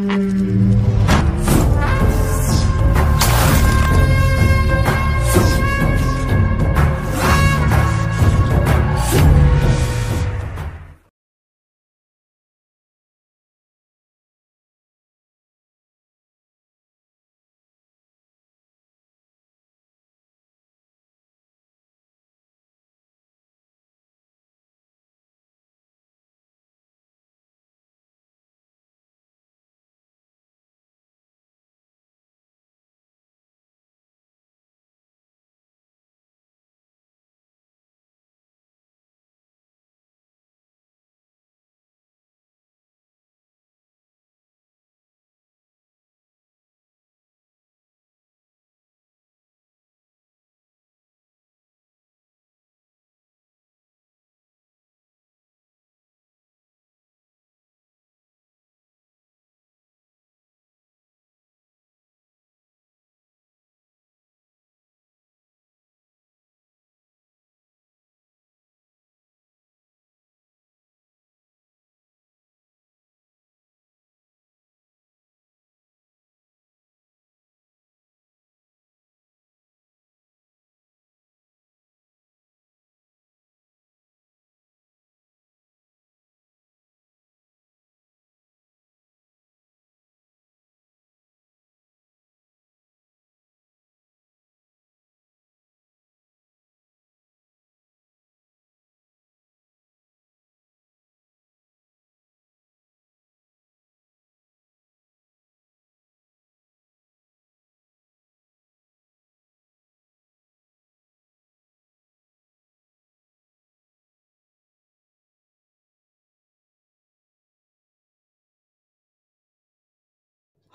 Mm-hmm.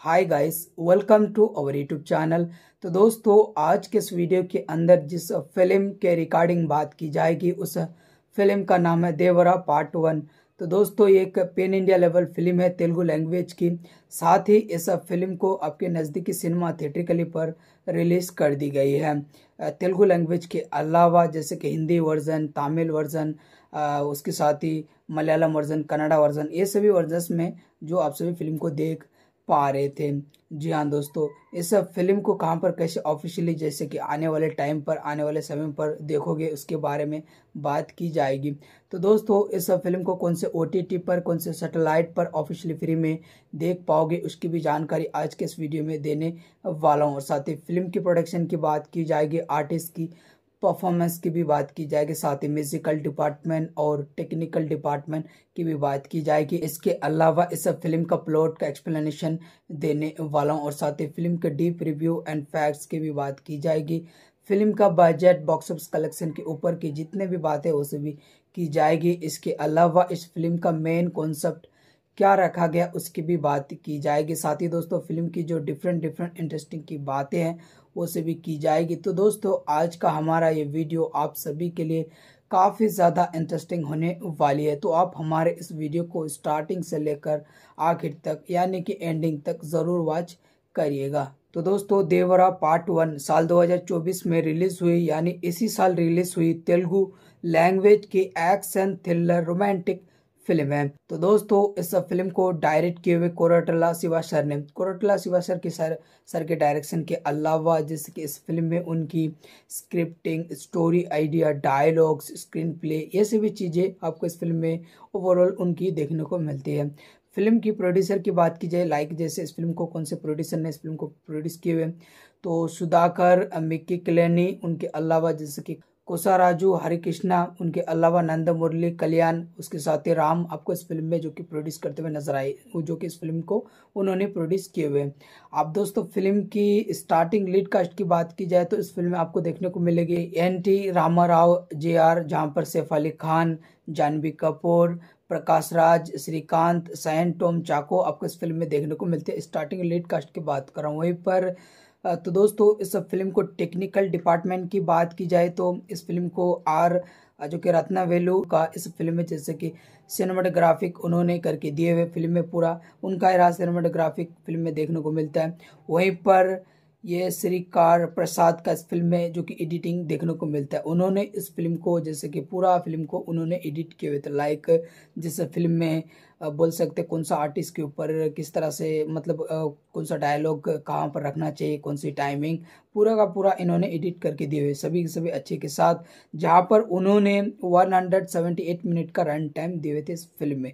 Hi guys welcome to our YouTube channel तो दोस्तों आज के इस वीडियो के अंदर जिस फिल्म के रिकॉर्डिंग बात की जाएगी उस फिल्म का नाम है देवरा पार्ट वन तो दोस्तों ये एक पेन इंडिया लेवल फिल्म है तेलुगु लैंग्वेज की साथ ही इस फिल्म को आपके नज़दीकी सिनेमा थिएट्रिकली पर रिलीज़ कर दी गई है तेलुगु लैंग्वेज के अलावा जैसे कि हिंदी वर्जन तमिल वर्जन उसके साथ ही मलयालम वर्जन कन्नड़ा वर्जन ये सभी वर्जन में जो आप सभी फिल्म को देख पा रहे थे जी हाँ दोस्तों इस फिल्म को कहाँ पर कैसे ऑफिशियली जैसे कि आने वाले टाइम पर आने वाले समय पर देखोगे उसके बारे में बात की जाएगी तो दोस्तों इस फिल्म को कौन से ओ पर कौन से सेटेलाइट पर ऑफिशियली फ्री में देख पाओगे उसकी भी जानकारी आज के इस वीडियो में देने वाला हूँ और साथ ही फिल्म की प्रोडक्शन की बात की जाएगी आर्टिस्ट की परफॉर्मेंस की भी बात की जाएगी साथ ही म्यूजिकल डिपार्टमेंट और टेक्निकल डिपार्टमेंट की भी बात की जाएगी इसके अलावा इस फिल्म का प्लॉट का एक्सप्लेनेशन देने वाला और साथ ही फिल्म के डीप रिव्यू एंड फैक्ट्स की भी बात की जाएगी फिल्म का बजट बॉक्स ऑफिस कलेक्शन के ऊपर की जितने भी बातें है उसे भी की जाएगी इसके अलावा इस फिल्म का मेन कॉन्सेप्ट क्या रखा गया उसकी भी बात की जाएगी साथ ही दोस्तों फिल्म की जो डिफरेंट डिफरेंट इंटरेस्टिंग की बातें हैं वो सभी की जाएगी तो दोस्तों आज का हमारा ये वीडियो आप सभी के लिए काफ़ी ज़्यादा इंटरेस्टिंग होने वाली है तो आप हमारे इस वीडियो को स्टार्टिंग से लेकर आखिर तक यानी कि एंडिंग तक ज़रूर वॉच करिएगा तो दोस्तों देवरा पार्ट वन साल 2024 में रिलीज़ हुई यानी इसी साल रिलीज़ हुई तेलुगु लैंग्वेज की एक्शन थ्रिलर रोमांटिक फिल्म है तो दोस्तों इस फिल्म को डायरेक्ट किए हुए कोरटला शिवा सर ने कोरटला शिवा सर के सर सर के डायरेक्शन के अलावा जैसे कि इस फिल्म में उनकी scripting story idea dialogues screen play ये सभी चीज़ें आपको इस फिल्म में ओवरऑल उनकी देखने को मिलती है फिल्म की प्रोड्यूसर की बात की जाए लाइक जैसे इस फिल्म को कौन से प्रोड्यूसर ने इस फिल्म को प्रोड्यूस किए हुए तो सुधाकर मिक्की क्लेनी उनके अलावा जैसे कि कोसाराजू हरिकृष्णा उनके अलावा नंद मुरली कल्याण उसके साथ ही राम आपको इस फिल्म में जो कि प्रोड्यूस करते हुए नजर आए जो कि इस फिल्म को उन्होंने प्रोड्यूस किए हुए आप दोस्तों फिल्म की स्टार्टिंग लीड कास्ट की बात की जाए तो इस फिल्म में आपको देखने को मिलेगी N T Rama Rao J R जहाँ पर सैफ अली खान जानवी कपूर प्रकाश राज श्रीकांत सैन टोम चाको आपको इस फिल्म में देखने को मिलते हैं स्टार्टिंग लीड कास्ट की बात कर रहा हूँ वहीं पर तो दोस्तों इस फिल्म को टेक्निकल डिपार्टमेंट की बात की जाए तो इस फिल्म को आर जो कि रत्ना वेलू का इस फिल्म में जैसे कि सिनेमाटोग्राफिक उन्होंने करके दिए हुए फिल्म में पूरा उनका इरादा सिनेमाटोग्राफिक फिल्म में देखने को मिलता है वहीं पर ये श्री कार प्रसाद का इस फिल्म में जो कि एडिटिंग देखने को मिलता है उन्होंने इस फिल्म को जैसे कि पूरा फिल्म को उन्होंने एडिट किए हुए थे लाइक जिस फिल्म में बोल सकते कौन सा आर्टिस्ट के ऊपर किस तरह से मतलब कौन सा डायलॉग कहाँ पर रखना चाहिए कौन सी टाइमिंग पूरा का पूरा इन्होंने एडिट करके दिए हुए सभी के सभी अच्छे के साथ जहाँ पर उन्होंने वन मिनट का रन टाइम दिए हुए थे इस फिल्म में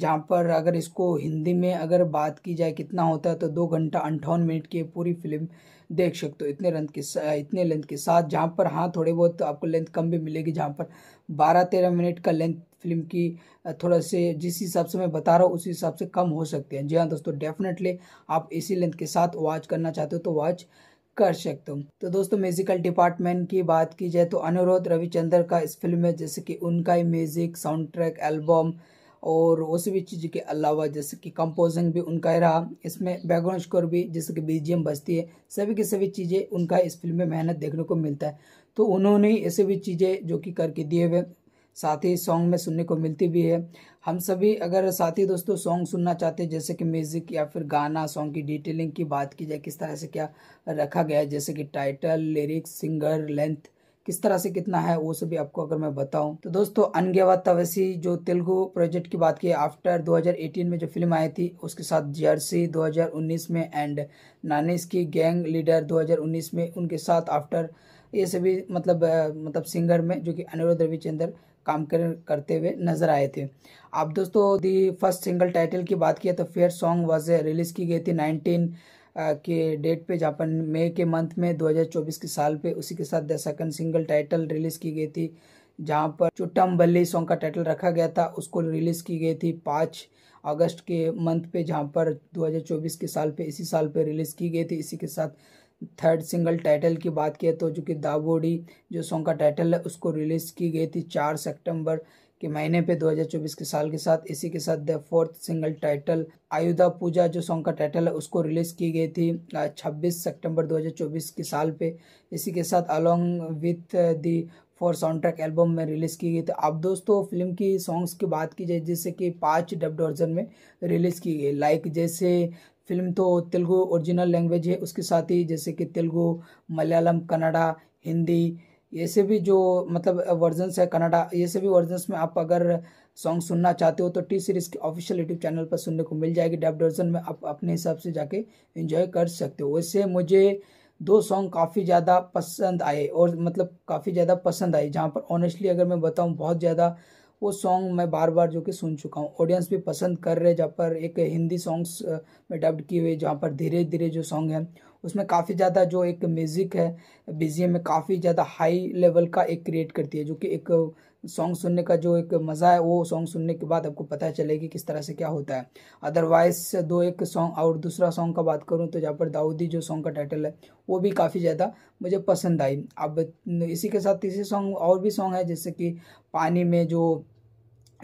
जहाँ पर अगर इसको हिंदी में अगर बात की जाए कितना होता है तो दो घंटा अंठावन मिनट की पूरी फिल्म देख सकते हो इतने रंथ के इतने लेंथ के साथ जहाँ पर हाँ थोड़े बहुत आपको लेंथ कम भी मिलेगी जहाँ पर बारह तेरह मिनट का लेंथ फिल्म की थोड़ा से जिस हिसाब से मैं बता रहा हूँ उसी हिसाब से कम हो सकते हैं जी हाँ दोस्तों डेफिनेटली आप इसी लेंथ के साथ वॉच करना चाहते हो तो वॉच कर सकते हो तो दोस्तों म्यूजिकल डिपार्टमेंट की बात की जाए तो अनुरोध रविचंद्र का इस फिल्म में जैसे कि उनका ही म्यूजिक साउंड ट्रैक एल्बम और उस भी चीज़ के अलावा जैसे कि कंपोजिंग भी उनका ही रहा इसमें बैकग्राउंड स्कोर भी जैसे कि बीजीएम बजती है सभी की सभी चीज़ें उनका इस फिल्म में मेहनत देखने को मिलता है तो उन्होंने ऐसे भी चीज़ें जो कि करके दिए हुए साथ ही सॉन्ग में सुनने को मिलती भी है हम सभी अगर साथी दोस्तों सॉन्ग सुनना चाहते हैं जैसे कि म्यूज़िक या फिर गाना सॉन्ग की डिटेलिंग की बात की जाए किस तरह से क्या रखा गया है जैसे कि टाइटल लिरिक्स सिंगर लेंथ किस तरह से कितना है वो सभी आपको अगर मैं बताऊं तो दोस्तों अनगेवा तवसी जो तेलुगु प्रोजेक्ट की बात की आफ्टर 2018 में जो फिल्म आई थी उसके साथ जर्सी 2019 में एंड नानिस की गैंग लीडर 2019 में उनके साथ आफ्टर ये सभी मतलब मतलब सिंगर में जो कि अनिरुद्ध रविचंद्र काम कर करते हुए नजर आए थे आप दोस्तों दी फर्स्ट सिंगल टाइटल की बात किया तो फेयर सॉन्ग वॉज रिलीज की गई थी नाइनटीन के डेट पे जापान मई के मंथ में 2024 के साल पे उसी के साथ the second single title release की गई थी जहाँ पर चुट्टम बल्ली सॉन्ग का टाइटल रखा गया था उसको रिलीज़ की गई थी पाँच अगस्त के मंथ पे जहाँ पर 2024 के साल पे इसी साल पे रिलीज़ की गई थी इसी के साथ थर्ड सिंगल टाइटल की बात किया तो जो कि दाबोडी जो सॉन्ग का टाइटल है उसको रिलीज़ की गई थी चार सेप्टेम्बर के महीने पे 2024 के साल के साथ इसी के साथ the fourth single title Ayudha Pooja जो सॉन्ग का टाइटल है उसको रिलीज की गई थी 26 सितंबर 2024 के साल पे इसी के साथ along with the four sound track album में रिलीज़ की गई थी अब दोस्तों फिल्म की सॉन्ग्स की बात की जाए जैसे कि पाँच डब्ड वर्जन में रिलीज़ की गई लाइक जैसे फिल्म तो तेलुगु ओरिजिनल लैंग्वेज है उसके साथ ही जैसे कि तेलुगु मलयालम कन्नडा हिंदी ऐसे भी जो मतलब वर्जन्स है कनाडा ये सभी वर्जन्स में आप अगर सॉन्ग सुनना चाहते हो तो टी सीरीज़ के ऑफिशियल यूट्यूब चैनल पर सुनने को मिल जाएगी डब वर्जन में आप अपने हिसाब से जाके एंजॉय कर सकते हो वैसे मुझे दो सॉन्ग काफ़ी ज़्यादा पसंद आए और मतलब काफ़ी ज़्यादा पसंद आए जहाँ पर ऑनेस्टली अगर मैं बताऊँ बहुत ज़्यादा वो सॉन्ग मैं बार बार जो कि सुन चुका हूँ ऑडियंस भी पसंद कर रहे जहाँ पर एक हिंदी सॉन्ग्स में डब्ड किए हुए जहाँ पर धीरे धीरे जो सॉन्ग हैं उसमें काफ़ी ज़्यादा जो एक म्यूज़िक है बीजीएम में काफ़ी ज़्यादा हाई लेवल का एक क्रिएट करती है जो कि एक सॉन्ग सुनने का जो एक मज़ा है वो सॉन्ग सुनने के बाद आपको पता चलेगी किस तरह से क्या होता है अदरवाइज दो एक सॉन्ग और दूसरा सॉन्ग का बात करूँ तो पर दाऊदी जो सॉन्ग का टाइटल है वो भी काफ़ी ज़्यादा मुझे पसंद आई अब इसी के साथ तीसरे सॉन्ग और भी सॉन्ग है जैसे कि पानी में जो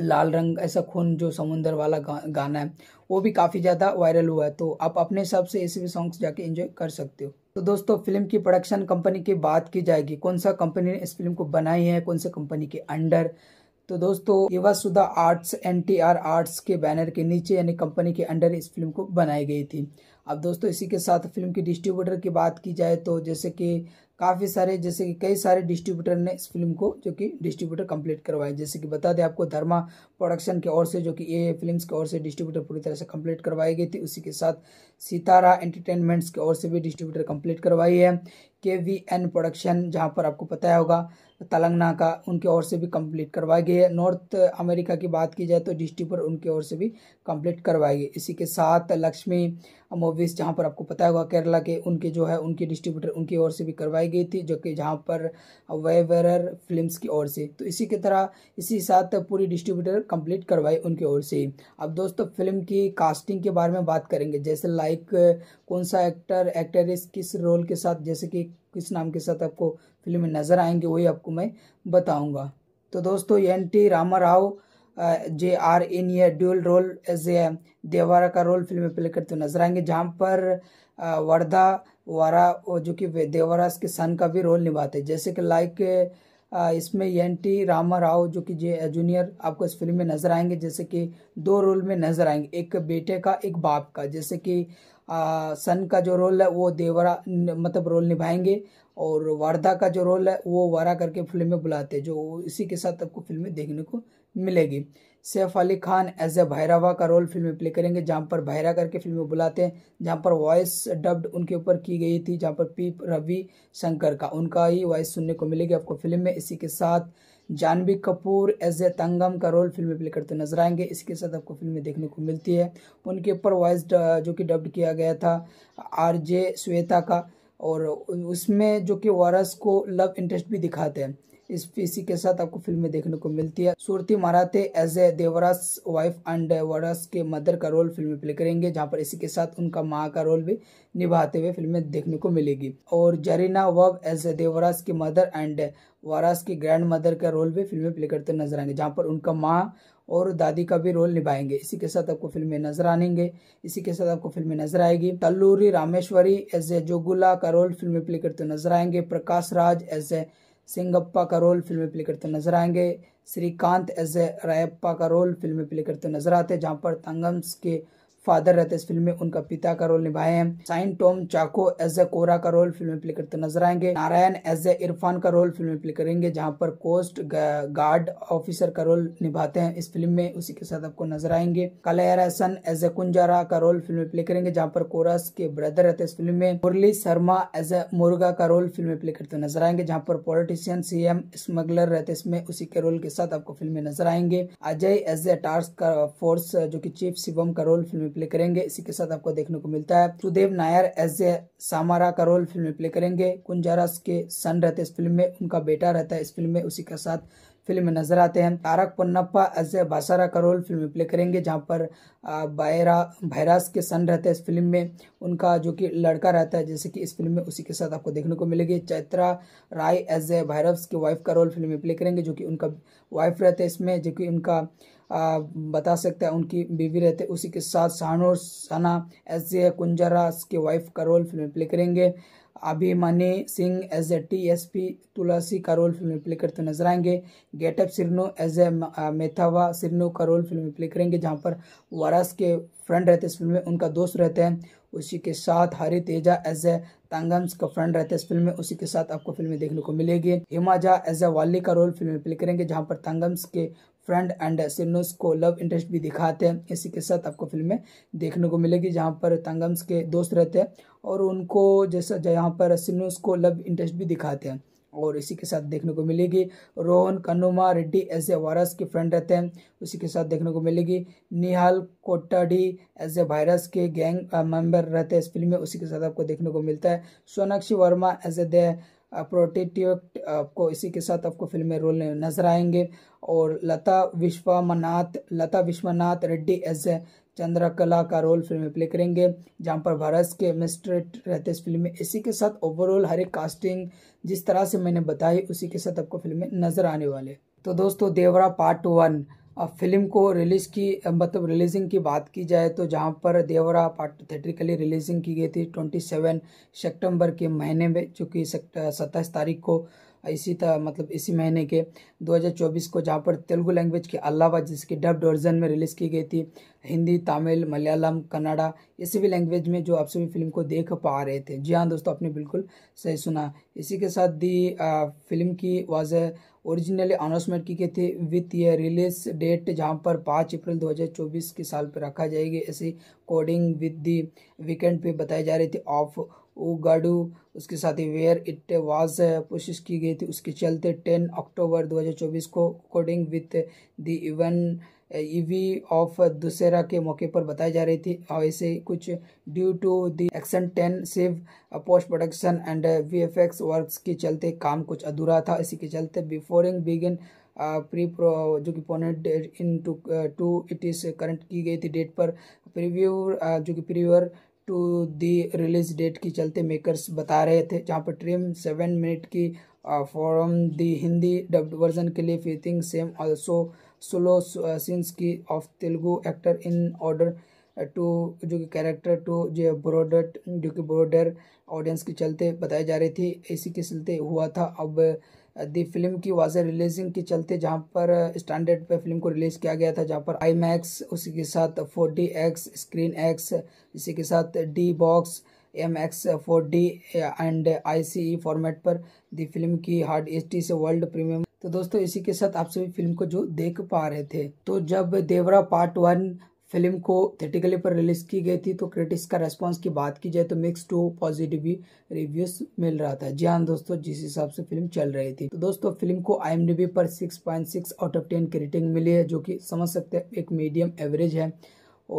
लाल रंग ऐसा खून जो समुंदर वाला गा, गाना है वो भी काफ़ी ज़्यादा वायरल हुआ है तो आप अपने हिसाब से ऐसे भी सॉन्ग्स जाके एंजॉय कर सकते हो तो दोस्तों फिल्म की प्रोडक्शन कंपनी की बात की जाएगी कौन सा कंपनी ने इस फिल्म को बनाई है कौन सा कंपनी के अंडर तो दोस्तों Yuva Sudha arts N T R arts के बैनर के नीचे यानी कंपनी के अंडर इस फिल्म को बनाई गई थी अब दोस्तों इसी के साथ फिल्म की डिस्ट्रीब्यूटर की बात की जाए तो जैसे कि काफ़ी सारे जैसे कि कई सारे डिस्ट्रीब्यूटर ने इस फिल्म को जो कि डिस्ट्रीब्यूटर कंप्लीट करवाए जैसे कि बता दें आपको धर्मा प्रोडक्शन की ओर से जो कि ए फिल्म की ओर से डिस्ट्रीब्यूटर पूरी तरह से कंप्लीट करवाई गई थी उसी के साथ सितारा एंटरटेनमेंट्स की ओर से भी डिस्ट्रीब्यूटर कंप्लीट करवाई है के वी एन प्रोडक्शन जहाँ पर आपको पता होगा तेलंगाना का उनकी ओर से भी कंप्लीट करवाई गई है नॉर्थ अमेरिका की बात की जाए तो डिस्ट्री पर उनकी ओर से भी कंप्लीट करवाई गई इसी के साथ लक्ष्मी मूवीज़ जहाँ पर आपको पता होगा केरला के उनके जो है उनके डिस्ट्रीब्यूटर उनकी ओर से भी करवाई गई थी जो कि जहाँ पर वेवरर फिल्म्स की ओर से तो इसी के तरह इसी साथ पूरी डिस्ट्रीब्यूटर कंप्लीट करवाई उनकी ओर से अब दोस्तों फिल्म की कास्टिंग के बारे में बात करेंगे जैसे लाइक कौन सा एक्टर एक्ट्रेस किस रोल के साथ जैसे कि किस नाम के साथ आपको फिल्म में नज़र आएंगे वही आपको मैं बताऊंगा तो दोस्तों N T Rama Rao J R in ये dual role as a Devara का रोल फिल्म में प्ले करते हुए नजर आएंगे जहाँ पर वर्धा वारा जो कि देवारा के सन का भी रोल निभाते हैं जैसे कि लाइक इसमें एन टी रामा राव जो कि जे जूनियर आपको इस फिल्म में नजर आएंगे जैसे कि दो रोल में नजर आएंगे एक बेटे का एक बाप का जैसे कि सन का जो रोल है वो देवरा मतलब रोल निभाएंगे और वारदा का जो रोल है वो वारा करके फिल्म में बुलाते हैं जो इसी के साथ आपको फिल्म में देखने को मिलेगी सैफ अली खान एज ए भैरवा का रोल फिल्म में प्ले करेंगे जहाँ पर भैरा करके फिल्म में बुलाते हैं जहाँ पर वॉइस डब्ड उनके ऊपर की गई थी जहाँ पर पी रवि शंकर का उनका ही वॉइस सुनने को मिलेगी आपको फिल्म में इसी के साथ जानवी कपूर एज ए तंगम का रोल फिल्म में प्ले करते नजर आएंगे इसके साथ आपको फिल्म में देखने को मिलती है उनके ऊपर वॉइस जो कि डब्ड किया गया था आर जे श्वेता का और उसमें जो कि वारस को लव इंटरेस्ट भी दिखाते हैं इस इसी के साथ आपको फिल्म में देखने को मिलती है Shruti Marathe as a Devara's wife and वारस के मदर का रोल फिल्म में प्ले करेंगे जहाँ पर इसी के साथ उनका माँ का रोल भी निभाते हुए फिल्म में देखने को मिलेगी और जरीना वब एज ए देवरास की मदर एंड वारास की ग्रैंड मदर का रोल भी फिल्म में प्ले करते नजर आएंगे जहाँ पर उनका माँ और दादी का भी रोल निभाएंगे इसी के साथ आपको में नजर आनेंगे इसी के साथ आपको फिल्म में नजर आएगी तल्लूरी रामेश्वरी एज ए जोगुला का रोल फिल्म में प्ले करते तो नजर आएंगे प्रकाश राज एज ए सिंगप्पा का रोल फिल्म में प्ले करते तो नजर आएंगे श्रीकांत एज ए रायप्पा का रोल फिल्म में प्ले करते तो नजर आते जहाँ पर तंगम्स के फादर रहते इस फिल्म में उनका पिता का रोल निभाए हैं sign Tom Chacko as a Kora का रोल फिल्म में प्ले करते नजर आएंगे नारायण एज ए इरफान का रोल फिल्म में प्ले करेंगे जहाँ पर कोस्ट गार्ड ऑफिसर का रोल निभाते हैं इस फिल्म में उसी के साथ आपको नजर आएंगे कलायारा सन एज ए कुंजारा का रोल फिल्म में प्ले करेंगे जहाँ पर कोरस के ब्रदर रहते इस फिल्म में मुरली शर्मा एज ए मुर्गा का रोल फिल्म में प्ले करते नजर आएंगे जहाँ पर पॉलिटिशियन सी स्मगलर रहते इसमें उसी के रोल के साथ आपको फिल्म में नजर आएंगे Ajay as a task force जो की चीफ शिवम का रोल फिल्म प्ले करेंगे इसी के साथ आपको देखने को मिलता है सुदेव नायर एज ए सामारा का रोल फिल्म में प्ले करेंगे कुंजारस के सन रहते इस फिल्म में उनका बेटा रहता है इस फिल्म में उसी के साथ फिल्म में नजर आते हैं तारक पन्नप्पा एज ए बासारा का रोल फिल्म में प्ले करेंगे जहाँ पर बायरा भैरास के सन रहते हैं इस फिल्म में उनका जो कि लड़का रहता है जैसे कि इस फिल्म में उसी के साथ आपको देखने को मिलेगी चैत्रा राय एज ए भैरव के वाइफ का रोल फिल्म में प्ले करेंगे जो कि उनका वाइफ रहते हैं इसमें जो कि उनका बता सकते हैं उनकी बीवी रहते उसी के साथ सानो सना एस ए कुंजरा के वाइफ का रोल फिल्म प्ले करेंगे Abhimanyu Singh as a T S P तुलसी का रोल फिल्म प्ले करते नजर आएंगे गेटअप सिरनो एज ए मेथावा सिरनो का रोल फिल्म प्ले करेंगे जहां पर वारस के फ्रेंड रहते इस फिल्म में उनका दोस्त रहते हैं उसी के साथ हरि तेजा एज ए तंगम्स का फ्रेंड रहते इस फिल्म में उसी के साथ आपको फिल्म देखने को मिलेगी हिमाजा एज ए वाली का रोल फिल्म प्ले करेंगे जहाँ पर तांगम्स के फ्रेंड एंड सिन्नोस को लव इंटरेस्ट भी दिखाते हैं इसी के साथ आपको फिल्में देखने को मिलेगी जहाँ पर तंगम्स के दोस्त रहते हैं और उनको जैसा जहाँ पर सिन्नोस को लव इंटरेस्ट भी दिखाते हैं और इसी के साथ देखने को मिलेगी Rohan Kanuma Reddy as a virus के फ्रेंड रहते हैं उसी के साथ देखने को मिलेगी निहाल कोटाडी एज ए वायरस के गैंग मेंबर रहते हैं इस फिल्म में उसी के साथ आपको देखने को मिलता है सोनाक्षी वर्मा एज ए दे प्रोटेटिव आपको इसी के साथ आपको फिल्म में रोल नजर आएंगे और लता विश्वामनाथ लता विश्वनाथ रेड्डी एज ए चंद्रकला का रोल फिल्म में प्ले करेंगे जहाँ पर भारत के मिस्ट्रेट रहते इस फिल्म में इसी के साथ ओवरऑल हर एक कास्टिंग जिस तरह से मैंने बताई उसी के साथ आपको फिल्म में नज़र आने वाले तो दोस्तों देवरा पार्ट वन अब फिल्म को रिलीज़ की मतलब रिलीजिंग की बात की जाए तो जहाँ पर देवरा पार्ट थेट्रिकली रिलीजिंग की गई थी ट्वेंटी सेवन के महीने में चूँकि सत्ताईस तारीख को इसी तरह मतलब इसी महीने के 2024 को जहाँ पर तेलुगु लैंग्वेज के अलावा जिसकी डब्ड वर्जन में रिलीज़ की गई थी हिंदी तमिल मलयालम कन्नाडा ये सभी लैंग्वेज में जो आप सभी फिल्म को देख पा रहे थे जी हाँ दोस्तों आपने बिल्कुल सही सुना इसी के साथ दी आ, फिल्म की वॉज ओरिजिनली अनाउंसमेंट की गई थी विथ ये रिलीज डेट जहाँ पर पाँच अप्रैल दो के साल पर रखा जाएगी ऐसी कोडिंग विद दी वीकेंड पर बताई जा रही थी ऑफ ओ गाडू उसके साथ ही वेयर इट वाज कोशिश की गई थी उसके चलते 10 अक्टूबर 2024 को according with the even eve of Dussehra के मौके पर बताई जा रही थी और ऐसे कुछ due to the action intensive post production and V F X works के चलते काम कुछ अधूरा था इसी के चलते बिफोरिंग बिगिन प्री प्रो जो कि Punnett in to to it is current की गई थी डेट पर प्रीव्यू जो कि प्रीव्यूअर टू दी रिलीज डेट के चलते मेकर्स बता रहे थे जहाँ पर ट्रिम सेवन मिनट की from uh, the Hindi dubbed version के लिए फीथिंग सेम ऑल्सो स्लो सीन्स की of Telugu actor in order to जो कि कैरेक्टर टू जो ब्रॉडर जो कि ब्रॉडर ऑडियंस के चलते बताई जा रही थी इसी के चलते हुआ था अब दी फिल्म की वाज रिलीजिंग के चलते जहाँ पर स्टैंडर्ड पे फिल्म को रिलीज़ किया गया था जहाँ पर आई मैक्स उसी के साथ four D X screen X इसी के साथ D box M X four D and I C E format पर दी फिल्म की हार्ड एच टी से वर्ल्ड प्रीमियम तो दोस्तों इसी के साथ आप सभी फिल्म को जो देख पा रहे थे तो जब देवरा पार्ट वन फिल्म को थेटिकली पर रिलीज की गई थी तो क्रिटिक्स का रेस्पॉन्स की बात की जाए तो मिक्स टू पॉजिटिव ही रिव्यूज मिल रहा था जी हाँ दोस्तों जिस हिसाब से फिल्म चल रही थी तो दोस्तों फिल्म को आई पर 6.6 आउट ऑफ 10 की रेटिंग मिली है जो कि समझ सकते हैं एक मीडियम एवरेज है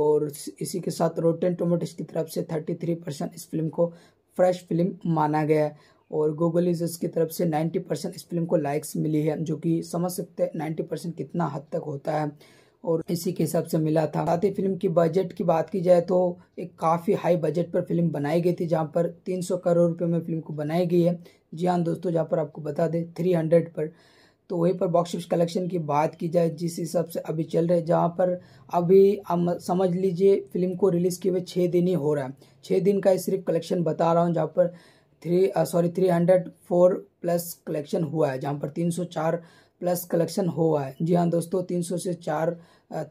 और इसी के साथ रोटेन टोमेटोज की तरफ से थर्टी परसेंट इस फिल्म को फ्रेश फिल्म माना गया है और गूगल यूजर्स की तरफ से नाइन्टी परसेंट इस फिल्म को लाइक्स मिली है जो कि समझ सकते हैं नाइन्टी परसेंट कितना हद तक होता है और इसी के हिसाब से मिला था साथ ही फिल्म की बजट की बात की जाए तो एक काफ़ी हाई बजट पर फिल्म बनाई गई थी जहाँ पर 300 करोड़ रुपये में फिल्म को बनाई गई है जी हाँ दोस्तों जहाँ पर आपको बता दें 300 पर तो वहीं पर बॉक्स ऑफिस कलेक्शन की बात की जाए जिस हिसाब से अभी चल रहे जहाँ पर अभी हम समझ लीजिए फिल्म को रिलीज़ किए हुए छः दिन ही हो रहा है छः दिन का सिर्फ कलेक्शन बता रहा हूँ जहाँ पर three sorry three hundred four plus collection हुआ है जहाँ पर तीन सौ चार प्लस कलेक्शन हुआ है जी हाँ दोस्तों 300 से चार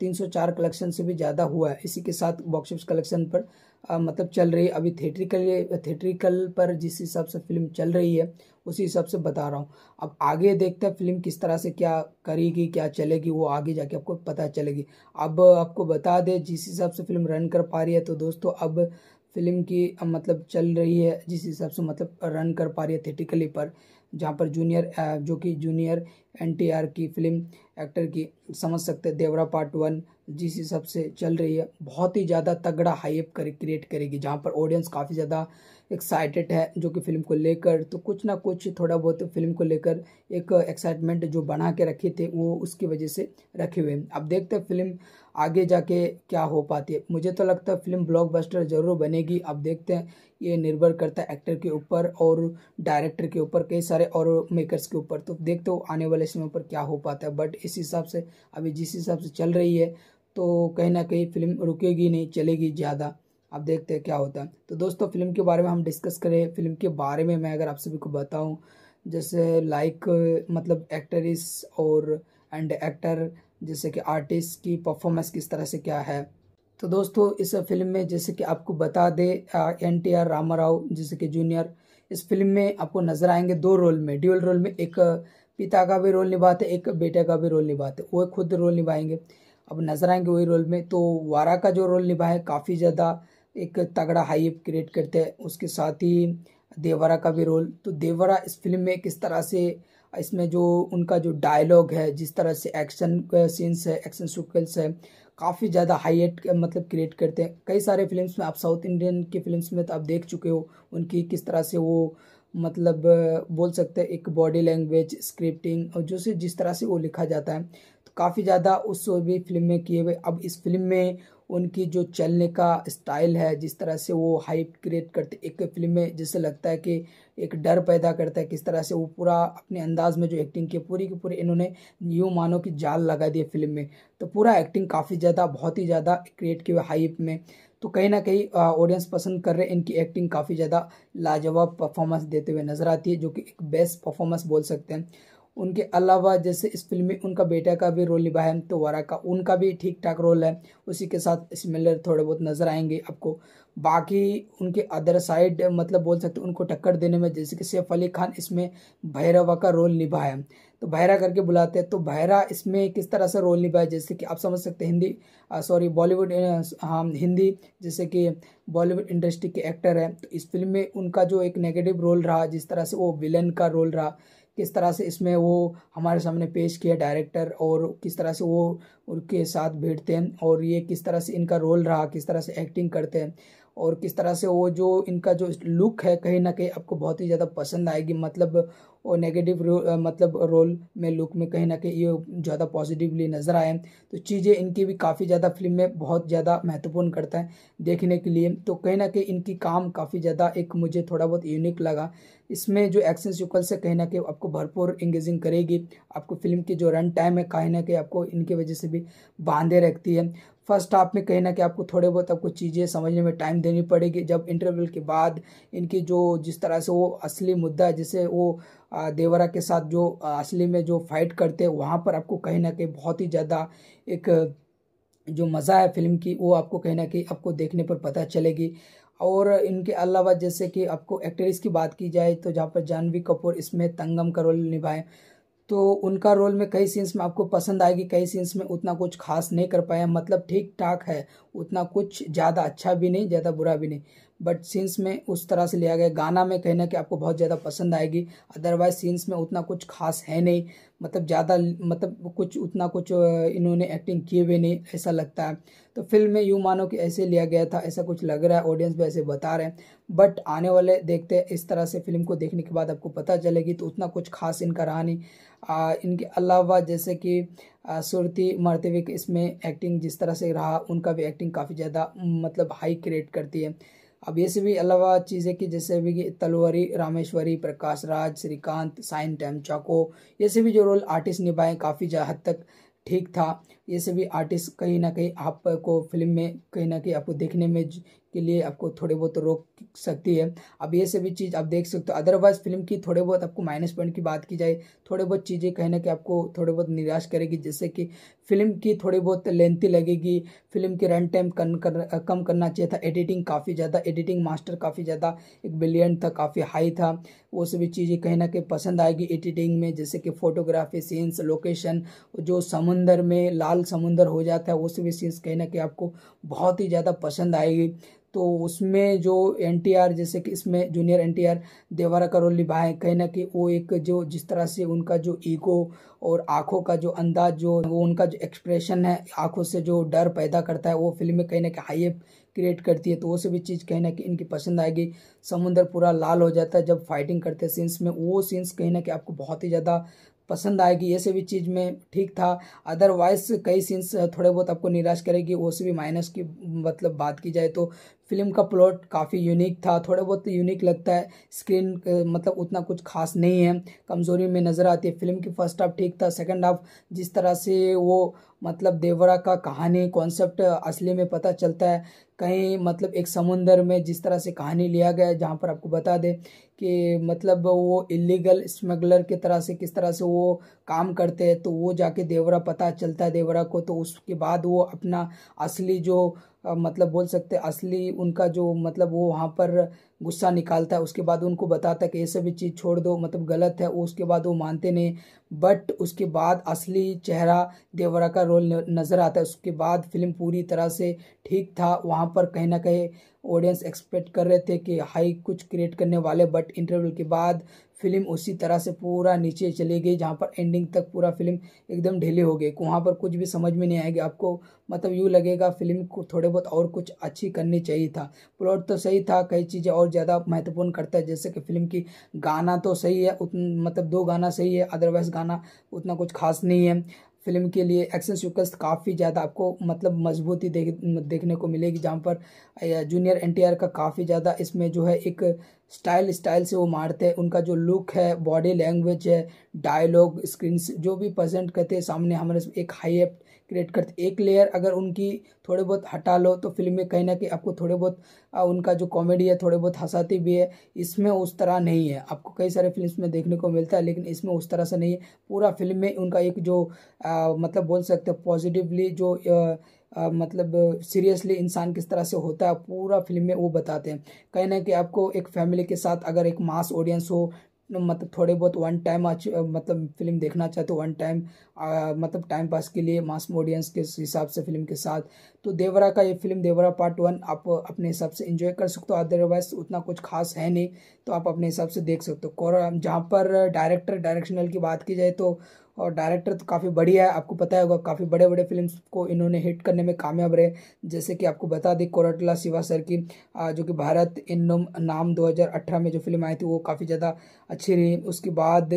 तीन सौ चार कलेक्शन से भी ज़्यादा हुआ है इसी के साथ बॉक्स ऑफिस कलेक्शन पर आ, मतलब चल रही अभी थिएट्रिकल थिएट्रिकल पर जिस हिसाब से फिल्म चल रही है उसी हिसाब से बता रहा हूँ अब आगे देखते हैं फिल्म किस तरह से क्या करेगी क्या चलेगी वो आगे जाके आपको पता चलेगी अब आपको बता दें जिस हिसाब से फिल्म रन कर पा रही है तो दोस्तों अब फिल्म की मतलब चल रही है जिस हिसाब से मतलब रन कर पा रही है थिएटिकली पर जहाँ पर जूनियर जो कि जूनियर एनटीआर की फिल्म एक्टर की समझ सकते हैं देवरा पार्ट वन जिस हिसाब से चल रही है बहुत ही ज़्यादा तगड़ा हाइप कर क्रिएट करेगी जहाँ पर ऑडियंस काफ़ी ज़्यादा एक्साइटेड है जो कि फिल्म को लेकर तो कुछ ना कुछ थोड़ा बहुत फिल्म को लेकर एक एक्साइटमेंट जो बना के रखे थे वो उसकी वजह से रखे हुए हैं अब देखते हैं फिल्म आगे जाके क्या हो पाती है मुझे तो लगता है फिल्म ब्लॉकबस्टर जरूर बनेगी अब देखते हैं ये निर्भर करता है एक्टर के ऊपर और डायरेक्टर के ऊपर कई सारे और मेकर्स के ऊपर तो देखते हो आने वाले समय पर क्या हो पाता है बट इस हिसाब से अभी जिस हिसाब से चल रही है तो कहीं ना कहीं फिल्म रुकेगी नहीं चलेगी ज़्यादा अब देखते हैं क्या होता है तो दोस्तों फिल्म के बारे में हम डिस्कस करें फिल्म के बारे में मैं अगर आप सभी को बताऊँ जैसे लाइक मतलब एक्ट्रेस और एंड एक्टर जैसे कि आर्टिस्ट की परफॉर्मेंस किस तरह से क्या है तो दोस्तों इस फिल्म में जैसे कि आपको बता दे N T R Rama Rao जैसे कि जूनियर इस फिल्म में आपको नजर आएंगे दो रोल में ड्यूअल रोल में एक पिता का भी रोल निभाते एक बेटे का भी रोल निभाते वो खुद रोल निभाएंगे अब नजर आएंगे वही रोल में तो वारा का जो रोल निभाए काफ़ी ज़्यादा एक तगड़ा हाई क्रिएट करते हैं उसके साथ ही देवरा का भी रोल तो देवरा इस फिल्म में किस तरह से इसमें जो उनका जो डायलॉग है जिस तरह से एक्शन सीन्स है एक्शन सिक्वेंस है काफ़ी ज़्यादा एट मतलब क्रिएट करते हैं कई सारे फिल्म्स में आप साउथ इंडियन की फिल्म्स में तो आप देख चुके हो उनकी किस तरह से वो मतलब बोल सकते हैं एक बॉडी लैंग्वेज स्क्रिप्टिंग और जो से जिस तरह से वो लिखा जाता है तो काफ़ी ज़्यादा उस भी फिल्म में किए हुए अब इस फिल्म में उनकी जो चलने का स्टाइल है जिस तरह से वो हाइप क्रिएट करते एक फिल्म में जिससे लगता है कि एक डर पैदा करता है किस तरह से वो पूरा अपने अंदाज में जो एक्टिंग की पूरी की पूरी इन्होंने न्यू मानो की जाल लगा दी फिल्म में तो पूरा एक्टिंग काफ़ी ज़्यादा बहुत ही ज़्यादा क्रिएट की हाइप में तो कहीं ना कहीं ऑडियंस पसंद कर रहे हैं इनकी एक्टिंग काफ़ी ज़्यादा लाजवाब परफॉर्मेंस देते हुए नज़र आती है जो कि एक बेस्ट परफॉर्मेंस बोल सकते हैं उनके अलावा जैसे इस फिल्म में उनका बेटा का भी रोल निभाया है तो वारा का उनका भी ठीक ठाक रोल है उसी के साथ सिमिलर थोड़े बहुत नज़र आएंगे आपको बाकी उनके अदर साइड मतलब बोल सकते उनको टक्कर देने में जैसे कि सैफ अली खान इसमें भैरवा का रोल निभाया तो भैरा करके बुलाते हैं तो भैरा इसमें किस तरह से रोल निभाया जैसे कि आप समझ सकते हैं हिंदी सॉरी बॉलीवुड हाँ हिंदी जैसे कि बॉलीवुड इंडस्ट्री के एक्टर हैं तो इस फिल्म में उनका जो एक नेगेटिव रोल रहा जिस तरह से वो विलन का रोल रहा किस तरह से इसमें वो हमारे सामने पेश किया डायरेक्टर और किस तरह से वो उनके साथ बैठते हैं और ये किस तरह से इनका रोल रहा किस तरह से एक्टिंग करते हैं और किस तरह से वो जो इनका जो लुक है कहीं ना कहीं आपको बहुत ही ज़्यादा पसंद आएगी मतलब वो नेगेटिव रो, मतलब रोल में लुक में कहीं ना कहीं ये ज़्यादा पॉजिटिवली नज़र आए तो चीज़ें इनकी भी काफ़ी ज़्यादा फिल्म में बहुत ज़्यादा महत्वपूर्ण करता है देखने के लिए तो कहीं ना कहीं इनकी काम काफ़ी ज़्यादा एक मुझे थोड़ा बहुत यूनिक लगा इसमें जो एक्शन सिक्वल से कहीं ना कहीं आपको भरपूर इंगेजिंग करेगी आपको फिल्म की जो रन टाइम है कहीं ना कहीं आपको इनकी वजह से भी बांधे रखती है फर्स्ट हाफ में कहीं ना कहीं आपको थोड़े बहुत आपको चीज़ें समझने में टाइम देनी पड़ेगी जब इंटरवल के बाद इनकी जो जिस तरह से वो असली मुद्दा जैसे वो देवरा के साथ जो असली में जो फाइट करते हैं वहाँ पर आपको कहीं ना कहीं बहुत ही ज़्यादा एक जो मज़ा है फिल्म की वो आपको कहीं ना कहीं आपको देखने पर पता चलेगी और इनके अलावा जैसे कि आपको एक्ट्रेस की बात की जाए तो जहाँ पर जानवी कपूर इसमें तंगम करोल निभाएँ तो उनका रोल में कई सीन्स में आपको पसंद आएगी कई सीन्स में उतना कुछ खास नहीं कर पाया मतलब ठीक ठाक है उतना कुछ ज़्यादा अच्छा भी नहीं ज़्यादा बुरा भी नहीं बट सीन्स में उस तरह से लिया गया गाना में कहना कि आपको बहुत ज़्यादा पसंद आएगी अदरवाइज सीन्स में उतना कुछ खास है नहीं मतलब ज़्यादा मतलब कुछ उतना कुछ इन्होंने एक्टिंग किए हुए नहीं ऐसा लगता है तो फिल्म में यूँ मानो कि ऐसे लिया गया था ऐसा कुछ लग रहा है ऑडियंस भी ऐसे बता रहे हैं बट आने वाले देखते हैं इस तरह से फिल्म को देखने के बाद आपको पता चलेगी तो उतना कुछ खास इनका रहा नहीं आ, इनके अलावा जैसे कि सुरती मरतविक इसमें एक्टिंग जिस तरह से रहा उनका भी एक्टिंग काफ़ी ज़्यादा मतलब हाई क्रिएट करती है अब ये सभी अलावा चीज़ें कि जैसे भी तलवरी रामेश्वरी प्रकाश राज श्रीकांत साइन टैम चाको ये सभी जो रोल आर्टिस्ट निभाए काफ़ी हद तक ठीक था ये सभी आर्टिस्ट कहीं ना कहीं आपको फिल्म में कहीं ना कहीं आपको देखने में के लिए आपको थोड़े बहुत रोक सकती है अब ये सभी चीज़ आप देख सकते हो अदरवाइज फिल्म की थोड़े बहुत आपको माइनस पॉइंट की बात की जाए थोड़े बहुत चीज़ें कहने के आपको थोड़े बहुत निराश करेगी जैसे कि फिल्म की थोड़ी बहुत लेंथी लगेगी फिल्म की रन टाइम कम कर कम करना चाहिए था एडिटिंग काफ़ी ज़्यादा एडिटिंग मास्टर काफ़ी ज़्यादा एक ब्रिलियंट था काफ़ी हाई था वो सभी चीज़ें कहीं ना कहीं पसंद आएगी एडिटिंग में जैसे कि फोटोग्राफी सीन्स लोकेशन जो समुंदर में लाल समुंदर हो जाता है वो सभी सीन्स कहीं ना कहीं आपको बहुत ही ज़्यादा पसंद आएगी तो उसमें जो एनटीआर जैसे कि इसमें जूनियर एनटीआर देवारा करोली भाई कहीं ना कि वो एक जो जिस तरह से उनका जो ईगो और आंखों का जो अंदाज जो वो उनका जो एक्सप्रेशन है आंखों से जो डर पैदा करता है वो फिल्म में कहीं ना कहीं हाइप क्रिएट करती है तो वो सभी चीज़ कहीं ना कहीं इनकी पसंद आएगी समुंदर पूरा लाल हो जाता है जब फाइटिंग करते सीन्स में वो सीन्स कहीं ना कहीं आपको बहुत ही ज़्यादा पसंद आएगी ये सभी चीज़ में ठीक था अदरवाइज कई सीन्स थोड़े बहुत आपको निराश करेगी वो सभी माइनस की मतलब बात की जाए तो फिल्म का प्लॉट काफ़ी यूनिक था थोड़ा बहुत यूनिक लगता है स्क्रीन मतलब उतना कुछ खास नहीं है कमज़ोरी में नज़र आती है फिल्म की फर्स्ट हाफ ठीक था सेकंड हाफ जिस तरह से वो मतलब देवरा का कहानी कॉन्सेप्ट असली में पता चलता है कहीं मतलब एक समुंदर में जिस तरह से कहानी लिया गया है जहाँ पर आपको बता दें कि मतलब वो इलीगल स्मगलर की तरह से किस तरह से वो काम करते हैं तो वो जाके देवरा पता चलता है देवरा को तो उसके बाद वो अपना असली जो मतलब बोल सकते असली उनका जो मतलब वो वहाँ पर गुस्सा निकालता है उसके बाद उनको बताता है कि ये सभी चीज़ छोड़ दो मतलब गलत है उसके बाद वो मानते नहीं बट उसके बाद असली चेहरा देवरा का रोल नज़र आता है उसके बाद फिल्म पूरी तरह से ठीक था वहाँ पर कहीं ना कहीं ऑडियंस एक्सपेक्ट कर रहे थे कि हाई कुछ क्रिएट करने वाले बट इंटरवल के बाद फिल्म उसी तरह से पूरा नीचे चली गई जहाँ पर एंडिंग तक पूरा फिल्म एकदम ढीली हो गई वहाँ पर कुछ भी समझ में नहीं आएगी आपको मतलब यूँ लगेगा फिल्म को थोड़े बहुत और कुछ अच्छी करनी चाहिए था प्लॉट तो सही था कई चीज़ें और ज़्यादा महत्वपूर्ण करता है जैसे कि फिल्म की गाना तो सही है उतन मतलब दो गाना सही है अदरवाइज गाना उतना कुछ खास नहीं है फिल्म के लिए एक्शन सिक्वेंस काफ़ी ज़्यादा आपको मतलब मजबूती देख देखने को मिलेगी जहाँ पर जूनियर एन का काफ़ी ज़्यादा इसमें जो है एक स्टाइल स्टाइल से वो मारते हैं उनका जो लुक है बॉडी लैंग्वेज है डायलॉग स्क्रीन जो भी प्रजेंट करते हैं सामने हमारे एक हाई एप क्रिएट करते एक लेयर अगर उनकी थोड़े बहुत हटा लो तो फिल्म में कहीं ना कहीं आपको थोड़े बहुत उनका जो कॉमेडी है थोड़े बहुत हंसाती भी है इसमें उस तरह नहीं है आपको कई सारे फिल्म में देखने को मिलता है लेकिन इसमें उस तरह से नहीं है पूरा फिल्म में उनका एक जो आ, मतलब बोल सकते हैं पॉजिटिवली जो आ, आ, मतलब सीरियसली इंसान किस तरह से होता है पूरा फिल्म में वो बताते हैं कहीं ना कि आपको एक फैमिली के साथ अगर एक मास ऑडियंस हो मतलब थोड़े बहुत वन टाइम मतलब फिल्म देखना चाहे तो वन टाइम मतलब टाइम पास के लिए मास ऑडियंस के हिसाब से फिल्म के साथ तो देवरा का ये फिल्म देवरा पार्ट वन आप अपने हिसाब से इन्जॉय कर सकते हो अदरवाइज उतना कुछ खास है नहीं तो आप अपने हिसाब से देख सकते हो जहाँ पर डायरेक्टर डायरेक्शनल की बात की जाए तो और डायरेक्टर तो काफ़ी बढ़िया है आपको पता होगा काफ़ी बड़े बड़े फिल्म को इन्होंने हिट करने में कामयाब रहे जैसे कि आपको बता दें कोरटला शिवा सर की जो कि भारत इन नाम 2018 में जो फिल्म आई थी वो काफ़ी ज़्यादा अच्छी रही उसके बाद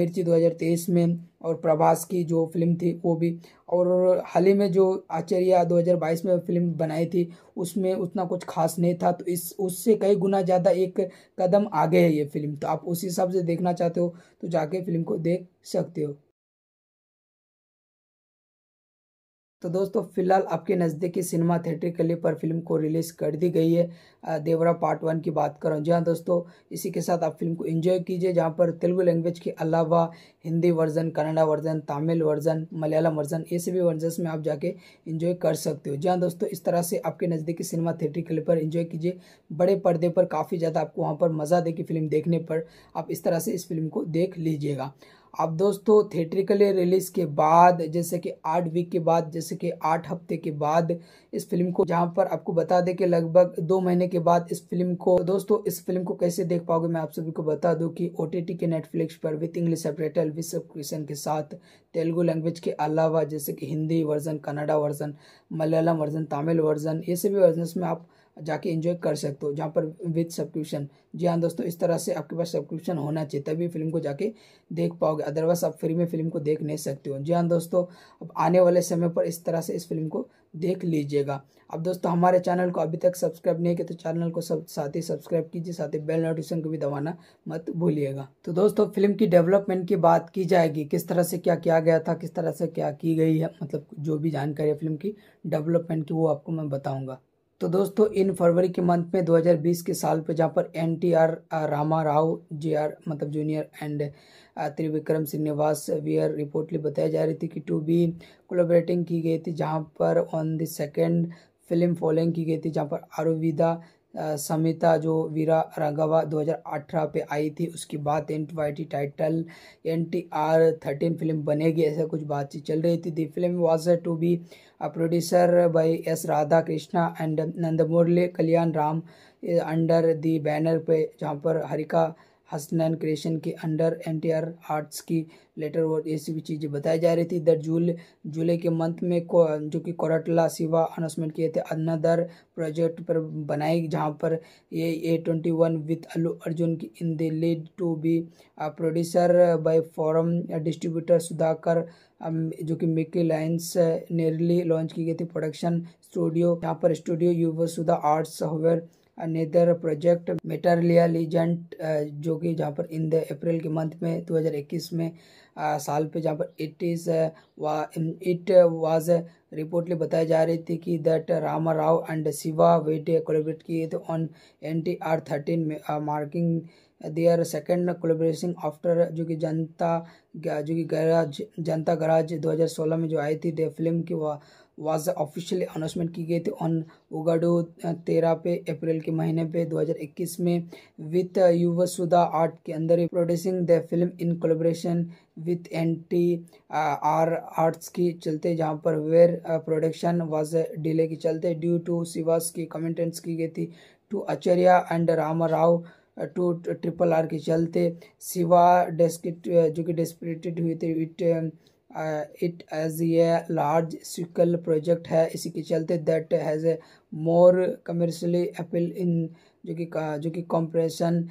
मिर्ची 2023 में और प्रभास की जो फिल्म थी वो भी और हाल ही में जो आचार्य 2022 में फिल्म बनाई थी उसमें उतना कुछ खास नहीं था तो इस उससे कई गुना ज़्यादा एक कदम आगे है ये फिल्म तो आप उस हिसाब से देखना चाहते हो तो जाके फिल्म को देख सकते हो तो दोस्तों फिलहाल आपके नज़दीकी सिनेमा थिएटर के लिए पर फिल्म को रिलीज़ कर दी गई है देवरा पार्ट वन की बात करूँ जी हाँ दोस्तों इसी के साथ आप फिल्म को एंजॉय कीजिए जहाँ पर तेलुगु लैंग्वेज के अलावा Hindi version Kannada version Tamil version Malayalam version ये सभी वर्जन में आप जाके इंजॉय कर सकते हो जी हाँ दोस्तों इस तरह से आपके नज़दीकी सिनेमा थिएटर के लिए पर इन्जॉय कीजिए बड़े पर्दे पर काफ़ी ज़्यादा आपको वहाँ पर मज़ा देगी फिल्म देखने पर आप इस तरह से इस फिल्म को देख लीजिएगा अब दोस्तों थिएट्रिकली रिलीज के बाद जैसे कि आठ वीक के बाद जैसे कि आठ हफ्ते के बाद इस फिल्म को जहां पर आपको बता दें कि लगभग दो महीने के बाद इस फिल्म को दोस्तों इस फिल्म को कैसे देख पाओगे मैं आप सभी को बता दूं कि ओ के नेटफ्लिक्स पर with English subtitle with subscription के साथ तेलुगु लैंग्वेज के अलावा जैसे कि Hindi version Kannada version Malayalam version Tamil version ये सभी वर्जन में आप जाके इंजॉय कर सकते हो जहाँ पर विथ सब्सक्रिप्शन जी हाँ दोस्तों इस तरह से आपके पास सब्सक्रिप्शन होना चाहिए तभी फिल्म को जाके देख पाओगे अदरवाइज आप फ्री में फिल्म को देख नहीं सकते हो जी हाँ दोस्तों अब आने वाले समय पर इस तरह से इस फिल्म को देख लीजिएगा अब दोस्तों हमारे चैनल को अभी तक सब्सक्राइब नहीं किया तो चैनल को सब साथ ही सब्सक्राइब कीजिए साथ ही बेल नोटिफिकेशन को भी दबाना मत भूलिएगा तो दोस्तों फिल्म की डेवलपमेंट की बात की जाएगी किस तरह से क्या किया गया था किस तरह से क्या की गई है मतलब जो भी जानकारी है फिल्म की डेवलपमेंट की वो आपको मैं बताऊँगा तो दोस्तों इन फरवरी के मंथ में 2020 के साल पे जहाँ पर N T R Rama Rao J R मतलब junior and Trivikram Srinivas were reportedly बताई जा रही थी कि टू बी कोलोबरेटिंग की गई थी जहाँ पर on the second film following की गई थी जहाँ पर आरुविदा समिता जो वीरा राघवा 2018 पे आई थी उसके बाद N T title N T R thirteen film बनेगी ऐसा कुछ बातचीत चल रही थी the film was to be producer by S Radha Krishna and Nandamuri Kalyan Ram under the banner पे जहाँ पर हरिका हसनैन क्रिएशन के under N T R arts की लेटर और ये सभी चीज़ें बताई जा रही थी दर जूल जुलाई के मंथ में को, जो कि कोराटला सिवा अनाउंसमेंट किए थे अन्नादर प्रोजेक्ट पर बनाई जहाँ पर ये A twenty one with Allu Arjun की in the lead to be producer by forum distributor Sudhakar जो कि मिकी लाइन्स नेरली लॉन्च की गई थी प्रोडक्शन स्टूडियो यहाँ पर studio your Sudha arts however neither project मेटरलिया legend जो कि जहाँ पर इन द अप्रैल के मंथ में 2021 में आ, साल पे जहाँ पर it is it was reportedly बताई जा रही थी कि that Rama Rao and Shiva wait collaborate किए थे on N T R thirteen marking their second collaboration after जो कि जनता जो कि गराज जनता गराज 2016 में जो आई थी फिल्म की वाज ऑफिशियली अनाउंसमेंट की गई थी ऑन उगाडो तेरह पे अप्रैल के महीने पे 2021 में विथ सुधा आर्ट के अंदर producing the film in collaboration with N T R arts की चलते जहां पर वेयर प्रोडक्शन वाज डिले के चलते ड्यू टू शिवास की कमेंटेंट्स की गई थी to Acharya and Rama Rao to triple R के चलते शिवा डेस्क जो कि डेस्परेटेड हुए थे विथ इट एज ये लार्ज सिकल प्रोजेक्ट है इसी के चलते that has a more commercially appeal in जो कि जो कि comparison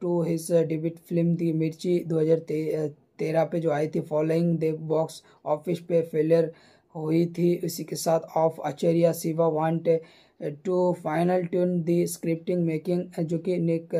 to his debut film the Mirchi 2013 uh, पे जो आई थी फॉलोइंग द बॉक्स ऑफिस पे फेलियर हुई थी इसी के साथ of Acharya Shiva want to final tune the scripting making जो कि निक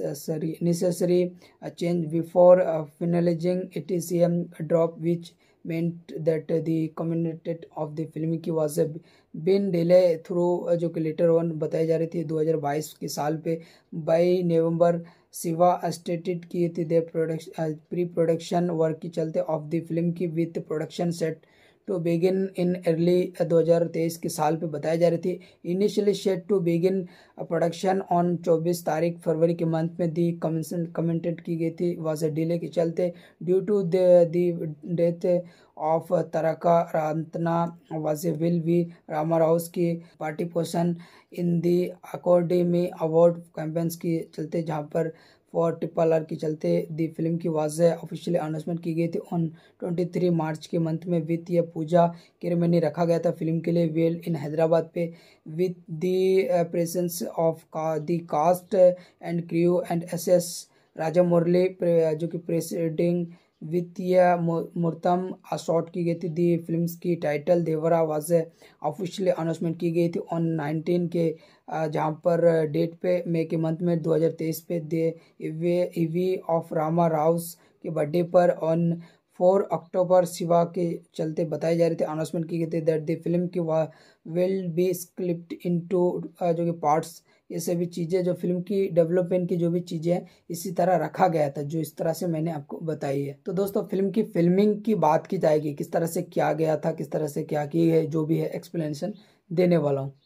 necessary necessary a change before uh, finalizing it is a drop which meant that the community of the film की वजह से बिन डिले थ्रू जो कि लेटर ऑन बताई जा रही थी 2022 के साल पे बाई नवंबर शिवा स्टेटेड की थी the production pre production work के चलते ऑफ द फिल्म की with production set to begin in early 2023 के साल पे बताई जा रही थी initially shade to begin production on 24 तारीख फरवरी के मंथ में दी कमेंटेड की गई थी वॉज डिले के चलते due to the death of Taraka Ratna was will be Rama Rouse की पार्टी पोषण इन दी अकॉर्डी में अवार्ड कैंपेन्स के चलते जहाँ पर फॉर ट्रिपल आर के चलते दी फिल्म की वाजह ऑफिशियली अनाउंसमेंट की गई थी ऑन 23 मार्च के मंथ में विथ यह पूजा केरेमनी रखा गया था फिल्म के लिए वेल इन हैदराबाद पे with the presence of the cast and crew and SS राजा मुरली जो कि प्रेसिडिंग वित्तीय मुर्तम असॉर्ट की गई थी दी फिल्म्स की टाइटल देवरा वाजह ऑफिशियली अनाउंसमेंट की गई थी ऑन नाइनटीन के जहाँ पर डेट पे मे के मंथ में 2023 पे the eve eve of Rama Rouse के बर्थडे पर ऑन फोर अक्टूबर शिवा के चलते बताए जा रहे थे अनाउंसमेंट किए थे दैट द फिल्म की वा will be script in two जो कि पार्ट्स ये सभी चीज़ें जो फिल्म की डेवलपमेंट की जो भी चीज़ें हैं इसी तरह रखा गया था जो इस तरह से मैंने आपको बताई है तो दोस्तों फिल्म की फिल्मिंग की बात की जाएगी किस तरह से क्या गया था किस तरह से क्या की है जो भी है एक्सप्लेनेशन देने वाला हूँ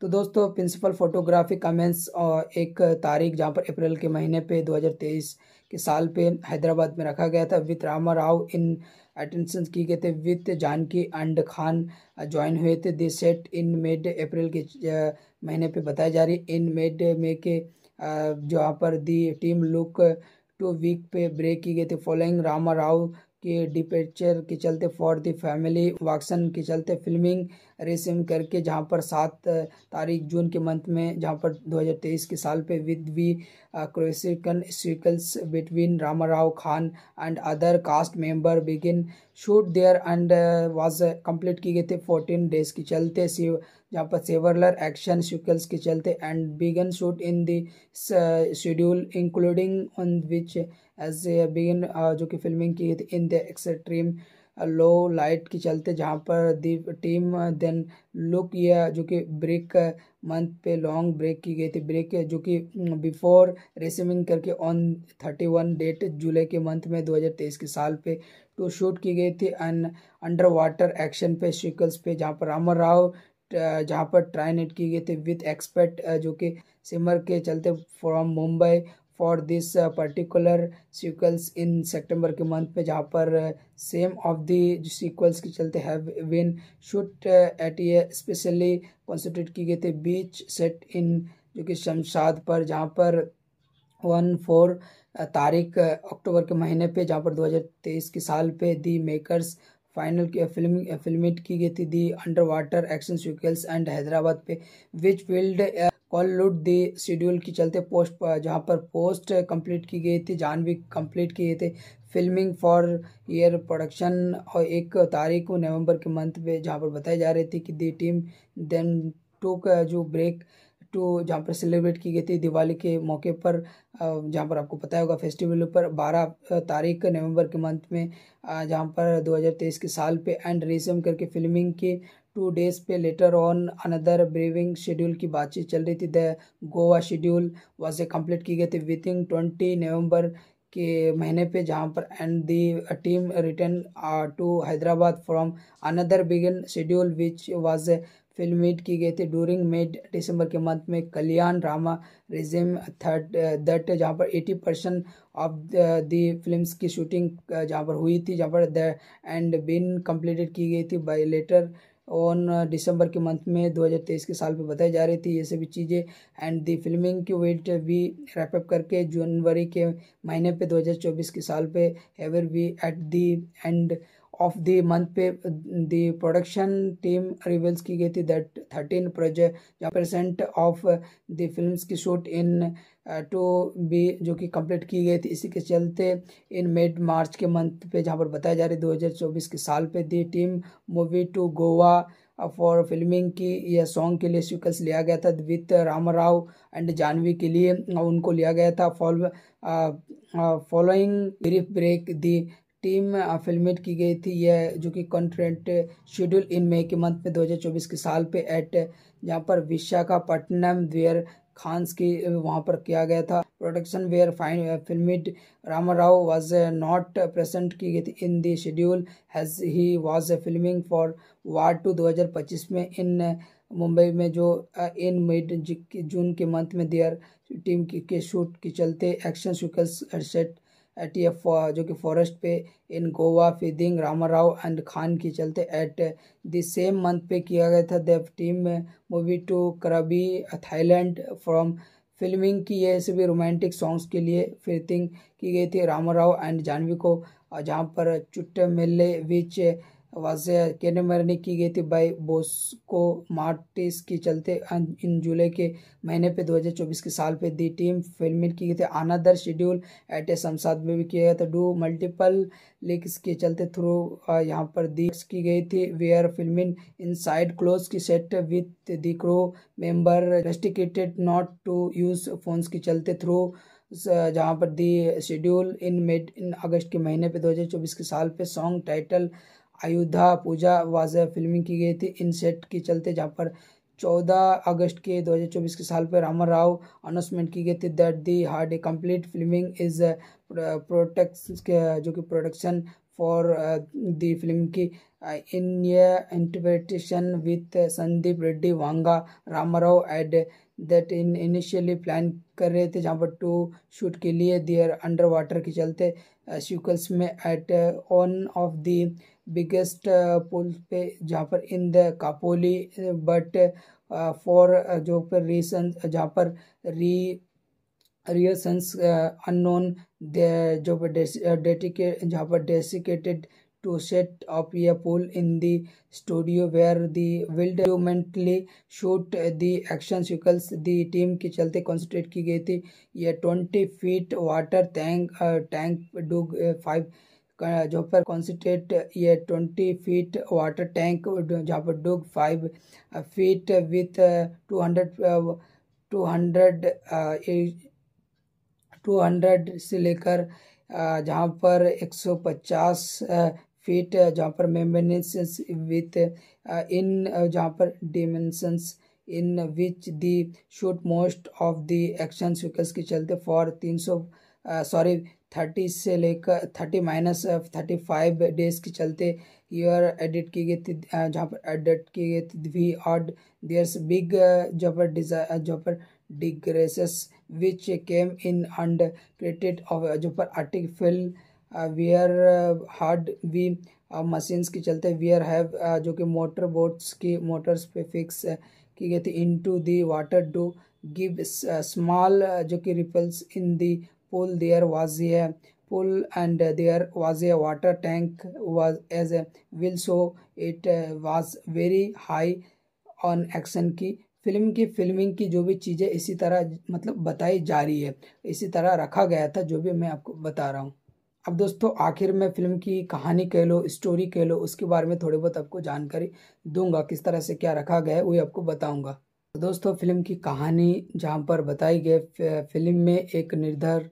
तो दोस्तों प्रिंसिपल फोटोग्राफी कमेंस और एक तारीख जहाँ पर अप्रैल के महीने पे 2023 के साल पे हैदराबाद में रखा गया था with Rama Rao in attention की गए थे with Janaki and Khan join हुए थे this set in mid April के महीने पे बताया जा रही इन मेड मे के जहाँ पर the team look two week पे ब्रेक की गए थे फॉलोइंग रामा राव के डिपेचर के चलते फॉर द फैमिली वाक्सन के चलते फिल्मिंग रेसिम करके जहां पर सात तारीख जून के मंथ में जहां पर 2023 के साल पे विद वी क्रोसिकन sequels between Rama Rao Khan and other cast member begin shoot there and was complete की गए थे फोर्टीन डेज के चलते शिव जहाँ पर सेवरलर एक्शन सीक्वल्स के चलते and begin shoot in the schedule including on which a begin uh, जो कि फिल्मिंग की थी in the extreme low light के चलते जहाँ पर दी टीम देन लुक या जो कि ब्रेक मंथ uh, पे लॉन्ग ब्रेक की गई थी ब्रेक जो कि बिफोर mm, रेसिमिंग करके ऑन थर्टी वन डेट जुलाई के मंथ में दो हज़ार तेईस के साल पे टू तो शूट की गई थी एंड अंडर वाटर एक्शन पे शिकल्स पे जहाँ पर अमर राव uh, जहाँ पर ट्राई नेट की गई थी विथ एक्सपर्ट जो कि सिमर के चलते from Mumbai for this particular sequels in September के मंथ पे जहाँ पर सेम ऑफ दी सीक्वल्स के चलते हैव विन शूट एट ये स्पेशली कॉन्सेंट्रेट की गई थी बीच सेट इन जो कि शमशाद पर जहाँ पर वन फोर uh, तारीख uh, अक्टूबर के महीने पे जहाँ पर 2023 के साल पे दी मेकर्स फाइनल की फिल्म uh, फिल्मिट की गई थी the under water action sequels and Hyderabad पे विच फील्ड कॉल लूट दी शेड्यूल के चलते पोस्ट जहाँ पर पोस्ट कंप्लीट की गई थी जान भी कंप्लीट किए थे फिल्मिंग फॉर ईयर प्रोडक्शन और एक तारीख को नवंबर के मंथ में जहाँ पर बताई जा रही थी कि दी टीम देन टू का जो ब्रेक टू जहाँ पर सेलिब्रेट की गई थी दिवाली के मौके पर जहाँ पर आपको पता होगा फेस्टिवल पर 12 तारीख नवंबर के मंथ में जहाँ पर 2023 के साल पे एंड रेसम करके फिल्मिंग के टू डेज पे later on another briefing schedule की बातचीत चल रही थी the Goa schedule was complete की गई थी विथ इन ट्वेंटी नवम्बर के महीने पे जहाँ पर and the team return to Hyderabad from another begin schedule which was meet की गई थी डूरिंग मेड दिसंबर के मंथ में कल्याण रामा रिजिम थर्ड दट जहाँ पर eighty percent of the film की शूटिंग जहाँ पर हुई थी जहाँ पर द एंड बिन कंप्लीटेड की गई थी by later on December uh, के मंथ में 2023 के साल में बताई जा रही थी ये सभी चीज़ें एंड दी फिल्मिंग की वेट भी रैपअप करके जनवरी के महीने पे 2024 के साल पे ever we at the end of the month पे द प्रोडक्शन टीम रिवील्स की गई थी that thirteen percent of the film की शूट इन टू बी जो कि कंप्लीट की गई थी इसी के चलते इन मेड मार्च के मंथ पे जहाँ पर बताया जा रहा है 2024 के साल पे the team movie to Goa for filming की यह सॉन्ग के लिए स्वीकर्स लिया गया था विथ राम राव एंड जानवी के लिए उनको लिया गया था following brief break the team filmed की गई थी यह जो कि कॉन्ट्रेंट शेड्यूल इन मई के मंथ में 2024 के साल पे एट जहाँ पर विशाखापट्टनम वेयर खान्स की वहाँ पर किया गया था production where fine filmed Rama Rao was not present की गई थी in the schedule has he was filming for war two दो में इन मुंबई में जो इन मिड जून के मंथ में देयर टीम के शूट के चलते एक्शन सीक्वेंस सेट एटीएफ जो कि फॉरेस्ट पे इन गोवा फिदिंग राव एंड खान के चलते एट द सेम मंथ पे किया गया था देव team movie to Krabi Thailand from filming की ये सभी रोमांटिक सॉन्ग्स के लिए फिटिंग की गई थी रामा राव एंड जानवी को जहाँ पर चुट्टे मेले विच वाजह कहने की गई थी बाई बोस्को मार्टिस के चलते अं, इन जुलाई के महीने पे 2024 के साल पे दी टीम फिल्म की गई थी another schedule at a Shamsad में भी किया गया था डू मल्टीपल लीक्स के चलते थ्रू यहाँ पर दी की गई थी where are in side close की set with the crew member restricted not to use phones के चलते थ्रू जहाँ पर दी शेड्यूल इन मेड इन अगस्त के महीने पे 2024 के साल पे song title Ayodhya Pooja was filming की गई थी इन सेट के चलते जहाँ पर 14 अगस्त के 2024 के साल पर अमर राव अनाउंसमेंट की गई थी that the hard a complete filming is protects जो कि प्रोडक्शन फॉर दी फिल्म की in interpretation with Sandeep Reddy Vanga Ramarao add that in initially plan कर रहे थे जहाँ पर टू शूट के लिए दियर अंडर वाटर के चलते सीक्वल्स uh, में at on of the biggest pool uh, पे जहाँ पर इन द कापोली बट फॉर जो पर रीसन जहाँ पर री रियसेंस अननोन जो पर डेटिके uh, जहाँ पर डेसिकेटेड टू सेट अप ये pool in the studio where the विल्डमेंटली shoot the action sequels the team के चलते कॉन्सेंट्रेट की गई थी यह twenty feet water tank tank dug five जो पर कॉन्सेंट्रेट ये ट्वेंटी फीट वाटर टैंक जहाँ पर dug five feet with two hundred two hundred two hundred से लेकर जहाँ पर एक सौ पचास फीट जहाँ पर मेमेनेंस विथ इन जहाँ पर dimensions in which the shoot most of the action sequence के चलते फॉर तीन सौ सॉरी थर्टी से लेकर thirty minus thirty five days के चलते ईयर एडिट की गई थी जहाँ पर एडिट की गई थी वी ऑड देयर्स बिग जहाँ पर डिजा जहाँ पर डिग्रेसेस विच केम इन अंड क्रेडिट ऑफ जहाँ पर artificial were hard we machines के चलते वियर हैव जो कि मोटर बोट्स की मोटर्स पे फिक्स की गई थी इन to the water do give small जो कि ripples in the pool there was a pool and there was a water tank was as a will so it was very high on action की film की filming की जो भी चीज़ें इसी तरह मतलब बताई जा रही है इसी तरह रखा गया था जो भी मैं आपको बता रहा हूँ अब दोस्तों आखिर में फिल्म की कहानी कह लो स्टोरी कह लो उसके बारे में थोड़ी बहुत आपको जानकारी दूंगा किस तरह से क्या रखा गया है वही आपको बताऊंगा दोस्तों फिल्म की कहानी जहाँ पर बताई गई फिल्म में एक निर्धर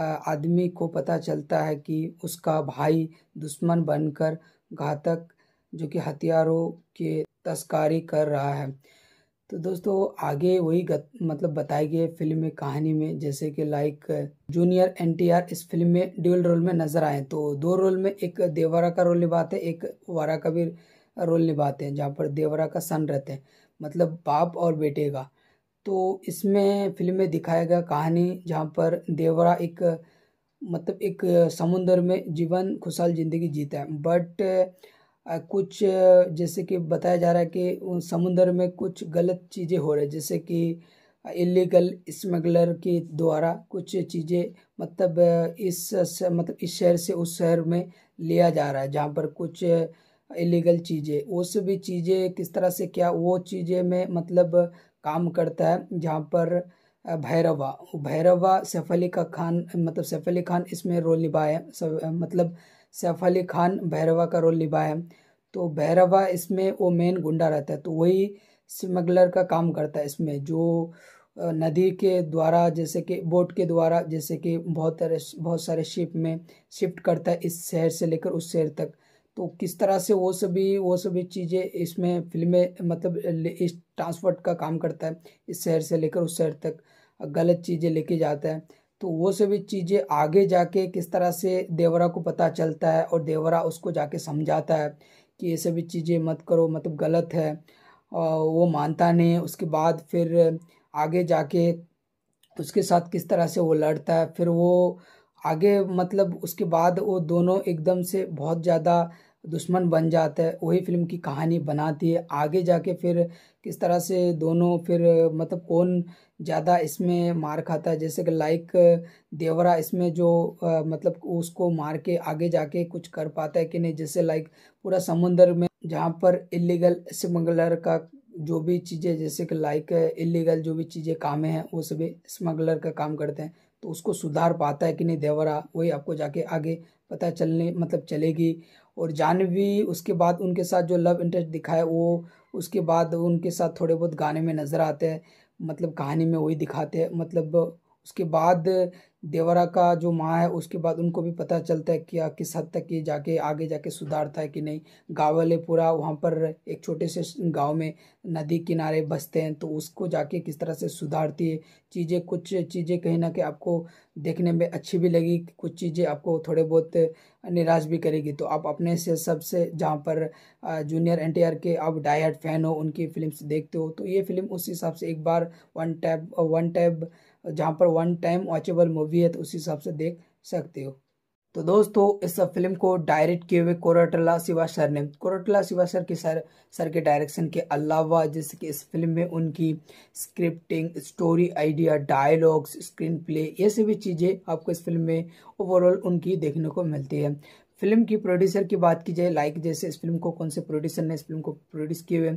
आदमी को पता चलता है कि उसका भाई दुश्मन बनकर घातक जो कि हथियारों के तस्कारी कर रहा है तो दोस्तों आगे वही गत, मतलब बताई गई फिल्म में कहानी में जैसे कि लाइक जूनियर एनटीआर इस फिल्म में ड्यूल रोल में नजर आए तो दो रोल में एक देवरा का रोल निभाते हैं एक वारा का भी रोल निभाते हैं जहाँ पर देवरा का सन रहते हैं मतलब बाप और बेटे का तो इसमें फिल्म में दिखाया गया कहानी जहाँ पर देवरा एक मतलब एक समुंदर में जीवन खुशहाल ज़िंदगी जीता है बट कुछ जैसे कि बताया जा रहा है कि उन समुंदर में कुछ गलत चीज़ें हो रही है जैसे कि इलीगल स्मगलर के द्वारा कुछ चीज़ें मतलब इस मतलब इस शहर से उस शहर में लिया जा रहा है जहाँ पर कुछ इलीगल चीज़ें वो सभी चीज़ें किस तरह से क्या वो चीज़ें में मतलब काम करता है जहाँ पर भैरवा भैरवा सैफ अली का खान मतलब सैफ अली खान इसमें रोल निभाए मतलब सैफ अली खान भैरवा का रोल निभाए तो भैरवा इसमें वो मेन गुंडा रहता है तो वही स्मगलर का काम करता है इसमें जो नदी के द्वारा जैसे कि बोट के द्वारा जैसे कि बहुत बहुत सारे शिप में शिफ्ट करता है इस शहर से लेकर उस शहर तक तो किस तरह से वो सभी वो सभी चीज़ें इसमें फिल्में मतलब इस ट्रांसपोर्ट का काम करता है इस शहर से लेकर उस शहर तक गलत चीज़ें लेके जाता है तो वो सभी चीज़ें आगे जाके किस तरह से देवरा को पता चलता है और देवरा उसको जाके समझाता है कि ये सभी चीज़ें मत करो मतलब गलत है वो मानता नहीं उसके बाद फिर आगे जाके उसके साथ किस तरह से वो लड़ता है फिर वो आगे मतलब उसके बाद वो दोनों एकदम से बहुत ज़्यादा दुश्मन बन जाता है वही फिल्म की कहानी बनाती है आगे जाके फिर किस तरह से दोनों फिर मतलब कौन ज़्यादा इसमें मार खाता है जैसे कि लाइक देवरा इसमें जो आ, मतलब उसको मार के आगे जाके कुछ कर पाता है कि नहीं जैसे लाइक पूरा समुंदर में जहाँ पर इलीगल स्मगलर का जो भी चीज़ें जैसे कि लाइक इलीगल जो भी चीज़ें कामें हैं वो सभी स्मगलर का काम करते हैं तो उसको सुधार पाता है कि नहीं देवरा वही आपको जाके आगे पता चलने मतलब चलेगी और जानवी उसके बाद उनके साथ जो लव इंटरेस्ट दिखाए वो उसके बाद उनके साथ थोड़े बहुत गाने में नज़र आते हैं मतलब कहानी में वही दिखाते हैं मतलब उसके बाद देवरा का जो माँ है उसके बाद उनको भी पता चलता है कि किस हद तक ये जाके आगे जाके सुधारता है कि नहीं गाँव वाले पूरा वहाँ पर एक छोटे से गांव में नदी किनारे बसते हैं तो उसको जाके किस तरह से सुधारती है चीज़ें कुछ चीज़ें कहीं ना कहीं आपको देखने में अच्छी भी लगी कुछ चीज़ें आपको थोड़े बहुत निराश भी करेगी तो आप अपने से सबसे जहाँ पर जूनियर एन के आप डायट फैन हो उनकी फिल्म देखते हो तो ये फिल्म उस हिसाब से एक बार वन टैब वन टैब जहाँ पर वन टाइम वॉचेबल मूवी है तो उस हिसाब से देख सकते हो तो दोस्तों इस फिल्म को डायरेक्ट किए हुए कोराटला शिवा सर ने कोरटला शिवा सर के सर सर के डायरेक्शन के अलावा जैसे कि इस फिल्म में उनकी scripting story idea dialogues screen play ये सभी चीज़ें आपको इस फिल्म में ओवरऑल उनकी देखने को मिलती है फिल्म की प्रोड्यूसर की बात की जाए लाइक जैसे इस फिल्म को कौन से प्रोड्यूसर ने इस फिल्म को प्रोड्यूस किए हुए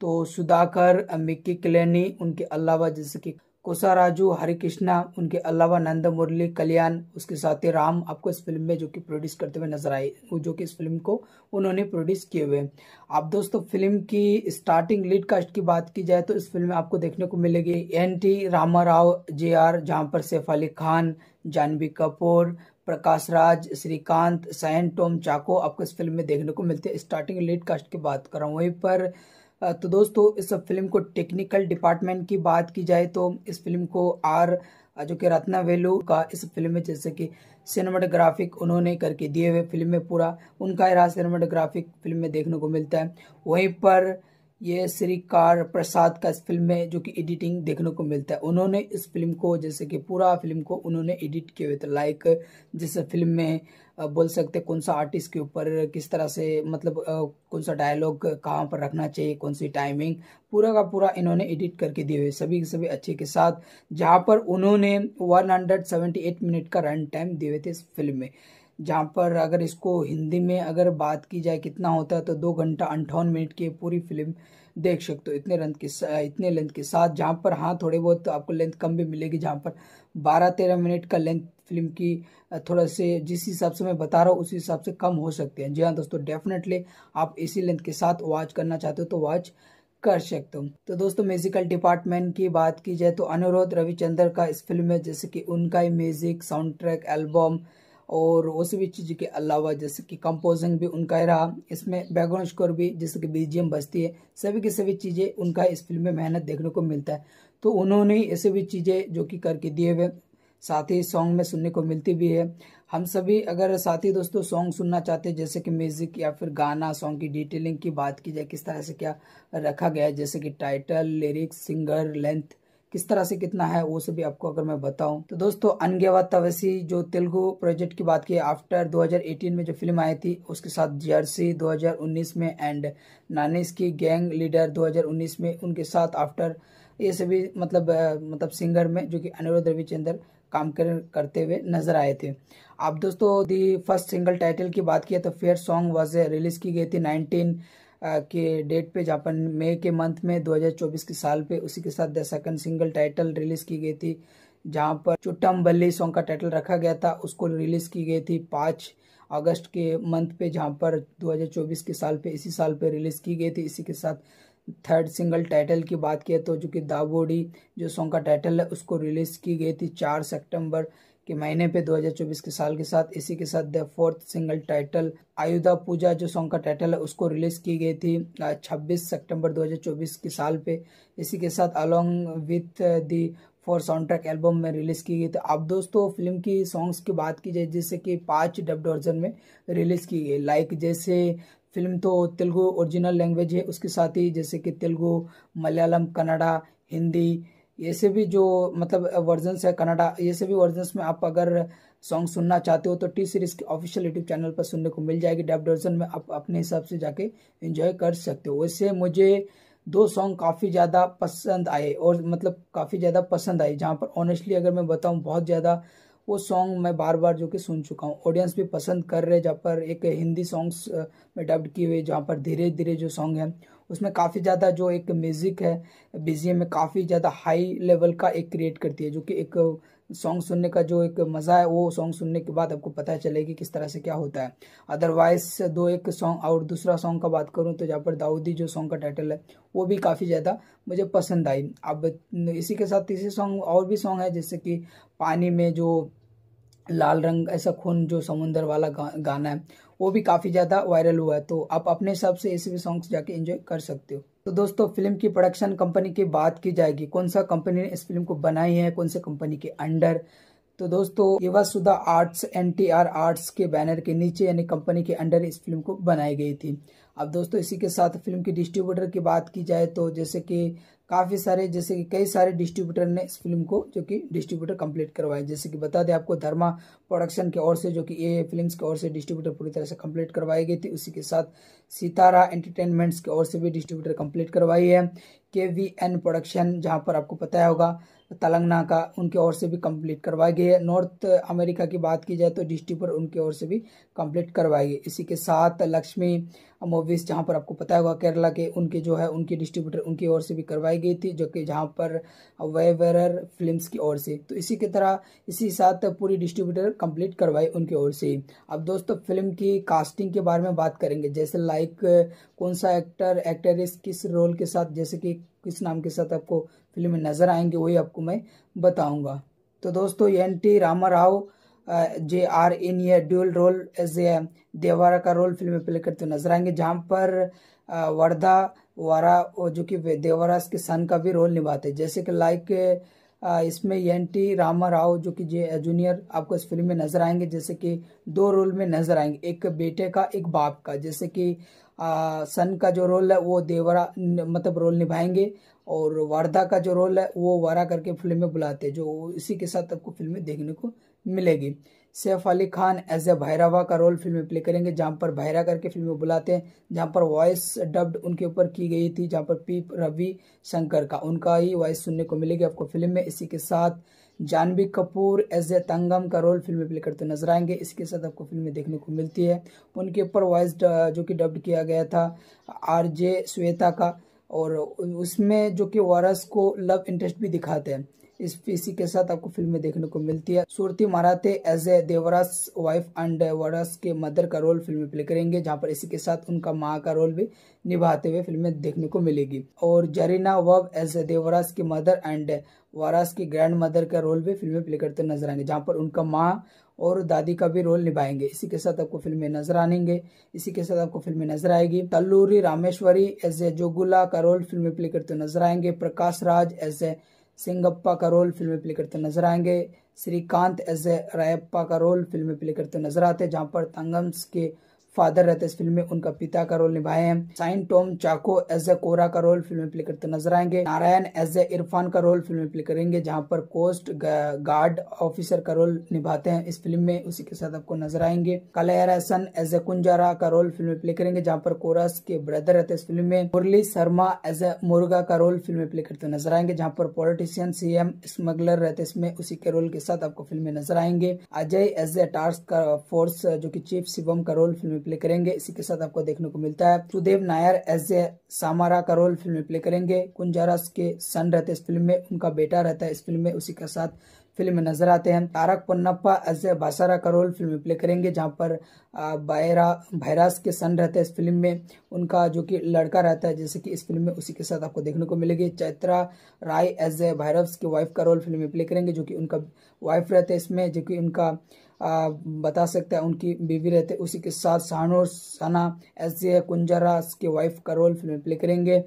तो सुधाकर मिक्की क्लेनी उनके अलावा जैसे कि कोसा हरे हरिकृष्णा उनके अलावा नंद मुरली कल्याण उसके साथ ही राम आपको इस फिल्म में जो कि प्रोड्यूस करते हुए नजर आए जो कि इस फिल्म को उन्होंने प्रोड्यूस किए हुए आप दोस्तों फिल्म की स्टार्टिंग लीड कास्ट की बात की जाए तो इस फिल्म में आपको देखने को मिलेगी N T Rama Rao J R जहाँ पर सैफ अली खान जानवी कपूर प्रकाश राज श्रीकांत सायन टोम चाको आपको इस फिल्म में देखने को मिलते हैं स्टार्टिंग लीड कास्ट की बात कर रहा हूँ वहीं पर तो दोस्तों इस फिल्म को टेक्निकल डिपार्टमेंट की बात की जाए तो इस फिल्म को आर जो कि रत्ना वेलू का इस फिल्म में जैसे कि सिनेमाटोग्राफिक उन्होंने करके दिए हुए फिल्म में पूरा उनका रहा सिनेमाटोग्राफिक फिल्म में देखने को मिलता है वहीं पर ये श्री कार प्रसाद का इस फिल्म में जो कि एडिटिंग देखने को मिलता है उन्होंने इस फिल्म को जैसे कि पूरा फिल्म को उन्होंने एडिट किए हुए थे लाइक जैसे फिल्म में बोल सकते कौन सा आर्टिस्ट के ऊपर किस तरह से मतलब कौन सा डायलॉग कहाँ पर रखना चाहिए कौन सी टाइमिंग पूरा का पूरा इन्होंने एडिट करके दिए हुए सभी के सभी अच्छे के साथ जहाँ पर उन्होंने वन मिनट का रन टाइम दिए हुए थे इस फिल्म में जहाँ पर अगर इसको हिंदी में अगर बात की जाए कितना होता है तो दो घंटा अंठावन मिनट की पूरी फिल्म देख सकते हो इतने लेंथ के इतने लेंथ के साथ जहाँ पर हाँ थोड़े बहुत तो आपको लेंथ कम भी मिलेगी जहाँ पर बारह तेरह मिनट का लेंथ फिल्म की थोड़ा से जिस हिसाब से मैं बता रहा हूँ उसी हिसाब से कम हो सकती है जी हाँ दोस्तों डेफिनेटली आप इसी लेंथ के साथ वॉच करना चाहते हो तो वॉच कर सकते हो तो दोस्तों म्यूजिकल डिपार्टमेंट की बात की जाए तो अनुरोध रविचंद्र का इस फिल्म में जैसे कि उनका ही म्यूजिक साउंड ट्रैक एल्बम और उस भी चीज़ के अलावा जैसे कि कंपोजिंग भी उनका ही रहा इसमें बैकग्राउंड स्कोर भी जैसे कि बीजीएम बजती है सभी की सभी चीज़ें उनका इस फिल्म में मेहनत देखने को मिलता है तो उन्होंने ऐसे भी चीज़ें जो कि करके दिए हुए साथ ही सॉन्ग में सुनने को मिलती भी है हम सभी अगर साथी दोस्तों सॉन्ग सुनना चाहते हैं जैसे कि म्यूजिक या फिर गाना सॉन्ग की डिटेलिंग की बात की जाए किस तरह से क्या रखा गया है जैसे कि टाइटल लिरिक्स सिंगर लेंथ किस तरह से कितना है वो सभी आपको अगर मैं बताऊं तो दोस्तों अनगेवा तवसी जो तेलुगु प्रोजेक्ट की बात की आफ्टर 2018 में जो फिल्म आई थी उसके साथ जर्सी 2019 में एंड नानिस की गैंग लीडर 2019 में उनके साथ आफ्टर ये सभी मतलब मतलब सिंगर में जो कि अनिरुद्ध रविचंद्र काम कर, करते हुए नजर आए थे आप दोस्तों दी फर्स्ट सिंगल टाइटल की बात किया तो फेयर सॉन्ग वॉज रिलीज की गई थी नाइनटीन के डेट पे जापान मई के मंथ में 2024 के साल पे उसी के साथ the second single title release की गई थी जहाँ पर चुट्टम बल्ली सॉन्ग का टाइटल रखा गया था उसको रिलीज की गई थी पाँच अगस्त के मंथ पे जहाँ पर 2024 के साल पे इसी साल पे रिलीज की गई थी इसी के साथ थर्ड सिंगल टाइटल की बात किया तो जो कि दाबोडी जो सॉन्ग का टाइटल है उसको रिलीज़ की गई थी चार सेप्टेम्बर के महीने पे 2024 के साल के साथ इसी के साथ the fourth single title Ayudha Pooja जो सॉन्ग का टाइटल है उसको रिलीज की गई थी 26 सितंबर 2024 के साल पे इसी के साथ along with the four sound track album में रिलीज़ की गई थी अब दोस्तों फिल्म की सॉन्ग्स की बात की जाए जैसे कि पाँच डब्ड वर्जन में रिलीज़ की गई लाइक जैसे फिल्म तो तेलुगु ओरिजिनल लैंग्वेज है उसके साथ ही जैसे कि तेलुगु मलयालम कन्नड़ा हिंदी ये से भी जो मतलब वर्जन्स है कनाडा ये से भी वर्जन्स में आप अगर सॉन्ग सुनना चाहते हो तो टी सीरीज के ऑफिशियल यूट्यूब चैनल पर सुनने को मिल जाएगी डेब वर्जन में आप अपने हिसाब से जाके इंजॉय कर सकते हो वैसे मुझे दो सॉन्ग काफ़ी ज़्यादा पसंद आए और मतलब काफ़ी ज़्यादा पसंद आए जहाँ पर ऑनेस्टली अगर मैं बताऊँ बहुत ज़्यादा वो सॉन्ग मैं बार बार जो कि सुन चुका हूँ ऑडियंस भी पसंद कर रहे जहाँ पर एक हिंदी सॉन्ग्स में डब्ड किए हुए जहाँ पर धीरे धीरे जो सॉन्ग हैं उसमें काफ़ी ज़्यादा जो एक म्यूज़िक है बीजीएम में काफ़ी ज़्यादा हाई लेवल का एक क्रिएट करती है जो कि एक सॉन्ग सुनने का जो एक मज़ा है वो सॉन्ग सुनने के बाद आपको पता कि किस तरह से क्या होता है अदरवाइज दो एक सॉन्ग और दूसरा सॉन्ग का बात करूँ तो जहाँ पर दाऊदी जो सॉन्ग का टाइटल है वो भी काफ़ी ज़्यादा मुझे पसंद आई अब इसी के साथ तीसरे सॉन्ग और भी सॉन्ग है जैसे कि पानी में जो लाल रंग ऐसा खून जो समुंदर वाला गा, गाना है वो भी काफ़ी ज़्यादा वायरल हुआ है तो आप अपने हिसाब से ऐसे भी सॉन्ग्स जाके एंजॉय कर सकते हो तो दोस्तों फिल्म की प्रोडक्शन कंपनी की बात की जाएगी कौन सा कंपनी ने इस फिल्म को बनाई है कौन से कंपनी के अंडर तो दोस्तों Yuva Sudha arts N Arts के बैनर के नीचे यानी कंपनी के अंडर इस फिल्म को बनाई गई थी अब दोस्तों इसी के साथ फिल्म की डिस्ट्रीब्यूटर की बात की जाए तो जैसे कि काफ़ी सारे जैसे कि कई सारे डिस्ट्रीब्यूटर ने इस फिल्म को जो कि डिस्ट्रीब्यूटर कंप्लीट करवाए जैसे कि बता दें आपको धर्मा प्रोडक्शन की ओर से जो कि ए फिल्म्स की ओर से डिस्ट्रीब्यूटर पूरी तरह से कंप्लीट करवाई गई थी उसी के साथ सितारा एंटरटेनमेंट्स की ओर से भी डिस्ट्रीब्यूटर कंप्लीट करवाई है के वी एन प्रोडक्शन जहाँ पर आपको पता होगा तेलंगाना का उनके ओर से भी कंप्लीट करवाई गई है नॉर्थ अमेरिका की बात की जाए तो डिस्ट्रीब्यूटर उनके ओर से भी कंप्लीट करवाई गई इसी के साथ लक्ष्मी मूवीज़ जहाँ पर आपको पता होगा केरला के उनके जो है उनकी डिस्ट्रीब्यूटर उनकी ओर से भी करवाई गई थी जो कि जहाँ पर वेवर फिल्म्स की ओर से तो इसी के तरह इसी साथ पूरी डिस्ट्रीब्यूटर कंप्लीट करवाई उनकी ओर से अब दोस्तों फिल्म की कास्टिंग के बारे में बात करेंगे जैसे लाइक कौन सा एक्टर एक्ट्रेस किस रोल के साथ जैसे कि किस नाम के साथ आपको फिल्म में नज़र आएंगे वही आपको मैं बताऊँगा तो दोस्तों N T Rama Rao J R in ये dual role as a Devara का रोल फिल्म में प्ले करते हुए नजर आएंगे जहाँ पर वर्धा वारा जो कि देवारा के सन का भी रोल निभाते हैं जैसे कि लाइक इसमें एन टी रामा राव जो कि जूनियर आपको इस फिल्म में नजर आएंगे जैसे कि दो रोल में नजर आएंगे एक बेटे का एक बाप का जैसे कि सन का जो रोल है वो देवरा मतलब रोल निभाएंगे और वारदा का जो रोल है वो वारा करके फिल्म में बुलाते हैं जो इसी के साथ आपको में देखने को मिलेगी सैफ अली खान एज ए भैरवा का रोल फिल्म में प्ले करेंगे जहाँ पर भैरा करके फिल्म में बुलाते हैं जहाँ पर वॉइस डब्ड उनके ऊपर की गई थी जहाँ पर पी रवि शंकर का उनका ही वॉइस सुनने को मिलेगी आपको फिल्म में इसी के साथ जानवी कपूर एज ए तंगम का रोल फिल्म में प्ले करते नजर आएंगे इसके साथ आपको फिल्म में देखने को मिलती है उनके ऊपर वॉइस जो कि डब्ड किया गया था आर जे श्वेता का और उसमें जो कि वारस को लव इंटरेस्ट भी दिखाते हैं इस इसी के साथ आपको फिल्म में देखने को मिलती है Shruti Marathe as a Devraj wife and वारस के मदर का रोल फिल्म में प्ले करेंगे जहां पर इसी के साथ उनका माँ का रोल भी निभाते हुए फिल्म में देखने को मिलेगी और जरीना वब एज ए देवराज की मदर एंड वारस की ग्रैंड मदर का रोल भी फिल्म में प्ले करते नजर आएंगे जहाँ पर उनका माँ और दादी का भी रोल निभाएंगे इसी के साथ आपको फिल्म में नजर आनेंगे इसी के साथ आपको फिल्म में नजर आएगी तल्लूरी रामेश्वरी एज ए जोगुला का रोल फिल्म में प्ले करते नजर आएंगे प्रकाश राज एज ए सिंगप्पा का रोल फिल्म में प्ले करते नजर आएंगे श्रीकांत एज ए रायप्पा का रोल फिल्म में प्ले करते नजर आते जहाँ पर तंगम्स के फादर रहते इस फिल्म में उनका पिता का रोल निभाए हैं साइन टोम चाको एज ए कोरा का रोल फिल्म में प्ले करते नजर आएंगे नारायण एज ए इरफान का रोल फिल्म में प्ले करेंगे जहाँ पर कोस्ट गार्ड ऑफिसर का रोल निभाते हैं इस फिल्म में उसी के साथ आपको नजर आएंगे Kalaiyarasan as a Kunjara का रोल फिल्म में प्ले करेंगे जहाँ पर कोरस के ब्रदर रहते इस फिल्म में मुरली शर्मा एज ए मुर्गा का रोल फिल्म में प्ले करते नजर आएंगे जहाँ पर पॉलिटिशियन एम स्मगलर रहते इसमें उसी के रोल के साथ आपको फिल्म में नजर आएंगे Ajay as a task force जो की चीफ शिवम का रोल फिल्म में प्ले करेंगे इसी के साथ आपको देखने को मिलता है सुदेव नायर एस ए सामारा का रोल फिल्म में प्ले करेंगे कुंजारस के सन रहते इस फिल्म में उनका बेटा रहता है इस फिल्म में उसी के साथ फिल्म में नजर आते हैं तारक पन्नप्पा एस ए बासारा का रोल फिल्म में प्ले करेंगे जहाँ पर बायरा भैरास के सन रहते हैं इस फिल्म में उनका जो कि लड़का रहता है जैसे कि इस फिल्म में उसी के साथ आपको देखने को मिलेगी चैत्रा राय एस ए भैरव की वाइफ का रोल फिल्म में प्ले करेंगे जो कि उनका वाइफ रहते हैं इसमें जो कि उनका बता सकते हैं उनकी बीवी रहते उसी के साथ सानो सना एस ए कुंजरा उसकी वाइफ का रोल फिल्म प्ले करेंगे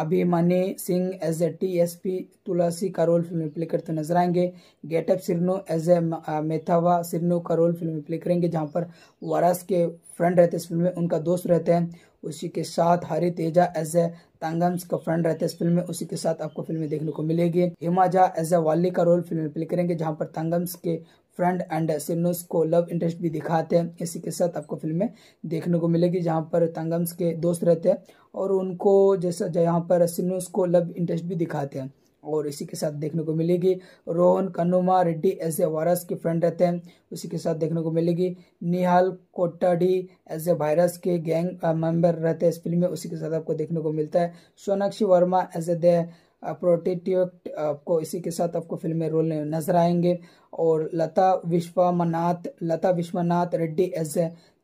Abhimanyu Singh as a T S P तुलसी का रोल फिल्म प्ले करते नजर आएंगे गेटअप सिरनो एज ए मेथावा सिरनो का रोल फिल्म प्ले करेंगे जहां पर वारस के फ्रेंड रहते इस फिल्म में उनका दोस्त रहते हैं उसी के साथ हरि तेजा एज ए तांगम्स का फ्रेंड रहते हैं इस फिल्म में उसी के साथ आपको फिल्म देखने को मिलेगी हिमाजा एज ए वाली का रोल फिल्म में प्ले करेंगे जहाँ पर तांगम्स के फ्रेंड एंड सिन्नोस को लव इंटरेस्ट भी दिखाते हैं इसी के साथ आपको फिल्म में देखने को मिलेगी जहाँ पर तंगम्स के दोस्त रहते हैं और उनको जैसा जहाँ पर सिन्नोस को लव इंटरेस्ट भी दिखाते हैं और इसी के साथ देखने को मिलेगी Rohan Kannuma Reddy as a virus के फ्रेंड रहते हैं उसी के साथ देखने को मिलेगी निहाल कोटाडी एज ए वायरस के गैंग मेंबर uh, रहते हैं इस फिल्म में उसी के साथ आपको देखने को मिलता है सोनाक्षी वर्मा एज ए दे प्रोटेटिव आपको इसी के साथ आपको फिल्म में रोल नजर आएंगे और लता विश्वानाथ लता विश्वनाथ रेड्डी एज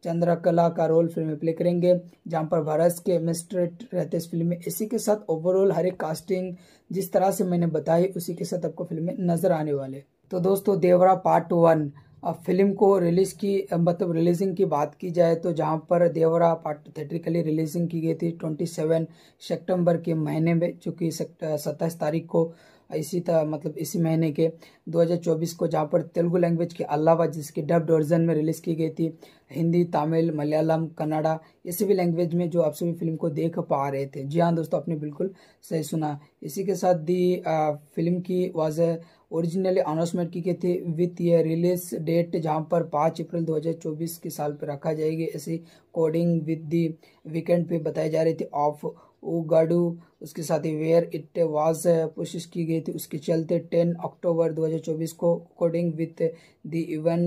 चंद्रकला का रोल फिल्म में प्ले करेंगे जहां पर भारत के मिस्ट्रेट रहते इस फिल्म में इसी के साथ ओवरऑल हर एक कास्टिंग जिस तरह से मैंने बताई उसी के साथ आपको फिल्म में नजर आने वाले तो दोस्तों देवरा पार्ट वन अब फिल्म को रिलीज की मतलब रिलीजिंग की बात की जाए तो जहाँ पर देवरा पार्ट थिएट्रिकली रिलीजिंग की गई थी ट्वेंटी सेवन सेप्टेम्बर के महीने में चूँकि सत्ताईस तारीख को इसी तरह मतलब इसी महीने के 2024 को जहाँ पर तेलुगु लैंग्वेज के अलावा जिसकी डब्ड वर्जन में रिलीज़ की गई थी हिंदी तमिल मलयालम कन्नाडा ये सभी लैंग्वेज में जो आप सभी फिल्म को देख पा रहे थे जी हाँ दोस्तों आपने बिल्कुल सही सुना इसी के साथ दी आ, फिल्म की वॉज ओरिजिनली अनाउंसमेंट की गई थी विथ ये रिलीज डेट जहाँ पर पाँच अप्रैल 2024 के साल पर रखा जाएगी ऐसी कोडिंग विद दी वीकेंड पे बताई जा रही थी ऑफ ओ गाडू उसके साथ ही वेयर इट वाज कोशिश की गई थी उसके चलते 10 अक्टूबर 2024 को according with the even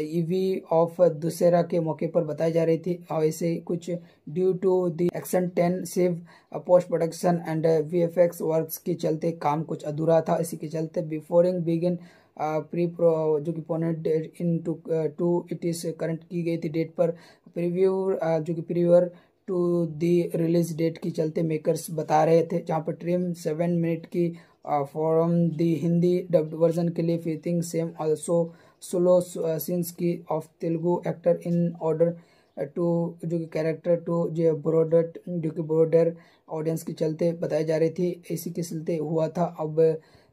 eve of Dussehra के मौके पर बताई जा रही थी और ऐसे कुछ due to the action intensive post production and V F X works के चलते काम कुछ अधूरा था इसी के चलते बिफोरिंग बिगिन प्री प्रो जो कि Punnett in to to it is current की गई थी डेट पर प्रीव्यू जो कि प्रीव्यूअर टू दी रिलीज डेट के चलते मेकर्स बता रहे थे जहाँ पर ट्रेम सेवन मिनट की from the Hindi dubbed version के लिए फीथिंग सेम ऑल्सो स्लो सीन्स की of Telugu actor in order to जो कि कैरेक्टर टू जो ब्रॉडर जो कि ब्रॉडर ऑडियंस के चलते बताई जा रही थी इसी के चलते हुआ था अब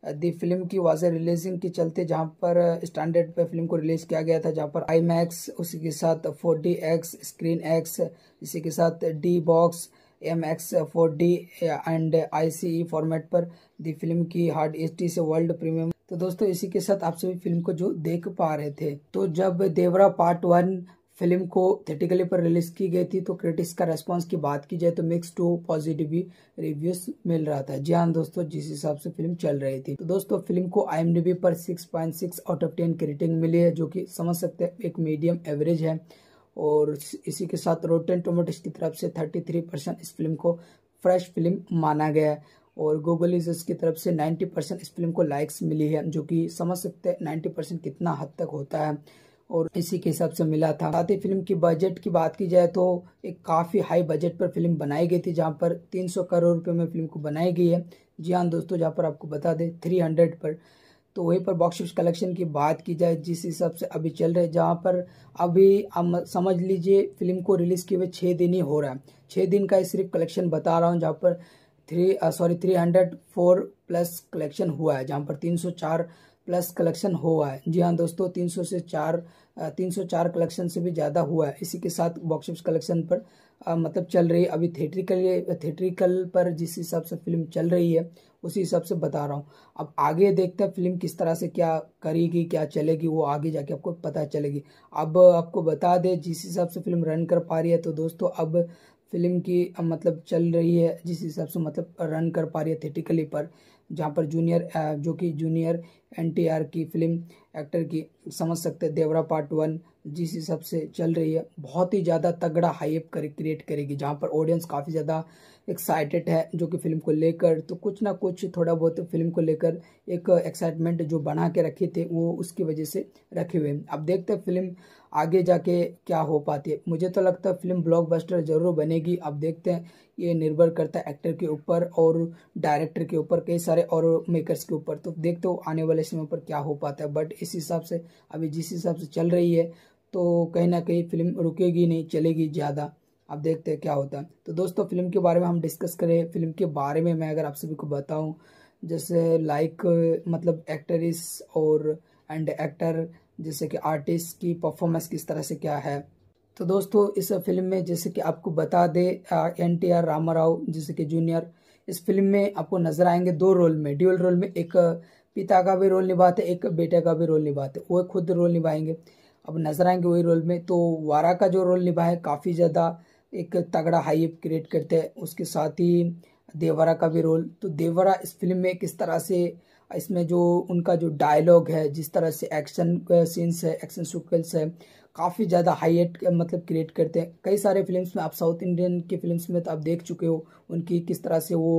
दी फिल्म की वाजह रिलीजिंग के चलते जहाँ पर स्टैंडर्ड पे फिल्म को रिलीज किया गया था जहाँ पर आई मैक्स उसी के साथ four D X screen X इसी के साथ D box M X four D and I C E format पर दी फिल्म की हार्ड एच टी से वर्ल्ड प्रीमियम तो दोस्तों इसी के साथ आप सभी फिल्म को जो देख पा रहे थे तो जब देवरा पार्ट वन फिल्म को थेटिकली पर रिलीज की गई थी तो क्रिटिक्स का रेस्पॉन्स की बात की जाए तो मिक्स टू पॉजिटिव भी रिव्यूज मिल रहा था जी हाँ दोस्तों जिस हिसाब से फिल्म चल रही थी तो दोस्तों फिल्म को आई पर 6.6 आउट ऑफ टेन की रेटिंग मिली है जो कि समझ सकते हैं एक मीडियम एवरेज है और इसी के साथ रोटेन टोमेटोज की तरफ से थर्टी परसेंट इस फिल्म को फ्रेश फिल्म माना गया है और गूगल यूजर्स की तरफ से नाइन्टी परसेंट इस फिल्म को लाइक्स मिली है जो कि समझ सकते हैं नाइन्टी परसेंट कितना हद तक होता है और इसी के हिसाब से मिला था साथ ही फिल्म की बजट की बात की जाए तो एक काफ़ी हाई बजट पर फिल्म बनाई गई थी जहाँ पर 300 करोड़ रुपए में फिल्म को बनाई गई है जी हाँ दोस्तों जहाँ पर आपको बता दें 300 पर तो वहीं पर बॉक्स ऑफिस कलेक्शन की बात की जाए जिस हिसाब से अभी चल रहे जहाँ पर अभी हम समझ लीजिए फिल्म को रिलीज़ किए हुए छः दिन ही हो रहा है छः दिन का सिर्फ कलेक्शन बता रहा हूँ जहाँ पर three sorry three hundred four plus collection हुआ है जहाँ पर तीन सौ चार प्लस कलेक्शन हुआ है जी हाँ दोस्तों 300 से चार 304 कलेक्शन से भी ज़्यादा हुआ है इसी के साथ बॉक्स कलेक्शन पर आ, मतलब चल रही है अभी थिएट्रिकल थिएट्रिकल पर जिस हिसाब से फिल्म चल रही है उसी हिसाब से बता रहा हूँ अब आगे देखते हैं फिल्म किस तरह से क्या करेगी क्या चलेगी वो आगे जाके आपको पता चलेगी अब आपको बता दें जिस हिसाब से फिल्म रन कर पा रही है तो दोस्तों अब फिल्म की मतलब चल रही है जिस हिसाब से मतलब रन कर पा रही है थिएटिकली पर जहाँ पर जूनियर जो कि जूनियर एनटीआर की फिल्म एक्टर की समझ सकते हैं देवरा पार्ट वन जिस हिसाब से चल रही है बहुत ही ज़्यादा तगड़ा हाइप कर क्रिएट करेगी जहाँ पर ऑडियंस काफ़ी ज़्यादा एक्साइटेड है जो कि फिल्म को लेकर तो कुछ ना कुछ थोड़ा बहुत फिल्म को लेकर एक एक्साइटमेंट जो बना के रखे थे वो उसकी वजह से रखे हुए हैं अब देखते हैं फिल्म आगे जाके क्या हो पाती है मुझे तो लगता है फिल्म ब्लॉकबस्टर जरूर बनेगी अब देखते हैं ये निर्भर करता है एक्टर के ऊपर और डायरेक्टर के ऊपर कई सारे और मेकर्स के ऊपर तो देखते हो आने वाले समय पर क्या हो पाता है बट इस हिसाब से अभी जिस हिसाब से चल रही है तो कहीं ना कहीं फिल्म रुकेगी नहीं चलेगी ज़्यादा अब देखते हैं क्या होता है तो दोस्तों फिल्म के बारे में हम डिस्कस करें फिल्म के बारे में मैं अगर आप सभी को बताऊँ जैसे लाइक मतलब एक्टरिस और एंड एक्टर जैसे कि आर्टिस्ट की परफॉर्मेंस किस तरह से क्या है तो दोस्तों इस फिल्म में जैसे कि आपको बता दे N T R Rama Rao जैसे कि जूनियर इस फिल्म में आपको नजर आएंगे दो रोल में ड्यूअल रोल में एक पिता का भी रोल निभाते एक बेटे का भी रोल निभाते वो खुद रोल निभाएंगे अब नजर आएंगे वही रोल में तो वारा का जो रोल निभाए काफ़ी ज़्यादा एक तगड़ा हाइप क्रिएट करते हैं उसके साथ ही देवरा का भी रोल तो देवरा इस फिल्म में किस तरह से इसमें जो उनका जो डायलॉग है जिस तरह से एक्शन सीन्स है एक्शन सिक्वेंस है काफ़ी ज़्यादा एट मतलब क्रिएट करते हैं कई सारे फिल्म्स में आप साउथ इंडियन की फिल्म्स में तो आप देख चुके हो उनकी किस तरह से वो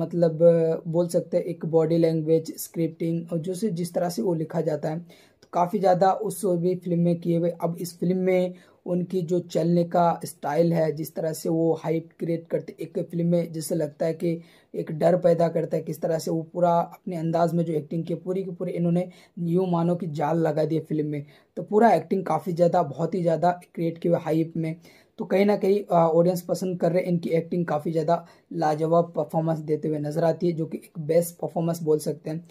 मतलब बोल सकते हैं एक बॉडी लैंग्वेज स्क्रिप्टिंग और जो से जिस तरह से वो लिखा जाता है तो काफ़ी ज़्यादा उस भी फिल्म में किए हुए अब इस फिल्म में उनकी जो चलने का स्टाइल है जिस तरह से वो हाइप क्रिएट करते एक फिल्म में जिससे लगता है कि एक डर पैदा करता है किस तरह से वो पूरा अपने अंदाज में जो एक्टिंग की पूरी की पूरी इन्होंने यूँ मानो कि जाल लगा दिया फिल्म में तो पूरा एक्टिंग काफ़ी ज़्यादा बहुत ही ज़्यादा क्रिएट की हाइप में तो कहीं ना कहीं ऑडियंस पसंद कर रहे इनकी एक्टिंग काफ़ी ज़्यादा लाजवाब परफॉर्मेंस देते हुए नज़र आती है जो कि एक बेस्ट परफॉर्मेंस बोल सकते हैं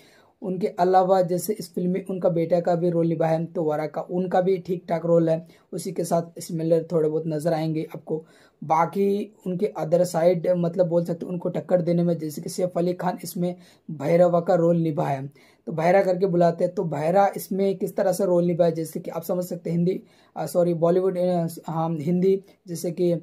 उनके अलावा जैसे इस फिल्म में उनका बेटा का भी रोल निभाया है तो वारा का उनका भी ठीक ठाक रोल है उसी के साथ सिमिलर थोड़े बहुत नज़र आएंगे आपको बाकी उनके अदर साइड मतलब बोल सकते उनको टक्कर देने में जैसे कि सैफ अली खान इसमें भैरवा का रोल निभाया तो भैरा करके बुलाते हैं तो भैरा इसमें किस तरह से रोल निभाया जैसे कि आप समझ सकते हैं हिंदी सॉरी बॉलीवुड हाँ हिंदी जैसे कि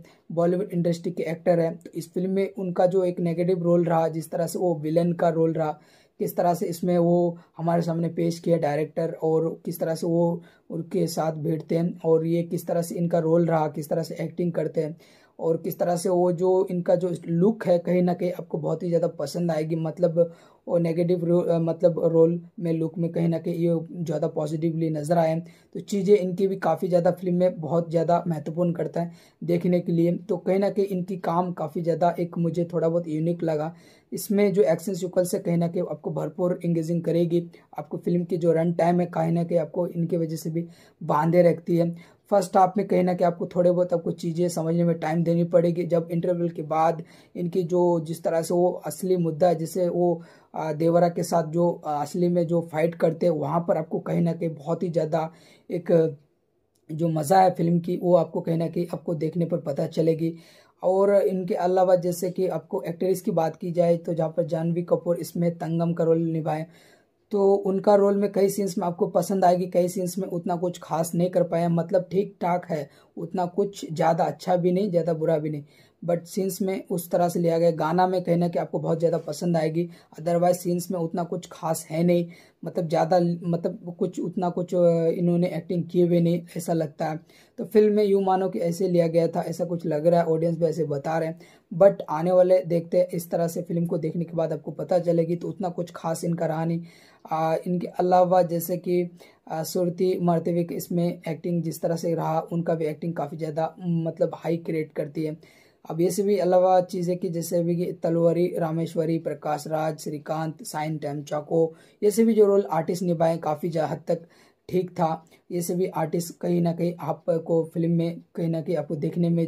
बॉलीवुड इंडस्ट्री के एक्टर हैं तो इस फिल्म में उनका जो एक नेगेटिव रोल रहा जिस तरह से वो विलन का रोल रहा किस तरह से इसमें वो हमारे सामने पेश किया डायरेक्टर और किस तरह से वो उनके साथ बैठते हैं और ये किस तरह से इनका रोल रहा किस तरह से एक्टिंग करते हैं और किस तरह से वो जो इनका जो लुक है कहीं ना कहीं आपको बहुत ही ज़्यादा पसंद आएगी मतलब वो नेगेटिव मतलब रोल में लुक में कहीं ना कहीं ये ज़्यादा पॉजिटिवली नज़र आए तो चीज़ें इनकी भी काफ़ी ज़्यादा फिल्म में बहुत ज़्यादा महत्वपूर्ण करता है देखने के लिए तो कहीं ना कहीं इनकी काम काफ़ी ज़्यादा एक मुझे थोड़ा बहुत यूनिक लगा इसमें जो एक्शन सिक्वल है कहीं ना कहीं आपको भरपूर इंगेजिंग करेगी आपको फिल्म की जो रन टाइम है कहीं ना कहीं आपको इनकी वजह से भी बांधे रखती है फर्स्ट हाफ में कहीं ना कहीं आपको थोड़े बहुत आपको चीज़ें समझने में टाइम देनी पड़ेगी जब इंटरवल के बाद इनकी जो जिस तरह से वो असली मुद्दा है जिसे वो देवरा के साथ जो असली में जो फाइट करते हैं वहाँ पर आपको कहीं ना कहीं बहुत ही ज़्यादा एक जो मज़ा है फिल्म की वो आपको कहीं ना कहीं आपको देखने पर पता चलेगी और इनके अलावा जैसे कि आपको एक्ट्रेस की बात की जाए तो जहाँ पर जानवी कपूर इसमें तंगम का रोल निभाए तो उनका रोल में कई सीन्स में आपको पसंद आएगी कई सीन्स में उतना कुछ खास नहीं कर पाया मतलब ठीक ठाक है उतना कुछ ज़्यादा अच्छा भी नहीं ज़्यादा बुरा भी नहीं बट सीन्स में उस तरह से लिया गया गाना में कहना कि आपको बहुत ज़्यादा पसंद आएगी अदरवाइज सीन्स में उतना कुछ खास है नहीं मतलब ज़्यादा मतलब कुछ उतना कुछ इन्होंने एक्टिंग किए हुए नहीं ऐसा लगता है तो फिल्म में यूँ मानो कि ऐसे लिया गया था ऐसा कुछ लग रहा है ऑडियंस भी ऐसे बता रहे हैं बट आने वाले देखते हैं इस तरह से फिल्म को देखने के बाद आपको पता चलेगी तो उतना कुछ खास इनका रहा नहीं इनके अलावा जैसे कि सुरती मर्तविक इसमें एक्टिंग जिस तरह से रहा उनका भी एक्टिंग काफ़ी ज़्यादा मतलब हाई क्रिएट करती है अब ऐसे भी अलावा चीज़ें कि जैसे भी तलवरी रामेश्वरी प्रकाश राज श्रीकांत साइन टैम चाको ऐसे भी जो रोल आर्टिस्ट निभाए काफ़ी हद तक ठीक था ये सभी आर्टिस्ट कहीं ना कहीं आपको फिल्म में कहीं ना कहीं आपको देखने में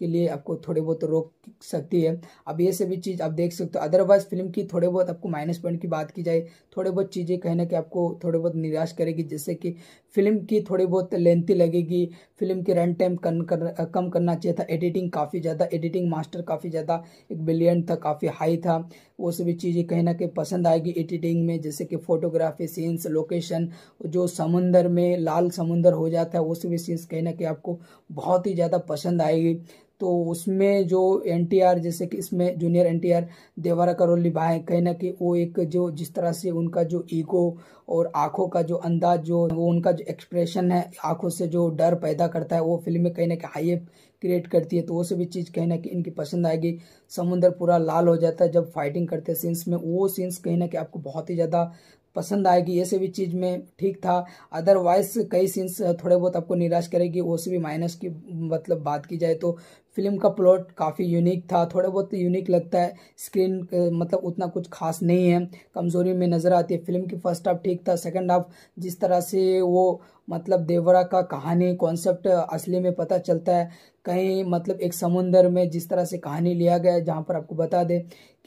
के लिए आपको थोड़े बहुत रोक सकती है अब ये सभी चीज़ आप देख सकते हो अदरवाइज फिल्म की थोड़े बहुत आपको माइनस पॉइंट की बात की जाए थोड़े बहुत चीज़ें कहीं ना कहीं आपको थोड़े बहुत निराश करेगी जैसे कि फिल्म की थोड़ी बहुत लेंथी लगेगी फिल्म की रन टाइम कम कर कम करना चाहिए था एडिटिंग काफ़ी ज़्यादा एडिटिंग मास्टर काफ़ी ज़्यादा एक बिलियन था काफ़ी हाई था वो सभी चीज़ें कहीं ना कहीं पसंद आएगी एडिटिंग में जैसे कि फोटोग्राफी सीन्स लोकेशन जो समुंदर में लाल जल समुंदर हो जाता है वो सभी सीन्स कहीं ना कहीं आपको बहुत ही ज़्यादा पसंद आएगी तो उसमें जो एन जैसे कि इसमें junior N T R Devara करोल निभाए कहीं ना कहीं वो एक जो जिस तरह से उनका जो ईगो और आंखों का जो अंदाज जो वो उनका जो एक्सप्रेशन है आंखों से जो डर पैदा करता है वो फिल्म में कहीं ना कहीं हाइप क्रिएट करती है तो वो सभी चीज़ कहीं ना कहीं इनकी पसंद आएगी समुंदर पूरा लाल हो जाता है जब फाइटिंग करते सीन्स में वो सीन्स कहीं ना कहीं आपको बहुत ही ज़्यादा पसंद आएगी ये सभी चीज़ में ठीक था अदरवाइज कई सीन्स थोड़े बहुत आपको निराश करेगी वो सभी माइनस की मतलब बात की जाए तो फिल्म का प्लॉट काफ़ी यूनिक था थोड़ा बहुत यूनिक लगता है स्क्रीन मतलब उतना कुछ खास नहीं है कमज़ोरी में नज़र आती है फिल्म की फर्स्ट हाफ ठीक था सेकंड हाफ जिस तरह से वो मतलब देवरा का कहानी कॉन्सेप्ट असली में पता चलता है कहीं मतलब एक समुंदर में जिस तरह से कहानी लिया गया है जहाँ पर आपको बता दें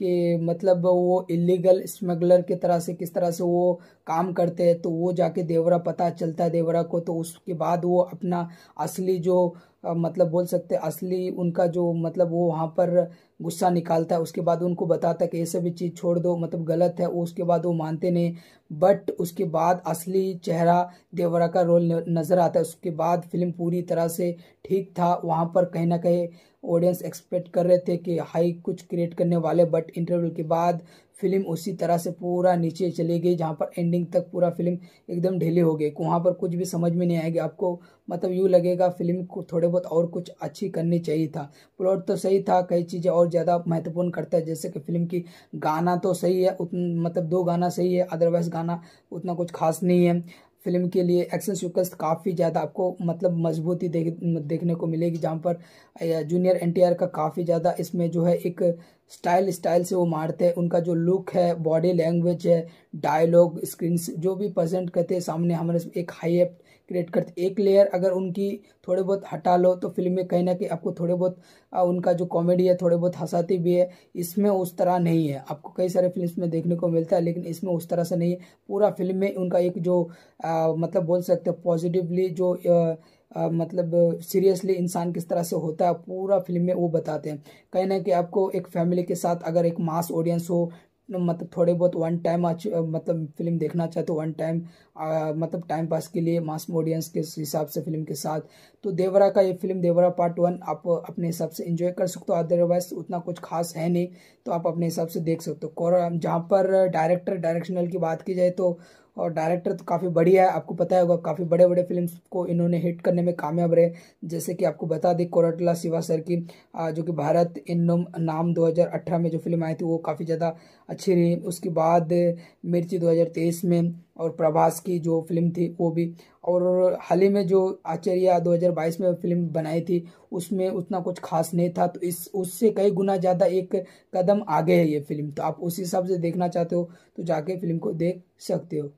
कि मतलब वो इलीगल स्मगलर की तरह से किस तरह से वो काम करते हैं तो वो जाके देवरा पता चलता है देवरा को तो उसके बाद वो अपना असली जो मतलब बोल सकते असली उनका जो मतलब वो वहाँ पर गुस्सा निकालता है उसके बाद उनको बताता है कि ये सभी चीज़ छोड़ दो मतलब गलत है वो उसके बाद वो मानते नहीं बट उसके बाद असली चेहरा देवरा का रोल नज़र आता है उसके बाद फिल्म पूरी तरह से ठीक था वहाँ पर कहीं ना कहीं ऑडियंस एक्सपेक्ट कर रहे थे कि हाई कुछ क्रिएट करने वाले बट इंटरव्यू के बाद फिल्म उसी तरह से पूरा नीचे चली गई जहाँ पर एंडिंग तक पूरा फिल्म एकदम ढीली हो गई वहाँ पर कुछ भी समझ में नहीं आएगी आपको मतलब यूँ लगेगा फिल्म को थोड़े बहुत और कुछ अच्छी करनी चाहिए था प्लॉट तो सही था कई चीज़ें और ज़्यादा महत्वपूर्ण करता है जैसे कि फिल्म की गाना तो सही है उतना मतलब दो गाना सही है अदरवाइज़ गाना उतना कुछ खास नहीं है फिल्म के लिए एक्शन सिक्वेंस काफ़ी ज़्यादा आपको मतलब मजबूती देख देखने को मिलेगी जहाँ पर जूनियर एनटीआर का काफ़ी ज़्यादा इसमें जो है एक स्टाइल स्टाइल से वो मारते हैं उनका जो लुक है बॉडी लैंग्वेज है डायलॉग स्क्रीन जो भी प्रजेंट करते हैं सामने हमारे एक हाई एप्ट क्रिएट करती एक लेयर अगर उनकी थोड़े बहुत हटा लो तो फिल्म में कहीं ना कहीं आपको थोड़े बहुत उनका जो कॉमेडी है थोड़े बहुत हंसाती भी है इसमें उस तरह नहीं है आपको कई सारे फिल्म में देखने को मिलता है लेकिन इसमें उस तरह से नहीं है पूरा फिल्म में उनका एक जो आ, मतलब बोल सकते हैं पॉजिटिवली जो आ, आ, मतलब सीरियसली इंसान किस तरह से होता है पूरा फिल्म में वो बताते हैं कहीं ना कि आपको एक फैमिली के साथ अगर एक मास ऑडियंस हो मतलब थोड़े बहुत वन टाइम मतलब फिल्म देखना चाहते हो वन टाइम मतलब टाइम पास के लिए मास ऑडियंस के हिसाब से फिल्म के साथ तो देवरा का ये फिल्म देवरा पार्ट वन आप अपने हिसाब से इंजॉय कर सकते हो अदरवाइज उतना कुछ खास है नहीं तो आप अपने हिसाब से देख सकते हो जहाँ पर डायरेक्टर डायरेक्शनल की बात की जाए तो और डायरेक्टर तो काफ़ी बढ़िया है आपको पता होगा काफ़ी बड़े बड़े फिल्म्स को इन्होंने हिट करने में कामयाब रहे जैसे कि आपको बता दें कोरटला शिवा सर की जो कि भारत इन नाम 2018 में जो फिल्म आई थी वो काफ़ी ज़्यादा अच्छी रही उसके बाद मिर्ची 2023 में और प्रभास की जो फिल्म थी वो भी और हाल ही में जो आचार्य 2022 में फिल्म बनाई थी उसमें उतना कुछ खास नहीं था तो इस उससे कई गुना ज़्यादा एक कदम आगे है ये फिल्म तो आप उस हिसाब से देखना चाहते हो तो जाके फिल्म को देख सकते हो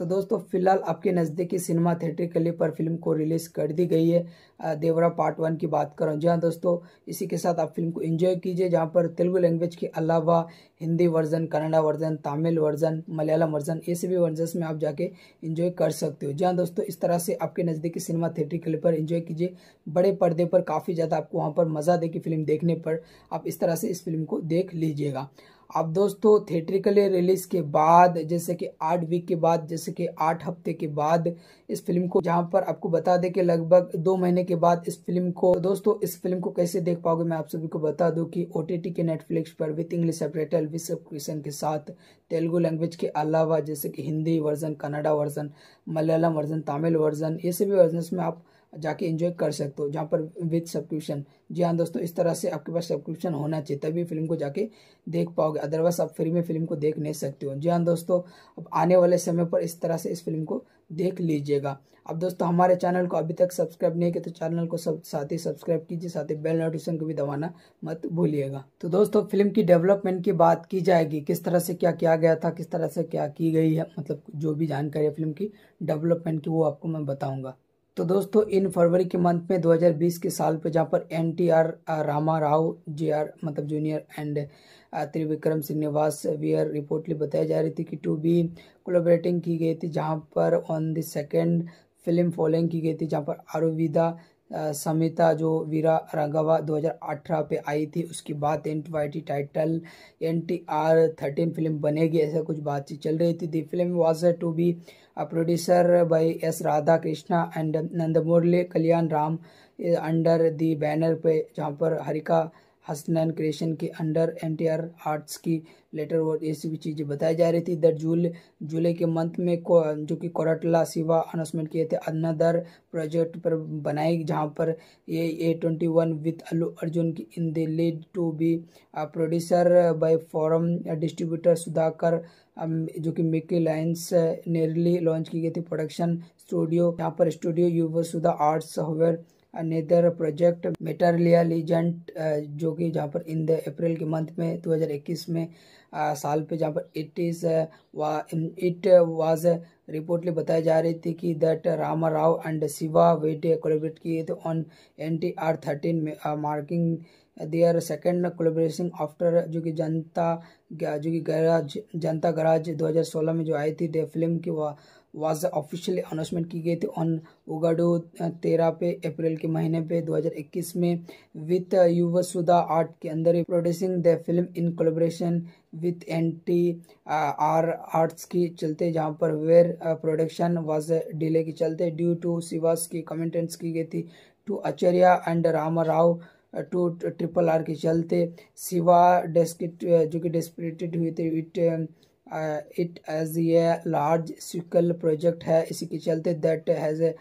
तो दोस्तों फिलहाल आपके नज़दीकी सिनेमा के लिए पर फिल्म को रिलीज़ कर दी गई है देवरा पार्ट वन की बात कर रहा हूँ जी हाँ दोस्तों इसी के साथ आप फिल्म को एंजॉय कीजिए जहाँ पर तेलुगु लैंग्वेज के अलावा Hindi version Kannada version Tamil version Malayalam version ये सभी वर्जन में आप जाके इंजॉय कर सकते हो जी हाँ दोस्तों इस तरह से आपके नज़दीकी सिनेमा थिएटर के लिए पर इन्जॉय कीजिए बड़े पर्दे पर काफ़ी ज़्यादा आपको वहाँ पर मज़ा देगी फिल्म देखने पर आप इस तरह से इस फिल्म को देख लीजिएगा अब दोस्तों थिएट्रिकली रिलीज के बाद जैसे कि आठ वीक के बाद जैसे कि आठ हफ्ते के बाद इस फिल्म को जहां पर आपको बता दें कि लगभग दो महीने के बाद इस फिल्म को दोस्तों इस फिल्म को कैसे देख पाओगे मैं आप सभी को बता दूं कि ओ के नेटफ्लिक्स पर विथ इंग्लिश सेपरेटल विथ सब्सक्रिप्शन के साथ तेलुगु लैंग्वेज के अलावा जैसे कि Hindi version Kannada version Malayalam version Tamil version ये सभी वर्जन में आप जाके इंजॉय कर सकते हो जहाँ पर विथ सब्सक्रिप्शन जी हाँ दोस्तों इस तरह से आपके पास सब्सक्रिप्शन होना चाहिए तभी फिल्म को जाके देख पाओगे अदरवाइज आप फ्री में फिल्म को देख नहीं सकते हो जी हाँ दोस्तों अब आने वाले समय पर इस तरह से इस फिल्म को देख लीजिएगा अब दोस्तों हमारे चैनल को अभी तक सब्सक्राइब नहीं किया तो चैनल को सब साथ ही सब्सक्राइब कीजिए साथ ही बेल नोटिफिकेशन को भी दबाना मत भूलिएगा तो दोस्तों फिल्म की डेवलपमेंट की बात की जाएगी किस तरह से क्या किया गया था किस तरह से क्या की गई है मतलब जो भी जानकारी है फिल्म की डेवलपमेंट की वो आपको मैं बताऊँगा तो दोस्तों इन फरवरी के मंथ में 2020 के साल पे जहाँ पर N T R Rama Rao J R मतलब junior and Trivikram Srinivas were reportedly बताई जा रही थी कि टू बी कोलोबरेटिंग की गई थी जहाँ पर on the second film following की गई थी जहाँ पर आरुविदा समिता जो वीरा रंगावा 2018 पे आई थी उसके बाद N T title N T R thirteen film बनेगी ऐसा कुछ बातचीत चल रही थी the film was to be produced by S. Radha Krishna and Nandamurli Kalyan Ram under the banner पे जहाँ पर हरिका हसनैन क्रिएशन के under N T R arts की लेटर और ये सभी चीज़ें बताई जा रही थी दर जूल जुलाई के मंथ में को जो कि कोरटला सिवा अनाउंसमेंट किए थे अन्नादर प्रोजेक्ट पर बनाई जहाँ पर ये A twenty one with Allu Arjun की in the lead to be producer by forum distributor Sudhakar जो कि मिकी लाइन्स नेरली लॉन्च की गई थी प्रोडक्शन स्टूडियो यहाँ पर studio yours the arts software neither project मेटालिया लीजेंट जो कि जहाँ पर इन द अप्रैल के मंथ में 2021 में साल पे जहाँ पर इट इज़ वा, इट वाज रिपोर्टली बताई जा रही थी कि that Rama Rao and Shiva वेटे collaborate किए थे on N T R thirteen marking their second collaboration after जो कि जनता जो कि गराज जनता गराज 2016 में जो आई थी दे फिल्म की वा, वाज ऑफिशियली अनाउंसमेंट की गई थी ऑन उगाडो uh, तेरह पे अप्रैल के महीने पे 2021 में uh, विथ सुधा आर्ट के अंदर producing the film in collaboration with N T R arts की चलते जहां पर वेयर प्रोडक्शन वाज डिले के चलते ड्यू टू शिवास की कमेंटेंट्स की गई थी to Acharya and Rama Rao to triple R के चलते सिवा डेस्क जो कि डिस्प्रेटेड हुए थे it it as a large scale project है इसी के चलते that has a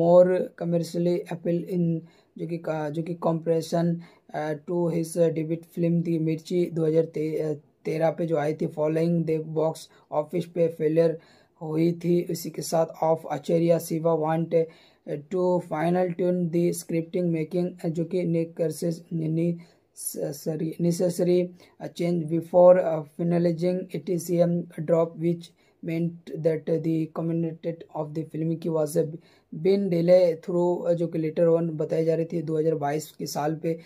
more commercially appeal in जो कि जो कि comparison to his debut film थी मिर्ची 2013 पे जो आई थी फॉलोइंग द बॉक्स ऑफिस पे फेलियर हुई थी इसी के साथ of Acharya Shiva want to final tune the scripting making जो कि necessary change before finalising it is एम drop which meant that the commitment of the film की वजह बिन डिले थ्रू जो कि लेटर वन बताई जा रही थी 2022 के साल पे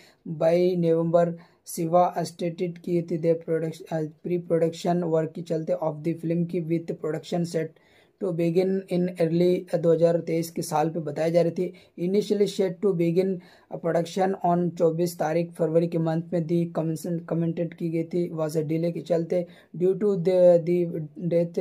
बाई नवंबर शिवा स्टेटेड की थी the production pre production work के चलते ऑफ द फिल्म की with production set to begin in early 2023 के साल पे बताई जा रही थी initially shade to begin production on 24 तारीख फरवरी के मंथ में दी कमेंटेड की गई थी वॉज डिले के चलते due to the death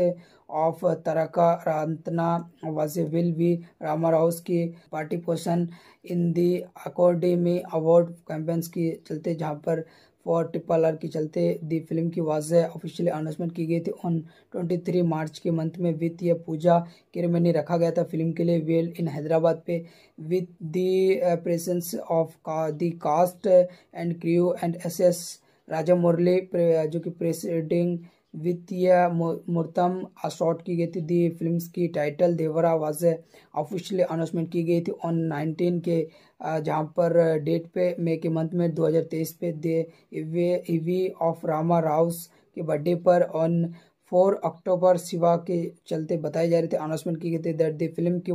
of Taraka Ratna was will be Rama Rouse की पार्टी पोषण इन दी अकॉर्डी में अवार्ड कैंपेन्स के चलते जहाँ पर फॉर ट्रिपल आर के चलते दी फिल्म की वाजह ऑफिशियली अनाउंसमेंट की गई थी ऑन 23 मार्च के मंथ में विथ यह पूजा किरमनी रखा गया था फिल्म के लिए वेल इन हैदराबाद पे with the presence of the cast and crew and S S राजा मुरली जो कि प्रेसिडिंग वित्तीय मुहूर्तम शॉट की गई थी दी फिल्म की title Devara was officially announcement की गई थी ऑन नाइनटीन के जहां पर डेट पे मे के मंथ में 2023 पे the eve of Rama Rouse के बर्थडे पर ऑन फोर अक्टूबर शिवा के चलते बताई जा रही थी अनाउंसमेंट की गई थी दैट द फिल्म की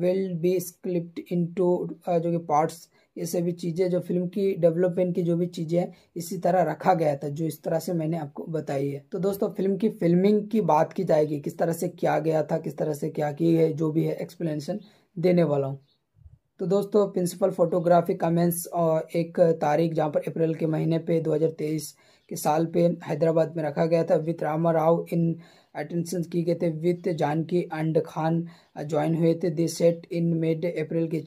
will be script in two जो कि पार्ट्स ये सभी चीज़ें जो फिल्म की डेवलपमेंट की जो भी चीज़ें हैं इसी तरह रखा गया था जो इस तरह से मैंने आपको बताई है तो दोस्तों फिल्म की फिल्मिंग की बात की जाएगी किस तरह से क्या गया था किस तरह से क्या की है जो भी है एक्सप्लेनेशन देने वाला हूँ तो दोस्तों प्रिंसिपल फोटोग्राफी कमेंट्स और एक तारीख जहाँ पर अप्रैल के महीने पे 2023 के साल पे हैदराबाद में रखा गया था with Rama Rao in attention की गए थे with Janaki and Khan join हुए थे this set in mid April के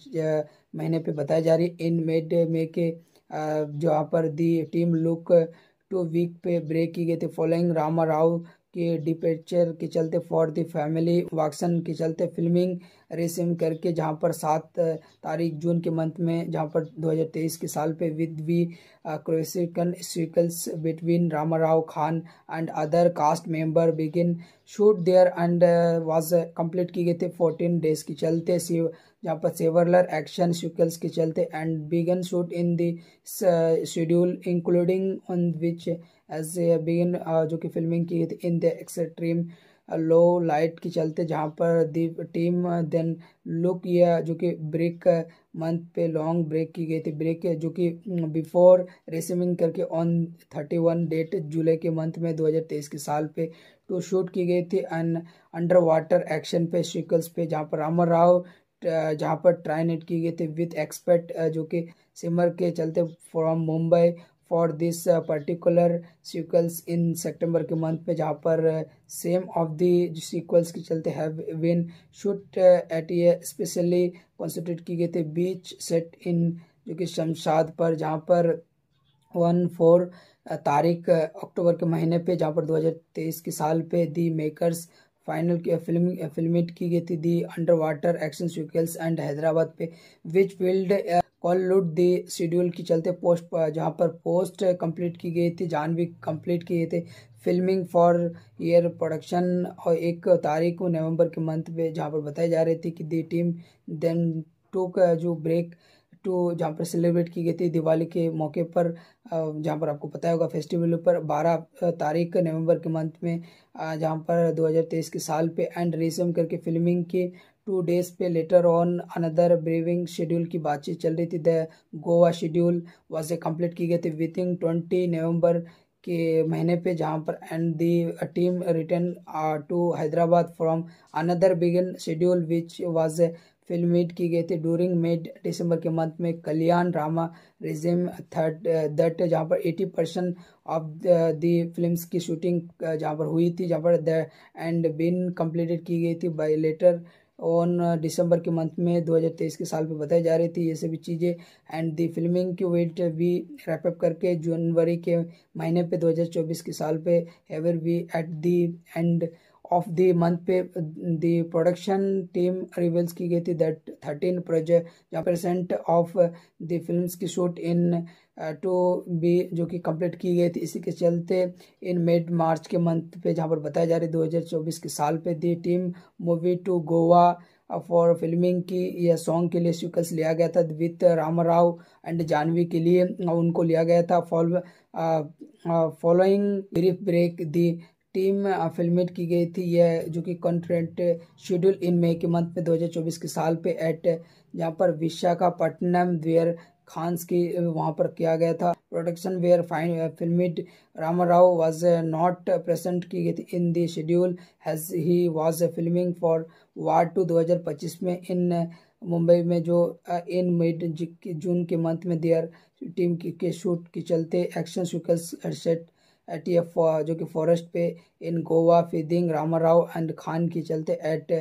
महीने पे बताई जा रही है इन मेड मे के जो यहाँ पर the team look two week पे ब्रेक की गई थी फॉलोइंग रामा राव के डिपेचर के चलते फॉर द फैमिली वाक्सन के चलते फिल्मिंग रेसिम करके जहाँ पर सात तारीख जून के मंथ में जहाँ पर 2023 के साल पे विद वी क्रोसिकन sequels between Rama Rao Khan and other cast member begin shoot there and was complete की गई थी फोर्टीन डेज के चलते सी जहाँ पर सेवरलर एक्शन सीक्वेंस के चलते and begin shoot in the schedule including on which as began जो कि फिल्मिंग की थी in the extreme low light के चलते जहाँ पर दी टीम देन लुक या जो कि ब्रेक मंथ uh, पे लॉन्ग ब्रेक की गई थी ब्रेक जो कि बिफोर mm, रेसिमिंग करके ऑन थर्टी वन डेट जुलाई के मंथ में दो हजार तेईस के साल पे टू शूट की गई थी एंड अंडर वाटर एक्शन पे शिकल्स पे जहाँ पर अमर राव जहाँ पर ट्राई नेट किए गए थे विथ एक्सपर्ट जो कि सिमर के चलते from Mumbai for this particular sequels in September के मंथ में जहाँ पर सेम ऑफ दी सीक्वल्स के चलते have win shoot at a specially concentrate किए गए थे बीच सेट इन जो कि शमशाद पर जहाँ पर वन फोर तारीख अक्टूबर के महीने पे जहाँ पर 2023 के साल पे दी मेकर्स फाइनल की फिल्म की गई थी the under water action sequels and Hyderabad पे विच फील्ड कॉलुड दी शेड्यूल के चलते पोस्ट जहाँ पर पोस्ट कंप्लीट की गई थी जान भी कंप्लीट किए थे फिल्मिंग फॉर ईयर प्रोडक्शन और एक तारीख को नवंबर के मंथ में जहाँ पर बताई जा रही थी कि दी टीम देन टूक जो ब्रेक टू जहाँ पर सेलिब्रेट की गई थी दिवाली के मौके पर जहाँ पर आपको पता होगा फेस्टिवल पर 12 तारीख नवंबर के मंथ में जहाँ पर 2023 के साल पे एंड रिज्यूम करके फिल्मिंग के टू डेज पे later on another briefing schedule की बातचीत चल रही थी the Goa schedule was complete की गई थी विथिंग ट्वेंटी नवम्बर के महीने पे जहाँ पर and the team return to Hyderabad from another begin schedule which was film made की गई थी डूरिंग मेड दिसंबर के मंथ में कल्याण रामा रिजिम थर्ड दट जहाँ पर 80 परसेंट ऑफ दी फिल्म की शूटिंग जहाँ पर हुई थी जहाँ पर द एंड बिन कंप्लीटेड की गई थी बाई लेटर ऑन दिसंबर के मंथ में 2023 के साल पे बताई जा रही थी ये सभी चीज़ें एंड दी फिल्मिंग की वेट भी रैपअप करके जनवरी के महीने पे 2024 के साल पे ever we at the end of the month पे द प्रोडक्शन टीम रिवील्स की गई थी that thirteen percent of the films की शूट इन टू बी जो कि कंप्लीट की गई थी इसी के चलते इन मेड मार्च के मंथ पे जहाँ पर बताया जा रही 2024 के साल पे the team movie to Goa for filming की यह सॉन्ग के लिए सीक्वेंस लिया गया था विथ राम राव एंड जानवी के लिए उनको लिया गया था follow following brief break the team filmed की गई थी यह जो कि कॉन्ट्रेंट शेड्यूल इन मई के मंथ में 2024 के साल पे एट यहाँ पर विशाखापट्टनम वेयर खांस की वहाँ पर किया गया था production where fine filmed Rama Rao was not present की गई थी in the schedule has he was filming for war two 2025 में इन uh, मुंबई में जो इन मिड जून के मंथ में देयर टीम की के शूट के चलते एक्शन सीक्वेंस सेट एट ये जो कि फॉरेस्ट पे इन गोवा फिदिंग राव एंड खान के चलते एट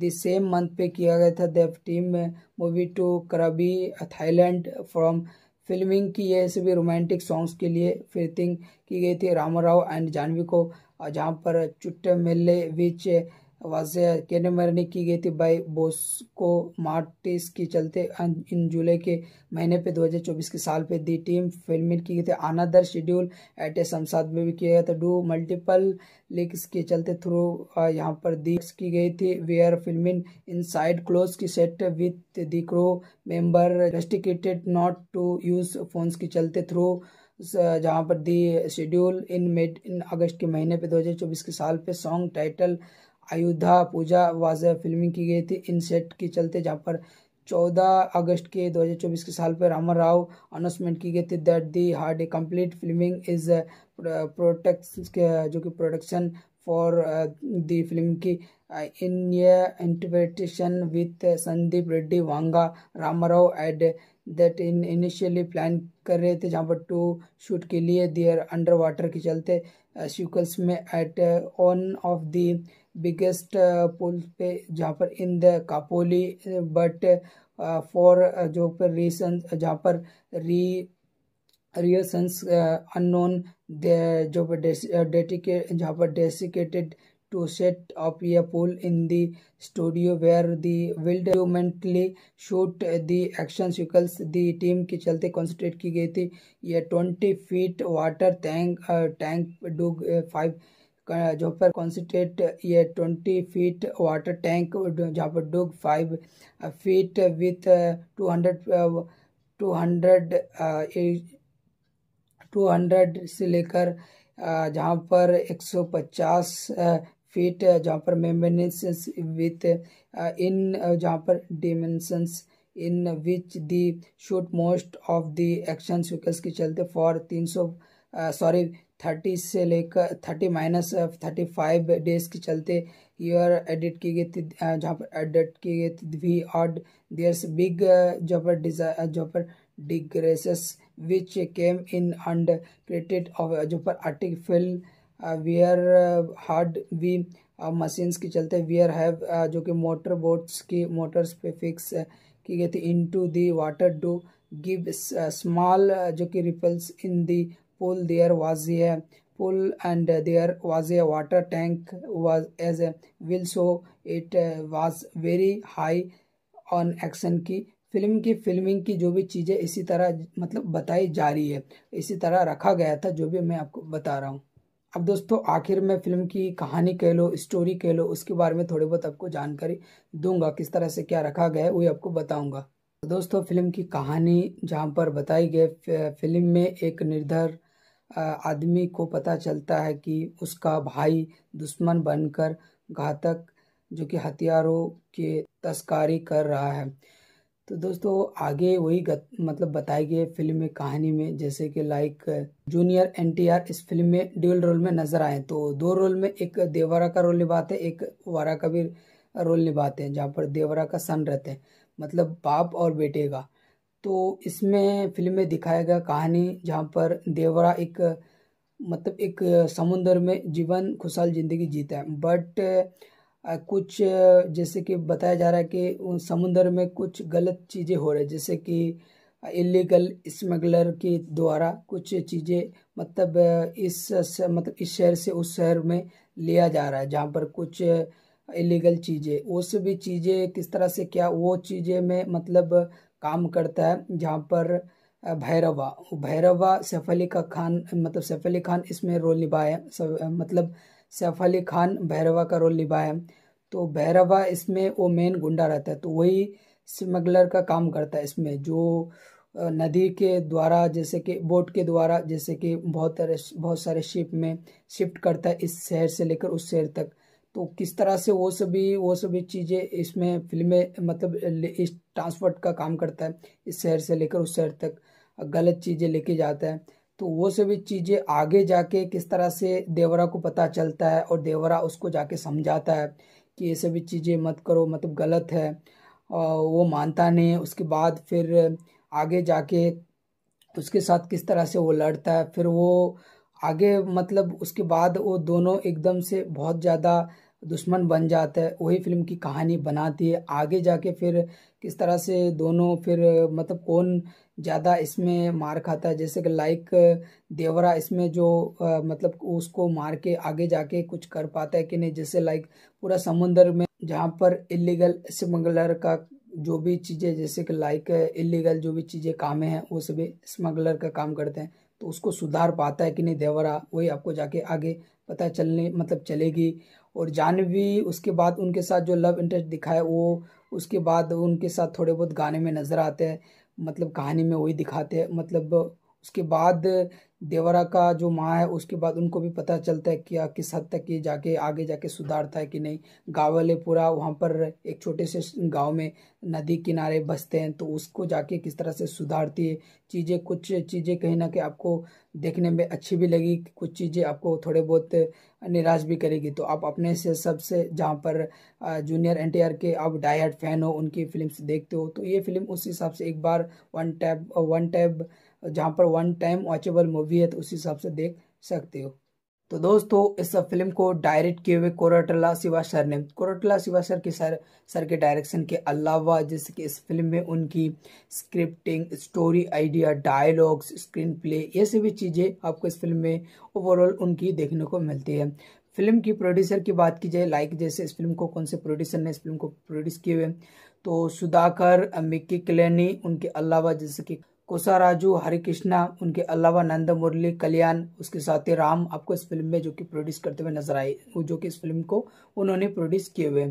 द सेम मंथ पे किया गया था देव team movie to Krabi Thailand from filming की ये सभी रोमांटिक सॉन्ग्स के लिए फिटिंग की गई थी राव एंड जानवी को जहाँ पर चुट्टे मेले विच वाजह कहने की गई थी बाई बोस्को मार्टिस के चलते अं, इन जुलाई के महीने पे 2024 के साल पे दी टीम फिल्मिट की गई थी another schedule at a Shamsad में भी किया गया था डू मल्टीपल लीग्स के चलते थ्रू यहाँ पर दी की गई थी where are filming in side close की set with the crew member restricted not to use phones के चलते थ्रू जहाँ पर दी शेड्यूल इन मेड इन अगस्त के महीने पे 2024 के साल पे song title Ayodhya Pooja was filming की गई थी इन सेट के चलते जहाँ पर 14 अगस्त के 2024 के साल पर रामा राव अनाउंसमेंट की गई थी that the hard a complete filming is protect जो कि प्रोडक्शन फॉर दी फिल्म की in interpretation with Sandeep Reddy Vanga Rama Rao add that in initially plan कर रहे थे जहाँ पर टू शूट के लिए दियर अंडर वाटर के चलते सीक्वल्स uh, में at on of the biggest pool uh, पे जहाँ पर इन द कापोली बट फॉर जो पर रीसन जहाँ पर री रियसन्स अनोन जो पर डेटिके uh, जहाँ पर डेसिकेटेड टू सेट ऑफ य pool in the studio where the विल्डमेंटली shoot the action sequels the team के चलते कॉन्सेंट्रेट की गई थी यह twenty feet water tank tank dug five जो पर कॉन्सेंट्रेट ये ट्वेंटी फीट वाटर टैंक जहाँ पर dug five feet with two hundred two hundred two hundred से लेकर जहाँ पर एक सौ पचास फीट जहाँ पर मेमेनेस विथ इन जहाँ पर dimensions in which the shoot most of the action sequence के चलते फॉर तीन सौ सॉरी थर्टी से लेकर thirty minus thirty five days के चलते यूर एडिट की गई थी जहाँ पर एडिट की गई थी वी ऑड देयर्स बिग जो पर डिजा पर डिग्रेसेस विच केम इन अंड क्रिएटेड जो पर article where hard we machines के चलते वियर हैव जो कि मोटर बोट्स की मोटर्स पे फिक्स की गई थी इन to the water do give small जो कि ripples in the pool there was a pool and there was a water tank was as a will so it uh, was very high on action की film की filming की जो भी चीज़ें इसी तरह मतलब बताई जा रही है इसी तरह रखा गया था जो भी मैं आपको बता रहा हूँ अब दोस्तों आखिर में फिल्म की कहानी कह लो स्टोरी कह लो उसके बारे में थोड़ी बहुत आपको जानकारी दूंगा किस तरह से क्या रखा गया है वही आपको बताऊंगा दोस्तों फिल्म की कहानी जहाँ पर बताई गई फिल्म में एक निर्धर आदमी को पता चलता है कि उसका भाई दुश्मन बनकर घातक जो कि हथियारों के तस्करी कर रहा है तो दोस्तों आगे वही गत, मतलब बताई गई फिल्म में कहानी में जैसे कि लाइक जूनियर एनटीआर इस फिल्म में ड्यूल रोल में नजर आए तो दो रोल में एक देवरा का रोल निभाते हैं एक वारा का भी रोल निभाते हैं जहाँ पर देवरा का सन रहते हैं मतलब बाप और बेटे का तो इसमें फिल्म में दिखाया गया कहानी जहाँ पर देवरा एक मतलब एक समुंदर में जीवन खुशहाल ज़िंदगी जीता है बट कुछ जैसे कि बताया जा रहा है कि उन समुंदर में कुछ गलत चीज़ें हो रही जैसे कि इलीगल स्मगलर के द्वारा कुछ चीज़ें मतलब इस मतलब इस शहर से उस शहर में लिया जा रहा है जहाँ पर कुछ इलीगल चीज़ें वो सभी चीज़ें किस तरह से क्या वो चीज़ें में मतलब काम करता है जहाँ पर भैरवा भैरवा सैफ अली का खान मतलब सैफ अली खान इसमें रोल निभाया है मतलब सैफ अली खान भैरवा का रोल निभाया हैं तो भैरवा इसमें वो मेन गुंडा रहता है तो वही स्मगलर का काम करता है इसमें जो नदी के द्वारा जैसे कि बोट के द्वारा जैसे कि बहुत सारे बहुत सारे शिप में शिफ्ट करता है इस शहर से लेकर उस शहर तक तो किस तरह से वो सभी वो सभी चीज़ें इसमें फिल्में मतलब इस ट्रांसपोर्ट का काम करता है इस शहर से लेकर उस शहर तक गलत चीज़ें लेके जाता है तो वो सभी चीज़ें आगे जाके किस तरह से देवरा को पता चलता है और देवरा उसको जाके समझाता है कि ये सभी चीज़ें मत करो मतलब गलत है वो मानता नहीं उसके बाद फिर आगे जाके उसके साथ किस तरह से वो लड़ता है फिर वो आगे मतलब उसके बाद वो दोनों एकदम से बहुत ज़्यादा दुश्मन बन जाता है वही फिल्म की कहानी बनाती है आगे जाके फिर किस तरह से दोनों फिर मतलब कौन ज़्यादा इसमें मार खाता है जैसे कि लाइक देवरा इसमें जो आ, मतलब उसको मार के आगे जाके कुछ कर पाता है कि नहीं जैसे लाइक पूरा समुंदर में जहाँ पर इलीगल स्मगलर का जो भी चीज़ें जैसे कि लाइक इलीगल जो भी चीज़ें कामें हैं वो सभी स्मगलर का काम करते हैं तो उसको सुधार पाता है कि नहीं देवरा वही आपको जाके आगे पता चलने मतलब चलेगी और जानवी उसके बाद उनके साथ जो लव इंटरेस्ट दिखाया वो उसके बाद उनके साथ थोड़े बहुत गाने में नज़र आते हैं मतलब कहानी में वही दिखाते हैं मतलब उसके बाद देवरा का जो माँ है उसके बाद उनको भी पता चलता है कि किस हद तक ये जाके आगे जाके सुधारता है कि नहीं गाँव वाले पूरा वहाँ पर एक छोटे से गांव में नदी किनारे बसते हैं तो उसको जाके किस तरह से सुधारती है चीज़ें कुछ चीज़ें कहीं ना कहीं आपको देखने में अच्छी भी लगी कुछ चीज़ें आपको थोड़े बहुत निराश भी करेगी तो आप अपने से सबसे जहाँ पर जूनियर एन के आप डायट फैन हो उनकी फिल्म देखते हो तो ये फिल्म उस हिसाब से एक बार वन टैब वन टैब जहाँ पर वन टाइम वॉचेबल मूवी है तो उस हिसाब से देख सकते हो तो दोस्तों इस फिल्म को डायरेक्ट किए हुए कोराटला शिवा सर ने कोरटला शिवा सर के सर सर के डायरेक्शन के अलावा जैसे कि इस फिल्म में उनकी scripting story idea dialogues screen play ये सभी चीज़ें आपको इस फिल्म में ओवरऑल उनकी देखने को मिलती है फिल्म की प्रोड्यूसर की बात की जाए लाइक जैसे इस फिल्म को कौन से प्रोड्यूसर ने इस फिल्म को प्रोड्यूस किए हुए तो सुधाकर मिक्की क्लेनी उनके अलावा जैसे कि कोसा हरे हरिकृष्णा उनके अलावा नंद मुरली कल्याण उसके साथ ही राम आपको इस फिल्म में जो कि प्रोड्यूस करते हुए नजर आए जो कि इस फिल्म को उन्होंने प्रोड्यूस किए हुए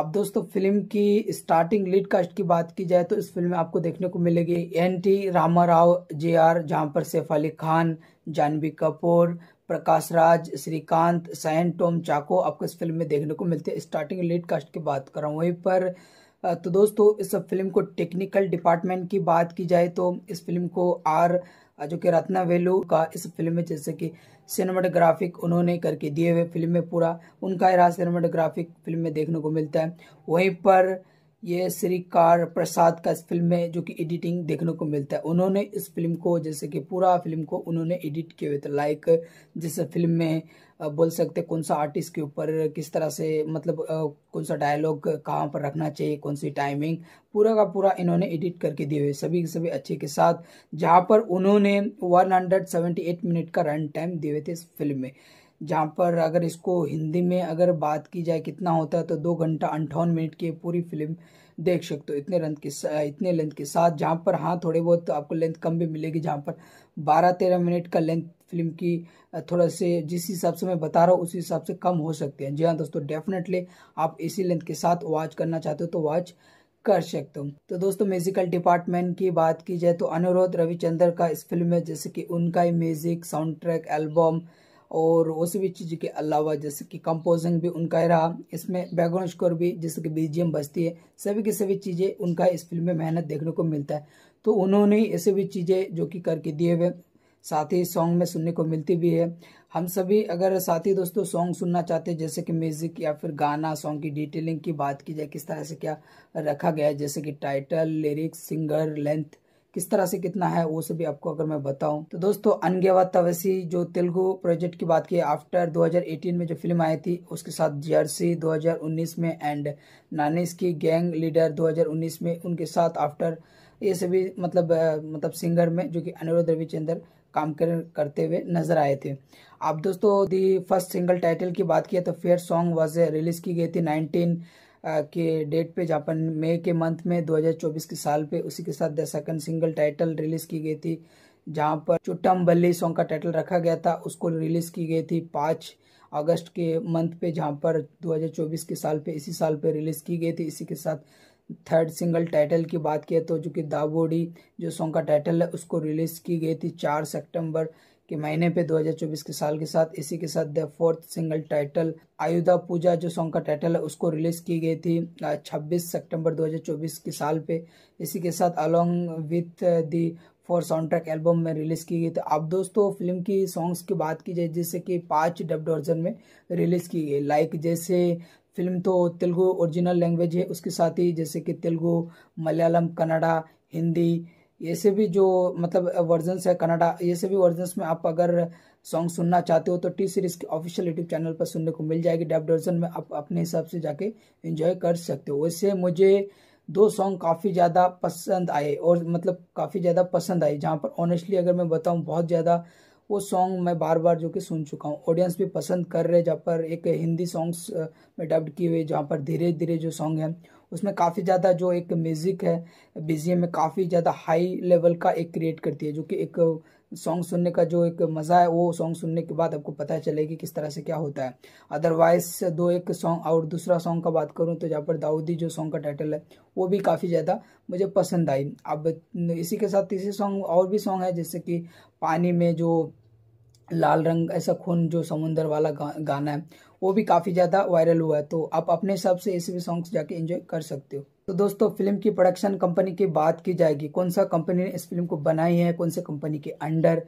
आप दोस्तों फिल्म की स्टार्टिंग लीड कास्ट की बात की जाए तो इस फिल्म में आपको देखने को मिलेगी N T Rama Rao J R जहाँ पर सैफ अली खान जानवी कपूर प्रकाश राज श्रीकांत सैन टोम चाको आपको इस फिल्म में देखने को मिलते हैं स्टार्टिंग लीड कास्ट की बात कर रहा हूँ वहीं पर तो दोस्तों इस फिल्म को टेक्निकल डिपार्टमेंट की बात की जाए तो इस फिल्म को आर जो कि रत्ना वेलू का इस फिल्म में जैसे कि सिनेमाटोग्राफिक उन्होंने करके दिए हुए फिल्म में पूरा उनका राज सिनेमाटोग्राफिक फिल्म में देखने को मिलता है वहीं पर ये श्री कार प्रसाद का इस फिल्म में जो कि एडिटिंग देखने को मिलता है उन्होंने इस फिल्म को जैसे कि पूरा फिल्म को उन्होंने एडिट किए हुए थे लाइक जिस फिल्म में बोल सकते कौन सा आर्टिस्ट के ऊपर किस तरह से मतलब कौन सा डायलॉग कहाँ पर रखना चाहिए कौन सी टाइमिंग पूरा का पूरा इन्होंने एडिट करके दिए हुए सभी के सभी अच्छे के साथ जहाँ पर उन्होंने 178 मिनट का रन टाइम दिए हुए थे इस फिल्म में जहाँ पर अगर इसको हिंदी में अगर बात की जाए कितना होता है तो दो घंटा अंठावन मिनट की पूरी फिल्म देख सकते हो इतने रन के इतने लेंथ के साथ जहाँ पर हाँ थोड़े बहुत तो आपको लेंथ कम भी मिलेगी जहाँ पर बारह तेरह मिनट का लेंथ फिल्म की थोड़ा से जिस हिसाब से मैं बता रहा हूँ उसी हिसाब से कम हो सकते हैं जी हाँ दोस्तों डेफिनेटली आप इसी लेंथ के साथ वॉच करना चाहते हो तो वॉच कर सकते हो तो दोस्तों म्यूजिकल डिपार्टमेंट की बात की जाए तो अनुरोध रविचंद्र का इस फिल्म में जैसे कि उनका ही म्यूजिक साउंड ट्रैक एल्बम और वो सभी चीज़ के अलावा जैसे कि कंपोजिंग भी उनका ही रहा इसमें बैकग्राउंड स्कोर भी जैसे कि बीजीएम बजती है सभी की सभी चीज़ें उनका इस फिल्म में मेहनत देखने को मिलता है तो उन्होंने ऐसे भी चीज़ें जो कि करके दिए हुए साथ ही सॉन्ग में सुनने को मिलती भी है हम सभी अगर साथी दोस्तों सॉन्ग सुनना चाहते हैं जैसे कि म्यूजिक या फिर गाना सॉन्ग की डिटेलिंग की बात की जाए किस तरह से क्या रखा गया है जैसे कि टाइटल लिरिक्स सिंगर लेंथ किस तरह से कितना है वो सभी आपको अगर मैं बताऊं तो दोस्तों अनगेवा तवसी जो तेलुगु प्रोजेक्ट की बात की आफ्टर 2018 में जो फिल्म आई थी उसके साथ जर्सी 2019 में एंड नानिस की गैंग लीडर 2019 में उनके साथ आफ्टर ये सभी मतलब मतलब सिंगर में जो कि अनिरुद्ध रविचंद्र काम कर करते हुए नजर आए थे आप दोस्तों दी फर्स्ट सिंगल टाइटल की बात किया तो फेयर सॉन्ग वॉज रिलीज की गई थी नाइनटीन के डेट पे जापान मई के मंथ में 2024 के साल पे उसी के साथ the second single title release की गई थी जहाँ पर चुट्टम बल्ली सॉन्ग का टाइटल रखा गया था उसको रिलीज की गई थी पाँच अगस्त के मंथ पे जहाँ पर 2024 के साल पे इसी साल पे रिलीज की गई थी इसी के साथ थर्ड सिंगल टाइटल की बात किया तो जो कि दाबोडी जो सॉन्ग का टाइटल है उसको रिलीज़ की गई थी चार सितंबर के महीने पे 2024 के साल के साथ इसी के साथ the fourth single title Ayudha Pooja जो सॉन्ग का टाइटल है उसको रिलीज़ की गई थी 26 सितंबर 2024 के साल पे इसी के साथ along with the four sound track album में रिलीज़ की गई थी अब दोस्तों फिल्म की सॉन्ग्स की बात की जाए जैसे कि पांच डब्ड वर्जन में रिलीज़ की गई लाइक जैसे फिल्म तो तेलुगु ओरिजिनल लैंग्वेज है उसके साथ ही जैसे कि तेलुगु मलयालम कन्नडा हिंदी ऐसे भी जो मतलब वर्जन्स है कनाडा ऐसे भी वर्जन्स में आप अगर सॉन्ग सुनना चाहते हो तो टी सीरीज़ के ऑफिशियल यूट्यूब चैनल पर सुनने को मिल जाएगी डब वर्जन में आप अपने हिसाब से जाके एंजॉय कर सकते हो वैसे मुझे दो सॉन्ग काफ़ी ज़्यादा पसंद आए और मतलब काफ़ी ज़्यादा पसंद आए जहाँ पर ऑनेस्टली अगर मैं बताऊँ बहुत ज़्यादा वो सॉन्ग मैं बार बार जो कि सुन चुका हूँ ऑडियंस भी पसंद कर रहे जहाँ पर एक हिंदी सॉन्ग्स में डब्ड किए हुए जहाँ पर धीरे धीरे जो सॉन्ग है उसमें काफ़ी ज़्यादा जो एक म्यूज़िक है बीजीएम में काफ़ी ज़्यादा हाई लेवल का एक क्रिएट करती है जो कि एक सॉन्ग सुनने का जो एक मज़ा है वो सॉन्ग सुनने के बाद आपको पता चलेगा कि किस तरह से क्या होता है अदरवाइज दो एक सॉन्ग और दूसरा सॉन्ग का बात करूँ तो जहाँ पर दाऊदी जो सॉन्ग का टाइटल है वो भी काफ़ी ज़्यादा मुझे पसंद आई अब इसी के साथ तीसरे सॉन्ग और भी सॉन्ग है जैसे कि पानी में जो लाल रंग ऐसा खून जो समुंदर वाला गा, गाना है वो भी काफ़ी ज़्यादा वायरल हुआ है तो आप अपने हिसाब से ऐसे भी सॉन्ग्स जाके एंजॉय कर सकते हो तो दोस्तों फिल्म की प्रोडक्शन कंपनी की बात की जाएगी कौन सा कंपनी ने इस फिल्म को बनाई है कौन से कंपनी के अंडर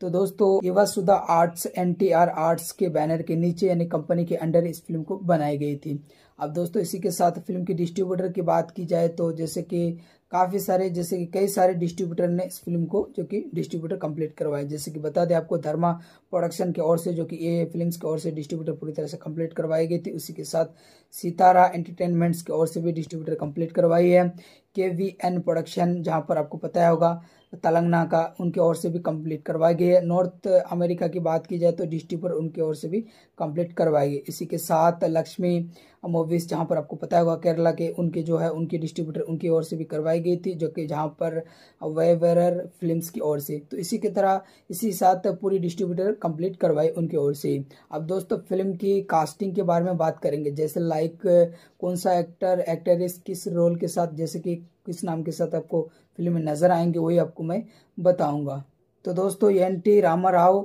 तो दोस्तों Yuva Sudha arts N T R arts के बैनर के नीचे यानी कंपनी के अंडर इस फिल्म को बनाई गई थी अब दोस्तों इसी के साथ फिल्म के डिस्ट्रीब्यूटर की बात की जाए तो जैसे कि काफ़ी सारे जैसे कि कई सारे डिस्ट्रीब्यूटर ने इस फिल्म को जो कि डिस्ट्रीब्यूटर कंप्लीट करवाए जैसे कि बता दें आपको धर्मा प्रोडक्शन की ओर से जो कि ए फिल्म्स की ओर से डिस्ट्रीब्यूटर पूरी तरह से कंप्लीट करवाई गई थी उसी के साथ सितारा एंटरटेनमेंट्स की ओर से भी डिस्ट्रीब्यूटर कंप्लीट करवाई है के वी एन प्रोडक्शन जहाँ पर आपको पता होगा तेलंगाना का उनके ओर से भी कंप्लीट करवाई गई है नॉर्थ अमेरिका की बात की जाए तो डिस्ट्रीब्यूटर उनके ओर से भी कंप्लीट करवाई गई इसी के साथ लक्ष्मी मूवीज़ जहाँ पर आपको पता होगा केरला के उनके जो है उनकी डिस्ट्रीब्यूटर उनकी ओर से भी करवाई गई थी जो कि जहाँ पर वेवरर फिल्म्स की ओर से तो इसी की तरह इसी साथ पूरी डिस्ट्रीब्यूटर कंप्लीट करवाई उनकी ओर से अब दोस्तों फिल्म की कास्टिंग के बारे में बात करेंगे जैसे लाइक कौन सा एक्टर एक्ट्रेस किस रोल के साथ जैसे कि किस नाम के साथ आपको फिल्म में नज़र आएंगे वही आपको मैं बताऊँगा तो दोस्तों N T Rama Rao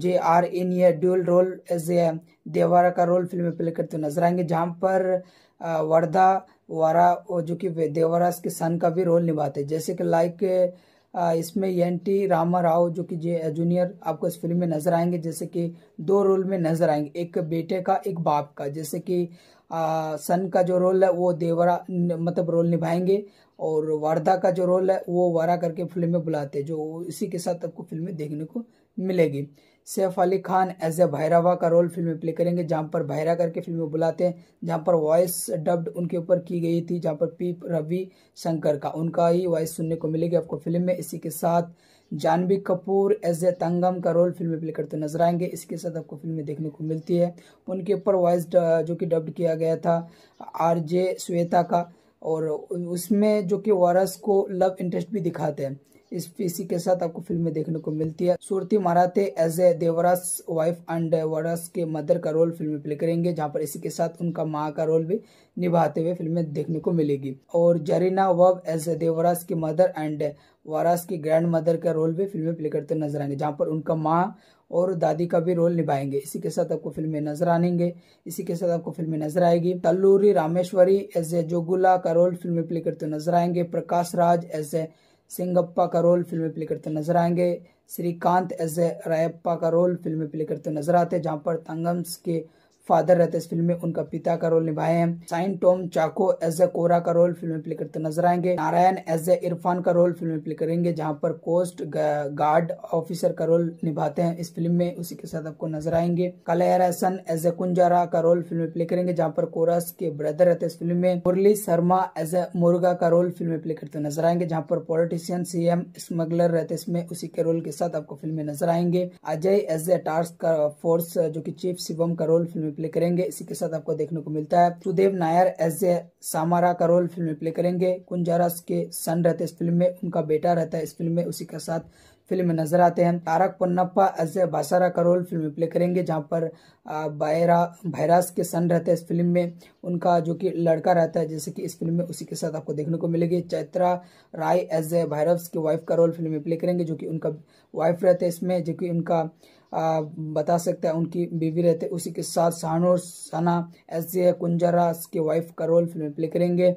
J R in ये dual role as a Devara का रोल फिल्म में प्ले करते हुए नजर आएंगे जहाँ पर वर्धा वारा जो कि देवारा के सन का भी रोल निभाते हैं जैसे कि लाइक इसमें एन टी रामा राव जो कि जूनियर आपको इस फिल्म में नजर आएंगे जैसे कि दो रोल में नजर आएंगे एक बेटे का एक बाप का जैसे कि सन का जो रोल है वो देवरा मतलब रोल निभाएंगे और वारदा का जो रोल है वो वारा करके फिल्म में बुलाते हैं जो इसी के साथ आपको फिल्म में देखने को मिलेगी सैफ अली खान एज ए भैरवा का रोल फिल्म में प्ले करेंगे जहाँ पर भैरा करके फिल्म में बुलाते हैं जहाँ पर वॉइस डब्ड उनके ऊपर की गई थी जहाँ पर पी रवि शंकर का उनका ही वॉइस सुनने को मिलेगी आपको फिल्म में इसी के साथ जानवी कपूर एज ए तंगम का रोल फिल्म में प्ले करते नजर आएंगे इसके साथ आपको फिल्म में देखने को मिलती है उनके ऊपर वॉइस जो कि डब्ड किया गया था आर जे श्वेता का और उसमें जो कि वारस को लव इंटरेस्ट भी दिखाते हैं इस इसी के साथ आपको फिल्म में देखने को मिलती है Shruti Marathe as a Devraj wife and वारस के मदर का रोल फिल्म में प्ले करेंगे जहां पर इसी के साथ उनका माँ का रोल भी निभाते हुए फिल्म में देखने को मिलेगी और जरीना वब एज ए देवराज की मदर एंड वारास की ग्रैंड मदर का रोल भी फिल्म में प्ले करते नजर आएंगे जहाँ पर उनका माँ और दादी का भी रोल निभाएंगे इसी के साथ आपको फिल्म में नजर आनेंगे इसी के साथ आपको फिल्म में नजर आएगी तल्लूरी रामेश्वरी एस ए जोगुला का रोल फिल्म में प्ले करते नजर आएंगे प्रकाश राज एस ए सिंगप्पा का रोल फिल्म में प्ले करते नजर आएंगे श्रीकांत एस ए रायप्पा का रोल फिल्म में प्ले करते नजर आते जहाँ पर तंगम्स के फादर रहते इस फिल्म में उनका पिता का रोल निभाए हैं sign Tom Chacko as a Kora का रोल फिल्म में प्ले करते नजर आएंगे नारायण एज ए इरफान का रोल फिल्म में प्ले करेंगे जहाँ पर कोस्ट गार्ड ऑफिसर का रोल निभाते हैं इस फिल्म में उसी के साथ आपको नजर आएंगे Kalaiyarasan as a Kunjara का रोल फिल्म में प्ले करेंगे जहाँ पर कोरस के ब्रदर रहते इस फिल्म में मुरली शर्मा एज ए मुर्गा का रोल फिल्म में प्ले करते नजर आएंगे जहाँ पर पॉलिटिशियन एम स्मगलर रहते इसमें उसी के रोल के साथ आपको फिल्म में नजर आएंगे Ajay as a task force जो की चीफ शिवम का रोल फिल्म में प्ले करेंगे इसी के साथ आपको देखने को मिलता है सुदेव नायर एस ए सामारा का रोल फिल्म में प्ले करेंगे कुंजारस के सन रहते इस फिल्म में उनका बेटा रहता है इस फिल्म में उसी के साथ फिल्म में नजर आते हैं तारक पन्नप्पा एज ए बासारा का रोल फिल्म में प्ले करेंगे जहाँ पर बायरा भैरास के सन रहते हैं इस फिल्म में उनका जो कि लड़का रहता है जैसे कि इस फिल्म में उसी के साथ आपको देखने को मिलेगी चैत्रा राय एज ए भैरव की वाइफ का रोल फिल्म में प्ले करेंगे जो कि उनका वाइफ रहते हैं इसमें जो कि उनका बता सकते हैं उनकी बीवी रहते उसी के साथ सानो सना एस ए कुंजरा की वाइफ का रोल फिल्म प्ले करेंगे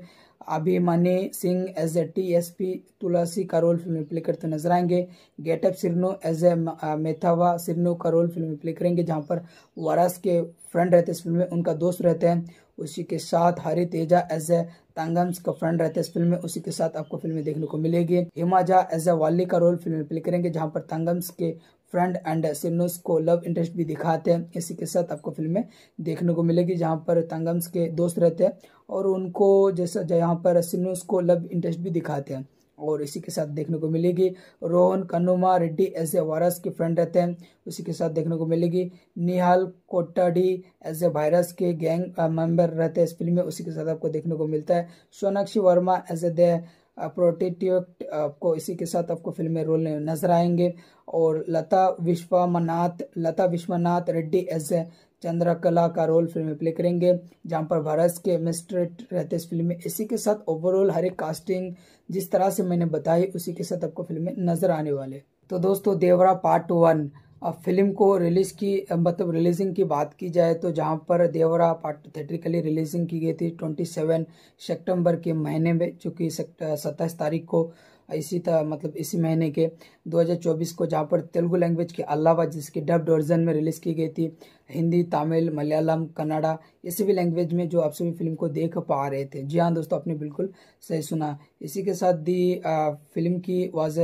Abhimanyu Singh as a T S P तुलसी का रोल फिल्म प्ले करते नजर आएंगे गेटअप सिरनो एज ए मेथावा सिरनो का रोल फिल्म प्ले करेंगे जहां पर वारस के फ्रेंड रहते इस फिल्म में उनका दोस्त रहते हैं उसी के साथ हरि तेजा एज ए तंगम्स का फ्रेंड रहते इस फिल्म में उसी के साथ आपको फिल्म देखने को मिलेगी हिमाजा एज ए वाली का रोल फिल्म में प्ले करेंगे जहाँ पर तांगम्स के फ्रेंड एंड सिन्नोस को लव इंटरेस्ट भी दिखाते हैं इसी के साथ आपको फिल्में देखने को मिलेगी जहाँ पर तंगम्स के दोस्त रहते हैं और उनको जैसा जहाँ पर सिन्नोस को लव इंटरेस्ट भी दिखाते हैं और इसी के साथ देखने को मिलेगी Rohan Kannuma Reddy as a virus के फ्रेंड रहते हैं उसी के साथ देखने को मिलेगी निहाल कोटाडी एज ए वायरस के गैंग मेंबर रहते हैं इस फिल्म में उसी के साथ आपको देखने को मिलता है सोनाक्षी वर्मा एज ए प्रोटेटिव आपको इसी के साथ आपको फिल्म में रोल नजर आएंगे और लता विश्वनाथ लता विश्वनाथ रेड्डी एस ए चंद्रकला का रोल फिल्म में प्ले करेंगे जहाँ पर भारत के मिस्टर रहते इस फिल्म में इसी के साथ ओवरऑल हर एक कास्टिंग जिस तरह से मैंने बताई उसी के साथ आपको फिल्म में नजर आने वाले तो दोस्तों देवरा पार्ट वन अब फिल्म को रिलीज़ की मतलब रिलीजिंग की बात की जाए तो जहाँ पर देवरा पार्ट थिएट्रिकली रिलीजिंग की गई थी ट्वेंटी सेवन सेप्टेम्बर के महीने में चूँकि सत्ताईस तारीख को इसी तरह मतलब इसी महीने के 2024 को जहाँ पर तेलुगु लैंग्वेज के अलावा जिसकी डब्ड वर्जन में रिलीज़ की गई थी हिंदी तमिल मलयालम कन्नाडा ये सभी लैंग्वेज में जो आप सभी फिल्म को देख पा रहे थे जी हाँ दोस्तों आपने बिल्कुल सही सुना इसी के साथ दी आ, फिल्म की वॉज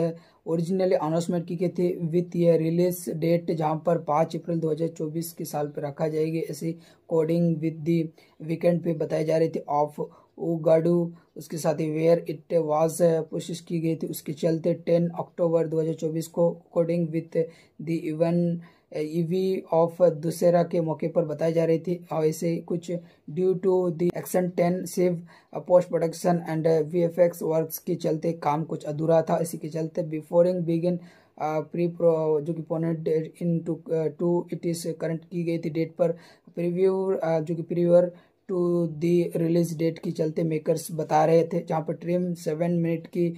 ओरिजिनली अनाउंसमेंट की गई थी विथ ये रिलीज डेट जहाँ पर पाँच अप्रैल 2024 के साल पर रखा जाएगी ऐसी कोडिंग विद दी वीकेंड पे बताई जा रही थी ऑफ उगाडू उसके साथ ही वेयर इट वाज कोशिश की गई थी उसके चलते 10 अक्टूबर 2024 को coding with the event eve of Dussehra के मौके पर बताई जा रही थी और ऐसे कुछ due to the action intensive post production and V F X works के चलते काम कुछ अधूरा था इसी के चलते बिफोरिंग बिगिन प्री प्रो जो कि Punnett in to to it is current की गई थी डेट पर प्रीव्यू जो कि prior to the release date के चलते मेकर्स बता रहे थे जहाँ पर ट्रिम सेवन मिनट की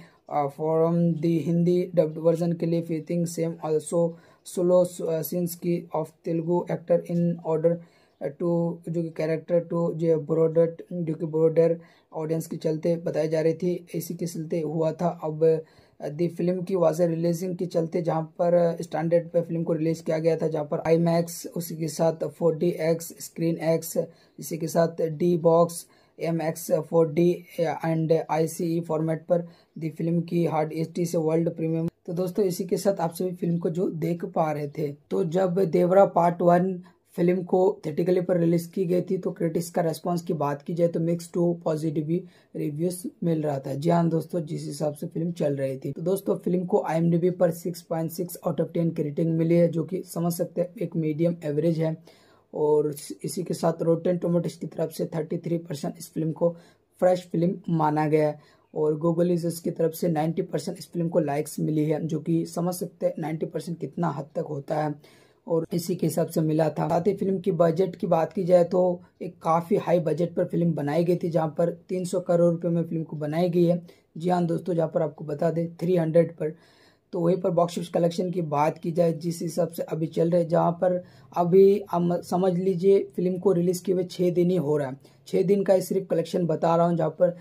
from the Hindi dubbed version के लिए फीथिंग सेम ऑल्सो सोलो सीन्स की of Telugu actor in order to जो कि कैरेक्टर टू जो ब्रॉडर जो कि ब्रॉडर ऑडियंस के चलते बताई जा रही थी इसी के चलते हुआ था अब दी फिल्म की वाजह रिलीजिंग के चलते जहां पर स्टैंडर्ड पर फिल्म को रिलीज किया गया था जहां पर आई मैक्स उसी के साथ four D X screen X इसी के साथ D box M X four D and I C E format पर दी फिल्म की हार्ड एस टी से वर्ल्ड प्रीमियम तो दोस्तों इसी के साथ आप सभी फिल्म को जो देख पा रहे थे तो जब देवरा पार्ट वन फिल्म को थेटिकली पर रिलीज की गई थी तो क्रिटिक्स का रेस्पॉन्स की बात की जाए तो मिक्स टू पॉजिटिव ही रिव्यूज मिल रहा था जी हाँ दोस्तों जिस हिसाब से फिल्म चल रही थी तो दोस्तों फिल्म को आई पर 6.6 आउट ऑफ टेन की रेटिंग मिली है जो कि समझ सकते हैं एक मीडियम एवरेज है और इसी के साथ रोटेन टोमेटोज की तरफ से थर्टी परसेंट इस फिल्म को फ्रेश फिल्म माना गया है और गूगल इज की तरफ से 90 परसेंट इस फिल्म को लाइक्स मिली है जो कि समझ सकते हैं 90 परसेंट कितना हद तक होता है और इसी के हिसाब से मिला था साथ ही फिल्म की बजट की बात की जाए तो एक काफ़ी हाई बजट पर फिल्म बनाई गई थी जहाँ पर 300 करोड़ रुपए में फिल्म को बनाई गई है जी हाँ दोस्तों जहाँ पर आपको बता दें हंड्रेड पर तो वहीं पर बॉक्स ऑफिस कलेक्शन की बात की जाए जिस हिसाब से अभी चल रहे जहाँ पर अभी हम समझ लीजिए फिल्म को रिलीज़ किए हुए छः दिन ही हो रहा है छः दिन का ही सिर्फ कलेक्शन बता रहा हूँ जहाँ पर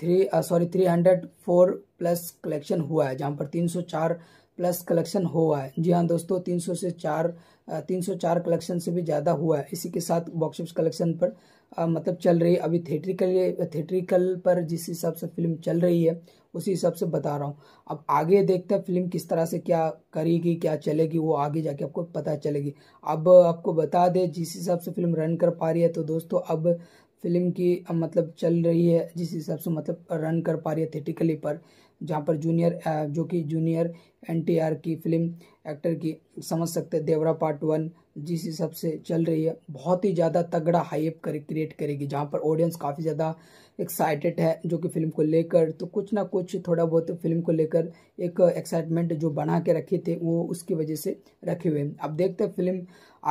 three sorry three hundred four plus collection हुआ है जहाँ पर तीन सौ चार प्लस कलेक्शन हुआ है जी हाँ दोस्तों तीन सौ से चार uh, तीन सौ चार कलेक्शन से भी ज़्यादा हुआ है इसी के साथ बॉक्स कलेक्शन पर आ, uh, मतलब चल रही अभी थिएट्रिकल थिएट्रिकल पर जिस हिसाब से फिल्म चल रही है उसी हिसाब से बता रहा हूँ अब आगे देखते हैं फिल्म किस तरह से क्या करेगी क्या चलेगी वो आगे जाके आपको पता चलेगी अब आपको बता दें जिस हिसाब से फिल्म रन कर पा रही है तो दोस्तों अब फिल्म की मतलब चल रही है जिस हिसाब से मतलब रन कर पा रही है थेटिकली पर जहाँ पर जूनियर जो कि जूनियर एनटीआर की फिल्म एक्टर की समझ सकते हैं देवरा पार्ट वन जिस हिसाब से चल रही है बहुत ही ज़्यादा तगड़ा हाइप कर क्रिएट करेगी जहाँ पर ऑडियंस काफ़ी ज़्यादा एक्साइटेड है जो कि फिल्म को लेकर तो कुछ ना कुछ थोड़ा बहुत फिल्म को लेकर एक एक्साइटमेंट जो बना के रखे थे वो उसकी वजह से रखे हुए हैं अब देखते हैं फिल्म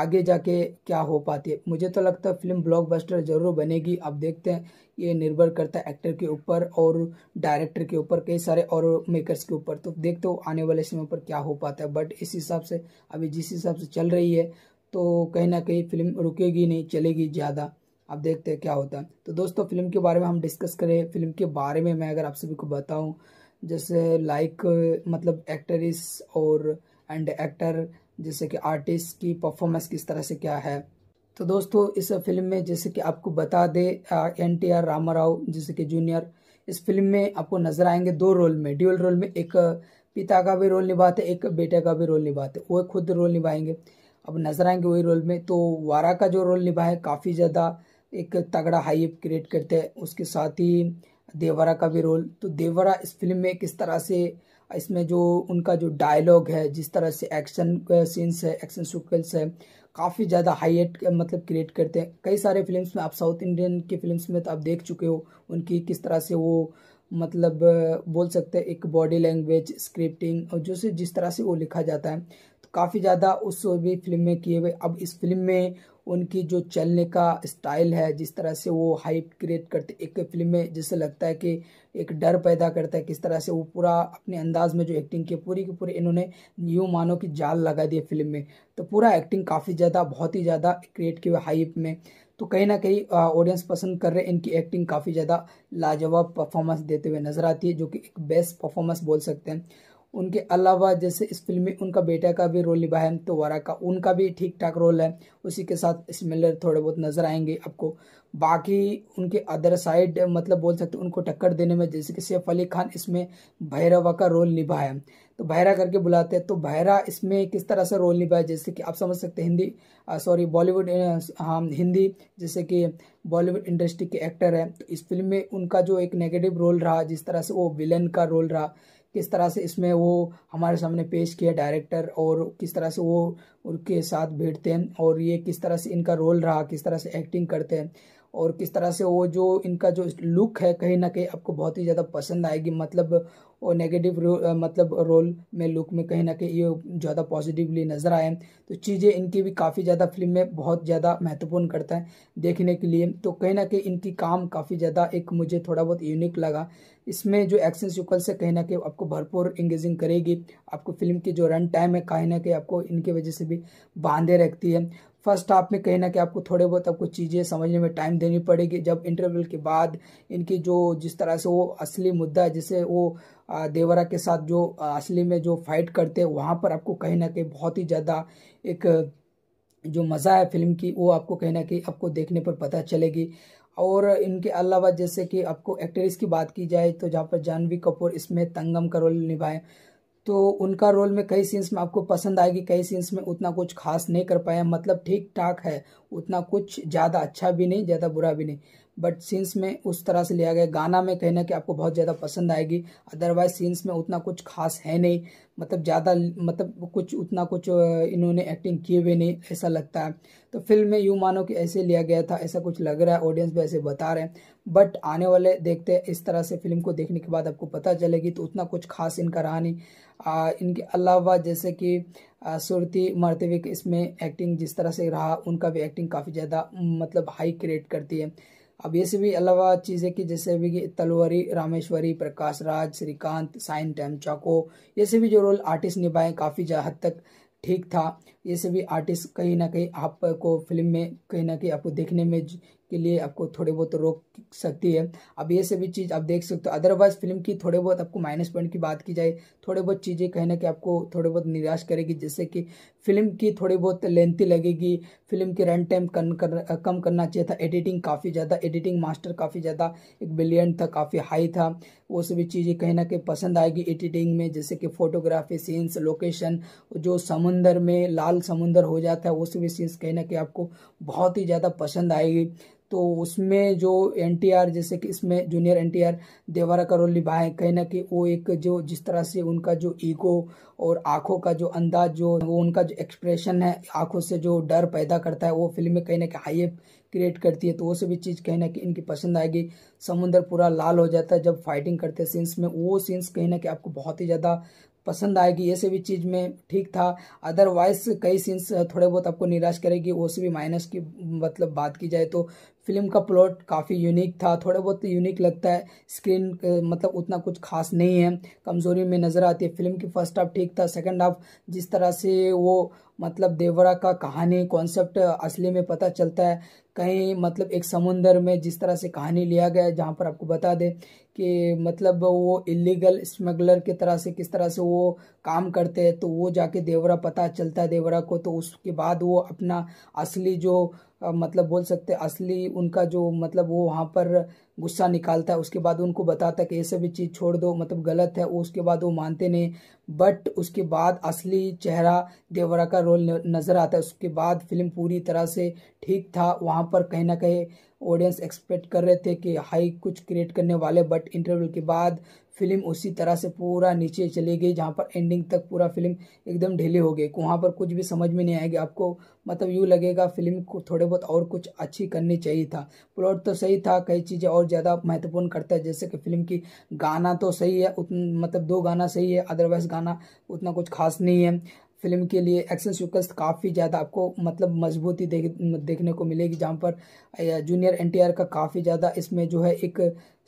आगे जाके क्या हो पाती है मुझे तो लगता है फिल्म ब्लॉकबस्टर जरूर बनेगी अब देखते हैं ये निर्भर करता है एक्टर के ऊपर और डायरेक्टर के ऊपर कई सारे और मेकर्स के ऊपर तो देखते हो आने वाले समय पर क्या हो पाता है बट इस हिसाब से अभी जिस हिसाब से चल रही है तो कहीं ना कहीं फिल्म रुकेगी नहीं चलेगी ज़्यादा अब देखते हैं क्या होता है तो दोस्तों फिल्म के बारे में हम डिस्कस करें फिल्म के बारे में मैं अगर आप सभी को बताऊँ जैसे लाइक मतलब एक्टरिस और एंड एक्टर जैसे कि आर्टिस्ट की परफॉर्मेंस किस तरह से क्या है तो दोस्तों इस फिल्म में जैसे कि आपको बता दे N T R Rama Rao जैसे कि जूनियर इस फिल्म में आपको नजर आएंगे दो रोल में ड्यूअल रोल में एक पिता का भी रोल निभाते एक बेटे का भी रोल निभाते वो खुद रोल निभाएंगे अब नजर आएंगे वही रोल में तो वारा का जो रोल निभाए काफ़ी ज़्यादा एक तगड़ा हाइप क्रिएट करते हैं उसके साथ ही देवरा का भी रोल तो देवरा इस फिल्म में किस तरह से इसमें जो उनका जो डायलॉग है जिस तरह से एक्शन सीन्स है एक्शन सिक्वेंस है काफ़ी ज़्यादा एट मतलब क्रिएट करते हैं कई सारे फिल्म्स में आप साउथ इंडियन की फिल्म्स में तो आप देख चुके हो उनकी किस तरह से वो मतलब बोल सकते हैं एक बॉडी लैंग्वेज स्क्रिप्टिंग और जो से जिस तरह से वो लिखा जाता है तो काफ़ी ज़्यादा उस भी फिल्म में किए हुए अब इस फिल्म में उनकी जो चलने का स्टाइल है जिस तरह से वो हाइप क्रिएट करते एक फिल्म में जिससे लगता है कि एक डर पैदा करता है किस तरह से वो पूरा अपने अंदाज में जो एक्टिंग की पूरी की पूरी इन्होंने यूँ मानो कि जाल लगा दिया फिल्म में तो पूरा एक्टिंग काफ़ी ज़्यादा बहुत ही ज़्यादा क्रिएट किया हाइप में तो कहीं ना कहीं ऑडियंस पसंद कर रहे हैं इनकी एक्टिंग काफ़ी ज़्यादा लाजवाब परफॉर्मेंस देते हुए नज़र आती है जो कि एक बेस्ट परफॉर्मेंस बोल सकते हैं उनके अलावा जैसे इस फिल्म में उनका बेटा का भी रोल निभाया है तो वारा का उनका भी ठीक ठाक रोल है उसी के साथ सिमिलर थोड़े बहुत नज़र आएंगे आपको बाकी उनके अदर साइड मतलब बोल सकते उनको टक्कर देने में जैसे कि सैफ अली खान इसमें भैरवा का रोल निभाया तो भैरा करके बुलाते हैं तो भैरा इसमें किस तरह से रोल निभाया जैसे कि आप समझ सकते हैं हिंदी सॉरी बॉलीवुड हाँ हिंदी जैसे कि बॉलीवुड इंडस्ट्री के एक्टर हैं तो इस फिल्म में उनका जो एक नेगेटिव रोल रहा जिस तरह से वो विलन का रोल रहा किस तरह से इसमें वो हमारे सामने पेश किया डायरेक्टर और किस तरह से वो उनके साथ बैठते हैं और ये किस तरह से इनका रोल रहा किस तरह से एक्टिंग करते हैं और किस तरह से वो जो इनका जो लुक है कहीं ना कहीं आपको बहुत ही ज़्यादा पसंद आएगी मतलब और नेगेटिव रो, मतलब रोल में लुक में कहीं ना कहीं ये ज़्यादा पॉजिटिवली नज़र आए तो चीज़ें इनकी भी काफ़ी ज़्यादा फिल्म में बहुत ज़्यादा महत्वपूर्ण करता है देखने के लिए तो कहीं ना कहीं इनकी काम काफ़ी ज़्यादा एक मुझे थोड़ा बहुत यूनिक लगा इसमें जो एक्शन सिक्वल है कहीं ना कहीं आपको भरपूर इंगेजिंग करेगी आपको फिल्म की जो रन टाइम है कहीं ना कहीं आपको इनकी वजह से भी बांधे रखती है फर्स्ट हाफ में कहीं ना कहीं आपको थोड़े बहुत आपको चीज़ें समझने में टाइम देनी पड़ेगी जब इंटरवल के बाद इनकी जो जिस तरह से वो असली मुद्दा है जिसे वो देवरा के साथ जो असली में जो फाइट करते हैं वहाँ पर आपको कहीं ना कहीं बहुत ही ज़्यादा एक जो मज़ा है फिल्म की वो आपको कहीं ना कहीं आपको देखने पर पता चलेगी और इनके अलावा जैसे कि आपको एक्ट्रेस की बात की जाए तो जहाँ पर जानवी कपूर इसमें तंगम का रोल निभाए तो उनका रोल में कई सीन्स में आपको पसंद आएगी कई सीन्स में उतना कुछ खास नहीं कर पाया मतलब ठीक ठाक है उतना कुछ ज़्यादा अच्छा भी नहीं ज़्यादा बुरा भी नहीं बट सीन्स में उस तरह से लिया गया गाना में कहना कि आपको बहुत ज़्यादा पसंद आएगी अदरवाइज सीन्स में उतना कुछ खास है नहीं मतलब ज़्यादा मतलब कुछ उतना कुछ इन्होंने एक्टिंग किए हुए नहीं ऐसा लगता है तो फिल्म में यूँ मानो कि ऐसे लिया गया था ऐसा कुछ लग रहा है ऑडियंस भी ऐसे बता रहे हैं बट आने वाले देखते हैं इस तरह से फिल्म को देखने के बाद आपको पता चलेगी तो उतना कुछ खास इनका रहा नहीं इनके अलावा जैसे कि सुरती मरतविक इसमें एक्टिंग जिस तरह से रहा उनका भी एक्टिंग काफ़ी ज़्यादा मतलब हाई क्रिएट करती है अब ये सभी अलावा चीज़ें कि जैसे भी तलवरी रामेश्वरी प्रकाश राज श्रीकांत साइन टैम चाको ये सभी जो रोल आर्टिस्ट निभाए काफ़ी हद तक ठीक था ये सभी आर्टिस्ट कहीं ना कहीं आपको फिल्म में कहीं ना कहीं आपको देखने में के लिए आपको थोड़े बहुत रोक सकती है अब ये सभी चीज़ आप देख सकते हो अदरवाइज फिल्म की थोड़े बहुत आपको माइनस पॉइंट की बात की जाए थोड़े बहुत चीज़ें कहीं ना कहीं आपको थोड़े बहुत निराश करेगी जैसे कि फिल्म की थोड़ी बहुत लेंथी लगेगी फिल्म की रन टाइम कम कर कम करना चाहिए था एडिटिंग काफ़ी ज़्यादा एडिटिंग मास्टर काफ़ी ज़्यादा एक ब्रिलियंट था काफ़ी हाई था वो सभी चीज़ें कहीं ना कहीं पसंद आएगी एडिटिंग में जैसे कि फोटोग्राफी सीन्स लोकेशन जो समुंदर में लाल समुंदर हो जाता है वो सभी सीन्स कहीं ना कहीं आपको बहुत ही ज़्यादा पसंद आएगी तो उसमें जो एनटीआर जैसे कि इसमें जूनियर एनटीआर देवरा करोली भाई कहीं ना कहीं वो एक जो जिस तरह से उनका जो ईगो और आंखों का जो अंदाज जो वो उनका जो एक्सप्रेशन है आंखों से जो डर पैदा करता है वो फिल्म में कहीं ना कहीं हाइप क्रिएट करती है तो वो सभी चीज़ कहीं ना कहीं इनकी पसंद आएगी समुंदर पूरा लाल हो जाता है जब फाइटिंग करते सीन्स में वो सीन्स कहीं ना कहीं आपको बहुत ही ज़्यादा पसंद आएगी ये सभी चीज़ में ठीक था अदरवाइज कई सीन्स थोड़े बहुत आपको निराश करेगी वो सभी माइनस की मतलब बात की जाए तो फिल्म का प्लॉट काफ़ी यूनिक था थोड़ा बहुत यूनिक तो लगता है स्क्रीन मतलब उतना कुछ खास नहीं है कमज़ोरी में नज़र आती है फिल्म की फर्स्ट हाफ ठीक था सेकंड हाफ जिस तरह से वो मतलब देवरा का कहानी कॉन्सेप्ट असली में पता चलता है कहीं मतलब एक समुंदर में जिस तरह से कहानी लिया गया है जहाँ पर आपको बता दें कि मतलब वो इलीगल स्मगलर की तरह से किस तरह से वो काम करते हैं तो वो जाके देवरा पता चलता है देवरा को तो उसके बाद वो अपना असली जो मतलब बोल सकते असली उनका जो मतलब वो वहाँ पर गुस्सा निकालता है उसके बाद उनको बताता है कि ये सभी चीज़ छोड़ दो मतलब गलत है उसके बाद वो मानते नहीं बट उसके बाद असली चेहरा देवरा का रोल नज़र आता है उसके बाद फिल्म पूरी तरह से ठीक था वहाँ पर कहीं ना कहीं ऑडियंस एक्सपेक्ट कर रहे थे कि हाई कुछ क्रिएट करने वाले बट इंटरव्यू के बाद फिल्म उसी तरह से पूरा नीचे चली गई जहाँ पर एंडिंग तक पूरा फिल्म एकदम ढीली हो गई वहाँ पर कुछ भी समझ में नहीं आएगी आपको मतलब यूँ लगेगा फिल्म को थोड़े बहुत और कुछ अच्छी करनी चाहिए था प्लॉट तो सही था कई चीज़ें और ज़्यादा महत्वपूर्ण करता है जैसे कि फिल्म की गाना तो सही है उतन, मतलब दो गाना सही है अदरवाइज़ गाना उतना कुछ खास नहीं है फिल्म के लिए एक्शन सिक्वेंस काफ़ी ज़्यादा आपको मतलब मजबूती देख देखने को मिलेगी जहाँ पर जूनियर एन का काफ़ी ज़्यादा इसमें जो है एक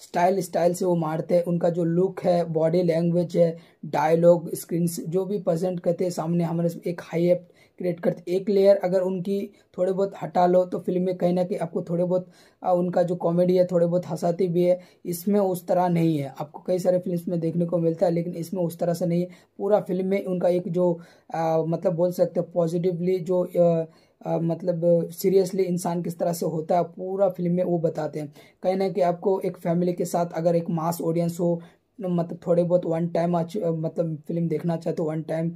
स्टाइल स्टाइल से वो मारते हैं उनका जो लुक है बॉडी लैंग्वेज है डायलॉग स्क्रीन जो भी प्रेजेंट करते हैं सामने हमारे एक हाई एप क्रिएट करते एक लेयर अगर उनकी थोड़े बहुत हटा लो तो फिल्म में कहीं ना कहीं आपको थोड़े बहुत उनका जो कॉमेडी है थोड़े बहुत हंसाती भी है इसमें उस तरह नहीं है आपको कई सारे फिल्म में देखने को मिलता है लेकिन इसमें उस तरह से नहीं है पूरा फिल्म में उनका एक जो आ, मतलब बोल सकते हैं पॉजिटिवली जो आ, आ, मतलब सीरियसली इंसान किस तरह से होता है पूरा फिल्म में वो बताते हैं कहीं ना कि आपको एक फैमिली के साथ अगर एक मास ऑडियंस हो मतलब थोड़े बहुत वन टाइम मतलब फिल्म देखना चाहते हो वन टाइम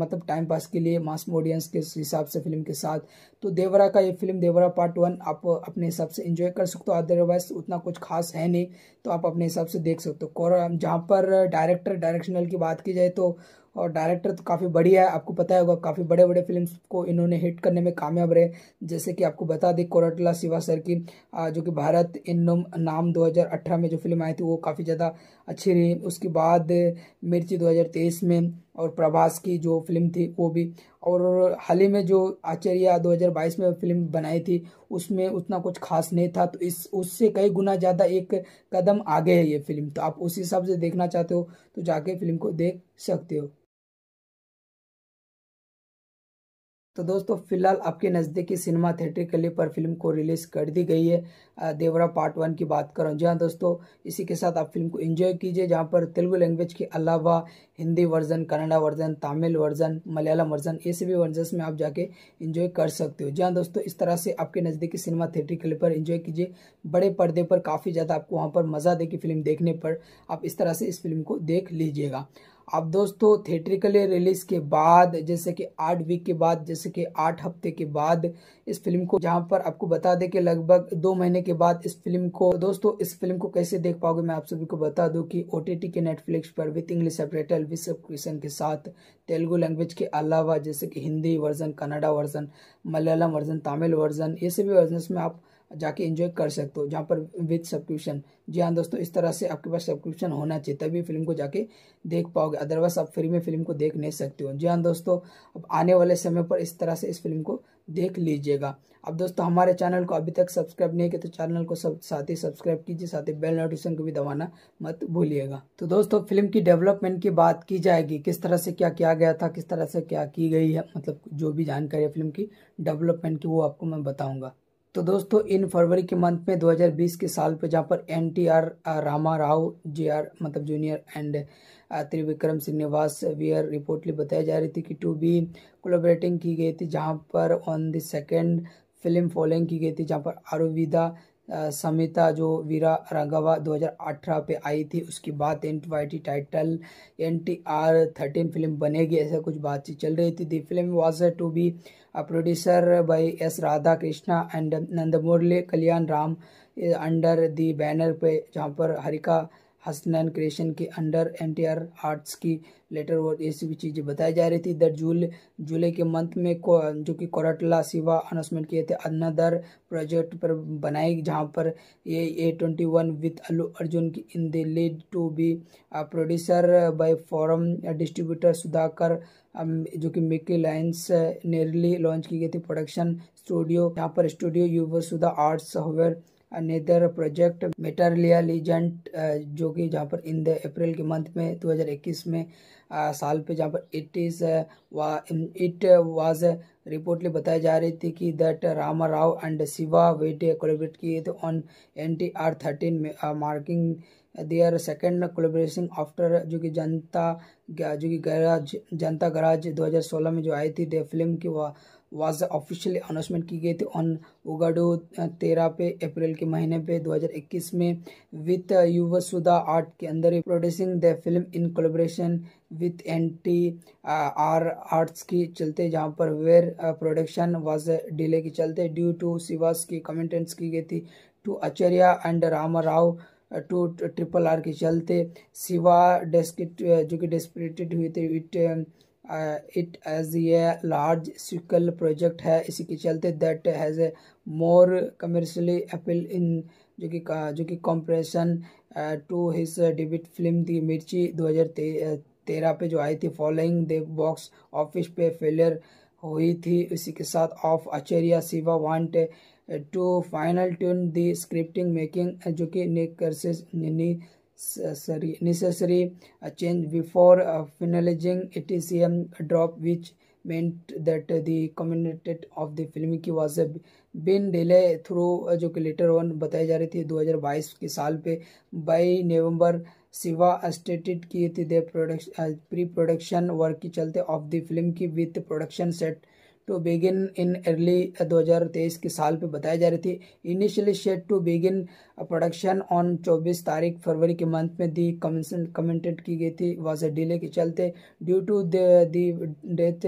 मतलब टाइम पास के लिए मास ऑडियंस के हिसाब से फिल्म के साथ तो देवरा का ये फिल्म देवरा पार्ट वन आप अपने हिसाब से इंजॉय कर सकते हो अदरवाइज उतना कुछ खास है नहीं तो आप अपने हिसाब से देख सकते हो जहाँ पर डायरेक्टर डायरेक्शनल की बात की जाए तो और डायरेक्टर तो काफ़ी बढ़िया है आपको पता होगा काफ़ी बड़े बड़े फिल्म को इन्होंने हिट करने में कामयाब रहे जैसे कि आपको बता दें कोरटला शिवा सर की जो कि भारत इन नाम 2018 में जो फिल्म आई थी वो काफ़ी ज़्यादा अच्छी रही उसके बाद मिर्ची 2023 में और प्रभास की जो फिल्म थी वो भी और हाल ही में जो आचार्य 2022 में फिल्म बनाई थी उसमें उतना कुछ खास नहीं था तो इस उससे कई गुना ज़्यादा एक कदम आगे है ये फिल्म तो आप उसी हिसाब से देखना चाहते हो तो जाके फिल्म को देख सकते हो तो दोस्तों फिलहाल आपके नज़दीकी सिनेमा के लिए पर फिल्म को रिलीज़ कर दी गई है देवरा पार्ट वन की बात करूँ जी हाँ दोस्तों इसी के साथ आप फिल्म को एंजॉय कीजिए जहाँ पर तेलुगु लैंग्वेज के अलावा Hindi version Kannada version Tamil version Malayalam version ये सभी वर्जन में आप जाके इंजॉय कर सकते हो जी हाँ दोस्तों इस तरह से आपके नज़दीकी सिनेमा थिएटर के लिए पर इन्जॉय कीजिए बड़े पर्दे पर काफ़ी ज़्यादा आपको वहाँ पर मज़ा देगी फिल्म देखने पर आप इस तरह से इस फिल्म को देख लीजिएगा अब दोस्तों थिएट्रिकली रिलीज के बाद जैसे कि आठ वीक के बाद जैसे कि आठ हफ्ते के बाद इस फिल्म को जहां पर आपको बता दें कि लगभग दो महीने के बाद इस फिल्म को दोस्तों इस फिल्म को कैसे देख पाओगे मैं आप सभी को बता दूं कि ओ के नेटफ्लिक्स पर विथ इंग्लिश सेपरेटल विथ सबक्रिप्शन के साथ तेलुगु लैंग्वेज के अलावा जैसे कि Hindi version Kannada version Malayalam version Tamil version ये सभी वर्जन में आप जाके इंजॉय कर सकते हो जहाँ पर विथ सब्सक्रिप्शन जी हाँ दोस्तों इस तरह से आपके पास सब्सक्रिप्शन होना चाहिए तभी फिल्म को जाके देख पाओगे अदरवाइज आप फ्री में फिल्म को देख नहीं सकते हो जी हाँ दोस्तों अब आने वाले समय पर इस तरह से इस फिल्म को देख लीजिएगा अब दोस्तों हमारे चैनल को अभी तक सब्सक्राइब नहीं किया तो चैनल को सब साथ ही सब्सक्राइब कीजिए साथ ही बेल नोटिफिकेशन को भी दबाना मत भूलिएगा तो दोस्तों फिल्म की डेवलपमेंट की बात की जाएगी किस तरह से क्या किया गया था किस तरह से क्या की गई है मतलब जो भी जानकारी है फिल्म की डेवलपमेंट की वो आपको मैं बताऊँगा तो दोस्तों इन फरवरी के मंथ में 2020 के साल पे जहाँ पर N T R Rama Rao J R मतलब junior and Trivikram Srinivas were reportedly बताई जा रही थी कि टू बी कोलोबरेटिंग की गई थी जहाँ पर on the second film following की गई थी जहाँ पर आरुविदा समिता जो वीरा रंगावा 2018 पे आई थी उसके बाद N T title N T R thirteen film बनेगी ऐसा कुछ बातचीत चल रही थी the film was to be producer by S Radha Krishna and Nandamuri Kalyan Ram under the banner पे जहाँ पर हरिका हसनैन क्रिएशन के under N T R arts की लेटर और ये सभी चीज़ें बताई जा रही थी दर जूल जुलाई के मंथ में को, जो कि कोराटला सिवा अनाउंसमेंट किए थे अन्नादर प्रोजेक्ट पर बनाए जहां पर ये A twenty one with Allu Arjun की in the lead to be producer by forum distributor Sudhakar जो कि मिकी लाइन्स नेरली लॉन्च की गई थी प्रोडक्शन स्टूडियो यहाँ पर studio your Sudha arts software neither project मेटरलिया legend जो कि जहाँ पर इन द अप्रैल के मंथ में 2021 में साल पे जहाँ पर इट इज़ वा, इट वाज रिपोर्टली बताई जा रही थी कि that Rama Rao and Shiva wait collaborate किए थे on N T R thirteen marking their second collaboration after जो कि जनता जो कि गराज जनता हजार 2016 में जो आई थी दे फिल्म की वाज ऑफिशियली अनाउंसमेंट की गई थी ऑन उगाडो तेरह पे अप्रैल के महीने पे 2021 में विथ सुधा आर्ट के अंदर producing the film in collaboration with N T R arts की चलते जहां पर वेयर प्रोडक्शन वाज डिले के चलते ड्यू टू शिवास की कमेंटेंट्स की गई थी to Acharya and Rama Rao to triple R के चलते शिवा डेस्क जो कि डिस्प्रिटेड हुए थे विथ इट एज ये लार्ज स्कल प्रोजेक्ट है इसी के चलते that has a more commercially appeal in जो कि uh, जो कि comparison to his debut film थी मिर्ची 2013 पे जो आई थी फॉलोइंग द बॉक्स ऑफिस पे फेलियर हुई थी इसी के साथ of Acharya Shiva want to final tune the scripting making जो कि निकर्स कर्सेस necessary uh, change before uh, finalizing it is a drop which meant that the commitment of the film की वजह से बिन डिले थ्रू जो कि लेटर ऑन बताई जा रही थी 2022 के साल पे बाई नवंबर शिवा स्टेटेड की थी the production pre production work के चलते ऑफ द फिल्म की with production set to begin in early 2023 के साल पे बताई जा रही थी initially shade to begin production on 24 तारीख फरवरी के मंथ में दी कमेंटेड की गई थी वॉज डिले के चलते due to the death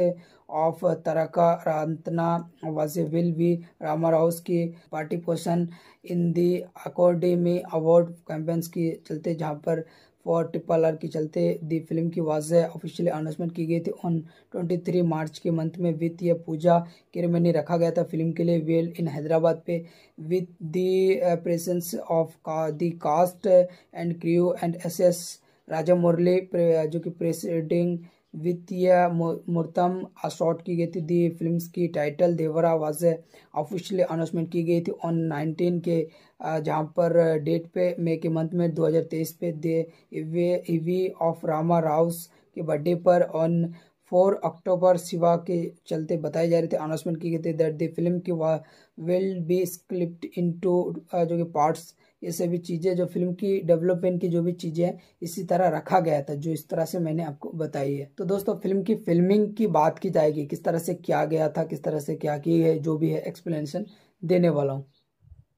of Taraka Ratna was will be Rama Rouse की पार्टी पोषण इन दी अकॉर्डमी अवार्ड कैंपेन्स के चलते जहाँ पर फॉर ट्रिपल आर के चलते दी फिल्म की वाजह ऑफिशियली अनाउंसमेंट की गई थी ऑन 23 मार्च के मंथ में विथ यह पूजा केरेमनी रखा गया था फिल्म के लिए वेल इन हैदराबाद पे with the presence of the cast and crew and S S राजा मुरली जो कि प्रेसिडिंग वित्तीय मुर्तम शॉट की गई थी दी फिल्म्स की title Devara was officially announcement की गई थी ऑन 19 के जहाँ पर डेट पे मे के मंथ में 2023 पे the way eve of Rama Rouse के बर्थडे पर ऑन फोर अक्टूबर शिवा के चलते बताए जा रहे थे अनाउंसमेंट किए गए थे दैट द फिल्म की will be script in two जो कि पार्ट्स ये सभी चीज़ें जो फिल्म की डेवलपमेंट की जो भी चीज़ें हैं इसी तरह रखा गया था जो इस तरह से मैंने आपको बताई है तो दोस्तों फिल्म की फिल्मिंग की बात की जाएगी किस तरह से क्या गया था किस तरह से क्या की है जो भी है एक्सप्लेनेशन देने वाला हूँ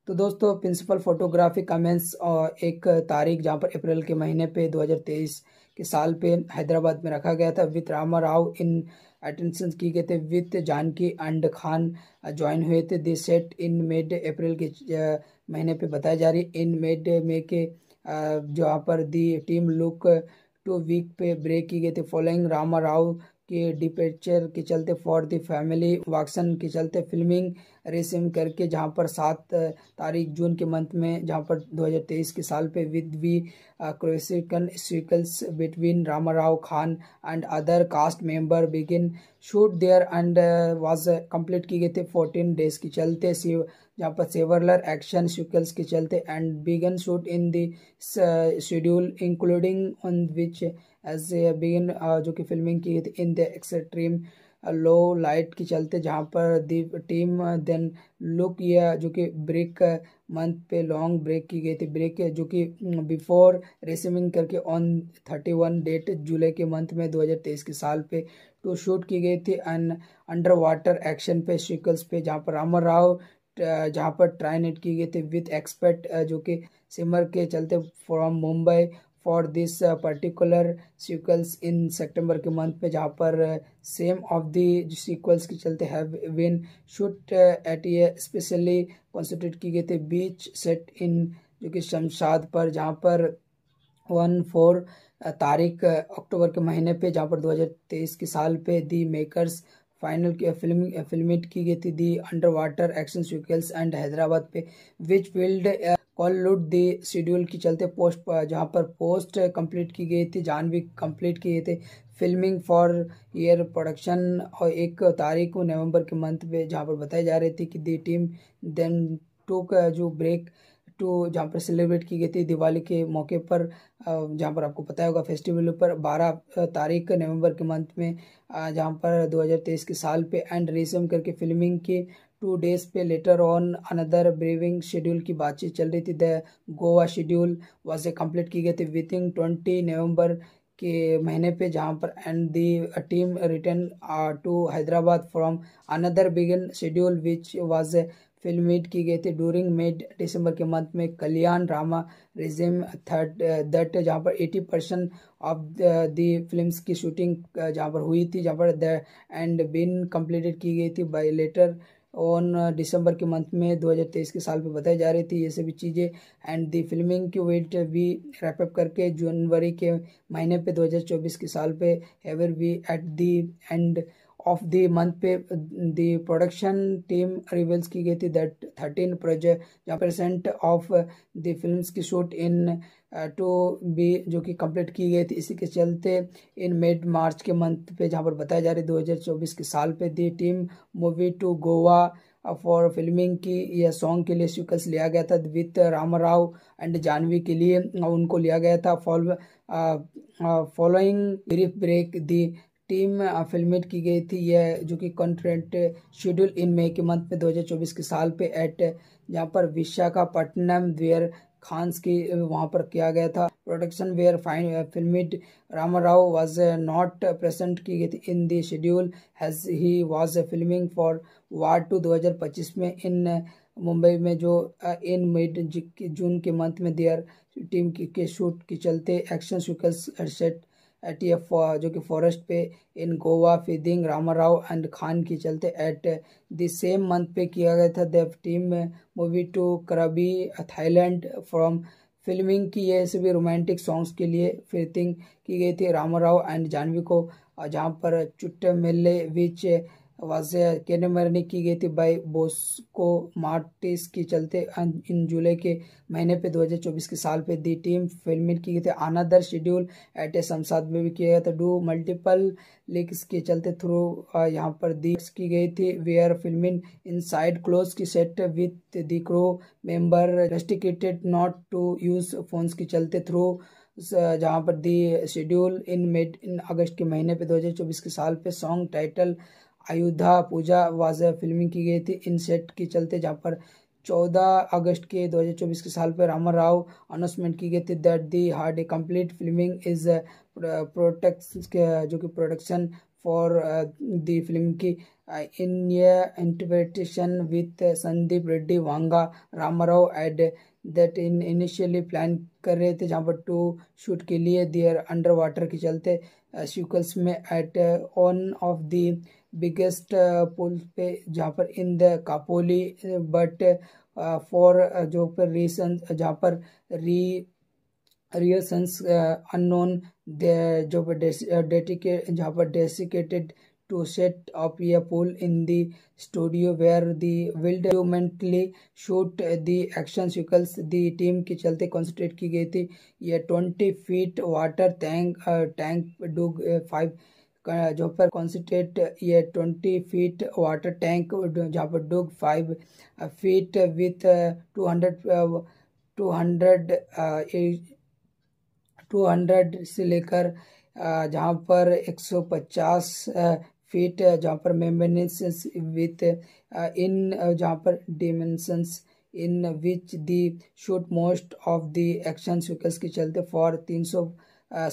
तो दोस्तों प्रिंसिपल फोटोग्राफी कमेंस और एक तारीख जहाँ पर अप्रैल के महीने पे 2023 के साल पे हैदराबाद में रखा गया था with Rama Rao in attention की गए थे with Janaki and Khan join हुए थे this set in mid April के महीने पे बताया जा रही इन मेड मे के जहाँ पर the team look two week पे ब्रेक की गई थी फॉलोइंग रामा राव कि डिपेचर के चलते फॉर द फैमिली वाक्सन के चलते फिल्मिंग रेसिम करके जहां पर सात तारीख जून के मंथ में जहां पर 2023 के साल पे विद वी क्रोसिकन sequels between Rama Rao Khan and other cast member begin shoot there and was complete की गए थे फोर्टीन डेज के चलते शिव जहाँ पर सेवरलर एक्शन सीक्वल्स के चलते and begin shoot in the including on which been uh, जो कि फिल्मिंग की थी in the extreme low light के चलते जहाँ पर दी टीम देन लुक या जो कि ब्रेक मंथ uh, पे लॉन्ग ब्रेक की गई थी ब्रेक जो कि बिफोर mm, रेसिमिंग करके ऑन थर्टी वन डेट जुलाई के मंथ में दो हजार तेईस के साल पे टू तो शूट की गई थी एंड अंडर वाटर एक्शन पे शिकल्स पे जहाँ पर अमर राव uh, जहाँ पर ट्राई नेट की गई थी विथ एक्सपर्ट जो कि सिमर के चलते from Mumbai for this particular sequels in September के मंथ पे जहाँ पर सेम ऑफ दी सीक्वल्स के चलते have shoot at a specially concentrate की गई थे बीच सेट इन जो कि शमशाद पर जहाँ पर वन फोर uh, तारीख uh, अक्टूबर के महीने पे जहाँ पर 2023 के साल पे दी मेकर्स फाइनल की फिल्मिंग uh, फिल्मिट की गई थी the under water action sequels and Hyderabad पे विच विल्ड कॉल लूट दी शेड्यूल के चलते पोस्ट जहाँ पर पोस्ट कंप्लीट की गई थी जान भी कंप्लीट किए थे फिल्मिंग फॉर ईयर प्रोडक्शन और एक तारीख को नवंबर के मंथ में जहाँ पर बताई जा रही थी कि दी टीम देन टू का जो ब्रेक टू जहाँ पर सेलिब्रेट की गई थी दिवाली के मौके पर जहाँ पर आपको पता होगा फेस्टिवल पर 12 तारीख नवंबर के मंथ में जहाँ पर 2023 के साल पे एंड रेसम करके फिल्मिंग के टू डेज पे later on another briefing schedule की बातचीत चल रही थी the Goa schedule was complete की गई थी विद इन ट्वेंटी नवंबर के महीने पे जहाँ पर and the team return to Hyderabad from another begin schedule which was meet की गई थी डूरिंग मिड दिसंबर के मंथ में कल्याण रामा रिजिम थर्ड दट जहाँ पर eighty percent of the films की शूटिंग uh, जहाँ पर हुई थी जहाँ पर द एंड बिन कंप्लीटेड की गई थी by later on December uh, के मंथ में 2023 के साल में बताई जा रही थी ये सभी चीज़ें एंड दी फिल्मिंग की वेट भी रैपअप करके जनवरी के महीने पे 2024 के साल पे ever we at the end of the month पे द प्रोडक्शन टीम रिवील्स की गई थी that thirteen percent of the films की शूट इन टू बी जो कि कंप्लीट की गई थी इसी के चलते इन मेड मार्च के मंथ पे जहाँ पर बताया जा रही 2024 के साल पे the team movie to Goa for filming की यह सॉन्ग के लिए सीक्वेंस लिया गया था विथ राम राव एंड जानवी के लिए उनको लिया गया था following brief break the team filmed की गई थी यह जो कि कॉन्फ्रेंट शेड्यूल इन मई के मंथ में 2024 के साल पे एट यहाँ पर विशाखापट्टनम वेयर खांस की वहाँ पर किया गया था production where fine filmed Rama Rao was not present की गई थी in the schedule has he was filming forward to 2025 में इन मुंबई में जो इन मिड जून के मंथ में देयर टीम की के शूट के चलते एक्शन सीक्वेंस सेट एट ये जो कि फॉरेस्ट पे इन गोवा फिदिंग राव एंड खान के चलते एट द सेम मंथ पे किया गया था देव team movie to Krabi Thailand from filming की ये सभी रोमांटिक सॉन्ग्स के लिए फिटिंग की गई थी राव एंड जानवी को जहाँ पर चुट्टे मेले विच वाजह कहने की गई थी बाई बोस्को मार्टिस के चलते अं, इन जुलाई के महीने पे 2024 के साल पे दी टीम फिल्म की गई थी another schedule at a Shamsad में भी किया गया था डू मल्टीपल लिक्स के चलते थ्रू यहाँ पर दी की गई थी where are filming in side close की set with the crew member restricted not to use phones के चलते थ्रू जहाँ पर दी शेड्यूल इन मेड इन अगस्त के महीने पे 2024 के साल पे song title Ayodhya Pooja was filming की गई थी इन सेट के चलते जहाँ पर 14 अगस्त के 2024 के साल पर रामा राव अनाउंसमेंट की गई थी that the hard a complete filming is protect जो कि प्रोडक्शन फॉर दी फिल्म की in interpretation with Sandeep Reddy Vanga Rama Rao add that in initially plan कर रहे थे जहाँ पर टू शूट के लिए दियर अंडर वाटर के चलते सीक्वल्स uh, में at on of the biggest pool uh, पे जहाँ पर इन द कापोली बट फॉर जो पर रीसन जहाँ पर री रियसन्स अनोन जो पर डेटिके uh, जहाँ पर डेसिकेटेड टू सेट अप ये pool in the studio where the विल्डमेंटली shoot the action sequels the team के चलते कॉन्सेंट्रेट की गई थी ये twenty feet water tank tank dug five जो पर कॉन्सेंट्रेट ये ट्वेंटी फीट वाटर टैंक जहाँ पर dug five feet with two hundred two hundred two hundred से लेकर जहाँ पर एक सौ पचास फीट जहाँ पर मेमेनेस विथ इन जहाँ पर dimensions in which the shoot most of the action sequence के चलते फॉर तीन सौ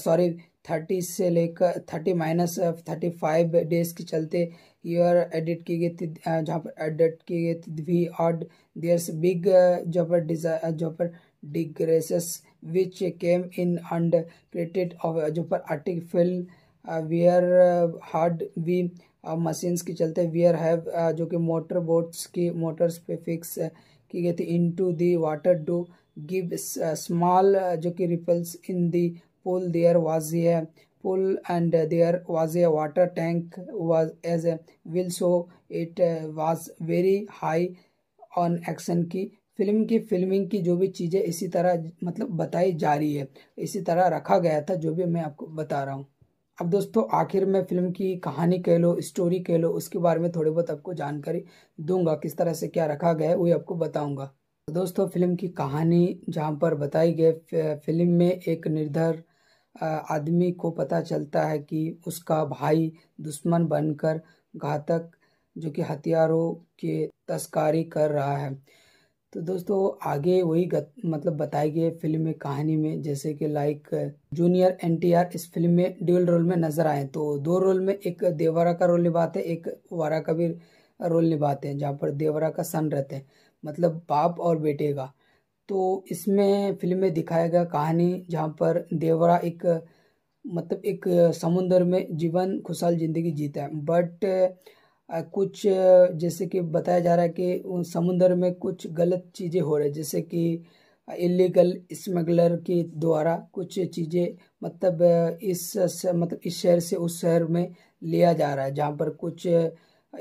सॉरी थर्टी से लेकर thirty minus thirty five days के चलते ईयर एडिट की गई थी जहाँ पर एडिट की गई थी वी ऑड देयर्स बिग जो पर डिजा पर डिग्रेसेस विच केम इन अंड क्रेडिट ऑफ जो पर artificial wear hard we machines के चलते वियर हैव जो कि मोटर बोट्स की मोटर्स पे फिक्स की गई थी इन to the water do give small जो कि ripples in the pool there was a pool and there was a water tank was as a will so it uh, was very high on action की film की filming की जो भी चीज़ें इसी तरह मतलब बताई जा रही है इसी तरह रखा गया था जो भी मैं आपको बता रहा हूँ अब दोस्तों आखिर में फिल्म की कहानी कह लो स्टोरी कह लो उसके बारे में थोड़ी बहुत आपको जानकारी दूंगा किस तरह से क्या रखा गया है वही आपको बताऊंगा दोस्तों फिल्म की कहानी जहाँ पर बताई गई फिल्म में एक निर्धर आदमी को पता चलता है कि उसका भाई दुश्मन बनकर घातक जो कि हथियारों के तस्करी कर रहा है तो दोस्तों आगे वही गत, मतलब बताई गई फिल्म में कहानी में जैसे कि लाइक जूनियर एनटीआर इस फिल्म में ड्यूल रोल में नजर आए तो दो रोल में एक देवरा का रोल निभाते हैं एक वारा का भी रोल निभाते हैं जहाँ पर देवरा का सन रहते हैं मतलब बाप और बेटे का तो इसमें फिल्म में दिखाया गया कहानी जहाँ पर देवरा एक मतलब एक समुंदर में जीवन खुशहाल ज़िंदगी जीता है बट कुछ जैसे कि बताया जा रहा है कि उन समुंदर में कुछ गलत चीज़ें हो रही है जैसे कि इलीगल स्मगलर के द्वारा कुछ चीज़ें मतलब इस मतलब इस शहर से उस शहर में लिया जा रहा है जहाँ पर कुछ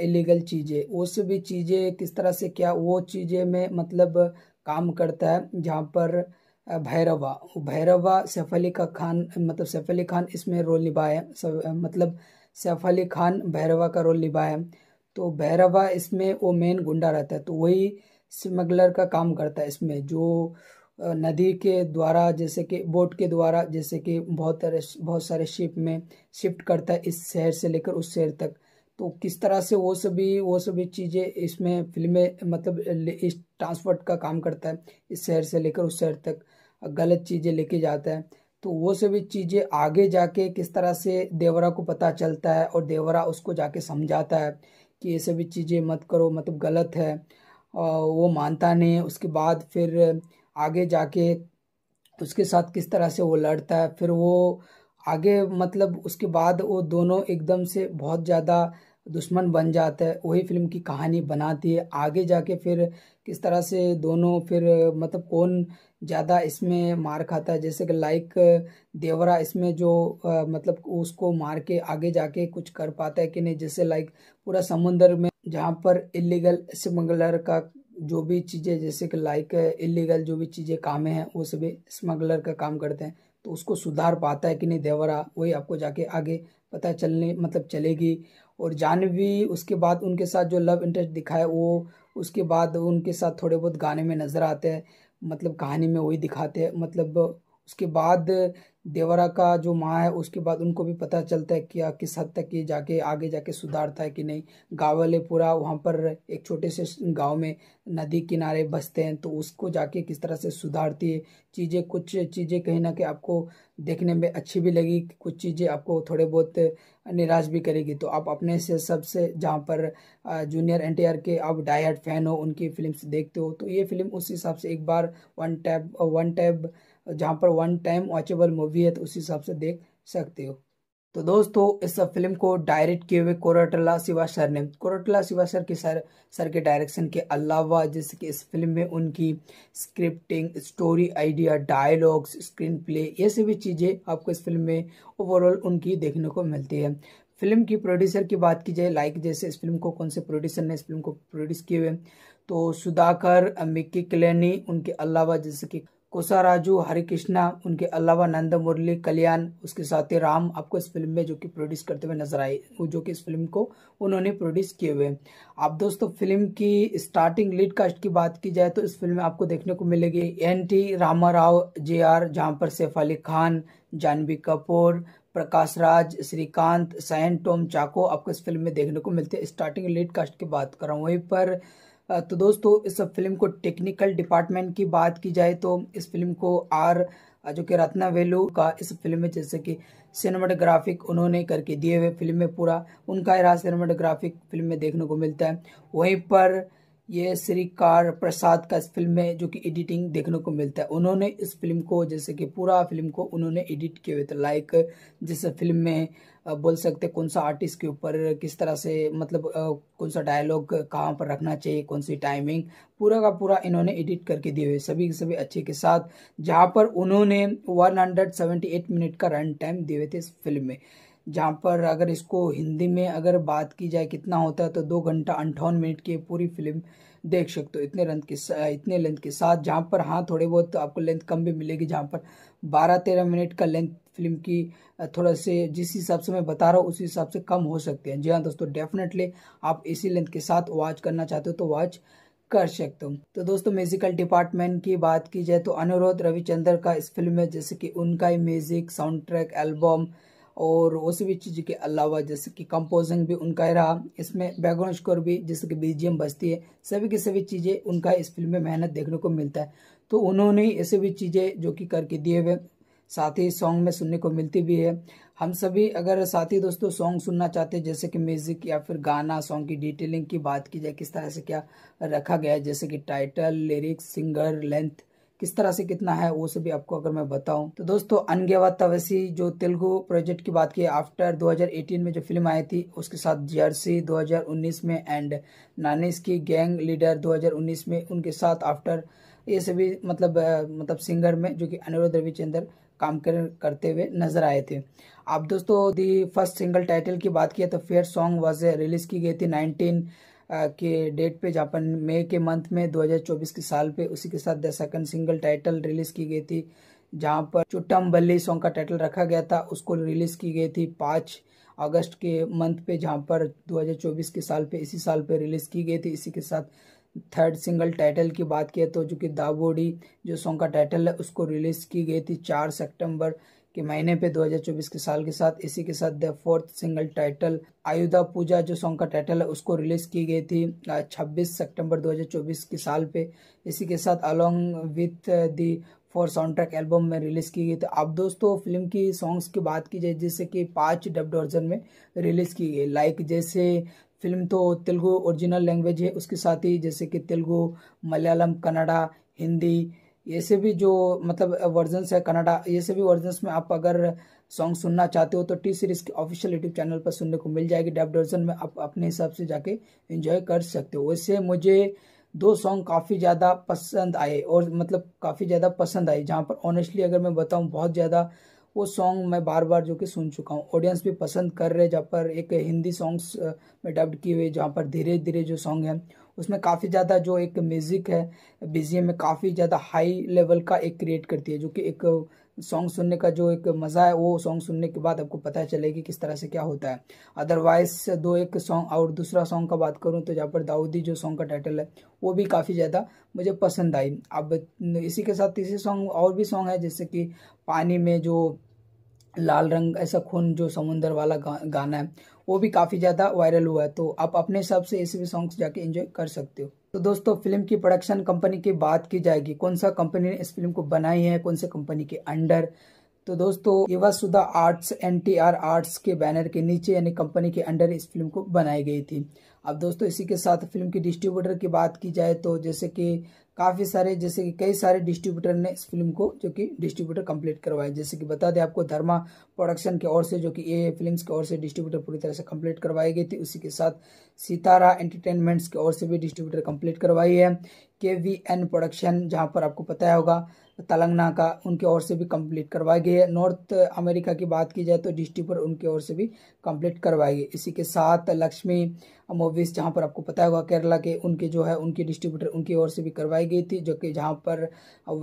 इलीगल चीज़ें वो सभी चीज़ें किस तरह से क्या वो चीज़ें में मतलब काम करता है जहाँ पर भैरवा भैरवा सैफ अली का खान मतलब सैफ अली खान इसमें रोल निभाया है मतलब सैफ अली खान भैरवा का रोल निभाया हैं तो भैरवा इसमें वो मेन गुंडा रहता है तो वही स्मगलर का काम करता है इसमें जो नदी के द्वारा जैसे कि बोट के द्वारा जैसे कि बहुत सारे बहुत सारे शिप में शिफ्ट करता है इस शहर से लेकर उस शहर तक तो किस तरह से वो सभी वो सभी चीज़ें इसमें फिल्में मतलब इस ट्रांसपोर्ट का काम करता है इस शहर से लेकर उस शहर तक गलत चीज़ें लेके जाता है तो वो सभी चीज़ें आगे जाके किस तरह से देवरा को पता चलता है और देवरा उसको जाके समझाता है कि ये सभी चीज़ें मत करो मतलब गलत है वो मानता नहीं उसके बाद फिर आगे जाके उसके साथ किस तरह से वो लड़ता है फिर वो आगे मतलब उसके बाद वो दोनों एकदम से बहुत ज़्यादा दुश्मन बन जाता है वही फिल्म की कहानी बनाती है आगे जाके फिर किस तरह से दोनों फिर मतलब कौन ज़्यादा इसमें मार खाता है जैसे कि लाइक देवरा इसमें जो आ, मतलब उसको मार के आगे जाके कुछ कर पाता है कि नहीं जैसे लाइक पूरा समुंदर में जहाँ पर इलीगल स्मगलर का जो भी चीज़ें जैसे कि लाइक इलीगल जो भी चीज़ें कामें हैं वो सभी स्मगलर का काम करते हैं तो उसको सुधार पाता है कि नहीं देवरा वही आपको जाके आगे पता चलने मतलब चलेगी और जानवी उसके बाद उनके साथ जो लव इंटरेस्ट दिखाया वो उसके बाद उनके साथ थोड़े बहुत गाने में नज़र आते हैं मतलब कहानी में वही दिखाते हैं मतलब उसके बाद देवरा का जो माँ है उसके बाद उनको भी पता चलता है कि किस हद तक ये जाके आगे जाके सुधारता है कि नहीं गाँव वाले पूरा वहाँ पर एक छोटे से गांव में नदी किनारे बसते हैं तो उसको जाके किस तरह से सुधारती है चीज़ें कुछ चीज़ें कहीं ना कहीं आपको देखने में अच्छी भी लगी कुछ चीज़ें आपको थोड़े बहुत निराश भी करेगी तो आप अपने से सबसे जहाँ पर जूनियर एन के आप डायट फैन हो उनकी फिल्म देखते हो तो ये फिल्म उस हिसाब से एक बार वन टैब वन टैब जहाँ पर वन टाइम वॉचेबल मूवी है तो उस हिसाब से देख सकते हो तो दोस्तों इस सब फिल्म को डायरेक्ट किए हुए कोराटला शिवा सर ने कोरटला शिवा सर के सर सर के डायरेक्शन के अलावा जैसे कि इस फिल्म में उनकी scripting story idea dialogues screen play ये सभी चीज़ें आपको इस फिल्म में ओवरऑल उनकी देखने को मिलती है फिल्म की प्रोड्यूसर की बात की जाए लाइक जैसे इस फिल्म को कौन से प्रोड्यूसर ने इस फिल्म को प्रोड्यूस किए हुए तो सुधाकर मिक्की क्लेनी उनके अलावा जैसे कि कोसा हरे हरिकृष्णा उनके अलावा नंद मुरली कल्याण उसके साथ ही राम आपको इस फिल्म में जो कि प्रोड्यूस करते हुए नजर आए जो कि इस फिल्म को उन्होंने प्रोड्यूस किए हुए आप दोस्तों फिल्म की स्टार्टिंग लीड कास्ट की बात की जाए तो इस फिल्म में आपको देखने को मिलेगी N T Rama Rao J R जहाँ पर सैफ अली खान जानवी कपूर प्रकाश राज श्रीकांत सायन टोम चाको आपको इस फिल्म में देखने को मिलते हैं स्टार्टिंग लीड कास्ट की बात कर रहा हूँ वहीं पर तो दोस्तों इस फिल्म को टेक्निकल डिपार्टमेंट की बात की जाए तो इस फिल्म को आर जो कि रत्ना वेलू का इस फिल्म में जैसे कि सिनेमाटोग्राफिक उन्होंने करके दिए हुए फिल्म में पूरा उनका राज सिनेमाटोग्राफिक फिल्म में देखने को मिलता है वहीं पर ये श्री कार प्रसाद का इस फिल्म में जो कि एडिटिंग देखने को मिलता है उन्होंने इस फिल्म को जैसे कि पूरा फिल्म को उन्होंने एडिट किए हुए थे लाइक जैसे फिल्म में बोल सकते कौन सा आर्टिस्ट के ऊपर किस तरह से मतलब कौन सा डायलॉग कहाँ पर रखना चाहिए कौन सी टाइमिंग पूरा का पूरा इन्होंने एडिट करके दिए हुए सभी के सभी अच्छे के साथ जहाँ पर उन्होंने वन मिनट का रन टाइम दिए हुए थे इस फिल्म में जहाँ पर अगर इसको हिंदी में अगर बात की जाए कितना होता है तो दो घंटा अंठावन मिनट की पूरी फिल्म देख सकते हो इतने लेंथ के इतने लेंथ के साथ जहाँ पर हाँ थोड़े बहुत तो आपको लेंथ कम भी मिलेगी जहाँ पर बारह तेरह मिनट का लेंथ फिल्म की थोड़ा से जिस हिसाब से मैं बता रहा हूँ उसी हिसाब से कम हो सकते हैं जी हाँ दोस्तों डेफिनेटली आप इसी लेंथ के साथ वॉच करना चाहते हो तो वॉच कर सकते हो तो दोस्तों म्यूजिकल डिपार्टमेंट की बात की जाए तो अनुरोध रविचंद्र का इस फिल्म में जैसे कि उनका ही म्यूजिक साउंड ट्रैक एल्बम और उस भी चीज़ के अलावा जैसे कि कंपोजिंग भी उनका ही रहा इसमें बैकग्राउंड स्कोर भी जैसे कि बी बजती है सभी की सभी चीज़ें उनका इस फिल्म में मेहनत देखने को मिलता है तो उन्होंने ऐसे भी चीज़ें जो कि करके दिए हुए साथ ही सॉन्ग में सुनने को मिलती भी है हम सभी अगर साथी दोस्तों सॉन्ग सुनना चाहते हैं जैसे कि म्यूजिक या फिर गाना सॉन्ग की डिटेलिंग की बात की जाए किस तरह से क्या रखा गया है जैसे कि टाइटल लिरिक्स सिंगर लेंथ किस तरह से कितना है वो सभी आपको अगर मैं बताऊं तो दोस्तों अनगेवा तवसी जो तेलुगु प्रोजेक्ट की बात की आफ्टर 2018 में जो फिल्म आई थी उसके साथ जर्सी 2019 में एंड नानिस की गैंग लीडर 2019 में उनके साथ आफ्टर ये सभी मतलब मतलब सिंगर में जो कि अनिरुद्ध रविचंद्र काम कर, करते हुए नजर आए थे आप दोस्तों दी फर्स्ट सिंगल टाइटल की बात किया तो फेयर सॉन्ग वॉज रिलीज की गई थी नाइनटीन के डेट पे जापान मई के मंथ में 2024 के साल पे उसी के साथ the second single title release की गई थी जहाँ पर चुट्टम बल्ली सॉन्ग का टाइटल रखा गया था उसको रिलीज की गई थी पाँच अगस्त के मंथ पे जहाँ पर 2024 के साल पे इसी साल पे रिलीज की गई थी इसी के साथ थर्ड सिंगल टाइटल की बात किया तो जो कि दाबोडी जो सॉन्ग का टाइटल है उसको रिलीज़ की गई थी चार सेप्टेम्बर के महीने पे 2024 के साल के साथ इसी के साथ the fourth single title Ayudha Pooja जो सॉन्ग का टाइटल है उसको रिलीज की गई थी 26 सितंबर 2024 के साल पे इसी के साथ along with the four sound track album में रिलीज़ की गई थी अब दोस्तों फिल्म की सॉन्ग्स की बात की जाए जैसे कि पाँच डब्ड वर्जन में रिलीज़ की गई लाइक जैसे फिल्म तो तेलुगु ओरिजिनल लैंग्वेज है उसके साथ ही जैसे कि तेलुगु मलयालम कन्नड़ा हिंदी ऐसे भी जो मतलब वर्जन्स है कनाडा ये सभी वर्जन्स में आप अगर सॉन्ग सुनना चाहते हो तो टी सीरीज के ऑफिशियल यूट्यूब चैनल पर सुनने को मिल जाएगी डब वर्जन में आप अपने हिसाब से जाके इंजॉय कर सकते हो वैसे मुझे दो सॉन्ग काफ़ी ज़्यादा पसंद आए और मतलब काफ़ी ज़्यादा पसंद आए जहाँ पर ऑनेस्टली अगर मैं बताऊँ बहुत ज़्यादा वो सॉन्ग मैं बार बार जो कि सुन चुका हूँ ऑडियंस भी पसंद कर रहे हैं जहाँ पर एक हिंदी सॉन्ग्स में डब्ड किए हुए जहाँ पर धीरे धीरे जो सॉन्ग हैं उसमें काफ़ी ज़्यादा जो एक म्यूज़िक है बीजीएम में काफ़ी ज़्यादा हाई लेवल का एक क्रिएट करती है जो कि एक सॉन्ग सुनने का जो एक मज़ा है वो सॉन्ग सुनने के बाद आपको पता चलेगी किस तरह से क्या होता है अदरवाइज दो एक सॉन्ग और दूसरा सॉन्ग का बात करूँ तो जहाँ पर दाऊदी जो सॉन्ग का टाइटल है वो भी काफ़ी ज़्यादा मुझे पसंद आई अब इसी के साथ तीसरे सॉन्ग और भी सॉन्ग है जैसे कि पानी में जो लाल रंग ऐसा खून जो समुंदर वाला गा, गाना है वो भी काफ़ी ज़्यादा वायरल हुआ है तो आप अपने हिसाब से ऐसे भी सॉन्ग्स जाके एंजॉय कर सकते हो तो दोस्तों फिल्म की प्रोडक्शन कंपनी की बात की जाएगी कौन सा कंपनी ने इस फिल्म को बनाई है कौन से कंपनी के अंडर तो दोस्तों Yuva Sudha arts N T R arts के बैनर के नीचे यानी कंपनी के अंडर इस फिल्म को बनाई गई थी अब दोस्तों इसी के साथ फिल्म के डिस्ट्रीब्यूटर की बात की जाए तो जैसे कि काफ़ी सारे जैसे कि कई सारे डिस्ट्रीब्यूटर ने इस फिल्म को जो कि डिस्ट्रीब्यूटर कंप्लीट करवाए जैसे कि बता दें आपको धर्मा प्रोडक्शन की ओर से जो कि ए फिल्म्स की ओर से डिस्ट्रीब्यूटर पूरी तरह से कंप्लीट करवाई गई थी उसी के साथ सितारा एंटरटेनमेंट्स की ओर से भी डिस्ट्रीब्यूटर कंप्लीट करवाई है के वी एन प्रोडक्शन जहाँ पर आपको पता होगा तेलंगाना का उनके ओर से भी कंप्लीट करवाई गई है नॉर्थ अमेरिका की बात की जाए तो डिस्ट्रीब्यूटर उनके ओर से भी कंप्लीट करवाई गई इसी के साथ लक्ष्मी मूवीज़ जहाँ पर आपको पता होगा केरला के उनके जो है उनकी डिस्ट्रीब्यूटर उनकी ओर से भी करवाई गई थी जो कि जहाँ पर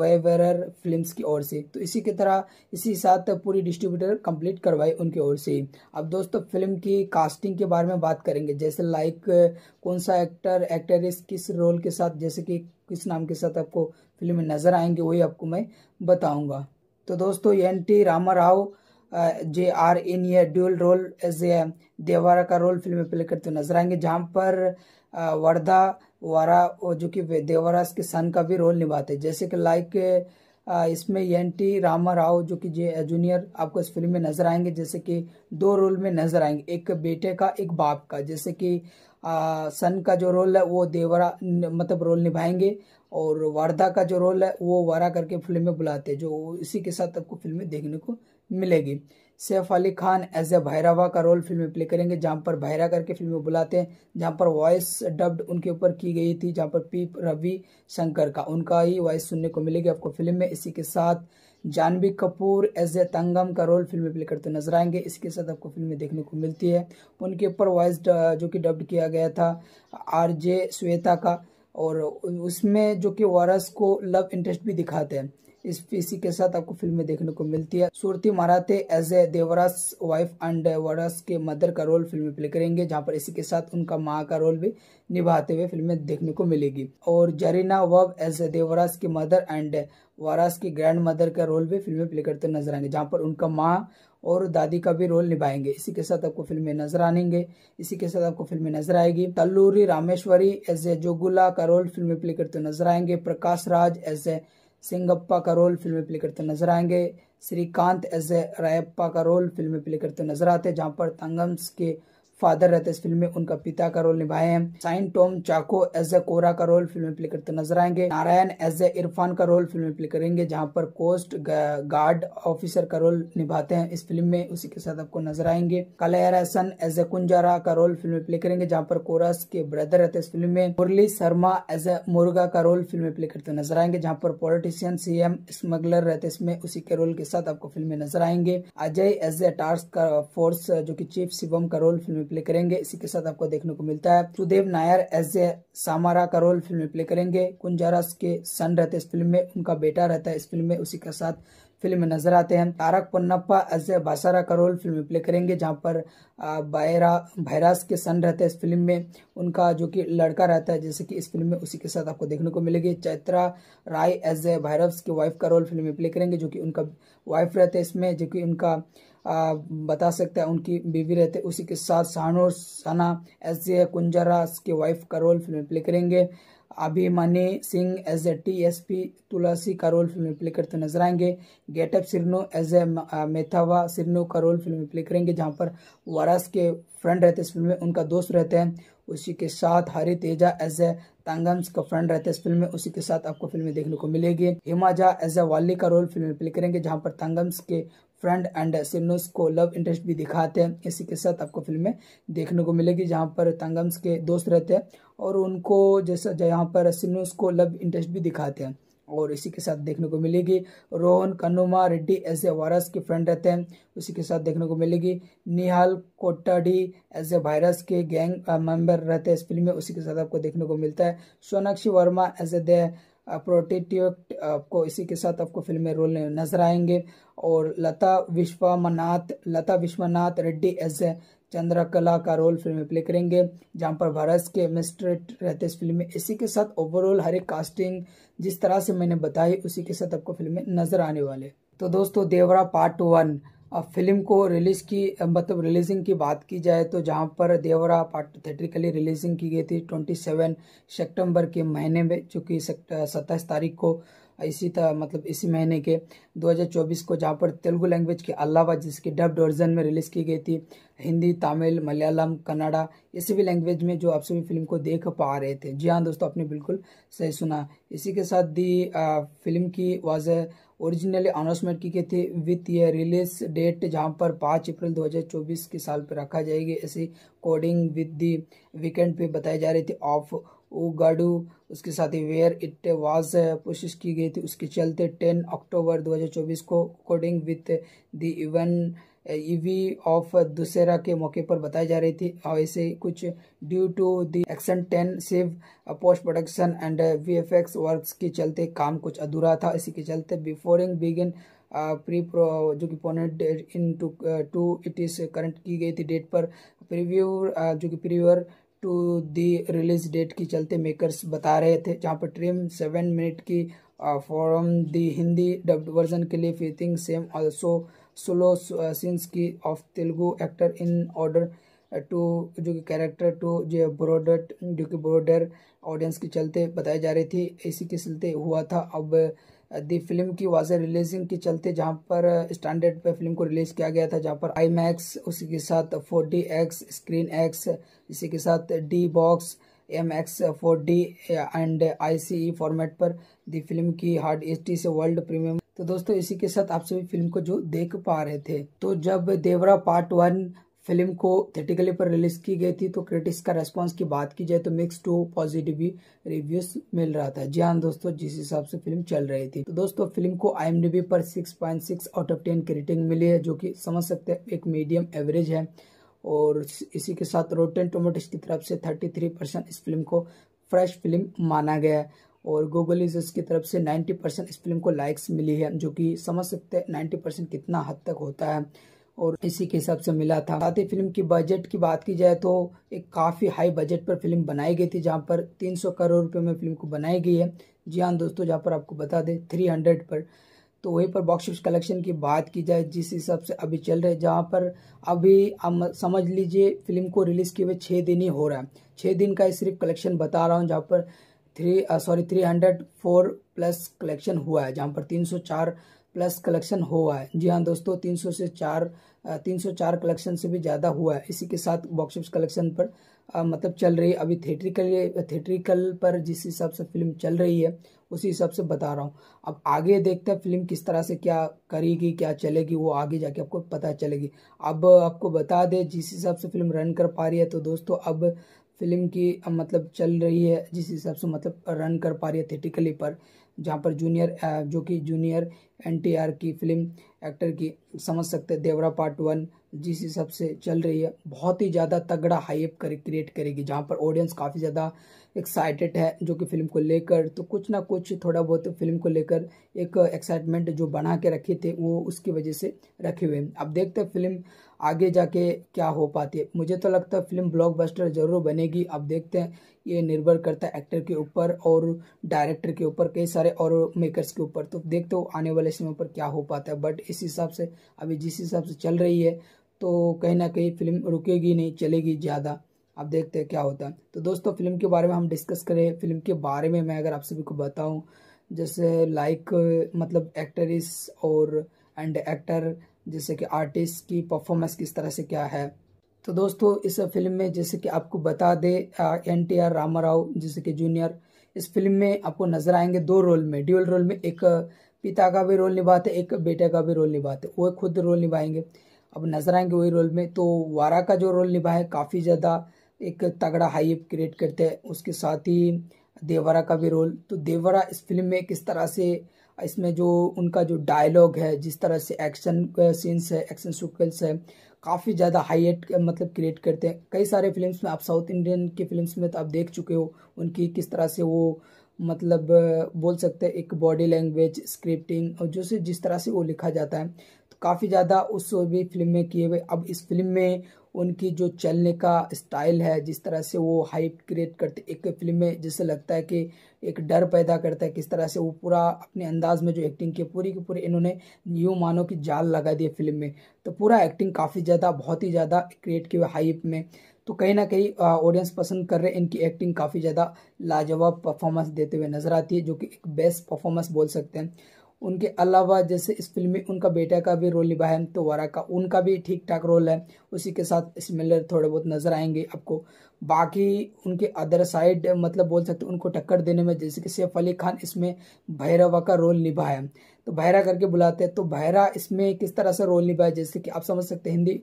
वेवरर फिल्म्स की ओर से तो इसी की तरह इसी साथ पूरी डिस्ट्रीब्यूटर कंप्लीट करवाई उनकी ओर से अब दोस्तों फिल्म की कास्टिंग के बारे में बात करेंगे जैसे लाइक कौन सा एक्टर एक्ट्रेस किस रोल के साथ जैसे कि किस नाम के साथ आपको फिल्म में नज़र आएंगे वही आपको मैं बताऊंगा तो दोस्तों N T Rama Rao J R in dual role as a Devara का रोल फिल्म में प्ले करते हुए नजर आएंगे जहाँ पर वर्धा वारा जो कि देवारा के सन का भी रोल निभाते हैं जैसे कि लाइक इसमें एन टी रामा राव जो कि जूनियर आपको इस फिल्म में नजर आएंगे जैसे कि दो रोल में नजर आएंगे एक बेटे का एक बाप का जैसे कि आ, सन का जो रोल है वो देवरा मतलब रोल निभाएंगे और वारदा का जो रोल है वो वारा करके फिल्म में बुलाते हैं जो इसी के साथ आपको फिल्म में देखने को मिलेगी सैफ अली खान एज ए भैरवा का रोल फिल्म में प्ले करेंगे जहाँ पर भैरा करके फिल्म में बुलाते हैं जहाँ पर वॉइस डब्ड उनके ऊपर की गई थी जहाँ पर पी रवि शंकर का उनका ही वॉइस सुनने को मिलेगी आपको फिल्म में इसी के साथ जानवी कपूर एज ए तंगम का रोल फिल्म में प्ले करते नजर आएंगे इसके साथ आपको फिल्म में देखने को मिलती है उनके ऊपर वॉइस uh, जो कि डब्ड किया गया था आर जे श्वेता का और उसमें जो कि वारस को लव इंटरेस्ट भी दिखाते हैं इस इसी के साथ आपको फिल्म में देखने को मिलती है Shruti Marathe as a Devara's wife and वारस के मदर का रोल फिल्म में प्ले करेंगे जहां पर इसी के साथ उनका माँ का रोल भी निभाते हुए फिल्म में देखने को मिलेगी और जरीना वब एज ए देवरास की मदर एंड वारास की ग्रैंड मदर का रोल भी फिल्म में प्ले करते नजर आएंगे जहाँ पर उनका माँ और दादी का भी रोल निभाएंगे इसी के साथ आपको फिल्म में नजर आनेंगे इसी के साथ आपको फिल्म में नजर आएगी तल्लूरी रामेश्वरी एज ए जोगुला का रोल फिल्म में प्ले करते नजर आएंगे प्रकाश राज एस ए सिंगप्पा का रोल फिल्म में प्ले करते नजर आएंगे श्रीकांत एस ए रायप्पा का रोल फिल्म में प्ले करते नजर आते हैं जहाँ पर तंगम्स के फादर रहते इस फिल्म में उनका पिता का रोल निभाए हैं sign Tom Chacko as a Kora का रोल फिल्म में प्ले करते नजर आएंगे नारायण एज ए इरफान का रोल फिल्म में प्ले करेंगे जहाँ पर कोस्ट गार्ड ऑफिसर का रोल निभाते हैं इस फिल्म में उसी के साथ आपको नजर आएंगे Kalaiyarasan as a Kunjara का रोल फिल्म में प्ले करेंगे जहाँ पर कोरस के ब्रदर रहते इस फिल्म में मुरली शर्मा एज ए मुर्गा का रोल फिल्म में प्ले करते नजर आएंगे जहाँ पर पॉलिटिशियन एम स्मगलर रहते इसमें उसी के रोल के साथ आपको फिल्म में नजर आएंगे Ajay as a task force जो की चीफ शिवम का रोल फिल्म में प्ले करेंगे इसी के साथ आपको देखने को मिलता है सुदेव नायर एस ए सामारा का रोल फिल्म में प्ले करेंगे कुंजारस के सन रहते इस फिल्म में उनका बेटा रहता है इस फिल्म में उसी के साथ फिल्म में नजर आते हैं तारक पन्नप्पा एस ए बासारा का रोल फिल्म में प्ले करेंगे जहाँ पर बायरा भैरास के सन रहते हैं इस फिल्म में उनका जो कि लड़का रहता है जैसे कि इस फिल्म में उसी के साथ आपको देखने को मिलेगी चैत्रा राय एस ए भैरव की वाइफ का रोल फिल्म में प्ले करेंगे जो कि उनका वाइफ रहते हैं इसमें जो कि उनका बता सकते हैं उनकी बीवी रहते उसी के साथ सानो सना एस ए कुंजरा की वाइफ का रोल फिल्म प्ले करेंगे Abhimanyu Singh as a T S P तुलसी का रोल फिल्म प्ले करते नजर आएंगे गेटअप सिरनो एज ए मेथावा सिरनो का रोल फिल्म प्ले करेंगे जहां पर वारस के फ्रेंड रहते इस फिल्म में उनका दोस्त रहते हैं उसी के साथ हरि तेजा एज ए तंगम्स का फ्रेंड रहते इस फिल्म में उसी के साथ आपको फिल्म देखने को मिलेगी हिमाजा एज ए वाली का रोल फिल्म में प्ले करेंगे जहाँ पर तांगम्स के फ्रेंड एंड सिन्नोस को लव इंटरेस्ट भी दिखाते हैं इसी के साथ आपको फिल्में देखने को मिलेगी जहाँ पर तंगम्स के दोस्त रहते हैं और उनको जैसा जहाँ पर सिन्नोस को लव इंटरेस्ट भी दिखाते हैं और इसी के साथ देखने को मिलेगी Rohan Kannuma Reddy as a virus के फ्रेंड रहते हैं उसी के साथ देखने को मिलेगी निहाल कोटाडी एज ए वायरस के गैंग मेंबर रहते हैं इस फिल्म में उसी के साथ आपको देखने को मिलता है सोनाक्षी वर्मा एज ए प्रोटेटिट आपको इसी के साथ आपको फिल्म में रोल नजर आएंगे और लता विश्वनाथ लता विश्वनाथ रेड्डी एस ए चंद्रकला का रोल फिल्म में प्ले करेंगे जहाँ पर भारत के मिस्ट्रेट रहते इस फिल्म में इसी के साथ ओवरऑल हर एक कास्टिंग जिस तरह से मैंने बताई उसी के साथ आपको फिल्म में नजर आने वाले तो दोस्तों देवरा पार्ट वन अब फिल्म को रिलीज़ की मतलब रिलीजिंग की बात की जाए तो जहाँ पर देवरा पार्ट थिएट्रिकली रिलीजिंग की गई थी ट्वेंटी सेवन सेप्टेम्बर के महीने में चूँकि सत्ताईस तारीख को इसी तरह मतलब इसी महीने के 2024 को जहाँ पर तेलुगु लैंग्वेज के अलावा जिसकी डब्ड वर्जन में रिलीज़ की गई थी हिंदी तमिल मलयालम कन्नाडा इस भी लैंग्वेज में जो आप सभी फिल्म को देख पा रहे थे जी हाँ दोस्तों आपने बिल्कुल सही सुना इसी के साथ दी आ, फिल्म की वॉज ओरिजिनली अनाउंसमेंट की गई थी विथ ये रिलीज डेट जहाँ पर पाँच अप्रैल 2024 के साल पर रखा जाएगी ऐसी कोडिंग विद दी वीकेंड पे बताई जा रही थी ऑफ उगाडू उसके साथ ही वेयर इट वाज कोशिश की गई थी उसके चलते 10 अक्टूबर 2024 को coding with the event eve of Dussehra के मौके पर बताई जा रही थी और ऐसे कुछ due to the action intensive post production and V F X works के चलते काम कुछ अधूरा था इसी के चलते बिफोरिंग बिगिन प्री प्रो जो कि Punnett in to to it is current की गई थी डेट पर प्रीव्यू uh, जो कि प्रीव्यूअर टू दी रिलीज डेट के चलते मेकर्स बता रहे थे जहाँ पर ट्रिम सेवन मिनट की from uh, the Hindi dubbed version के लिए फीथिंग सेम ऑल्सो सोलो सीन्स की of Telugu actor in order to जो कि कैरेक्टर टू जो ब्रॉडर जो कि ब्रॉडर ऑडियंस के चलते बताई जा रही थी इसी के चलते हुआ था अब दी फिल्म की वाजह रिलीजिंग के चलते जहां पर स्टैंडर्ड पर फिल्म को रिलीज किया गया था जहां पर आई मैक्स उसी के साथ four D X screen X इसी के साथ D box M X four D and I C E format पर दी फिल्म की हार्ड एस टी से वर्ल्ड प्रीमियम तो दोस्तों इसी के साथ आप सभी फिल्म को जो देख पा रहे थे तो जब देवरा पार्ट वन फिल्म को थेटिकली पर रिलीज की गई थी तो क्रिटिक्स का रेस्पॉन्स की बात की जाए तो मिक्स टू पॉजिटिव ही रिव्यूज मिल रहा था जी हाँ दोस्तों जिस हिसाब से फिल्म चल रही थी तो दोस्तों फिल्म को आई पर 6.6 आउट ऑफ टेन की रेटिंग मिली है जो कि समझ सकते हैं एक मीडियम एवरेज है और इसी के साथ रोटेन टोमेटोज की तरफ से थर्टी परसेंट इस फिल्म को फ्रेश फिल्म माना गया है और गूगल इज की तरफ से 90 परसेंट इस फिल्म को लाइक्स मिली है जो कि समझ सकते हैं 90 परसेंट कितना हद तक होता है और इसी के हिसाब से मिला था साथ ही फिल्म की बजट की बात की जाए तो एक काफ़ी हाई बजट पर फिल्म बनाई गई थी जहाँ पर 300 करोड़ रुपए में फिल्म को बनाई गई है जी हाँ दोस्तों जहाँ पर आपको बता दें थ्री पर तो वहीं पर बॉक्स ऑफिस कलेक्शन की बात की जाए जिस हिसाब से अभी चल रहे जहाँ पर अभी हम समझ लीजिए फिल्म को रिलीज़ किए हुए छः दिन ही हो रहा है छः दिन का ही सिर्फ कलेक्शन बता रहा हूँ जहाँ पर three sorry three hundred four plus collection हुआ है जहाँ पर तीन सौ चार प्लस कलेक्शन हुआ है जी हाँ दोस्तों तीन सौ से चार uh, तीन सौ चार कलेक्शन से भी ज़्यादा हुआ है इसी के साथ बॉक्स ऑफिस कलेक्शन पर आ, uh, मतलब चल रही अभी थिएट्रिकल थिएट्रिकल पर जिस हिसाब से फिल्म चल रही है उसी हिसाब से बता रहा हूँ अब आगे देखते हैं फिल्म किस तरह से क्या करेगी क्या चलेगी वो आगे जाके आपको पता चलेगी अब आपको बता दें जिस हिसाब से फिल्म रन कर पा रही है तो दोस्तों अब फिल्म की मतलब चल रही है जिस हिसाब से मतलब रन कर पा रही है थेटिकली पर जहाँ पर जूनियर जो कि जूनियर एनटीआर की फिल्म एक्टर की समझ सकते हैं देवरा पार्ट वन जिस हिसाब से चल रही है बहुत ही ज़्यादा तगड़ा हाइप कर क्रिएट करेगी जहाँ पर ऑडियंस काफ़ी ज़्यादा एक्साइटेड है जो कि फिल्म को लेकर तो कुछ ना कुछ थोड़ा बहुत फिल्म को लेकर एक एक्साइटमेंट जो बना के रखे थे वो उसकी वजह से रखे हुए हैं अब देखते हैं फिल्म आगे जाके क्या हो पाती है मुझे तो लगता है फिल्म ब्लॉकबस्टर जरूर बनेगी अब देखते हैं ये निर्भर करता है एक्टर के ऊपर और डायरेक्टर के ऊपर कई सारे और मेकर्स के ऊपर तो देखते हो आने वाले समय पर क्या हो पाता है बट इस हिसाब से अभी जिस हिसाब से चल रही है तो कहीं ना कहीं फिल्म रुकेगी नहीं चलेगी ज़्यादा अब देखते हैं क्या होता है तो दोस्तों फिल्म के बारे में हम डिस्कस करें फिल्म के बारे में मैं अगर आप सभी को बताऊँ जैसे लाइक मतलब एक्ट्रेस और एंड एक्टर जैसे कि आर्टिस्ट की परफॉर्मेंस किस तरह से क्या है तो दोस्तों इस फिल्म में जैसे कि आपको बता दे N T R Rama Rao जैसे कि जूनियर इस फिल्म में आपको नजर आएंगे दो रोल में ड्यूअल रोल में एक पिता का भी रोल निभाते एक बेटे का भी रोल निभाते वो खुद रोल निभाएंगे अब नजर आएंगे वही रोल में तो वारा का जो रोल निभाए काफ़ी ज़्यादा एक तगड़ा हाइप क्रिएट करते हैं उसके साथ ही देवरा का भी रोल तो देवरा इस फिल्म में किस तरह से इसमें जो उनका जो डायलॉग है जिस तरह से एक्शन सीन्स है एक्शन सिक्वेंस है काफ़ी ज़्यादा एट मतलब क्रिएट करते हैं कई सारे फिल्म्स में आप साउथ इंडियन की फिल्म्स में तो आप देख चुके हो उनकी किस तरह से वो मतलब बोल सकते हैं एक बॉडी लैंग्वेज स्क्रिप्टिंग और जो से जिस तरह से वो लिखा जाता है तो काफ़ी ज़्यादा उस भी फिल्म में किए हुए अब इस फिल्म में उनकी जो चलने का स्टाइल है जिस तरह से वो हाइप क्रिएट करते एक फिल्म में जिससे लगता है कि एक डर पैदा करता है किस तरह से वो पूरा अपने अंदाज में जो एक्टिंग की पूरी की पूरी इन्होंने यूँ मानो कि जाल लगा दिया फिल्म में तो पूरा एक्टिंग काफ़ी ज़्यादा बहुत ही ज़्यादा क्रिएट की हाइप में तो कहीं ना कहीं ऑडियंस पसंद कर रहे हैं इनकी एक्टिंग काफ़ी ज़्यादा लाजवाब परफॉर्मेंस देते हुए नज़र आती है जो कि एक बेस्ट परफॉर्मेंस बोल सकते हैं उनके अलावा जैसे इस फिल्म में उनका बेटा का भी रोल निभाया है तो वारा का उनका भी ठीक ठाक रोल है उसी के साथ सिमिलर थोड़े बहुत नज़र आएंगे आपको बाकी उनके अदर साइड मतलब बोल सकते उनको टक्कर देने में जैसे कि सैफ अली खान इसमें भैरवा का रोल निभाया तो भैरा करके बुलाते हैं तो भैरा इसमें किस तरह से रोल निभाया जैसे कि आप समझ सकते हैं हिंदी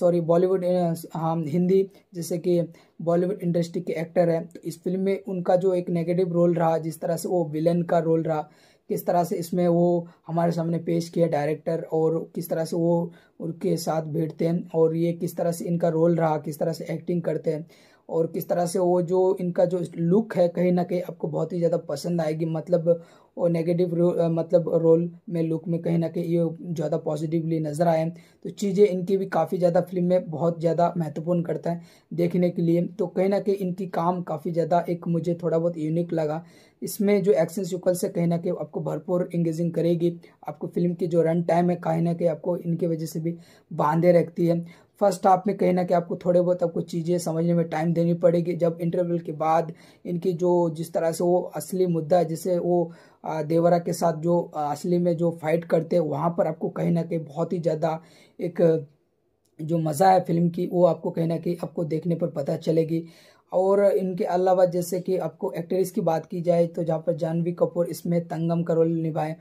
सॉरी बॉलीवुड हाँ हिंदी जैसे कि बॉलीवुड इंडस्ट्री के एक्टर हैं तो इस फिल्म में उनका जो एक नेगेटिव रोल रहा जिस तरह से वो विलन का रोल रहा किस तरह से इसमें वो हमारे सामने पेश किया डायरेक्टर और किस तरह से वो उनके साथ बैठते हैं और ये किस तरह से इनका रोल रहा किस तरह से एक्टिंग करते हैं और किस तरह से वो जो इनका जो लुक है कहीं ना कहीं आपको बहुत ही ज़्यादा पसंद आएगी मतलब वो नेगेटिव मतलब रोल में लुक में कहीं ना कहीं ये ज़्यादा पॉजिटिवली नज़र आए तो चीज़ें इनकी भी काफ़ी ज़्यादा फिल्म में बहुत ज़्यादा महत्वपूर्ण करता है देखने के लिए तो कहीं ना कहीं इनकी काम काफ़ी ज़्यादा एक मुझे थोड़ा बहुत यूनिक लगा इसमें जो एक्शन सीक्वेंस है कहीं ना कहीं आपको भरपूर इंगेजिंग करेगी आपको फिल्म की जो रन टाइम है कहीं ना कहीं आपको इनकी वजह से भी बांधे रखती है फर्स्ट हाफ में कहीं ना कहीं आपको थोड़े बहुत आपको चीज़ें समझने में टाइम देनी पड़ेगी जब इंटरवल के बाद इनकी जो जिस तरह से वो असली मुद्दा है जिसे वो देवरा के साथ जो असली में जो फाइट करते हैं वहाँ पर आपको कहीं ना कहीं बहुत ही ज़्यादा एक जो मज़ा है फिल्म की वो आपको कहीं ना कहीं आपको देखने पर पता चलेगी और इनके अलावा जैसे कि आपको एक्ट्रेस की बात की जाए तो जहाँ पर जानवी कपूर इसमें तंगम का रोल निभाए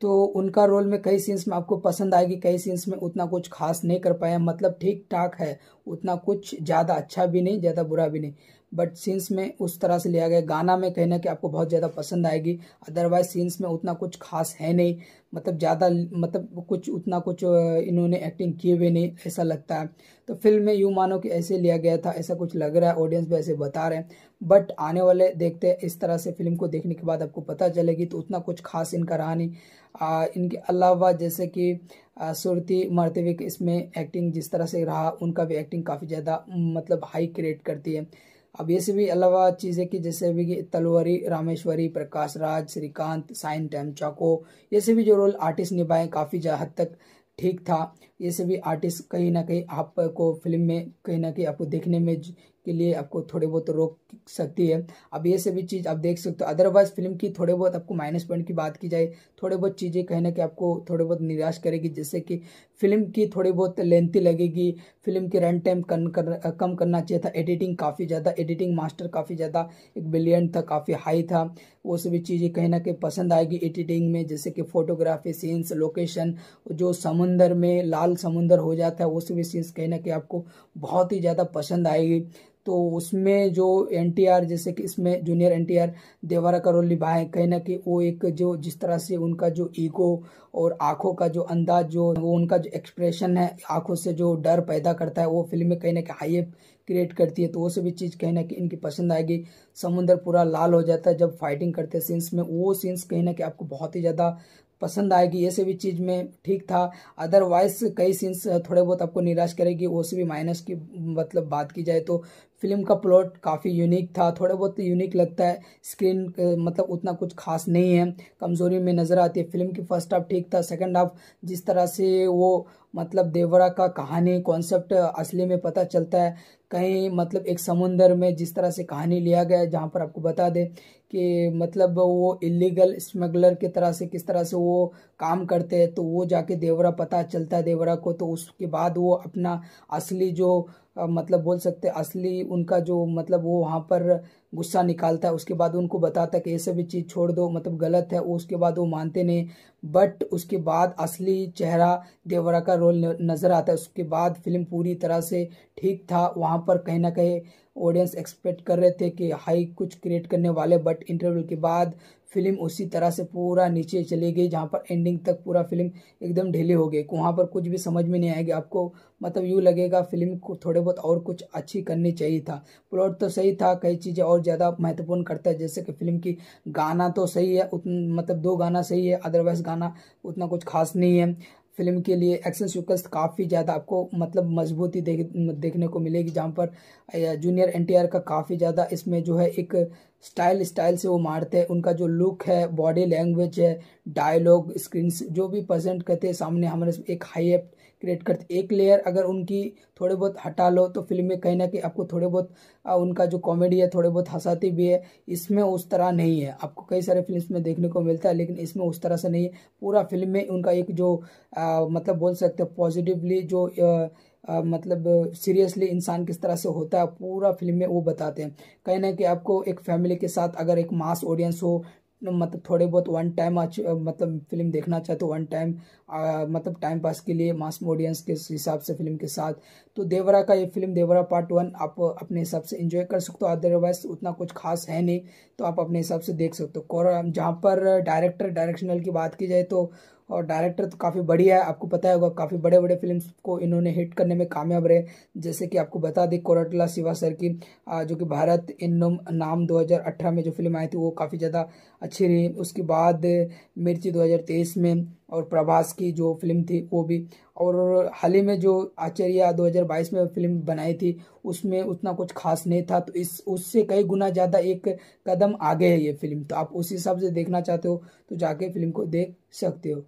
तो उनका रोल में कई सीन्स में आपको पसंद आएगी कई सीन्स में उतना कुछ खास नहीं कर पाया मतलब ठीक ठाक है उतना कुछ ज़्यादा अच्छा भी नहीं ज़्यादा बुरा भी नहीं बट सीन्स में उस तरह से लिया गया गाना में कहना कि आपको बहुत ज़्यादा पसंद आएगी अदरवाइज सीन्स में उतना कुछ खास है नहीं मतलब ज़्यादा मतलब कुछ उतना कुछ इन्होंने एक्टिंग किए हुए नहीं ऐसा लगता है तो फिल्म में यूँ मानो कि ऐसे लिया गया था ऐसा कुछ लग रहा है ऑडियंस भी ऐसे बता रहे हैं बट आने वाले देखते हैं इस तरह से फिल्म को देखने के बाद आपको पता चलेगी तो उतना कुछ खास इनका रहा नहीं इनके अलावा जैसे कि सुरती मरतविक इसमें एक्टिंग जिस तरह से रहा उनका भी एक्टिंग काफ़ी ज़्यादा मतलब हाई क्रिएट करती है अब ये सभी अलावा चीज़ें कि जैसे भी तलवरी रामेश्वरी प्रकाश राज श्रीकांत साइन टैम चाको ये सभी जो रोल आर्टिस्ट निभाए काफ़ी हद तक ठीक था ये सभी आर्टिस्ट कहीं ना कहीं आपको फिल्म में कहीं ना कहीं आपको देखने में के लिए आपको थोड़े बहुत रोक सकती है अब ये सभी चीज़ आप देख सकते हो अदरवाइज फिल्म की थोड़े बहुत आपको माइनस पॉइंट की बात की जाए थोड़े बहुत चीज़ें कहने के कि आपको थोड़े बहुत निराश करेगी जैसे कि फिल्म की थोड़ी बहुत लेंथी लगेगी फिल्म की रन टाइम कम कर कम करना चाहिए था एडिटिंग काफ़ी ज़्यादा एडिटिंग मास्टर काफ़ी ज़्यादा एक बिलियन था काफ़ी हाई था वो सभी चीज़ें कहीं ना कहीं पसंद आएगी एडिटिंग में जैसे कि फोटोग्राफी सीन्स लोकेशन जो समुंदर में लाल समुंदर हो जाता है वो सभी सीन्स कहीं ना कहीं आपको बहुत ही ज़्यादा पसंद आएगी तो उसमें जो एनटीआर जैसे कि इसमें जूनियर एनटीआर देवारा करोली भाई कहीं ना कि वो एक जो जिस तरह से उनका जो ईगो और आंखों का जो अंदाज जो वो उनका जो एक्सप्रेशन है आंखों से जो डर पैदा करता है वो फिल्म में कहीं ना कहीं हाइप क्रिएट करती है तो वो सभी चीज़ कहीं ना कहीं इनकी पसंद आएगी समुंदर पूरा लाल हो जाता है जब फाइटिंग करते सीन्स में वो सीन्स कहीं ना कहीं आपको बहुत ही ज़्यादा पसंद आएगी ये सभी चीज़ में ठीक था अदरवाइज कई सीन्स थोड़े बहुत आपको निराश करेगी वो सभी माइनस की मतलब बात की जाए तो फिल्म का प्लॉट काफ़ी यूनिक था थोड़ा बहुत यूनिक लगता है स्क्रीन मतलब उतना कुछ खास नहीं है कमज़ोरी में नज़र आती है फिल्म की फर्स्ट हाफ ठीक था सेकंड हाफ जिस तरह से वो मतलब देवरा का कहानी कॉन्सेप्ट असली में पता चलता है कहीं मतलब एक समुंदर में जिस तरह से कहानी लिया गया है जहाँ पर आपको बता दें कि मतलब वो इलीगल स्मगलर की तरह से किस तरह से वो काम करते हैं तो वो जाके देवरा पता चलता है देवरा को तो उसके बाद वो अपना असली जो मतलब बोल सकते असली उनका जो मतलब वो वहाँ पर गुस्सा निकालता है उसके बाद उनको बताता है कि ये सभी चीज़ छोड़ दो मतलब गलत है वो उसके बाद वो मानते नहीं बट उसके बाद असली चेहरा देवरा का रोल नज़र आता है उसके बाद फिल्म पूरी तरह से ठीक था वहाँ पर कहीं ना कहीं ऑडियंस एक्सपेक्ट कर रहे थे कि हाई कुछ क्रिएट करने वाले बट इंटरवल के बाद फिल्म उसी तरह से पूरा नीचे चली गई जहाँ पर एंडिंग तक पूरा फिल्म एकदम ढीली हो गई वहाँ पर कुछ भी समझ में नहीं आएगी आपको मतलब यूँ लगेगा फिल्म को थोड़े बहुत और कुछ अच्छी करनी चाहिए था प्लॉट तो सही था कई चीज़ें और ज़्यादा महत्वपूर्ण करता है जैसे कि फिल्म की गाना तो सही है उतना मतलब दो गाना सही है अदरवाइज़ गाना उतना कुछ खास नहीं है फिल्म के लिए एक्शन सिक्वेंस काफ़ी ज़्यादा आपको मतलब मजबूती देख देखने को मिलेगी जहाँ पर जूनियर एन का काफ़ी ज़्यादा इसमें जो है एक स्टाइल स्टाइल से वो मारते हैं उनका जो लुक है बॉडी लैंग्वेज है डायलॉग स्क्रीन जो भी प्रजेंट करते हैं सामने हमारे एक हाई एप क्रिएट करती एक लेयर अगर उनकी थोड़े बहुत हटा लो तो फिल्म में कहीं ना कहीं आपको थोड़े बहुत उनका जो कॉमेडी है थोड़े बहुत हंसाती भी है इसमें उस तरह नहीं है आपको कई सारे फिल्म में देखने को मिलता है लेकिन इसमें उस तरह से नहीं है पूरा फिल्म में उनका एक जो आ, मतलब बोल सकते हैं पॉजिटिवली जो आ, आ, मतलब सीरियसली इंसान किस तरह से होता है पूरा फिल्म में वो बताते हैं कहीं ना कि आपको एक फैमिली के साथ अगर एक मास ऑडियंस हो मतलब थोड़े बहुत वन टाइम मतलब फिल्म देखना चाहते हो वन टाइम मतलब टाइम पास के लिए मास ऑडियंस के हिसाब से फिल्म के साथ तो देवरा का ये फिल्म देवरा पार्ट वन आप अपने हिसाब से एंजॉय कर सकते हो अदरवाइज उतना कुछ खास है नहीं तो आप अपने हिसाब से देख सकते हो जहाँ पर डायरेक्टर डायरेक्शनल की बात की जाए तो और डायरेक्टर तो काफ़ी बढ़िया है आपको पता होगा काफ़ी बड़े बड़े फिल्म्स को इन्होंने हिट करने में कामयाब रहे जैसे कि आपको बता दी कोरटला शिवा सर की जो कि भारत इन नाम 2018 में जो फिल्म आई थी वो काफ़ी ज़्यादा अच्छी रही उसके बाद मिर्ची 2023 में और प्रभास की जो फिल्म थी वो भी और हाल ही में जो आचार्य 2022 में फिल्म बनाई थी उसमें उतना कुछ खास नहीं था तो इस उससे कई गुना ज़्यादा एक कदम आगे है ये फिल्म तो आप उस हिसाब से देखना चाहते हो तो जाके फिल्म को देख सकते हो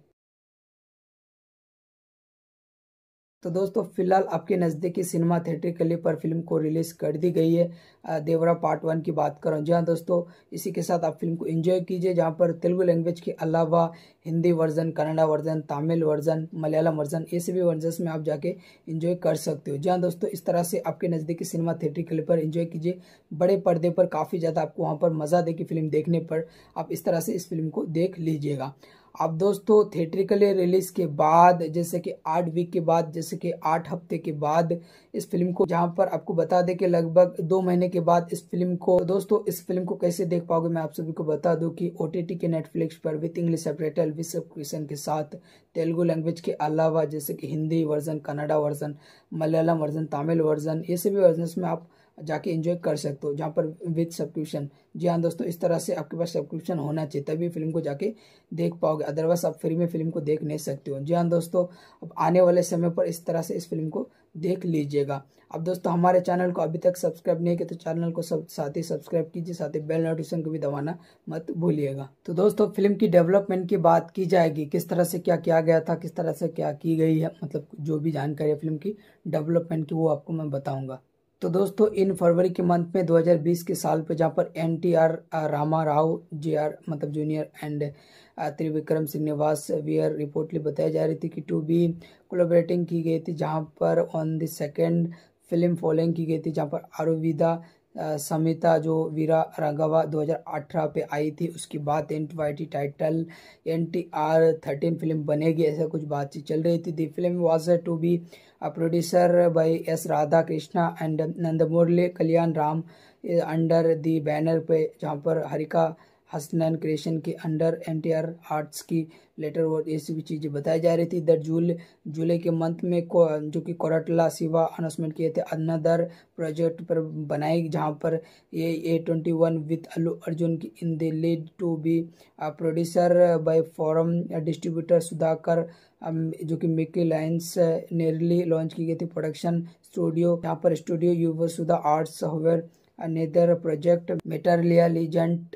तो दोस्तों फिलहाल आपके नज़दीकी सिनेमा के लिए पर फिल्म को रिलीज़ कर दी गई है देवरा पार्ट वन की बात करूँ जी हाँ दोस्तों इसी के साथ आप फिल्म को एंजॉय कीजिए जहाँ पर तेलुगु लैंग्वेज के अलावा Hindi version Kannada version Tamil version Malayalam version ये सभी वर्जन में आप जाके इंजॉय कर सकते हो जी हाँ दोस्तों इस तरह से आपके नज़दीकी सिनेमा थिएटर के लिए पर इन्जॉय कीजिए बड़े पर्दे पर काफ़ी ज़्यादा आपको वहाँ पर मज़ा देगी फिल्म देखने पर आप इस तरह से इस फिल्म को देख लीजिएगा अब दोस्तों थिएट्रिकली रिलीज के बाद जैसे कि आठ वीक के बाद जैसे कि आठ हफ्ते के बाद इस फिल्म को जहां पर आपको बता दें कि लगभग दो महीने के बाद इस फिल्म को दोस्तों इस फिल्म को कैसे देख पाओगे मैं आप सभी को बता दूं कि ओ के नेटफ्लिक्स पर विथ इंग्लिश सेपरेटल विथ सबक्रिप्शन के साथ तेलुगु लैंग्वेज के अलावा जैसे कि Hindi version Kannada version Malayalam version Tamil version ये सभी वर्जन में आप जाके इंजॉय कर सकते हो जहाँ पर विथ सब्सक्रिप्शन जी हाँ दोस्तों इस तरह से आपके पास सब्सक्रिप्शन होना चाहिए तभी फिल्म को जाके देख पाओगे अदरवाइज आप फ्री में फिल्म को देख नहीं सकते हो जी हाँ दोस्तों अब आने वाले समय पर इस तरह से इस फिल्म को देख लीजिएगा अब दोस्तों हमारे चैनल को अभी तक सब्सक्राइब नहीं किया तो चैनल को सब साथ ही सब्सक्राइब कीजिए साथ ही बेल नोटिफिकेशन को भी दबाना मत भूलिएगा तो दोस्तों फिल्म की डेवलपमेंट की बात की जाएगी किस तरह से क्या किया गया था किस तरह से क्या की गई है मतलब जो भी जानकारी है फिल्म की डेवलपमेंट की वो आपको मैं बताऊँगा तो दोस्तों इन फरवरी के मंथ में 2020 के साल पे जहाँ पर N T R Rama Rao J R मतलब junior and Trivikram Srinivas were reportedly बताई जा रही थी कि टू बी कोलोबरेटिंग की गई थी जहाँ पर on the second film following की गई थी जहाँ पर आरुविदा समिता जो वीरा राघवा 2018 पे आई थी उसकी बात N T title N T R thirteen film बनेगी ऐसा कुछ बातचीत चल रही थी the film was to be producer by S. Radha Krishna and Nandamurli Kalyan Ram under the banner पे जहाँ पर हरिका हसनैन क्रिएशन के अंडर आर आर्ट्स की लेटर और ये सभी चीज़ें बताई जा रही थी दर जूल जुलाई के मंथ में को जो कि कोराटला सिवा अनाउंसमेंट किए थे अन्नादर प्रोजेक्ट पर बनाई जहाँ पर ये A twenty one with Allu Arjun की in the lead to be producer by forum distributor Sudhakar जो कि मिकी लाइन्स नेरली लॉन्च की गई थी प्रोडक्शन स्टूडियो यहाँ पर studio your Sudha arts however neither project मेटरलिया legend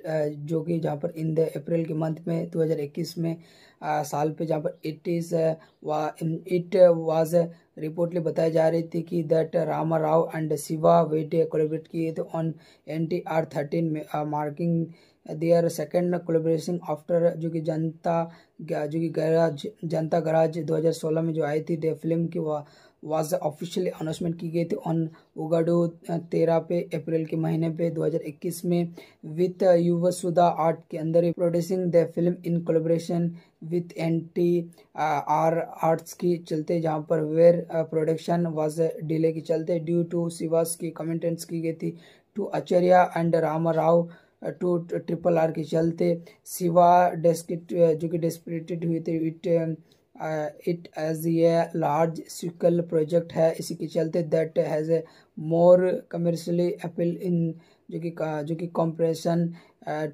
जो कि जहाँ पर इन द अप्रैल के मंथ में 2021 में आ, uh, साल पे जहाँ पर इट इज़ uh, वा, इट वाज रिपोर्टली बताई जा रही थी कि that Rama Rao and Shiva वेटे collaborate किए थे on N T R thirteen marking their second collaboration after जो कि जनता जो कि गैराज जनता गराज 2016 में जो आई थी दे फिल्म की वाज ऑफिशियली अनाउंसमेंट की गई थी ऑन उगाडो तेरह पे अप्रैल के महीने पे 2021 में विथ सुधा आर्ट के अंदर producing the film in collaboration with N T R arts की चलते जहां पर वेयर प्रोडक्शन वाज डिले के चलते ड्यू टू शिवास की कमेंटेंट्स की गई थी to Acharya and Rama Rao to triple R के चलते शिवा डेस्क जो कि डिस्प्रिटेड हुए थे विथ इट एज ये लार्ज स्कल प्रोजेक्ट है इसी के चलते that has a more commercially appeal in जो कि uh, जो कि comparison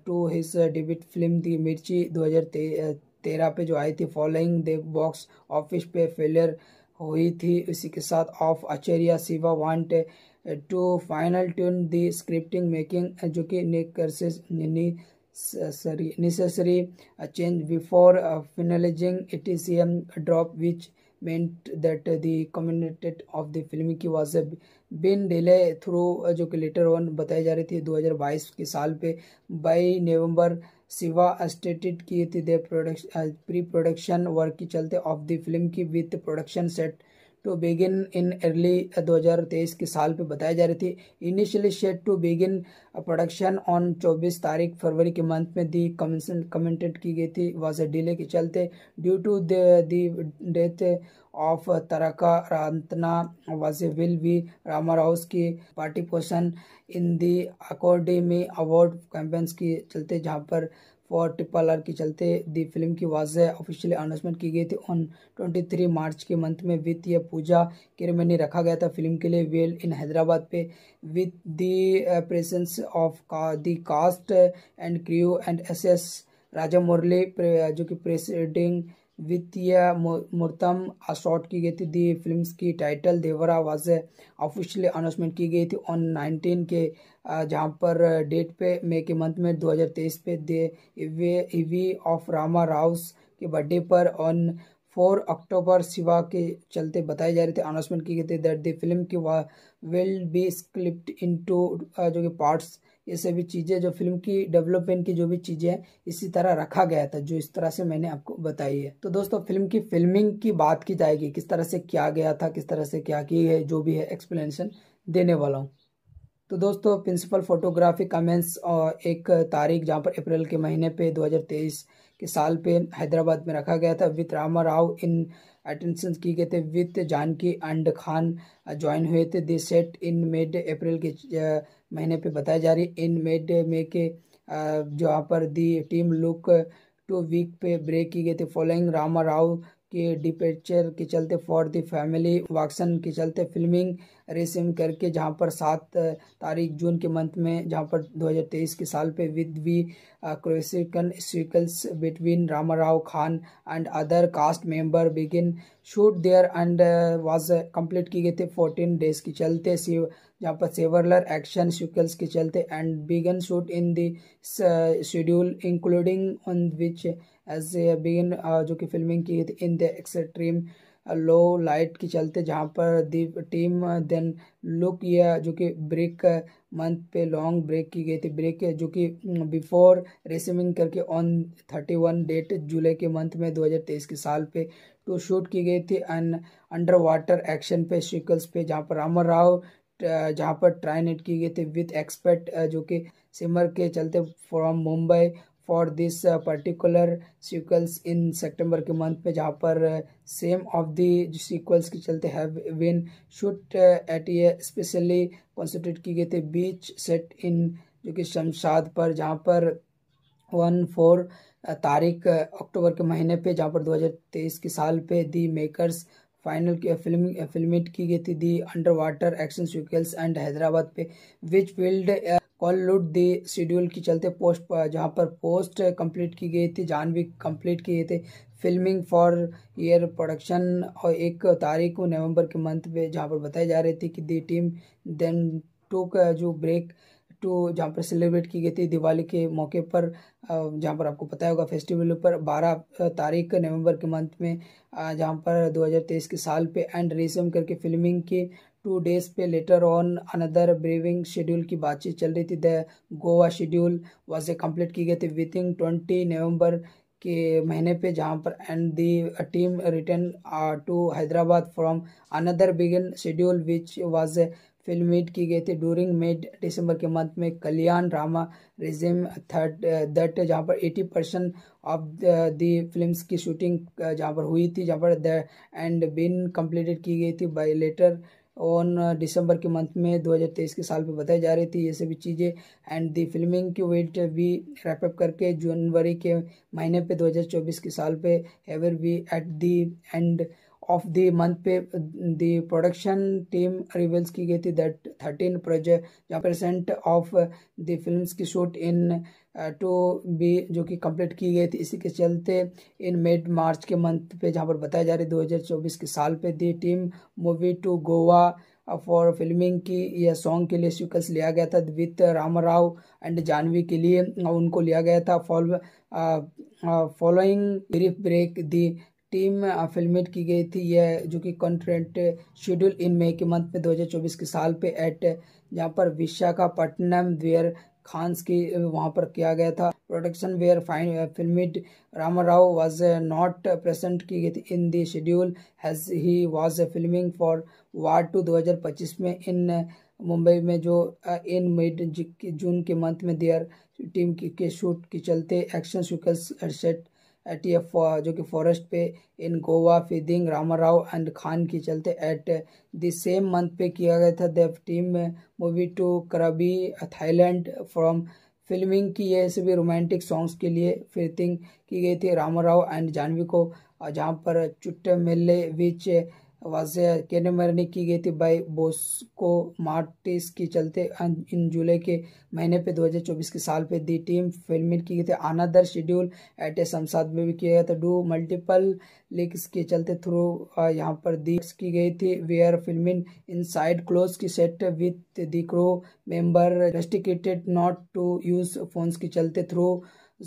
to his debut film थी मिर्ची 2013 पे जो आई थी फॉलोइंग द बॉक्स ऑफिस पे फेलियर हुई थी इसी के साथ of Acharya Shiva want to final tune the scripting making जो कि निकर्स कर्सेस necessary uh, change before uh, finalizing it is a drop which meant that the commitment of the film की वजह से बिन डिले थ्रू जो कि लेटर ऑन बताई जा रही थी 2022 के साल पे बाई नवंबर शिवा स्टेटेड की थी the production pre production work के चलते ऑफ द फिल्म की with production set to begin in early 2023 के साल पे बताई जा रही थी initially shade to begin production on 24 तारीख फरवरी के मंथ में दी कमेंटेड की गई थी वॉज डिले के चलते due to the death of Taraka Ratna was will be Rama Rouse की पार्टी पोषण इन दी अकॉर्डी में अवार्ड कैंपेन्स के चलते जहाँ पर फॉर ट्रिपल के चलते दी फिल्म की वाजह ऑफिशियली अनाउंसमेंट की गई थी ऑन 23 मार्च के मंथ में वित्त यह पूजा केरेमनी रखा गया था फिल्म के लिए वेल इन हैदराबाद पे with the presence of the cast and crew and S S राजा मुरली जो कि प्रेसिडिंग वित्तीय मुहूर्तम असॉर्ट की गई थी दी फिल्म की title Devara was officially announcement की गई थी ऑन नाइनटीन के जहां पर डेट पे मे के मंथ में 2023 पे the eve of Rama Rouse के बर्थडे पर ऑन फोर अक्टूबर शिवा के चलते बताई जा रही थी अनाउंसमेंट की गई थी दैट द फिल्म की will be script in two जो कि पार्ट्स ये सभी चीज़ें जो फिल्म की डेवलपमेंट की जो भी चीज़ें हैं इसी तरह रखा गया था जो इस तरह से मैंने आपको बताई है तो दोस्तों फिल्म की फिल्मिंग की बात की जाएगी किस तरह से क्या गया था किस तरह से क्या की है जो भी है एक्सप्लेनेशन देने वाला हूँ तो दोस्तों प्रिंसिपल फोटोग्राफी कमेंट्स और एक तारीख जहाँ पर अप्रैल के महीने पे 2023 के साल पे हैदराबाद में रखा गया था with Rama Rao in attention की गए थे with Janaki and Khan join हुए थे this set in mid April के महीने पे बताई जा रही है इन मेड मे के जहाँ पर the team look two week पे ब्रेक की गई थी फॉलोइंग रामा राव के डिपेचर के चलते फॉर द फैमिली वाक्सन के चलते फिल्मिंग रेसिम करके जहाँ पर सात तारीख जून के मंथ में जहाँ पर 2023 के साल पे विद वी क्रोसिकन sequels between Rama Rao Khan and other cast member begin shoot there and was complete की गई थी फोर्टीन डेज के चलते यहाँ पर सेवरलर एक्शन सिक्वल्स के चलते and begin shoot in the schedule including on which as began जो कि फिल्मिंग की थी in the extreme low light के चलते जहाँ पर दी टीम देन लुक या जो कि ब्रेक मंथ पे लॉन्ग ब्रेक की गई थी ब्रेक जो कि बिफोर mm, रेसिमिंग करके ऑन थर्टी वन डेट जुलाई के मंथ में दो हजार तेईस के साल पे टू शूट की गई थी एंड अंडर वाटर एक्शन पे शिकल्स पे जहाँ पर अमर राव जहाँ पर ट्राई नेट किए गए थे विथ एक्सपर्ट जो कि सिमर के चलते from Mumbai for this particular sequels in September के मंथ में जहाँ पर सेम ऑफ दी सीक्वल्स के चलते have win shoot at a specially concentrate किए गए थे बीच सेट इन जो कि शमशाद पर जहाँ पर वन फोर तारीख अक्टूबर के महीने पे जहाँ पर 2023 के साल पे दी मेकर्स फाइनल की फिल्मिंग फिल्मिट की गई थी the under water action sequels and Hyderabad पे विच फील्ड कॉलउड दी शेड्यूल के चलते पोस्ट uh, जहाँ पर पोस्ट कंप्लीट की गई थी जान भी कंप्लीट किए थे फिल्मिंग फॉर ईयर प्रोडक्शन और एक तारीख को नवंबर के मंथ पे जहाँ पर बताई जा रही थी कि दी टीम देन टू का जो ब्रेक टू जहाँ पर सेलिब्रेट की गई थी दिवाली के मौके पर जहाँ पर आपको पता होगा फेस्टिवल पर 12 तारीख नवंबर के मंथ में जहाँ पर 2023 के साल पे एंड रिज्यूम करके फिल्मिंग के टू डेज पे later on another briefing schedule की बातचीत चल रही थी द गोवा शेड्यूल वाजे ए कम्प्लीट की गई थी विथ इन ट्वेंटी नवम्बर के महीने पे जहाँ पर and the team return to Hyderabad from another begin schedule which was film made की गई थी डूरिंग मेड दिसंबर के मंथ में कल्याण रामा रिजिम थर्ड दट जहाँ पर 80 परसेंट ऑफ दी फिल्म्स की शूटिंग जहाँ पर हुई थी जहाँ पर द एंड बिन कंप्लीटेड की गई थी बाई लेटर ऑन दिसंबर के मंथ में 2023 के साल पे बताई जा रही थी ये सभी चीज़ें एंड दी फिल्मिंग की वेट भी रैपअप करके जनवरी के महीने पे 2024 के साल पे ever we at the end of the month पे द प्रोडक्शन टीम रिवील्स की गई थी that thirteen percent of the films की शूट इन टू बी जो कि कंप्लीट की गई थी इसी के चलते इन मेड मार्च के मंथ पे जहाँ पर बताया जा रही 2024 के साल पे the team movie to Goa for filming की यह सॉन्ग के लिए सीक्वेंस लिया गया था विथ राम राव एंड जानवी के लिए उनको लिया गया था follow following brief break the team filmed की गई थी यह जो कि कॉन्फ्रेंट शेड्यूल इन मई के मंथ में 2024 के साल पे एट जहाँ पर विशाखापट्टनम वेयर खांस की वहाँ पर किया गया था production where fine filmed Rama Rao was not present की गई थी in the schedule has he was filming forward to 2025 में इन uh, मुंबई में जो इन मिड जून के मंथ में देयर टीम की के शूट के चलते एक्शन सीक्वेंस सेट एट ये जो कि फॉरेस्ट पे इन गोवा फिदिंग राव एंड खान के चलते एट द सेम मंथ पे किया गया था देव team movie to Krabi Thailand from filming की ये सभी रोमांटिक सॉन्ग्स के लिए फिटिंग की गई थी राव एंड जानवी को जहाँ पर चुट्टे मिले विच वाजह कहने मरने की गई थी बाई बोस्को मार्टिस के चलते अं, इन जुलाई के महीने पे 2024 के साल पे दी टीम फिल्मिट की गई थी another schedule at a Shamsad में भी किया गया था डू मल्टीपल लीग्स के चलते थ्रू यहाँ पर दी की गई थी where are filming in side close की set with the crew member restricted not to use phones के चलते थ्रू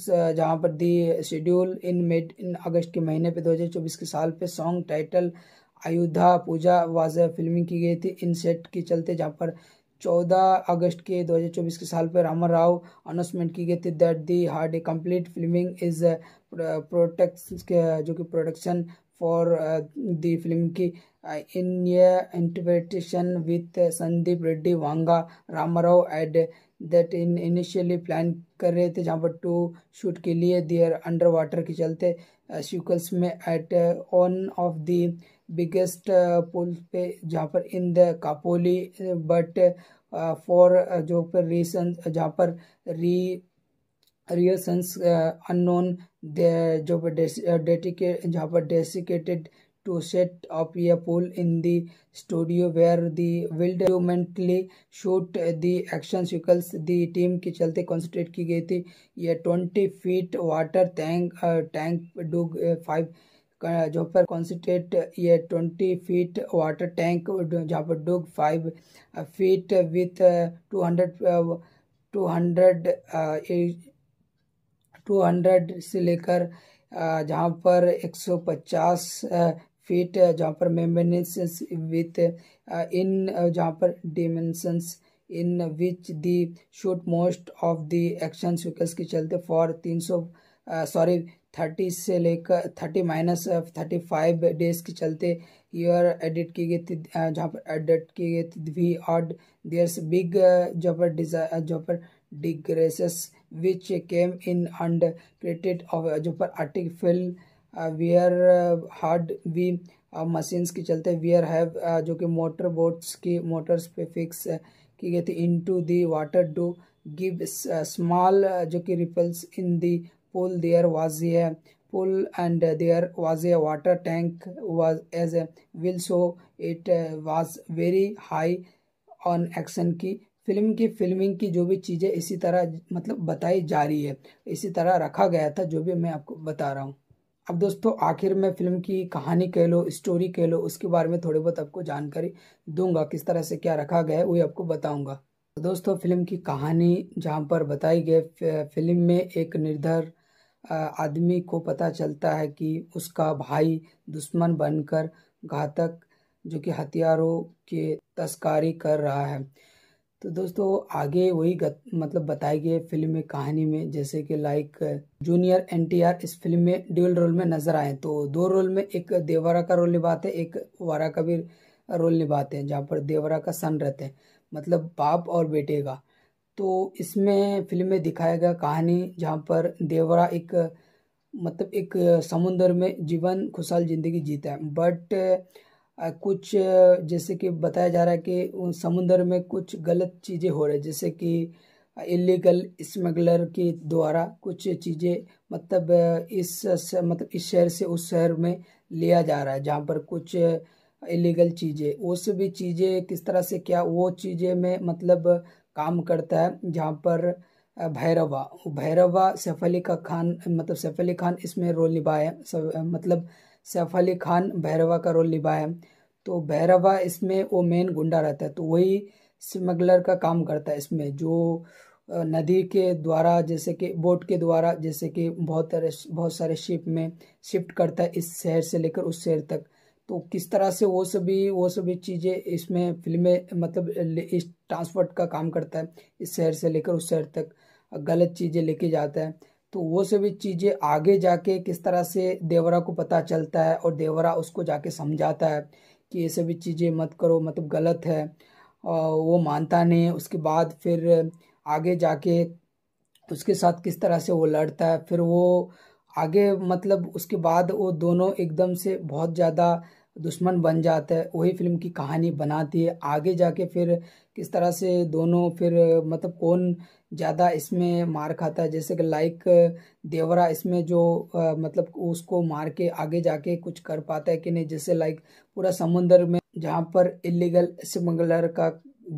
जहाँ पर दी शेड्यूल इन मेड इन अगस्त के महीने पे 2024 के साल पे song title Ayodhya Pooja was filming की गई थी इन सेट के चलते जहाँ पर 14 अगस्त के 2024 के साल पर रामा राव अनाउंसमेंट की गई थी that the hard a complete filming is protect जो कि प्रोडक्शन फॉर दी फिल्म की in interpretation with Sandeep Reddy Vanga Rama Rao add that in initially plan कर रहे थे जहाँ पर टू शूट के लिए दियर अंडर वाटर के चलते सीक्वल्स uh, में at on of the biggest pool uh, पे जहाँ पर इन द कापोली बट फॉर जो पर रीसन जहाँ पर री रियसन्स अनोन जो पर डेटिके uh, जहाँ पर डेसिकेटेड टू सेट अप ये pool in the studio where the विल्डमेंटली shoot the action sequels the team के चलते कॉन्सेंट्रेट की गई थी यह twenty feet water tank tank dug five जो पर कॉन्सेंट्रेट ये ट्वेंटी फीट वाटर टैंक जहाँ पर dug five feet with two hundred two hundred two hundred से लेकर जहाँ पर एक सौ पचास फीट जहाँ पर मेमेनेस विथ इन जहाँ पर dimensions in which the shoot most of the action sequence के चलते फॉर तीन सौ सॉरी थर्टी से लेकर thirty minus thirty five days के चलते ईयर एडिट की गई थी जहाँ पर एडिट की गई थी वी ऑड देयर्स बिग जो पर डिजा पर डिग्रेसेस विच केम इन अंड क्रिएटेड जो पर artificial wear hard we machines के चलते वियर हैव जो कि मोटर बोट्स की मोटर्स पे फिक्स की गई थी इन to the water do give small जो कि ripples in the pool there was a pool and there was a water tank was as a will so it uh, was very high on action की film की filming की जो भी चीज़ें इसी तरह मतलब बताई जा रही है इसी तरह रखा गया था जो भी मैं आपको बता रहा हूँ अब दोस्तों आखिर में फिल्म की कहानी कह लो स्टोरी कह लो उसके बारे में थोड़ी बहुत आपको जानकारी दूंगा किस तरह से क्या रखा गया है वही आपको बताऊंगा दोस्तों फिल्म की कहानी जहाँ पर बताई गई फिल्म में एक निर्धर आदमी को पता चलता है कि उसका भाई दुश्मन बनकर घातक जो कि हथियारों के तस्कारी कर रहा है तो दोस्तों आगे वही गत, मतलब बताई गई फिल्म में कहानी में जैसे कि लाइक जूनियर एनटीआर इस फिल्म में ड्यूल रोल में नजर आए तो दो रोल में एक देवरा का रोल निभाते हैं एक वारा का भी रोल निभाते हैं जहाँ पर देवरा का सन रहते हैं मतलब बाप और बेटे का तो इसमें फिल्म में दिखाया गया कहानी जहाँ पर देवरा एक मतलब एक समुंदर में जीवन खुशहाल ज़िंदगी जीता है बट कुछ जैसे कि बताया जा रहा है कि उन समुंदर में कुछ गलत चीज़ें हो रही जैसे कि इलीगल स्मगलर के द्वारा कुछ चीज़ें मतलब इस मतलब इस शहर से उस शहर में लिया जा रहा है जहाँ पर कुछ इलीगल चीज़ें वो सभी चीज़ें किस तरह से क्या वो चीज़ें में मतलब काम करता है जहाँ पर भैरवा भैरवा सैफ अली का खान मतलब सैफ अली खान इसमें रोल निभाए मतलब सैफ अली खान भैरवा का रोल निभाए तो भैरवा इसमें वो मेन गुंडा रहता है तो वही स्मगलर का काम करता है इसमें जो नदी के द्वारा जैसे कि बोट के द्वारा जैसे कि बहुत सारे बहुत सारे शिप में शिफ्ट करता है इस शहर से लेकर उस शहर तक तो किस तरह से वो सभी वो सभी चीज़ें इसमें फिल्में मतलब इस ट्रांसपोर्ट का काम करता है इस शहर से लेकर उस शहर तक गलत चीज़ें लेके जाता है तो वो सभी चीज़ें आगे जाके किस तरह से देवरा को पता चलता है और देवरा उसको जाके समझाता है कि ये सभी चीज़ें मत करो मतलब गलत है वो मानता नहीं उसके बाद फिर आगे जाके उसके साथ किस तरह से वो लड़ता है फिर वो आगे मतलब उसके बाद वो दोनों एकदम से बहुत ज़्यादा दुश्मन बन जाता है वही फिल्म की कहानी बनाती है आगे जाके फिर किस तरह से दोनों फिर मतलब कौन ज़्यादा इसमें मार खाता है जैसे कि लाइक देवरा इसमें जो आ, मतलब उसको मार के आगे जाके कुछ कर पाता है कि नहीं जैसे लाइक पूरा समुंदर में जहाँ पर इलीगल स्मगलर का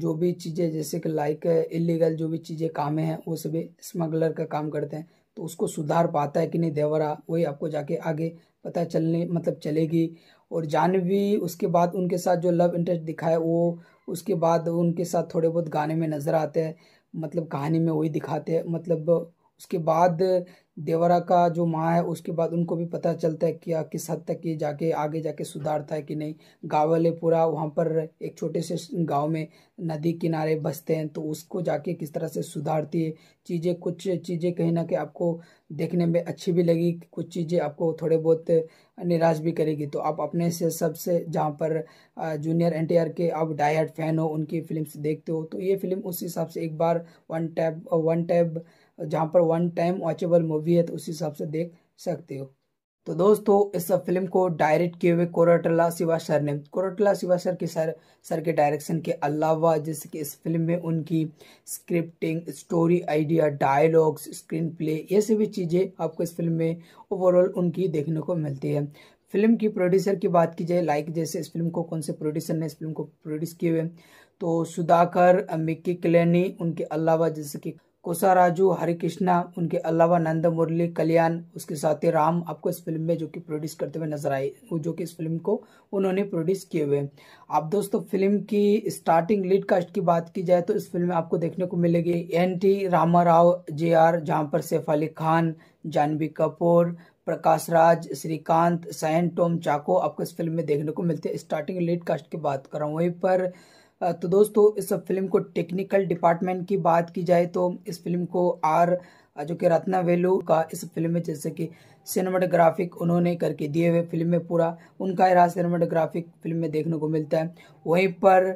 जो भी चीज़ें जैसे कि लाइक इलीगल जो भी चीज़ें कामें हैं वो सभी स्मगलर का काम करते हैं तो उसको सुधार पाता है कि नहीं देवरा वही आपको जाके आगे पता चलने मतलब चलेगी और जानवी उसके बाद उनके साथ जो लव इंटरेस्ट दिखाया वो उसके बाद उनके साथ थोड़े बहुत गाने में नज़र आते हैं मतलब कहानी में वही दिखाते हैं मतलब उसके बाद देवरा का जो माँ है उसके बाद उनको भी पता चलता है कि किस हद तक ये जाके आगे जाके सुधारता है कि नहीं गाँव वाले पूरा वहाँ पर एक छोटे से गांव में नदी किनारे बसते हैं तो उसको जाके किस तरह से सुधारती है चीज़ें कुछ चीज़ें कहीं ना कहीं आपको देखने में अच्छी भी लगी कुछ चीज़ें आपको थोड़े बहुत निराश भी करेगी तो आप अपने से सबसे जहाँ पर जूनियर एन के आप डायट फ़ैन हो उनकी फिल्म देखते हो तो ये फिल्म उस हिसाब से एक बार वन टैब वन टैब जहाँ पर वन टाइम वॉचेबल मूवी है तो उस हिसाब से देख सकते हो तो दोस्तों इस फिल्म को डायरेक्ट किए हुए कोराटला शिवा सर ने कोरटला शिवा सर के सर सर के डायरेक्शन के अलावा जैसे कि इस फिल्म में उनकी scripting story idea dialogues screen play ये सभी चीज़ें आपको इस फिल्म में ओवरऑल उनकी देखने को मिलती है फिल्म की प्रोड्यूसर की बात की जाए लाइक जैसे इस फिल्म को कौन से प्रोड्यूसर ने इस फिल्म को प्रोड्यूस किए हुए तो सुधाकर मिक्की क्लेनी उनके अलावा जैसे कि कोसा हरे हरिकृष्णा उनके अलावा नंद मुरली कल्याण उसके साथ ही राम आपको इस फिल्म में जो कि प्रोड्यूस करते हुए नजर आए जो कि इस फिल्म को उन्होंने प्रोड्यूस किए हुए आप दोस्तों फिल्म की स्टार्टिंग लीड कास्ट की बात की जाए तो इस फिल्म में आपको देखने को मिलेगी N T Rama Rao J R जहाँ पर सैफ अली खान जानवी कपूर प्रकाश राज श्रीकांत सायन टोम चाको आपको इस फिल्म में देखने को मिलते हैं स्टार्टिंग लीड कास्ट की बात कर रहा हूँ वहीं पर तो दोस्तों इस फिल्म को टेक्निकल डिपार्टमेंट की बात की जाए तो इस फिल्म को आर जो कि रत्ना वेलू का इस फिल्म में जैसे कि सिनेमाटोग्राफिक उन्होंने करके दिए हुए फिल्म में पूरा उनका इरादा सिनेमाटोग्राफिक फिल्म में देखने को मिलता है वहीं पर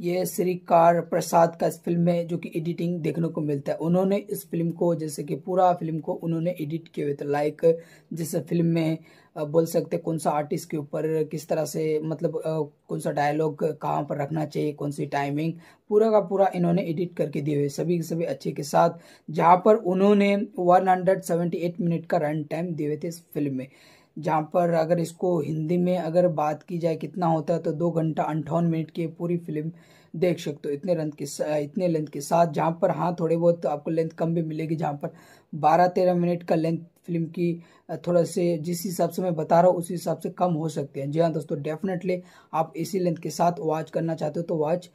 ये श्री कार प्रसाद का इस फिल्म में जो कि एडिटिंग देखने को मिलता है उन्होंने इस फिल्म को जैसे कि पूरा फिल्म को उन्होंने एडिट किए हुए थे लाइक जिस फिल्म में बोल सकते कौन सा आर्टिस्ट के ऊपर किस तरह से मतलब कौन सा डायलॉग कहाँ पर रखना चाहिए कौन सी टाइमिंग पूरा का पूरा इन्होंने एडिट करके दिए हुए सभी के सभी अच्छे के साथ जहाँ पर उन्होंने 178 मिनट का रन टाइम दिए हुए थे इस फिल्म में जहाँ पर अगर इसको हिंदी में अगर बात की जाए कितना होता है तो दो घंटा अंठावन मिनट की पूरी फिल्म देख सकते हो इतने रन के इतने लेंथ के साथ जहाँ पर हाँ थोड़े बहुत तो आपको लेंथ कम भी मिलेगी जहाँ पर बारह तेरह मिनट का लेंथ फिल्म की थोड़ा से जिस हिसाब से मैं बता रहा हूँ उसी हिसाब से कम हो सकती है जी हाँ दोस्तों डेफिनेटली आप इसी लेंथ के साथ वॉच करना चाहते हो तो वॉच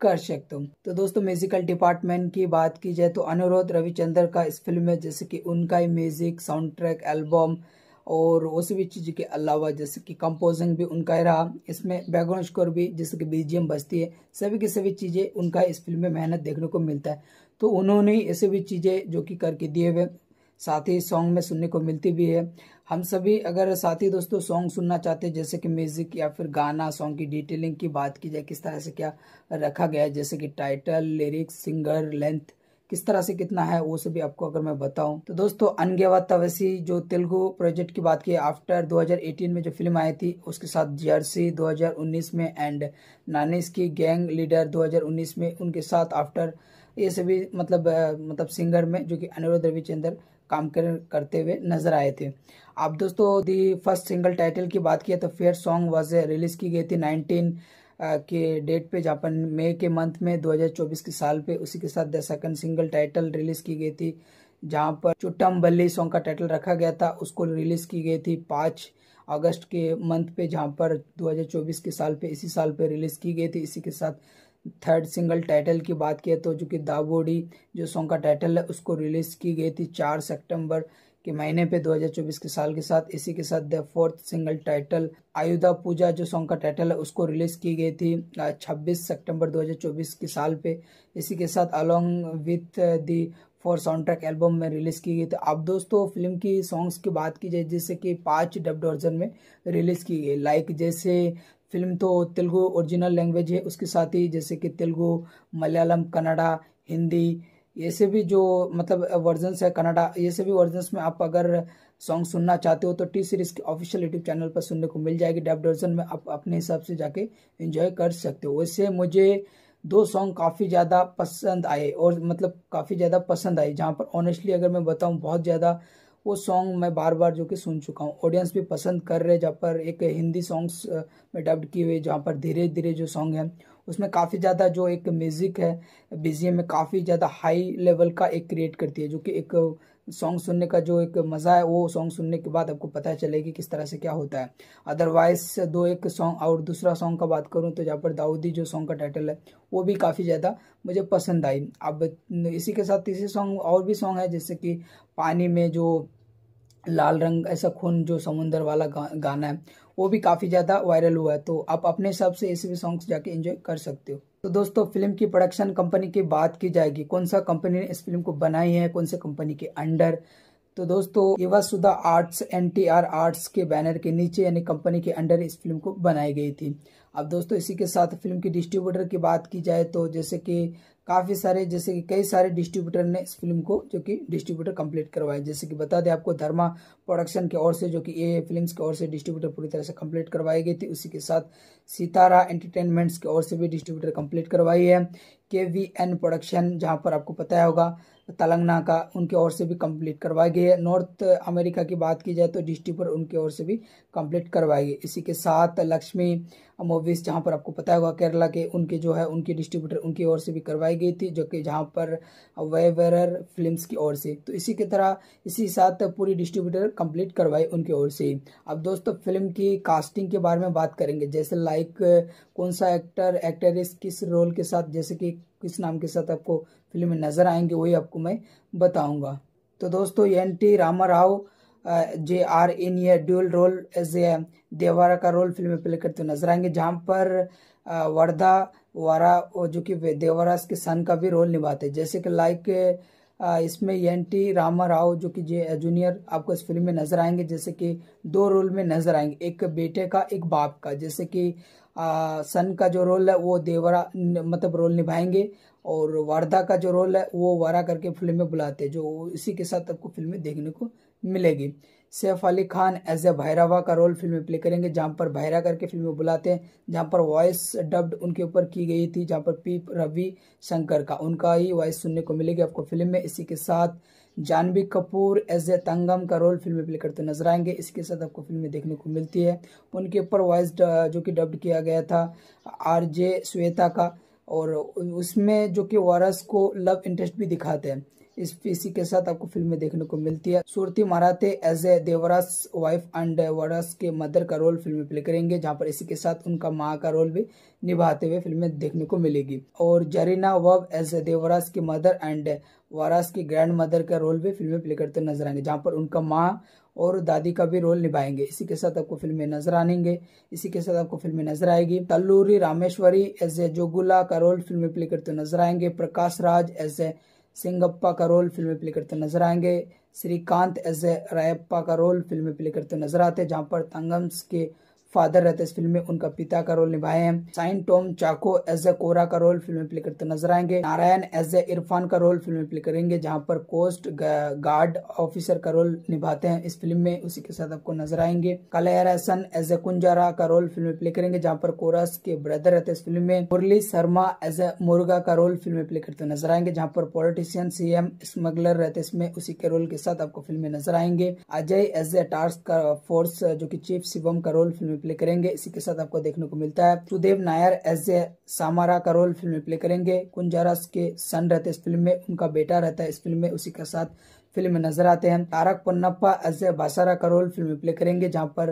कर सकते हो तो दोस्तों म्यूजिकल डिपार्टमेंट की बात की जाए तो अनुरोध रविचंद्र का इस फिल्म में जैसे कि उनका ही म्यूजिक साउंड ट्रैक एल्बम और वो सभी चीज़ के अलावा जैसे कि कंपोजिंग भी उनका ही रहा इसमें बैकग्राउंड स्कोर भी जैसे कि बीजीएम बजती है सभी की सभी चीज़ें उनका इस फिल्म में मेहनत देखने को मिलता है तो उन्होंने ऐसे भी चीज़ें जो कि करके दिए हुए साथ ही सॉन्ग में सुनने को मिलती भी है हम सभी अगर साथी दोस्तों सॉन्ग सुनना चाहते हैं जैसे कि म्यूजिक या फिर गाना सॉन्ग की डिटेलिंग की बात की जाए किस तरह से क्या रखा गया है जैसे कि टाइटल लिरिक्स सिंगर लेंथ किस तरह से कितना है वो सभी आपको अगर मैं बताऊं तो दोस्तों अनगेवा तवसी जो तेलुगु प्रोजेक्ट की बात की आफ्टर 2018 में जो फिल्म आई थी उसके साथ जर्सी 2019 में एंड नानिस की गैंग लीडर 2019 में उनके साथ आफ्टर ये सभी मतलब मतलब सिंगर में जो कि अनिरुद्ध रविचंद्र काम कर करते हुए नजर आए थे आप दोस्तों दी फर्स्ट सिंगल टाइटल की बात किया तो फेयर सॉन्ग वॉज रिलीज की गई थी नाइनटीन के डेट पे जापान मई के मंथ में 2024 के साल पे उसी के साथ the second single title release की गई थी जहाँ पर चुट्टम बल्ली सॉन्ग का टाइटल रखा गया था उसको रिलीज की गई थी पाँच अगस्त के मंथ पे जहाँ पर 2024 के साल पे इसी साल पे रिलीज की गई थी इसी के साथ थर्ड सिंगल टाइटल की बात किया तो जो कि दाबोडी जो सॉन्ग का टाइटल है उसको रिलीज़ की गई थी चार सितंबर के महीने पे 2024 के साल के साथ इसी के साथ the fourth single title Ayudha Pooja जो सॉन्ग का टाइटल है उसको रिलीज़ की गई थी 26 सितंबर 2024 के साल पे इसी के साथ along with the four sound track album में रिलीज़ की गई थी अब दोस्तों फिल्म की सॉन्ग्स की बात की जाए जैसे कि पांच डब्ड वर्जन में रिलीज़ की गई लाइक जैसे फिल्म तो तेलुगु ओरिजिनल लैंग्वेज है उसके साथ ही जैसे कि तेलुगु मलयालम कन्नडा हिंदी ऐसे भी जो मतलब वर्जन्स है कनाडा ऐसे भी वर्जन्स में आप अगर सॉन्ग सुनना चाहते हो तो टी सीरीज़ के ऑफिशियल यूट्यूब चैनल पर सुनने को मिल जाएगी डब वर्जन में आप अपने हिसाब से जाके एंजॉय कर सकते हो वैसे मुझे दो सॉन्ग काफ़ी ज़्यादा पसंद आए और मतलब काफ़ी ज़्यादा पसंद आए जहाँ पर ऑनेस्टली अगर मैं बताऊँ बहुत ज़्यादा वो सॉन्ग मैं बार बार जो कि सुन चुका हूँ ऑडियंस भी पसंद कर रहे जहाँ पर एक हिंदी सॉन्ग्स में डब्ड किए हुए जहाँ पर धीरे धीरे जो सॉन्ग है उसमें काफ़ी ज़्यादा जो एक म्यूज़िक है बीजीएम में काफ़ी ज़्यादा हाई लेवल का एक क्रिएट करती है जो कि एक सॉन्ग सुनने का जो एक मज़ा है वो सॉन्ग सुनने के बाद आपको पता चलेगा कि किस तरह से क्या होता है अदरवाइज दो एक सॉन्ग और दूसरा सॉन्ग का बात करूँ तो जहाँ पर दाऊदी जो सॉन्ग का टाइटल है वो भी काफ़ी ज़्यादा मुझे पसंद आई अब इसी के साथ तीसरे सॉन्ग और भी सॉन्ग है जैसे कि पानी में जो लाल रंग ऐसा खून जो समुंदर वाला गा, गाना है वो भी काफ़ी ज़्यादा वायरल हुआ है तो आप अपने हिसाब से ऐसे भी सॉन्ग्स जाके एंजॉय कर सकते हो तो दोस्तों फिल्म की प्रोडक्शन कंपनी की बात की जाएगी कौन सा कंपनी ने इस फिल्म को बनाई है कौन से कंपनी के अंडर तो दोस्तों Yuva Sudha arts N T R arts के बैनर के नीचे यानी कंपनी के अंडर इस फिल्म को बनाई गई थी अब दोस्तों इसी के साथ फिल्म की डिस्ट्रीब्यूटर की बात की जाए तो जैसे कि काफ़ी सारे जैसे कि कई सारे डिस्ट्रीब्यूटर ने इस फिल्म को जो कि डिस्ट्रीब्यूटर कंप्लीट करवाए जैसे कि बता दें आपको धर्मा प्रोडक्शन की ओर से जो कि ए फिल्म्स की ओर से डिस्ट्रीब्यूटर पूरी तरह से कंप्लीट करवाई गई थी उसी के साथ सितारा एंटरटेनमेंट्स की ओर से भी डिस्ट्रीब्यूटर कंप्लीट करवाई है के वी एन प्रोडक्शन जहाँ पर आपको पता होगा तेलंगाना का उनके ओर से भी कंप्लीट करवाई गई है नॉर्थ अमेरिका की बात की जाए तो डिस्ट्रीब्यूटर उनके ओर से भी कंप्लीट करवाई गई इसी के साथ लक्ष्मी मूवीज़ जहाँ पर आपको पता होगा केरला के उनके जो है उनकी डिस्ट्रीब्यूटर उनकी ओर से भी करवाई गई थी जो कि जहाँ पर वेवरर फिल्म्स की ओर से तो इसी के तरह इसी साथ पूरी डिस्ट्रीब्यूटर कंप्लीट करवाई उनकी ओर से अब दोस्तों फिल्म की कास्टिंग के बारे में बात करेंगे जैसे लाइक कौन सा एक्टर एक्ट्रेस किस रोल के साथ जैसे कि किस नाम के साथ आपको फिल्म में नज़र आएंगे वही आपको मैं बताऊँगा तो दोस्तों N T Rama Rao J R in ये dual role as a Devara का रोल फिल्म में प्ले करते हुए नजर आएंगे जहाँ पर वर्धा वारा जो कि देवारा के सन का भी रोल निभाते हैं जैसे कि लाइक इसमें एन टी रामा राव जो कि जूनियर आपको इस फिल्म में नजर आएंगे जैसे कि दो रोल में नजर आएंगे एक बेटे का एक बाप का जैसे कि सन का जो रोल है वो देवरा मतलब रोल निभाएंगे और वारदा का जो रोल है वो वारा करके फिल्म में बुलाते हैं जो इसी के साथ आपको फिल्म में देखने को मिलेगी सैफ अली खान एज ए भैरावा का रोल फिल्म में प्ले करेंगे जहाँ पर भैरा करके फिल्म में बुलाते हैं जहाँ पर वॉइस डब्ड उनके ऊपर की गई थी जहाँ पर पी रवि शंकर का उनका ही वॉइस सुनने को मिलेगी आपको फिल्म में इसी के साथ जानवी कपूर एज ए तंगम का रोल फिल्म में प्ले करते नजर आएंगे इसके साथ आपको फिल्म में देखने को मिलती है उनके ऊपर वॉइस जो कि डब्ड किया गया था आर जे श्वेता का और उसमें जो कि वारस को लव इंटरेस्ट भी दिखाते हैं इस इसी के साथ आपको फिल्म में देखने को मिलती है Shruti Marathe as a Devara's wife and वारस के मदर का रोल फिल्म में प्ले करेंगे जहां पर इसी के साथ उनका माँ का रोल भी निभाते हुए फिल्म में देखने को मिलेगी और जरीना वब एज ए देवराज की मदर एंड वारस की ग्रैंड मदर का रोल भी फिल्म में प्ले करते नजर आएंगे जहाँ पर उनका माँ और दादी का भी रोल निभाएंगे इसी के साथ आपको फिल्म में नजर आनेंगे इसी के साथ आपको फिल्म में नजर आएगी तल्लूरी रामेश्वरी एज ए जोगुला का रोल फिल्म में प्ले करते नजर आएंगे प्रकाश राज एस ए सिंगप्पा का रोल फिल्म में प्ले करते नजर आएंगे श्रीकांत एस ए रायप्पा का रोल फिल्म में प्ले करते नजर आते जहाँ पर तंगम्स के फादर रहते इस फिल्म में उनका पिता का रोल निभाए हैं sign Tom Chacko as a Kora का रोल फिल्म में प्ले करते नजर आएंगे नारायण एज ए इरफान का रोल फिल्म में प्ले करेंगे जहाँ पर कोस्ट गार्ड ऑफिसर का रोल निभाते हैं इस फिल्म में उसी के साथ आपको नजर आएंगे Kalaiyarasan as a Kunjara का रोल फिल्म में प्ले करेंगे जहाँ पर कोरस के ब्रदर रहते इस फिल्म में मुरली शर्मा एज ए मुर्गा का रोल फिल्म में प्ले करते नजर आएंगे जहाँ पर पॉलिटिशियन एम स्मगलर रहते इसमें उसी के रोल के साथ आपको फिल्म में नजर आएंगे Ajay as a task force जो की चीफ शिवम का रोल फिल्म में प्ले करेंगे इसी के साथ आपको देखने को मिलता है सुदेव नायर एस ए सामारा का रोल फिल्म में प्ले करेंगे कुंजारस के सन रहते इस फिल्म में उनका बेटा रहता है इस फिल्म में उसी के साथ फिल्म में नजर आते हैं तारक पन्नप्पा एस ए बासारा का रोल फिल्म में प्ले करेंगे जहाँ पर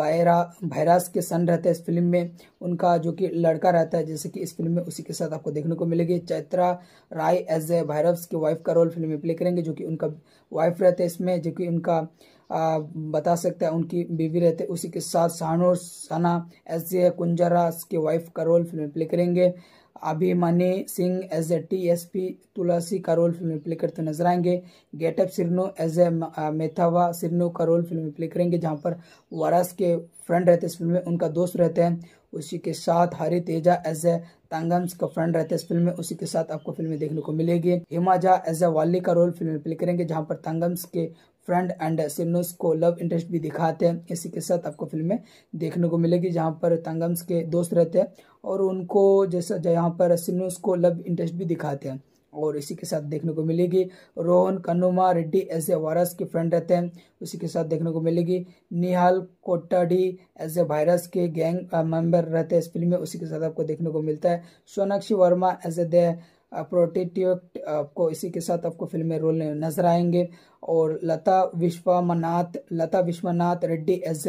बायरा भैरास के सन रहते हैं इस फिल्म में उनका जो कि लड़का रहता है जैसे कि इस फिल्म में उसी के साथ आपको देखने को मिलेगी चैत्रा राय एस ए भैरव की वाइफ का रोल फिल्म में प्ले करेंगे जो कि उनका वाइफ रहते हैं इसमें जो कि उनका बता सकते हैं उनकी बीवी रहते उसी के साथ सानो सना एस ए कुंजरा की वाइफ का रोल फिल्म प्ले करेंगे Abhimanyu Singh as a T S P तुलसी का रोल फिल्म प्ले करते नजर आएंगे गेटअप सिरनो एज ए मेथावा सिरनो का रोल फिल्म प्ले करेंगे जहां पर वारस के फ्रेंड रहते इस फिल्म में उनका दोस्त रहते हैं उसी के साथ हरि तेजा एज ए तंगम्स का फ्रेंड रहते इस फिल्म में उसी के साथ आपको फिल्म देखने को मिलेगी हिमाजा एज ए वाली का रोल फिल्म में प्ले करेंगे जहाँ पर तांगम्स के फ्रेंड एंड सिन्नोस को लव इंटरेस्ट भी दिखाते हैं इसी के साथ आपको फिल्में देखने को मिलेगी जहाँ पर तंगम्स के दोस्त रहते हैं और उनको जैसा जहाँ पर सिन्नोस को लव इंटरेस्ट भी दिखाते हैं और इसी के साथ देखने को मिलेगी Rohan Kannuma Reddy as a virus के फ्रेंड रहते हैं उसी के साथ देखने को मिलेगी निहाल कोटाडी एज ए वायरस के गैंग मेंबर uh, रहते हैं इस फिल्म में उसी के साथ आपको देखने को मिलता है सोनाक्षी वर्मा एज ए दे प्रोटेटिव आपको इसी के साथ आपको फिल्म में रोल नजर आएंगे और लता विश्वनाथ लता विश्वनाथ रेड्डी एज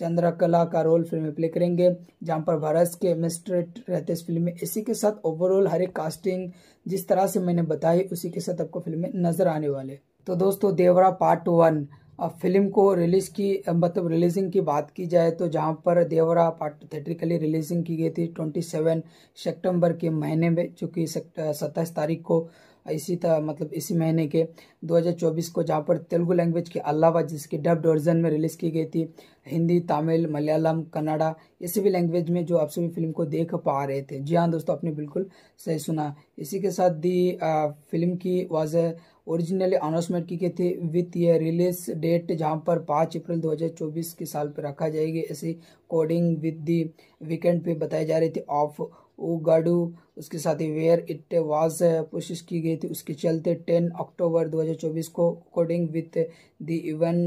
चंद्रकला का रोल फिल्म में प्ले करेंगे जहाँ पर भारत के मिस्ट्रेट रहते इस फिल्म में इसी के साथ ओवरऑल हर एक कास्टिंग जिस तरह से मैंने बताई उसी के साथ आपको फिल्म में नजर आने वाले तो दोस्तों देवरा पार्ट वन अब फिल्म को रिलीज की मतलब रिलीजिंग की बात की जाए तो जहाँ पर देवरा पार्ट थेट्रिकली रिलीजिंग की गई थी ट्वेंटी सेवन सेप्टेम्बर के महीने में चूँकि सत्ताईस तारीख को इसी तरह मतलब इसी महीने के 2024 को जहाँ पर तेलुगु लैंग्वेज के अलावा जिसकी डब्ड वर्जन में रिलीज़ की गई थी हिंदी तमिल मलयालम कन्नाडा ये सभी लैंग्वेज में जो आप सभी फिल्म को देख पा रहे थे जी हाँ दोस्तों आपने बिल्कुल सही सुना इसी के साथ दी आ, फिल्म की वॉज ओरिजिनली अनाउंसमेंट की गई थी विथ ये रिलीज डेट जहाँ पर पाँच अप्रैल 2024 के साल पर रखा जाएगी ऐसी कोडिंग विद दी वीकेंड पे बताई जा रही थी ऑफ वो गाडू उसके साथ ही वेयर इट वाज कोशिश की गई थी उसके चलते 10 अक्टूबर 2024 को according with the even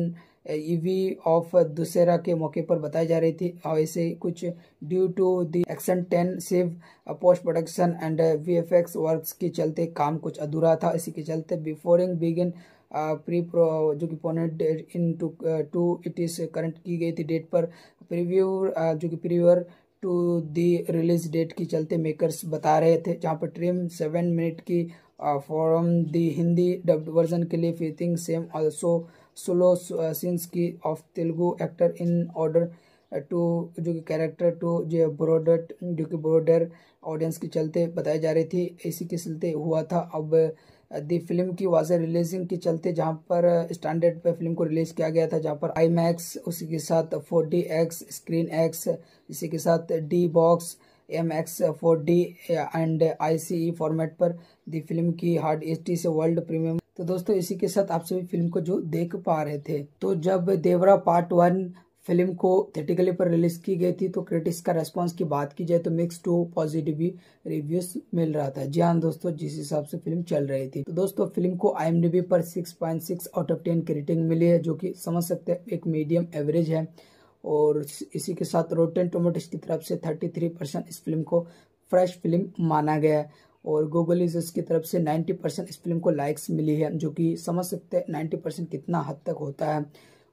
eve of Dussehra के मौके पर बताई जा रही थी और ऐसे कुछ due to the action intensive post production and V F X works के चलते काम कुछ अधूरा था इसी के चलते बिफोरिंग बिगिन प्री प्रो जो कि Punnett in to to it is current की गई थी डेट पर प्रीव्यू जो कि प्रीव्यूअर टू दी रिलीज डेट के चलते मेकर्स बता रहे थे जहाँ पर ट्रिम सेवन मिनट की from the Hindi dubbed version के लिए फीथिंग सेम ऑल्सो स्लो सीन्स की of Telugu actor in order to जो कि कैरेक्टर टू जो ब्रॉडर जो कि ब्रॉडर ऑडियंस के चलते बताई जा रही थी इसी के चलते हुआ था अब दी फिल्म की वाजह रिलीजिंग के चलते जहाँ पर स्टैंडर्ड पे फिल्म को रिलीज़ किया गया था जहाँ पर आई मैक्स उसी के साथ four D X screen X इसी के साथ D box M X four D and I C E format पर दी फिल्म की हार्ड एच टी से वर्ल्ड प्रीमियम तो दोस्तों इसी के साथ आप सभी फिल्म को जो देख पा रहे थे तो जब देवरा पार्ट वन फिल्म को थेटिकली पर रिलीज की गई थी तो क्रिटिक्स का रेस्पॉन्स की बात की जाए तो मिक्स टू पॉजिटिव भी रिव्यूज मिल रहा था जी हाँ दोस्तों जिस हिसाब से फिल्म चल रही थी तो दोस्तों फिल्म को आई पर 6.6 आउट ऑफ टेन की रेटिंग मिली है जो कि समझ सकते हैं एक मीडियम एवरेज है और इसी के साथ रोटेन टोमेटोज की तरफ से थर्टी परसेंट इस फिल्म को फ्रेश फिल्म माना गया है और गूगल यूजर्स की तरफ से नाइन्टी परसेंट इस फिल्म को लाइक्स मिली है जो कि समझ सकते हैं नाइन्टी परसेंट कितना हद तक होता है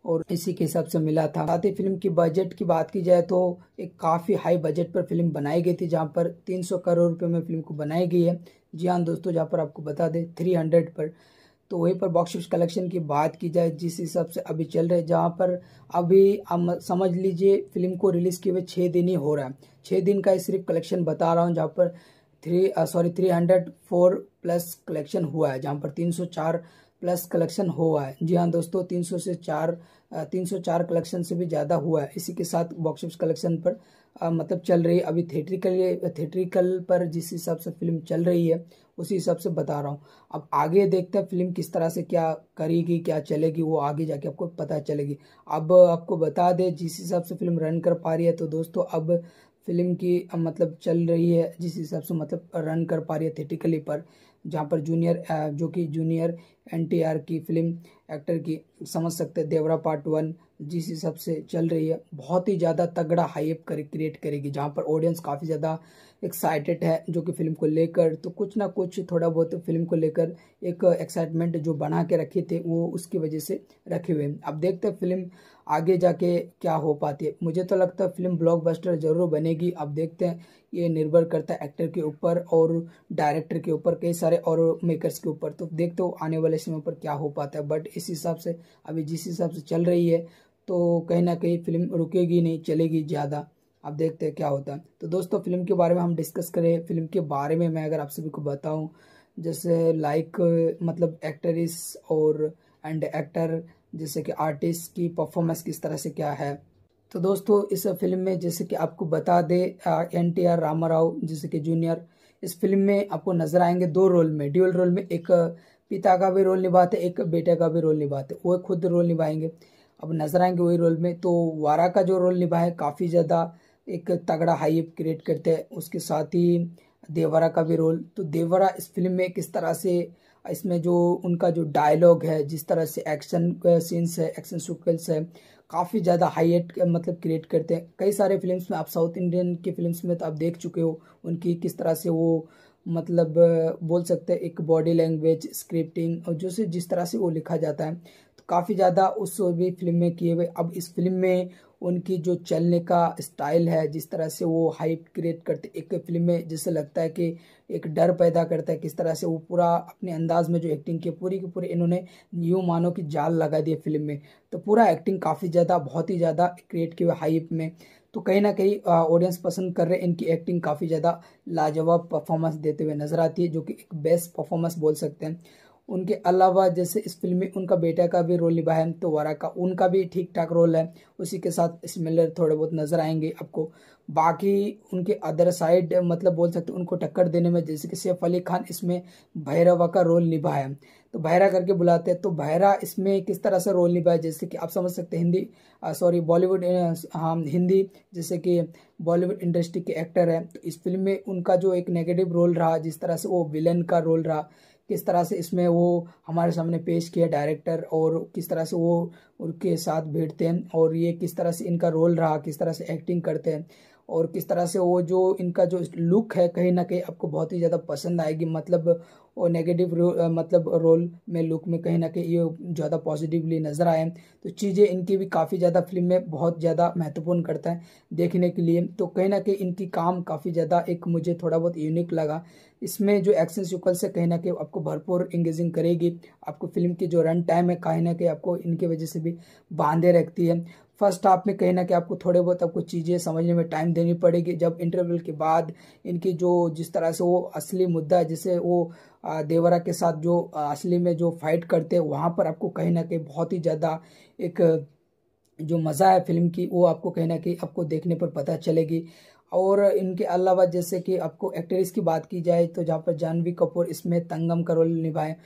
और इसी के हिसाब से मिला था साथ ही फिल्म की बजट की बात की जाए तो एक काफ़ी हाई बजट पर फिल्म बनाई गई थी जहाँ पर 300 करोड़ रुपए में फिल्म को बनाई गई है जी हाँ दोस्तों जहाँ पर आपको बता दें 300 पर तो वहीं पर बॉक्स ऑफिस कलेक्शन की बात की जाए जिस हिसाब से अभी चल रहे जहाँ पर अभी हम समझ लीजिए फिल्म को रिलीज़ किए हुए छः दिन ही हो रहा है छः दिन का सिर्फ कलेक्शन बता रहा हूँ जहाँ पर three sorry three hundred four plus collection हुआ है जहाँ पर तीन सौ चार प्लस कलेक्शन हुआ है जी हाँ दोस्तों 300 से चार तीन सौ चार कलेक्शन से भी ज़्यादा हुआ है इसी के साथ बॉक्स ऑफिस कलेक्शन पर आ, मतलब चल रही अभी थिएट्रिकल थिएट्रिकल पर जिस हिसाब से फिल्म चल रही है उसी हिसाब से बता रहा हूँ अब आगे देखते हैं फिल्म किस तरह से क्या करेगी क्या चलेगी वो आगे जाके आपको पता चलेगी अब आपको बता दें जिस हिसाब से फिल्म रन कर पा रही है तो दोस्तों अब फिल्म की मतलब चल रही है जिस हिसाब से मतलब रन कर पा रही है थिएटिकली पर जहाँ पर जूनियर जो कि जूनियर एन की फिल्म एक्टर की समझ सकते हैं देवरा पार्ट वन जिस हिसाब से चल रही है बहुत ही ज़्यादा तगड़ा हाइप कर क्रिएट करेगी जहाँ पर ऑडियंस काफ़ी ज़्यादा एक्साइटेड है जो कि फिल्म को लेकर तो कुछ ना कुछ थोड़ा बहुत फिल्म को लेकर एक एक्साइटमेंट जो बना के रखे थे वो उसकी वजह से रखे हुए हैं अब देखते हैं फिल्म आगे जाके क्या हो पाती है मुझे तो लगता है फिल्म ब्लॉकबस्टर जरूर बनेगी अब देखते हैं ये निर्भर करता है एक्टर के ऊपर और डायरेक्टर के ऊपर कई सारे और मेकर्स के ऊपर तो देखते हो आने वाले समय पर क्या हो पाता है बट इस हिसाब से अभी जिस हिसाब से चल रही है तो कहीं ना कहीं फिल्म रुकेगी नहीं चलेगी ज़्यादा आप देखते हैं क्या होता है तो दोस्तों फिल्म के बारे में हम डिस्कस करें फिल्म के बारे में मैं अगर आप सभी को बताऊं जैसे लाइक मतलब एक्ट्रेस और एंड एक्टर जैसे कि आर्टिस्ट की परफॉर्मेंस किस तरह से क्या है तो दोस्तों इस फिल्म में जैसे कि आपको बता दे N T R Rama Rao जैसे कि जूनियर इस फिल्म में आपको नजर आएंगे दो रोल में ड्यूअल रोल में एक पिता का भी रोल निभाते एक बेटे का भी रोल निभाते वो खुद रोल निभाएंगे अब नजर आएंगे वही रोल में तो वारा का जो रोल निभाए काफ़ी ज़्यादा एक तगड़ा हाइप क्रिएट करते हैं उसके साथ ही देवरा का भी रोल तो देवरा इस फिल्म में किस तरह से इसमें जो उनका जो डायलॉग है जिस तरह से एक्शन सीन्स है एक्शन सिक्वेंस है काफ़ी ज़्यादा हाई एट मतलब क्रिएट करते हैं कई सारे फिल्म्स में आप साउथ इंडियन की फिल्म्स में तो आप देख चुके हो उनकी किस तरह से वो मतलब बोल सकते हैं एक बॉडी लैंग्वेज स्क्रिप्टिंग और जो से जिस तरह से वो लिखा जाता है तो काफ़ी ज़्यादा उस भी फिल्म में किए हुए अब इस फिल्म में उनकी जो चलने का स्टाइल है जिस तरह से वो हाइप क्रिएट करते एक फिल्म में जिससे लगता है कि एक डर पैदा करता है किस तरह से वो पूरा अपने अंदाज में जो एक्टिंग की पूरी की पूरी इन्होंने यूँ मानो कि जाल लगा दिया फिल्म में तो पूरा एक्टिंग काफ़ी ज़्यादा बहुत ही ज़्यादा क्रिएट हुई हाइप में तो कहीं ना कहीं ऑडियंस पसंद कर रहे हैं इनकी एक्टिंग काफ़ी ज़्यादा लाजवाब परफॉर्मेंस देते हुए नज़र आती है जो कि एक बेस्ट परफॉर्मेंस बोल सकते हैं उनके अलावा जैसे इस फिल्म में उनका बेटा का भी रोल निभाया है तो वारा का उनका भी ठीक ठाक रोल है उसी के साथ सिमिलर थोड़े बहुत नज़र आएंगे आपको बाकी उनके अदर साइड मतलब बोल सकते उनको टक्कर देने में जैसे कि सैफ अली खान इसमें भैरवा का रोल निभाया तो भैरा करके बुलाते हैं तो भैरा इसमें किस तरह से रोल निभाया जैसे कि आप समझ सकते हैं हिंदी सॉरी बॉलीवुड हाँ हिंदी जैसे कि बॉलीवुड इंडस्ट्री के एक्टर हैं तो इस फिल्म में उनका जो एक नेगेटिव रोल रहा जिस तरह से वो विलन का रोल रहा किस तरह से इसमें वो हमारे सामने पेश किया डायरेक्टर और किस तरह से वो उनके साथ बैठते हैं और ये किस तरह से इनका रोल रहा किस तरह से एक्टिंग करते हैं और किस तरह से वो जो इनका जो लुक है कहीं ना कहीं आपको बहुत ही ज़्यादा पसंद आएगी मतलब वो नेगेटिव रो, मतलब रोल में लुक में कहीं ना कहीं ये ज़्यादा पॉजिटिवली नज़र आए तो चीज़ें इनकी भी काफ़ी ज़्यादा फिल्म में बहुत ज़्यादा महत्वपूर्ण करता है देखने के लिए तो कहीं ना कहीं इनकी काम काफ़ी ज़्यादा एक मुझे थोड़ा बहुत यूनिक लगा इसमें जो एक्शन सिक्वल है कहीं ना कहीं आपको भरपूर इंगेजिंग करेगी आपको फिल्म की जो रन टाइम है कहीं ना कहीं आपको इनकी वजह से भी बांधे रखती है फर्स्ट हाफ में कहीं ना कहीं आपको थोड़े बहुत आपको चीज़ें समझने में टाइम देनी पड़ेगी जब इंटरवल के बाद इनकी जो जिस तरह से वो असली मुद्दा है जिसे वो देवरा के साथ जो असली में जो फाइट करते हैं वहाँ पर आपको कहीं ना कहीं बहुत ही ज़्यादा एक जो मज़ा है फिल्म की वो आपको कहीं ना कहीं आपको देखने पर पता चलेगी और इनके अलावा जैसे कि आपको एक्ट्रेस की बात की जाए तो जहाँ पर जानवी कपूर इसमें तंगम का रोल निभाए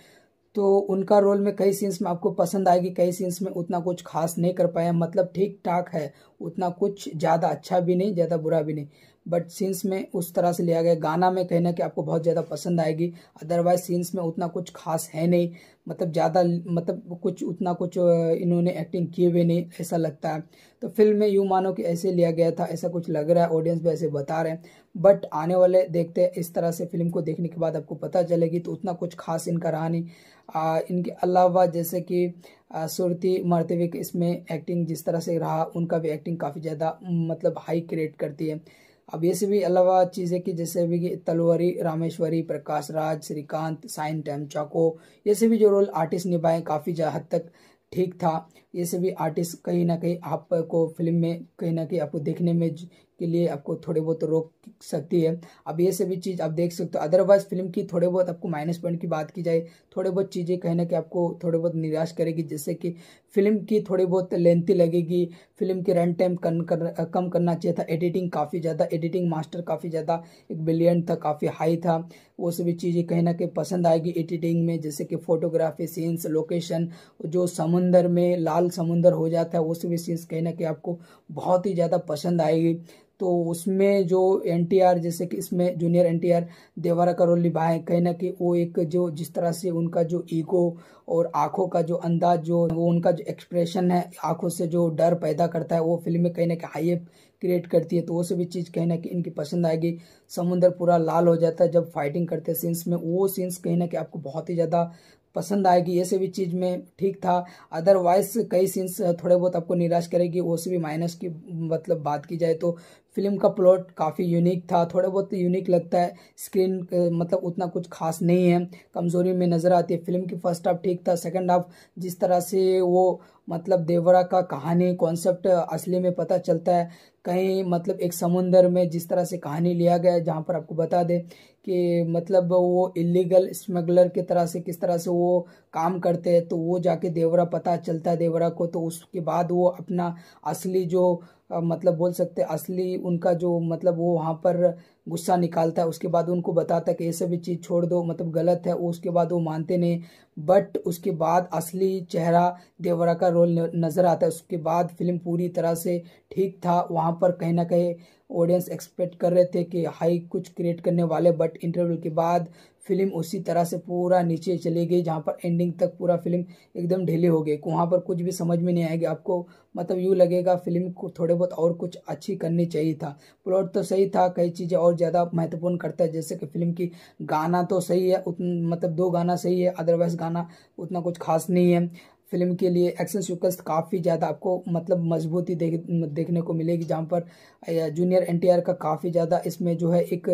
तो उनका रोल में कई सीन्स में आपको पसंद आएगी कई सीन्स में उतना कुछ खास नहीं कर पाए मतलब ठीक ठाक है उतना कुछ ज़्यादा अच्छा भी नहीं ज़्यादा बुरा भी नहीं बट सीन्स में उस तरह से लिया गया गाना में कहना कि आपको बहुत ज़्यादा पसंद आएगी अदरवाइज सीन्स में उतना कुछ खास है नहीं मतलब ज़्यादा मतलब कुछ उतना कुछ इन्होंने एक्टिंग किए हुए नहीं ऐसा लगता है तो फिल्म में यूँ मानो कि ऐसे लिया गया था ऐसा कुछ लग रहा है ऑडियंस भी ऐसे बता रहे हैं बट आने वाले देखते हैं इस तरह से फिल्म को देखने के बाद आपको पता चलेगी तो उतना कुछ खास इनका रहा नहीं आ, इनके अलावा जैसे कि सुरती मरतबे इसमें एक्टिंग जिस तरह से रहा उनका भी एक्टिंग काफ़ी ज़्यादा मतलब हाई क्रिएट करती है अब ये सभी भी अलावा चीज़ें कि जैसे भी तलवरी रामेश्वरी प्रकाश राज श्रीकांत साइन टैम चाको ये सभी भी जो रोल आर्टिस्ट निभाए काफ़ी हद तक ठीक था ये सभी आर्टिस्ट कहीं ना कहीं आपको फिल्म में कहीं ना कहीं आपको देखने में के लिए आपको थोड़े बहुत रोक सकती है अब ये सभी चीज़ आप देख सकते हो अदरवाइज फिल्म की थोड़े बहुत आपको माइनस पॉइंट की बात की जाए थोड़े बहुत चीज़ें कहने के आपको थोड़े बहुत निराश करेगी जैसे कि फिल्म की थोड़ी बहुत लेंथी लगेगी फिल्म की रन टाइम कम कर कम करना चाहिए था एडिटिंग काफ़ी ज़्यादा एडिटिंग मास्टर काफ़ी ज़्यादा एक ब्रिलियंट था काफ़ी हाई था वो सभी चीज़ें कहीं ना कहीं पसंद आएगी एडिटिंग में जैसे कि फोटोग्राफी सीन्स लोकेशन जो समुंदर में लाल समुंदर हो जाता है वो सभी सीन्स कहीं ना कहीं आपको बहुत ही ज़्यादा पसंद आएगी तो उसमें जो एनटीआर जैसे कि इसमें जूनियर एनटीआर देवारा करोली भाई कहीं ना कि वो एक जो जिस तरह से उनका जो ईगो और आंखों का जो अंदाज जो वो उनका जो एक्सप्रेशन है आंखों से जो डर पैदा करता है वो फिल्म में कहीं ना कहीं हाइप क्रिएट करती है तो वो सभी चीज़ कहीं ना कहीं इनकी पसंद आएगी समुंदर पूरा लाल हो जाता है जब फाइटिंग करते सीन्स में वो सीन्स कहीं ना कहीं आपको बहुत ही ज़्यादा पसंद आएगी ये सभी चीज़ में ठीक था अदरवाइज कई सीन्स थोड़े बहुत आपको निराश करेगी वो सभी माइनस की मतलब बात की जाए तो फिल्म का प्लॉट काफ़ी यूनिक था थोड़ा बहुत यूनिक तो लगता है स्क्रीन मतलब उतना कुछ खास नहीं है कमज़ोरी में नज़र आती है फिल्म की फर्स्ट हाफ ठीक था सेकंड हाफ जिस तरह से वो मतलब देवरा का कहानी कॉन्सेप्ट असली में पता चलता है कहीं मतलब एक समुंदर में जिस तरह से कहानी लिया गया जहाँ पर आपको बता दें कि मतलब वो इलीगल स्मगलर की तरह से किस तरह से वो काम करते हैं तो वो जाके देवरा पता चलता है देवरा को तो उसके बाद वो अपना असली जो मतलब बोल सकते असली उनका जो मतलब वो वहाँ पर गुस्सा निकालता है उसके बाद उनको बताता है कि ये सभी चीज़ छोड़ दो मतलब गलत है उसके बाद वो मानते नहीं बट उसके बाद असली चेहरा देवरा का रोल नज़र आता है उसके बाद फिल्म पूरी तरह से ठीक था वहाँ पर कहीं ना कहीं ऑडियंस एक्सपेक्ट कर रहे थे कि हाई कुछ क्रिएट करने वाले बट इंटरव्यू के बाद फिल्म उसी तरह से पूरा नीचे चली गई जहाँ पर एंडिंग तक पूरा फिल्म एकदम ढीली हो गई वहाँ पर कुछ भी समझ में नहीं आएगी आपको मतलब यूँ लगेगा फिल्म को थोड़े बहुत और कुछ अच्छी करनी चाहिए था प्लॉट तो सही था कई चीज़ें और ज़्यादा महत्वपूर्ण करता है जैसे कि फिल्म की गाना तो सही है उतन, मतलब दो गाना सही है अदरवाइज़ गाना उतना कुछ खास नहीं है फिल्म के लिए एक्शन सिक्वेंस काफ़ी ज़्यादा आपको मतलब मजबूती देख देखने को मिलेगी जहाँ पर जूनियर एन का काफ़ी ज़्यादा इसमें जो है एक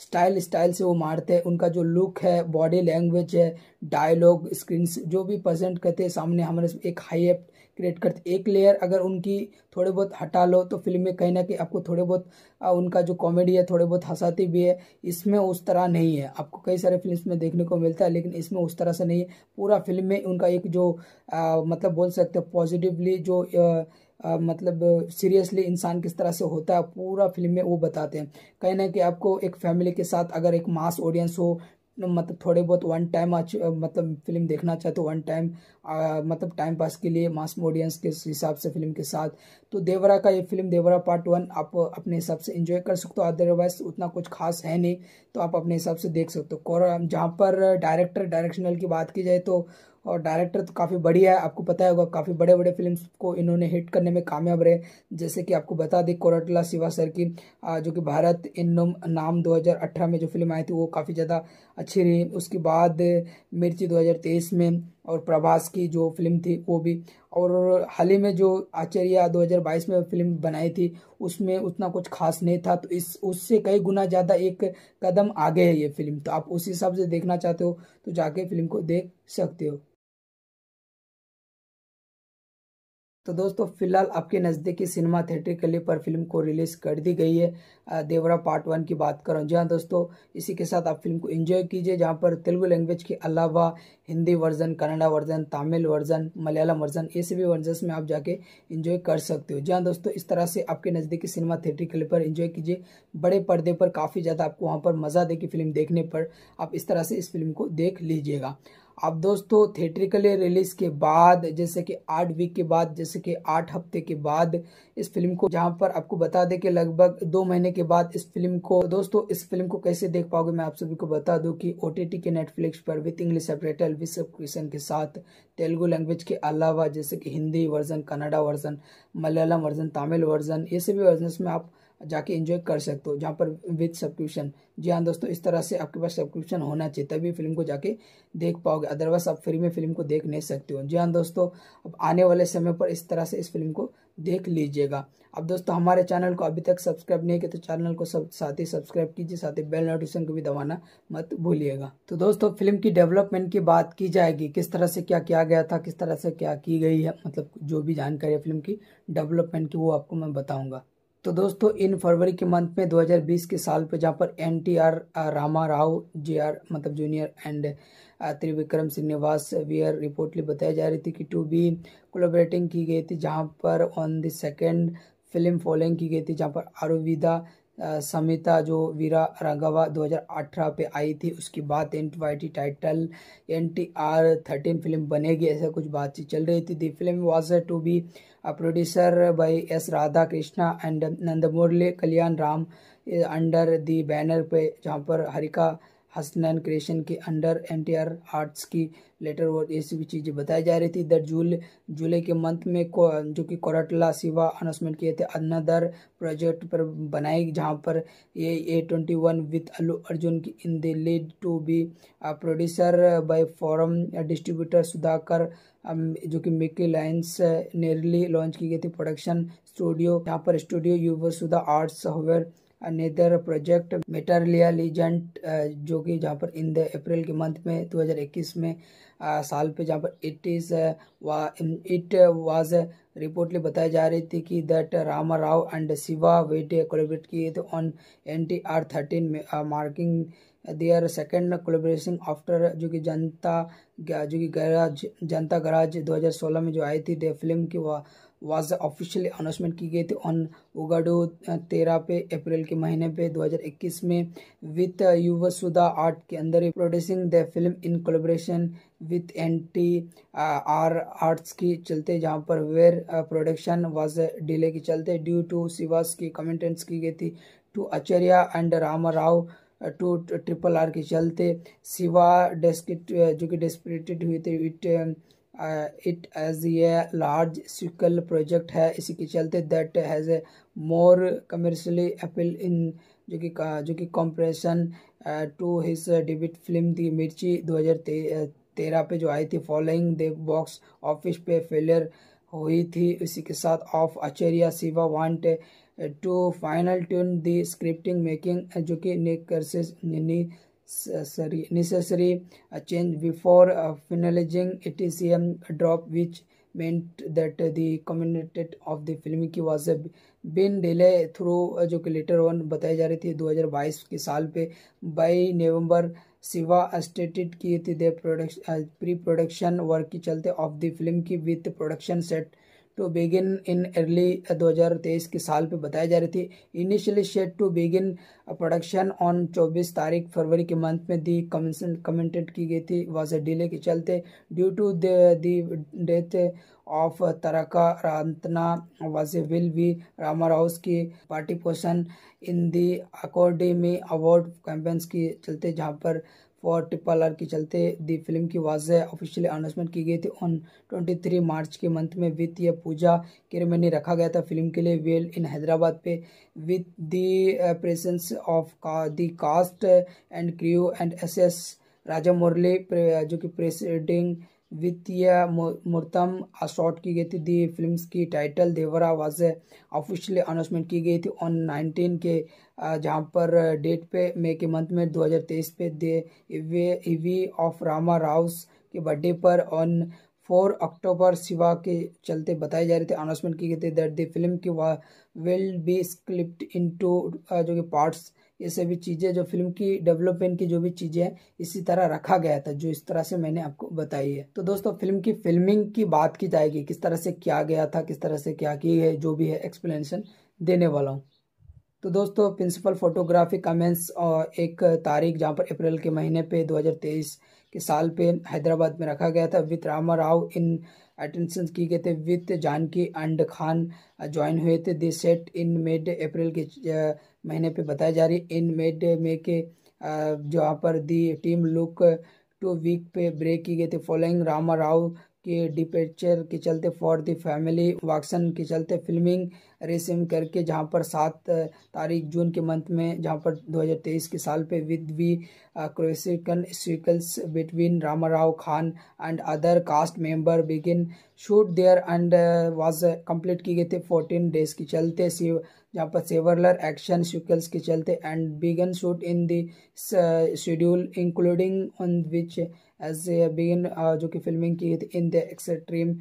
स्टाइल स्टाइल से वो मारते हैं उनका जो लुक है बॉडी लैंग्वेज है डायलॉग स्क्रीन जो भी प्रेजेंट करते हैं सामने हमारे एक हाई एप क्रिएट करते एक लेयर अगर उनकी थोड़े बहुत हटा लो तो फिल्म में कहीं ना कहीं आपको थोड़े बहुत उनका जो कॉमेडी है थोड़े बहुत हंसाती भी है इसमें उस तरह नहीं है आपको कई सारे फिल्म में देखने को मिलता है लेकिन इसमें उस तरह से नहीं है पूरा फिल्म में उनका एक जो आ, मतलब बोल सकते हैं पॉजिटिवली जो आ, आ, मतलब सीरियसली इंसान किस तरह से होता है पूरा फिल्म में वो बताते हैं कहीं ना कि आपको एक फैमिली के साथ अगर एक मास ऑडियंस हो मतलब थोड़े बहुत वन टाइम मतलब फिल्म देखना चाहते वन टाइम मतलब टाइम पास के लिए मास ऑडियंस के हिसाब से फिल्म के साथ तो देवरा का ये फिल्म देवरा पार्ट वन आप अपने हिसाब से इंजॉय कर सकते हो अदरवाइज उतना कुछ खास है नहीं तो आप अपने हिसाब से देख सकते हो जहाँ पर डायरेक्टर डायरेक्शनल की बात की जाए तो और डायरेक्टर तो काफ़ी बढ़िया है आपको पता होगा काफ़ी बड़े बड़े फिल्म को इन्होंने हिट करने में कामयाब रहे जैसे कि आपको बता दें कोरटला शिवा सर की जो कि भारत इन नाम 2018 में जो फिल्म आई थी वो काफ़ी ज़्यादा अच्छी रही उसके बाद मिर्ची 2023 में और प्रभास की जो फिल्म थी वो भी और हाल ही में जो आचार्य 2022 में फिल्म बनाई थी उसमें उतना कुछ खास नहीं था तो इस उससे कई गुना ज़्यादा एक कदम आगे है ये फिल्म तो आप उस हिसाब से देखना चाहते हो तो जाके फिल्म को देख सकते हो तो दोस्तों फिलहाल आपके नज़दीकी सिनेमा के लिए पर फिल्म को रिलीज़ कर दी गई है देवरा पार्ट वन की बात करूँ जी हाँ दोस्तों इसी के साथ आप फिल्म को एंजॉय कीजिए जहाँ पर तेलुगु लैंग्वेज के अलावा Hindi version Kannada version Tamil version Malayalam version ये सभी वर्जन में आप जाके इंजॉय कर सकते हो जी हाँ दोस्तों इस तरह से आपके नज़दीकी सिनेमा थिएटर के लिए पर इन्जॉय कीजिए बड़े पर्दे पर काफ़ी ज़्यादा आपको वहाँ पर मज़ा देगी फिल्म देखने पर आप इस तरह से इस फिल्म को देख लीजिएगा अब दोस्तों थिएट्रिकली रिलीज के बाद जैसे कि आठ वीक के बाद जैसे कि आठ हफ्ते के बाद इस फिल्म को जहां पर आपको बता दें कि लगभग दो महीने के बाद इस फिल्म को दोस्तों इस फिल्म को कैसे देख पाओगे मैं आप सभी को बता दूं कि ओ के नेटफ्लिक्स पर with English with with subscription के साथ तेलुगु लैंग्वेज के अलावा जैसे कि Hindi version Kannada version Malayalam version Tamil version ये सभी वर्जन में आप जाके एंजॉय कर सकते हो जहाँ पर विथ सब्सक्रिप्शन जी हाँ दोस्तों इस तरह से आपके पास सब्सक्रिप्शन होना चाहिए तभी फिल्म को जाके देख पाओगे अदरवाइज आप फ्री में फिल्म को देख नहीं सकते हो जी हाँ दोस्तों अब आने वाले समय पर इस तरह से इस फिल्म को देख लीजिएगा अब दोस्तों हमारे चैनल को अभी तक सब्सक्राइब नहीं किया तो चैनल को सब साथ ही सब्सक्राइब कीजिए साथ ही बेल नोटिफिकेशन को भी दबाना मत भूलिएगा तो दोस्तों फिल्म की डेवलपमेंट की बात की जाएगी किस तरह से क्या किया गया था किस तरह से क्या की गई है मतलब जो भी जानकारी है फिल्म की डेवलपमेंट की वो आपको मैं बताऊँगा तो दोस्तों इन फरवरी के मंथ में 2020 के साल पे जहाँ पर N T R Rama Rao J R मतलब junior and Trivikram Srinivas were reportedly बताई जा रही थी कि टू बी कोलोबरेटिंग की गई थी जहाँ पर on the second film following की गई थी जहाँ पर आरुविदा समिता जो वीरा रंगावा 2018 पे आई थी उसके बाद N T title N T R thirteen film बनेगी ऐसा कुछ बातचीत चल रही थी the film was to be producer by S Radha Krishna and Nandamuri Kalyan Ram under the banner पे जहाँ पर हरिका हसनैन क्रिएशन के under N T R arts की लेटर और ये सभी चीज़ें बताई जा रही थी इधर जूल जुलाई के मंथ में को जो कि कोराटला सिवा अनाउंसमेंट किए थे अन्नादर प्रोजेक्ट पर बनाई जहाँ पर ये A twenty one with Allu Arjun की in the lead to be producer by forum distributor Sudhakar जो कि मिकी लाइन्स नेरली लॉन्च की गई थी प्रोडक्शन स्टूडियो यहाँ पर studio your Sudha arts however neither project मेटरलिया legend जो कि जहाँ पर इन द अप्रैल के मंथ में 2021 में आ, uh, साल पे जहाँ पर इट इज़ uh, वा, इट वाज रिपोर्टली बताई जा रही थी कि that Rama Rao and Shiva वेटे collaborate किए थे on N T R thirteen marking their second collaboration after जो कि जनता जो कि गैराज जनता गैराज 2016 में जो आई थी दे फिल्म की वाज ऑफिशियल अनाउंसमेंट की गई थी ऑन उगाडो तेरह पे अप्रैल के महीने पे 2021 में विथ सुधा आर्ट के अंदर producing the film in collaboration with N T R arts की चलते जहां पर वेयर प्रोडक्शन वाज डिले के चलते ड्यू टू शिवास की कमेंटेंट्स की गई थी to Acharya and Rama Rao to triple R के चलते शिवा डेस्क जो कि डिस्प्रिटेड हुए थे विथ इट एज ये लार्ज स्कल प्रोजेक्ट है इसी के चलते that has a more commercially appeal in जो कि uh, जो कि comparison to his debut film थी मिर्ची 2013 पे जो आई थी फॉलोइंग द बॉक्स ऑफिस पे फेलियर हुई थी इसी के साथ of Acharya Shiva want to final tune the scripting making जो कि निकर्स कर्सेस necessary uh, change before uh, finalizing it is a drop which meant that the commitment of the film की वजह से बिन डिले थ्रू जो कि लेटर ऑन बताई जा रही थी 2022 के साल पे बाई नवंबर शिवा स्टेटेड की थी the production pre production work के चलते ऑफ द फिल्म की with production set to begin in early 2023 के साल पे बताई जा रही थी initially shade to begin production on 24 तारीख फरवरी के मंथ में दी कमेंटेड की गई थी वॉज डिले के चलते due to the death of Taraka Ratna was will be Rama Rouse की पार्टी पोषण इन दी अकॉर्डमी अवार्ड कैंपेन्स के चलते जहाँ पर फॉर ट्रिपल आर के चलते दी फिल्म की वाजह ऑफिशियली अनाउंसमेंट की गई थी ऑन 23 मार्च के मंथ में वित्त यह पूजा केरेमनी रखा गया था फिल्म के लिए वेल इन हैदराबाद पे with the presence of the cast and crew and S S राजा मुरली जो कि प्रेसिडिंग वित्तीय मुहूर्तम शॉट की गई थी दी फिल्म की title Devara was officially announcement की गई थी ऑन नाइनटीन के जहां पर डेट पे मे के मंथ में 2023 पे the eve eve of Rama Rouse के बर्थडे पर ऑन फोर अक्टूबर शिवा के चलते बताई जा रही थी अनाउंसमेंट की गई थी दैट द फिल्म की will be script in two जो कि पार्ट्स ये सभी चीज़ें जो फिल्म की डेवलपमेंट की जो भी चीज़ें हैं इसी तरह रखा गया था जो इस तरह से मैंने आपको बताई है तो दोस्तों फिल्म की फिल्मिंग की बात की जाएगी किस तरह से क्या गया था किस तरह से क्या की है जो भी है एक्सप्लेनेशन देने वाला हूँ तो दोस्तों प्रिंसिपल फोटोग्राफी कमेंट्स और एक तारीख जहाँ पर अप्रैल के महीने पे 2023 के साल पे हैदराबाद में रखा गया था with Rama Rao in attention की गए थे with Janaki and Khan join हुए थे this set in mid April के महीने पे बताई जा रही है इन मेड में के जहाँ पर the team look two week पे ब्रेक की गई थी फॉलोइंग रामा राव के डिपेचर के चलते फॉर द फैमिली वाक्सन के चलते फिल्मिंग रेसिम करके जहाँ पर सात तारीख जून के मंथ में जहाँ पर 2023 के साल पे विद वी क्रोसिकन sequels between Rama Rao Khan and other cast member begin shoot there and was complete की गई थी फोर्टीन डेज के चलते सी जहाँ पर सेवरलर एक्शन सिक्वल्स के चलते and begin shoot in the schedule including on which as began जो कि फिल्मिंग की थी in the extreme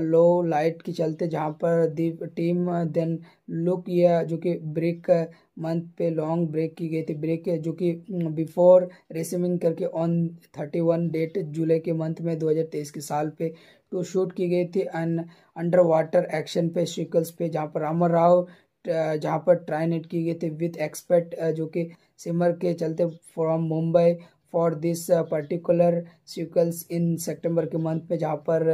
low light के चलते जहाँ पर दी टीम देन लुक या जो कि ब्रेक मंथ uh, पे लॉन्ग ब्रेक की गई थी ब्रेक जो कि बिफोर mm, रेसिमिंग करके ऑन थर्टी वन डेट जुलाई के मंथ में दो हजार तेईस के साल पे टू शूट की गई थी एंड अंडर वाटर एक्शन पे शिकल्स पे जहाँ पर अमर राव जहाँ पर ट्राई नेट किए गए थे विथ एक्सपर्ट जो कि सिमर के चलते from Mumbai for this particular sequels in September के मंथ में जहाँ पर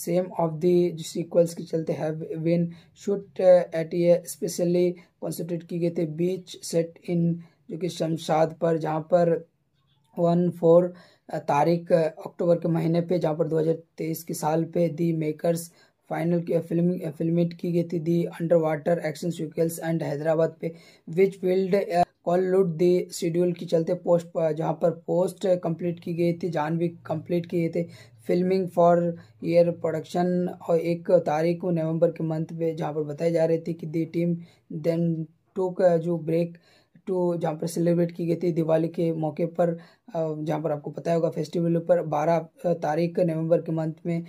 सेम ऑफ दी सीक्वल्स के चलते have win shoot at a specially concentrate किए गए थे बीच सेट इन जो कि शमशाद पर जहाँ पर वन फोर तारीख अक्टूबर के महीने पे जहाँ पर 2023 के साल पे दी मेकर्स फाइनल की फिल्मिंग फिल्मेट की गई थी the under water action sequels and Hyderabad पे विच फील्ड कॉलउड दी शेड्यूल के चलते पोस्ट uh, जहाँ पर पोस्ट कंप्लीट uh, की गई थी जान भी कंप्लीट किए थे फिल्मिंग फॉर ईयर प्रोडक्शन और एक तारीख को नवंबर के मंथ पे जहाँ पर बताई जा रही थी कि दी टीम देन टूक जो ब्रेक टू जहाँ पर सेलिब्रेट की गई थी दिवाली के मौके पर जहाँ पर आपको पता होगा फेस्टिवल पर 12 तारीख नवंबर के मंथ में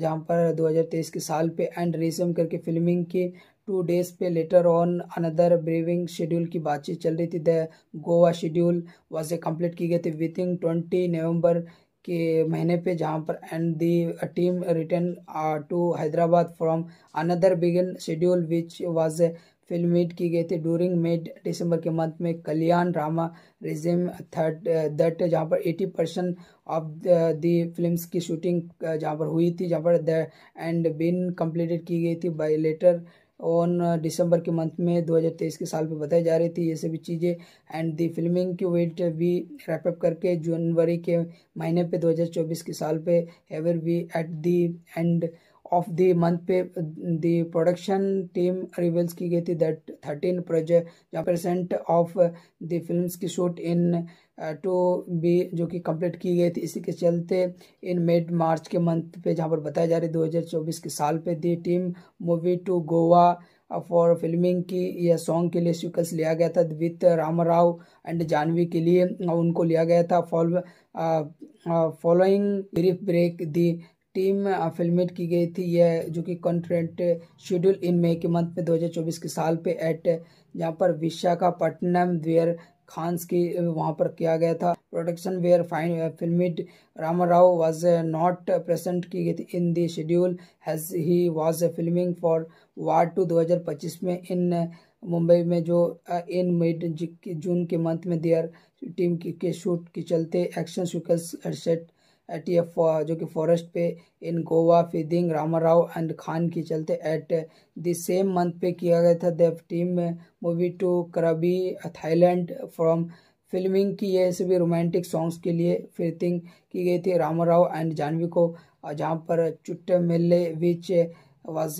जहाँ पर 2023 के साल पे एंड रिज्यूम करके फिल्मिंग के टू डेज पे later on another briefing schedule की बातचीत चल रही थी the Goa schedule was complete की गई थी विथिंग ट्वेंटी नवम्बर के महीने पे जहाँ पर and the team return to Hyderabad from another begin schedule which was film made की गई थी डूरिंग मेड दिसंबर के मंथ में कल्याण रामा रिजिम थर्ड दट जहाँ पर 80 परसेंट ऑफ दी फिल्म की शूटिंग जहाँ पर हुई थी जहाँ पर द एंड बिन कंप्लीटेड की गई थी बाई लेटर ऑन दिसंबर के मंथ में 2023 के साल पे बताई जा रही थी ये सभी चीज़ें एंड दी फिल्मिंग की वेट भी रैपअप करके जनवरी के महीने पे 2024 के साल पे ever we at the end of the month पे द प्रोडक्शन टीम रिवील्स की गई थी that thirteen percent of the films की शूट इन टू बी जो कि कंप्लीट की गई थी इसी के चलते इन मेड मार्च के मंथ पे जहाँ पर बताया जा रही 2024 के साल पे the team movie to Goa for filming की यह सॉन्ग के लिए सीक्वेंस लिया गया था विथ राम राव एंड जानवी के लिए उनको लिया गया था follow following brief break the team filmed की गई थी यह जो कि कॉन्ट्रेंट शेड्यूल इन मई के मंथ में 2024 के साल पे एट जहाँ पर विशाखापट्टनम वेयर खांस की वहाँ पर किया गया था production where fine filmed Rama Rao was not present की गई थी in the schedule has he was filming forward to 2025 में इन uh, मुंबई में जो इन मिड जून के मंथ में देयर टीम के शूट के चलते एक्शन सीक्वेंस सेट एट ये जो कि फॉरेस्ट पे इन गोवा फिदिंग राव एंड खान के चलते एट द सेम मंथ पे किया गया था देव team movie to Krabi Thailand from filming की ये सभी रोमांटिक सॉन्ग्स के लिए फिटिंग की गई थी राव एंड जानवी को जहाँ पर चुट्टे मिले विच वॉज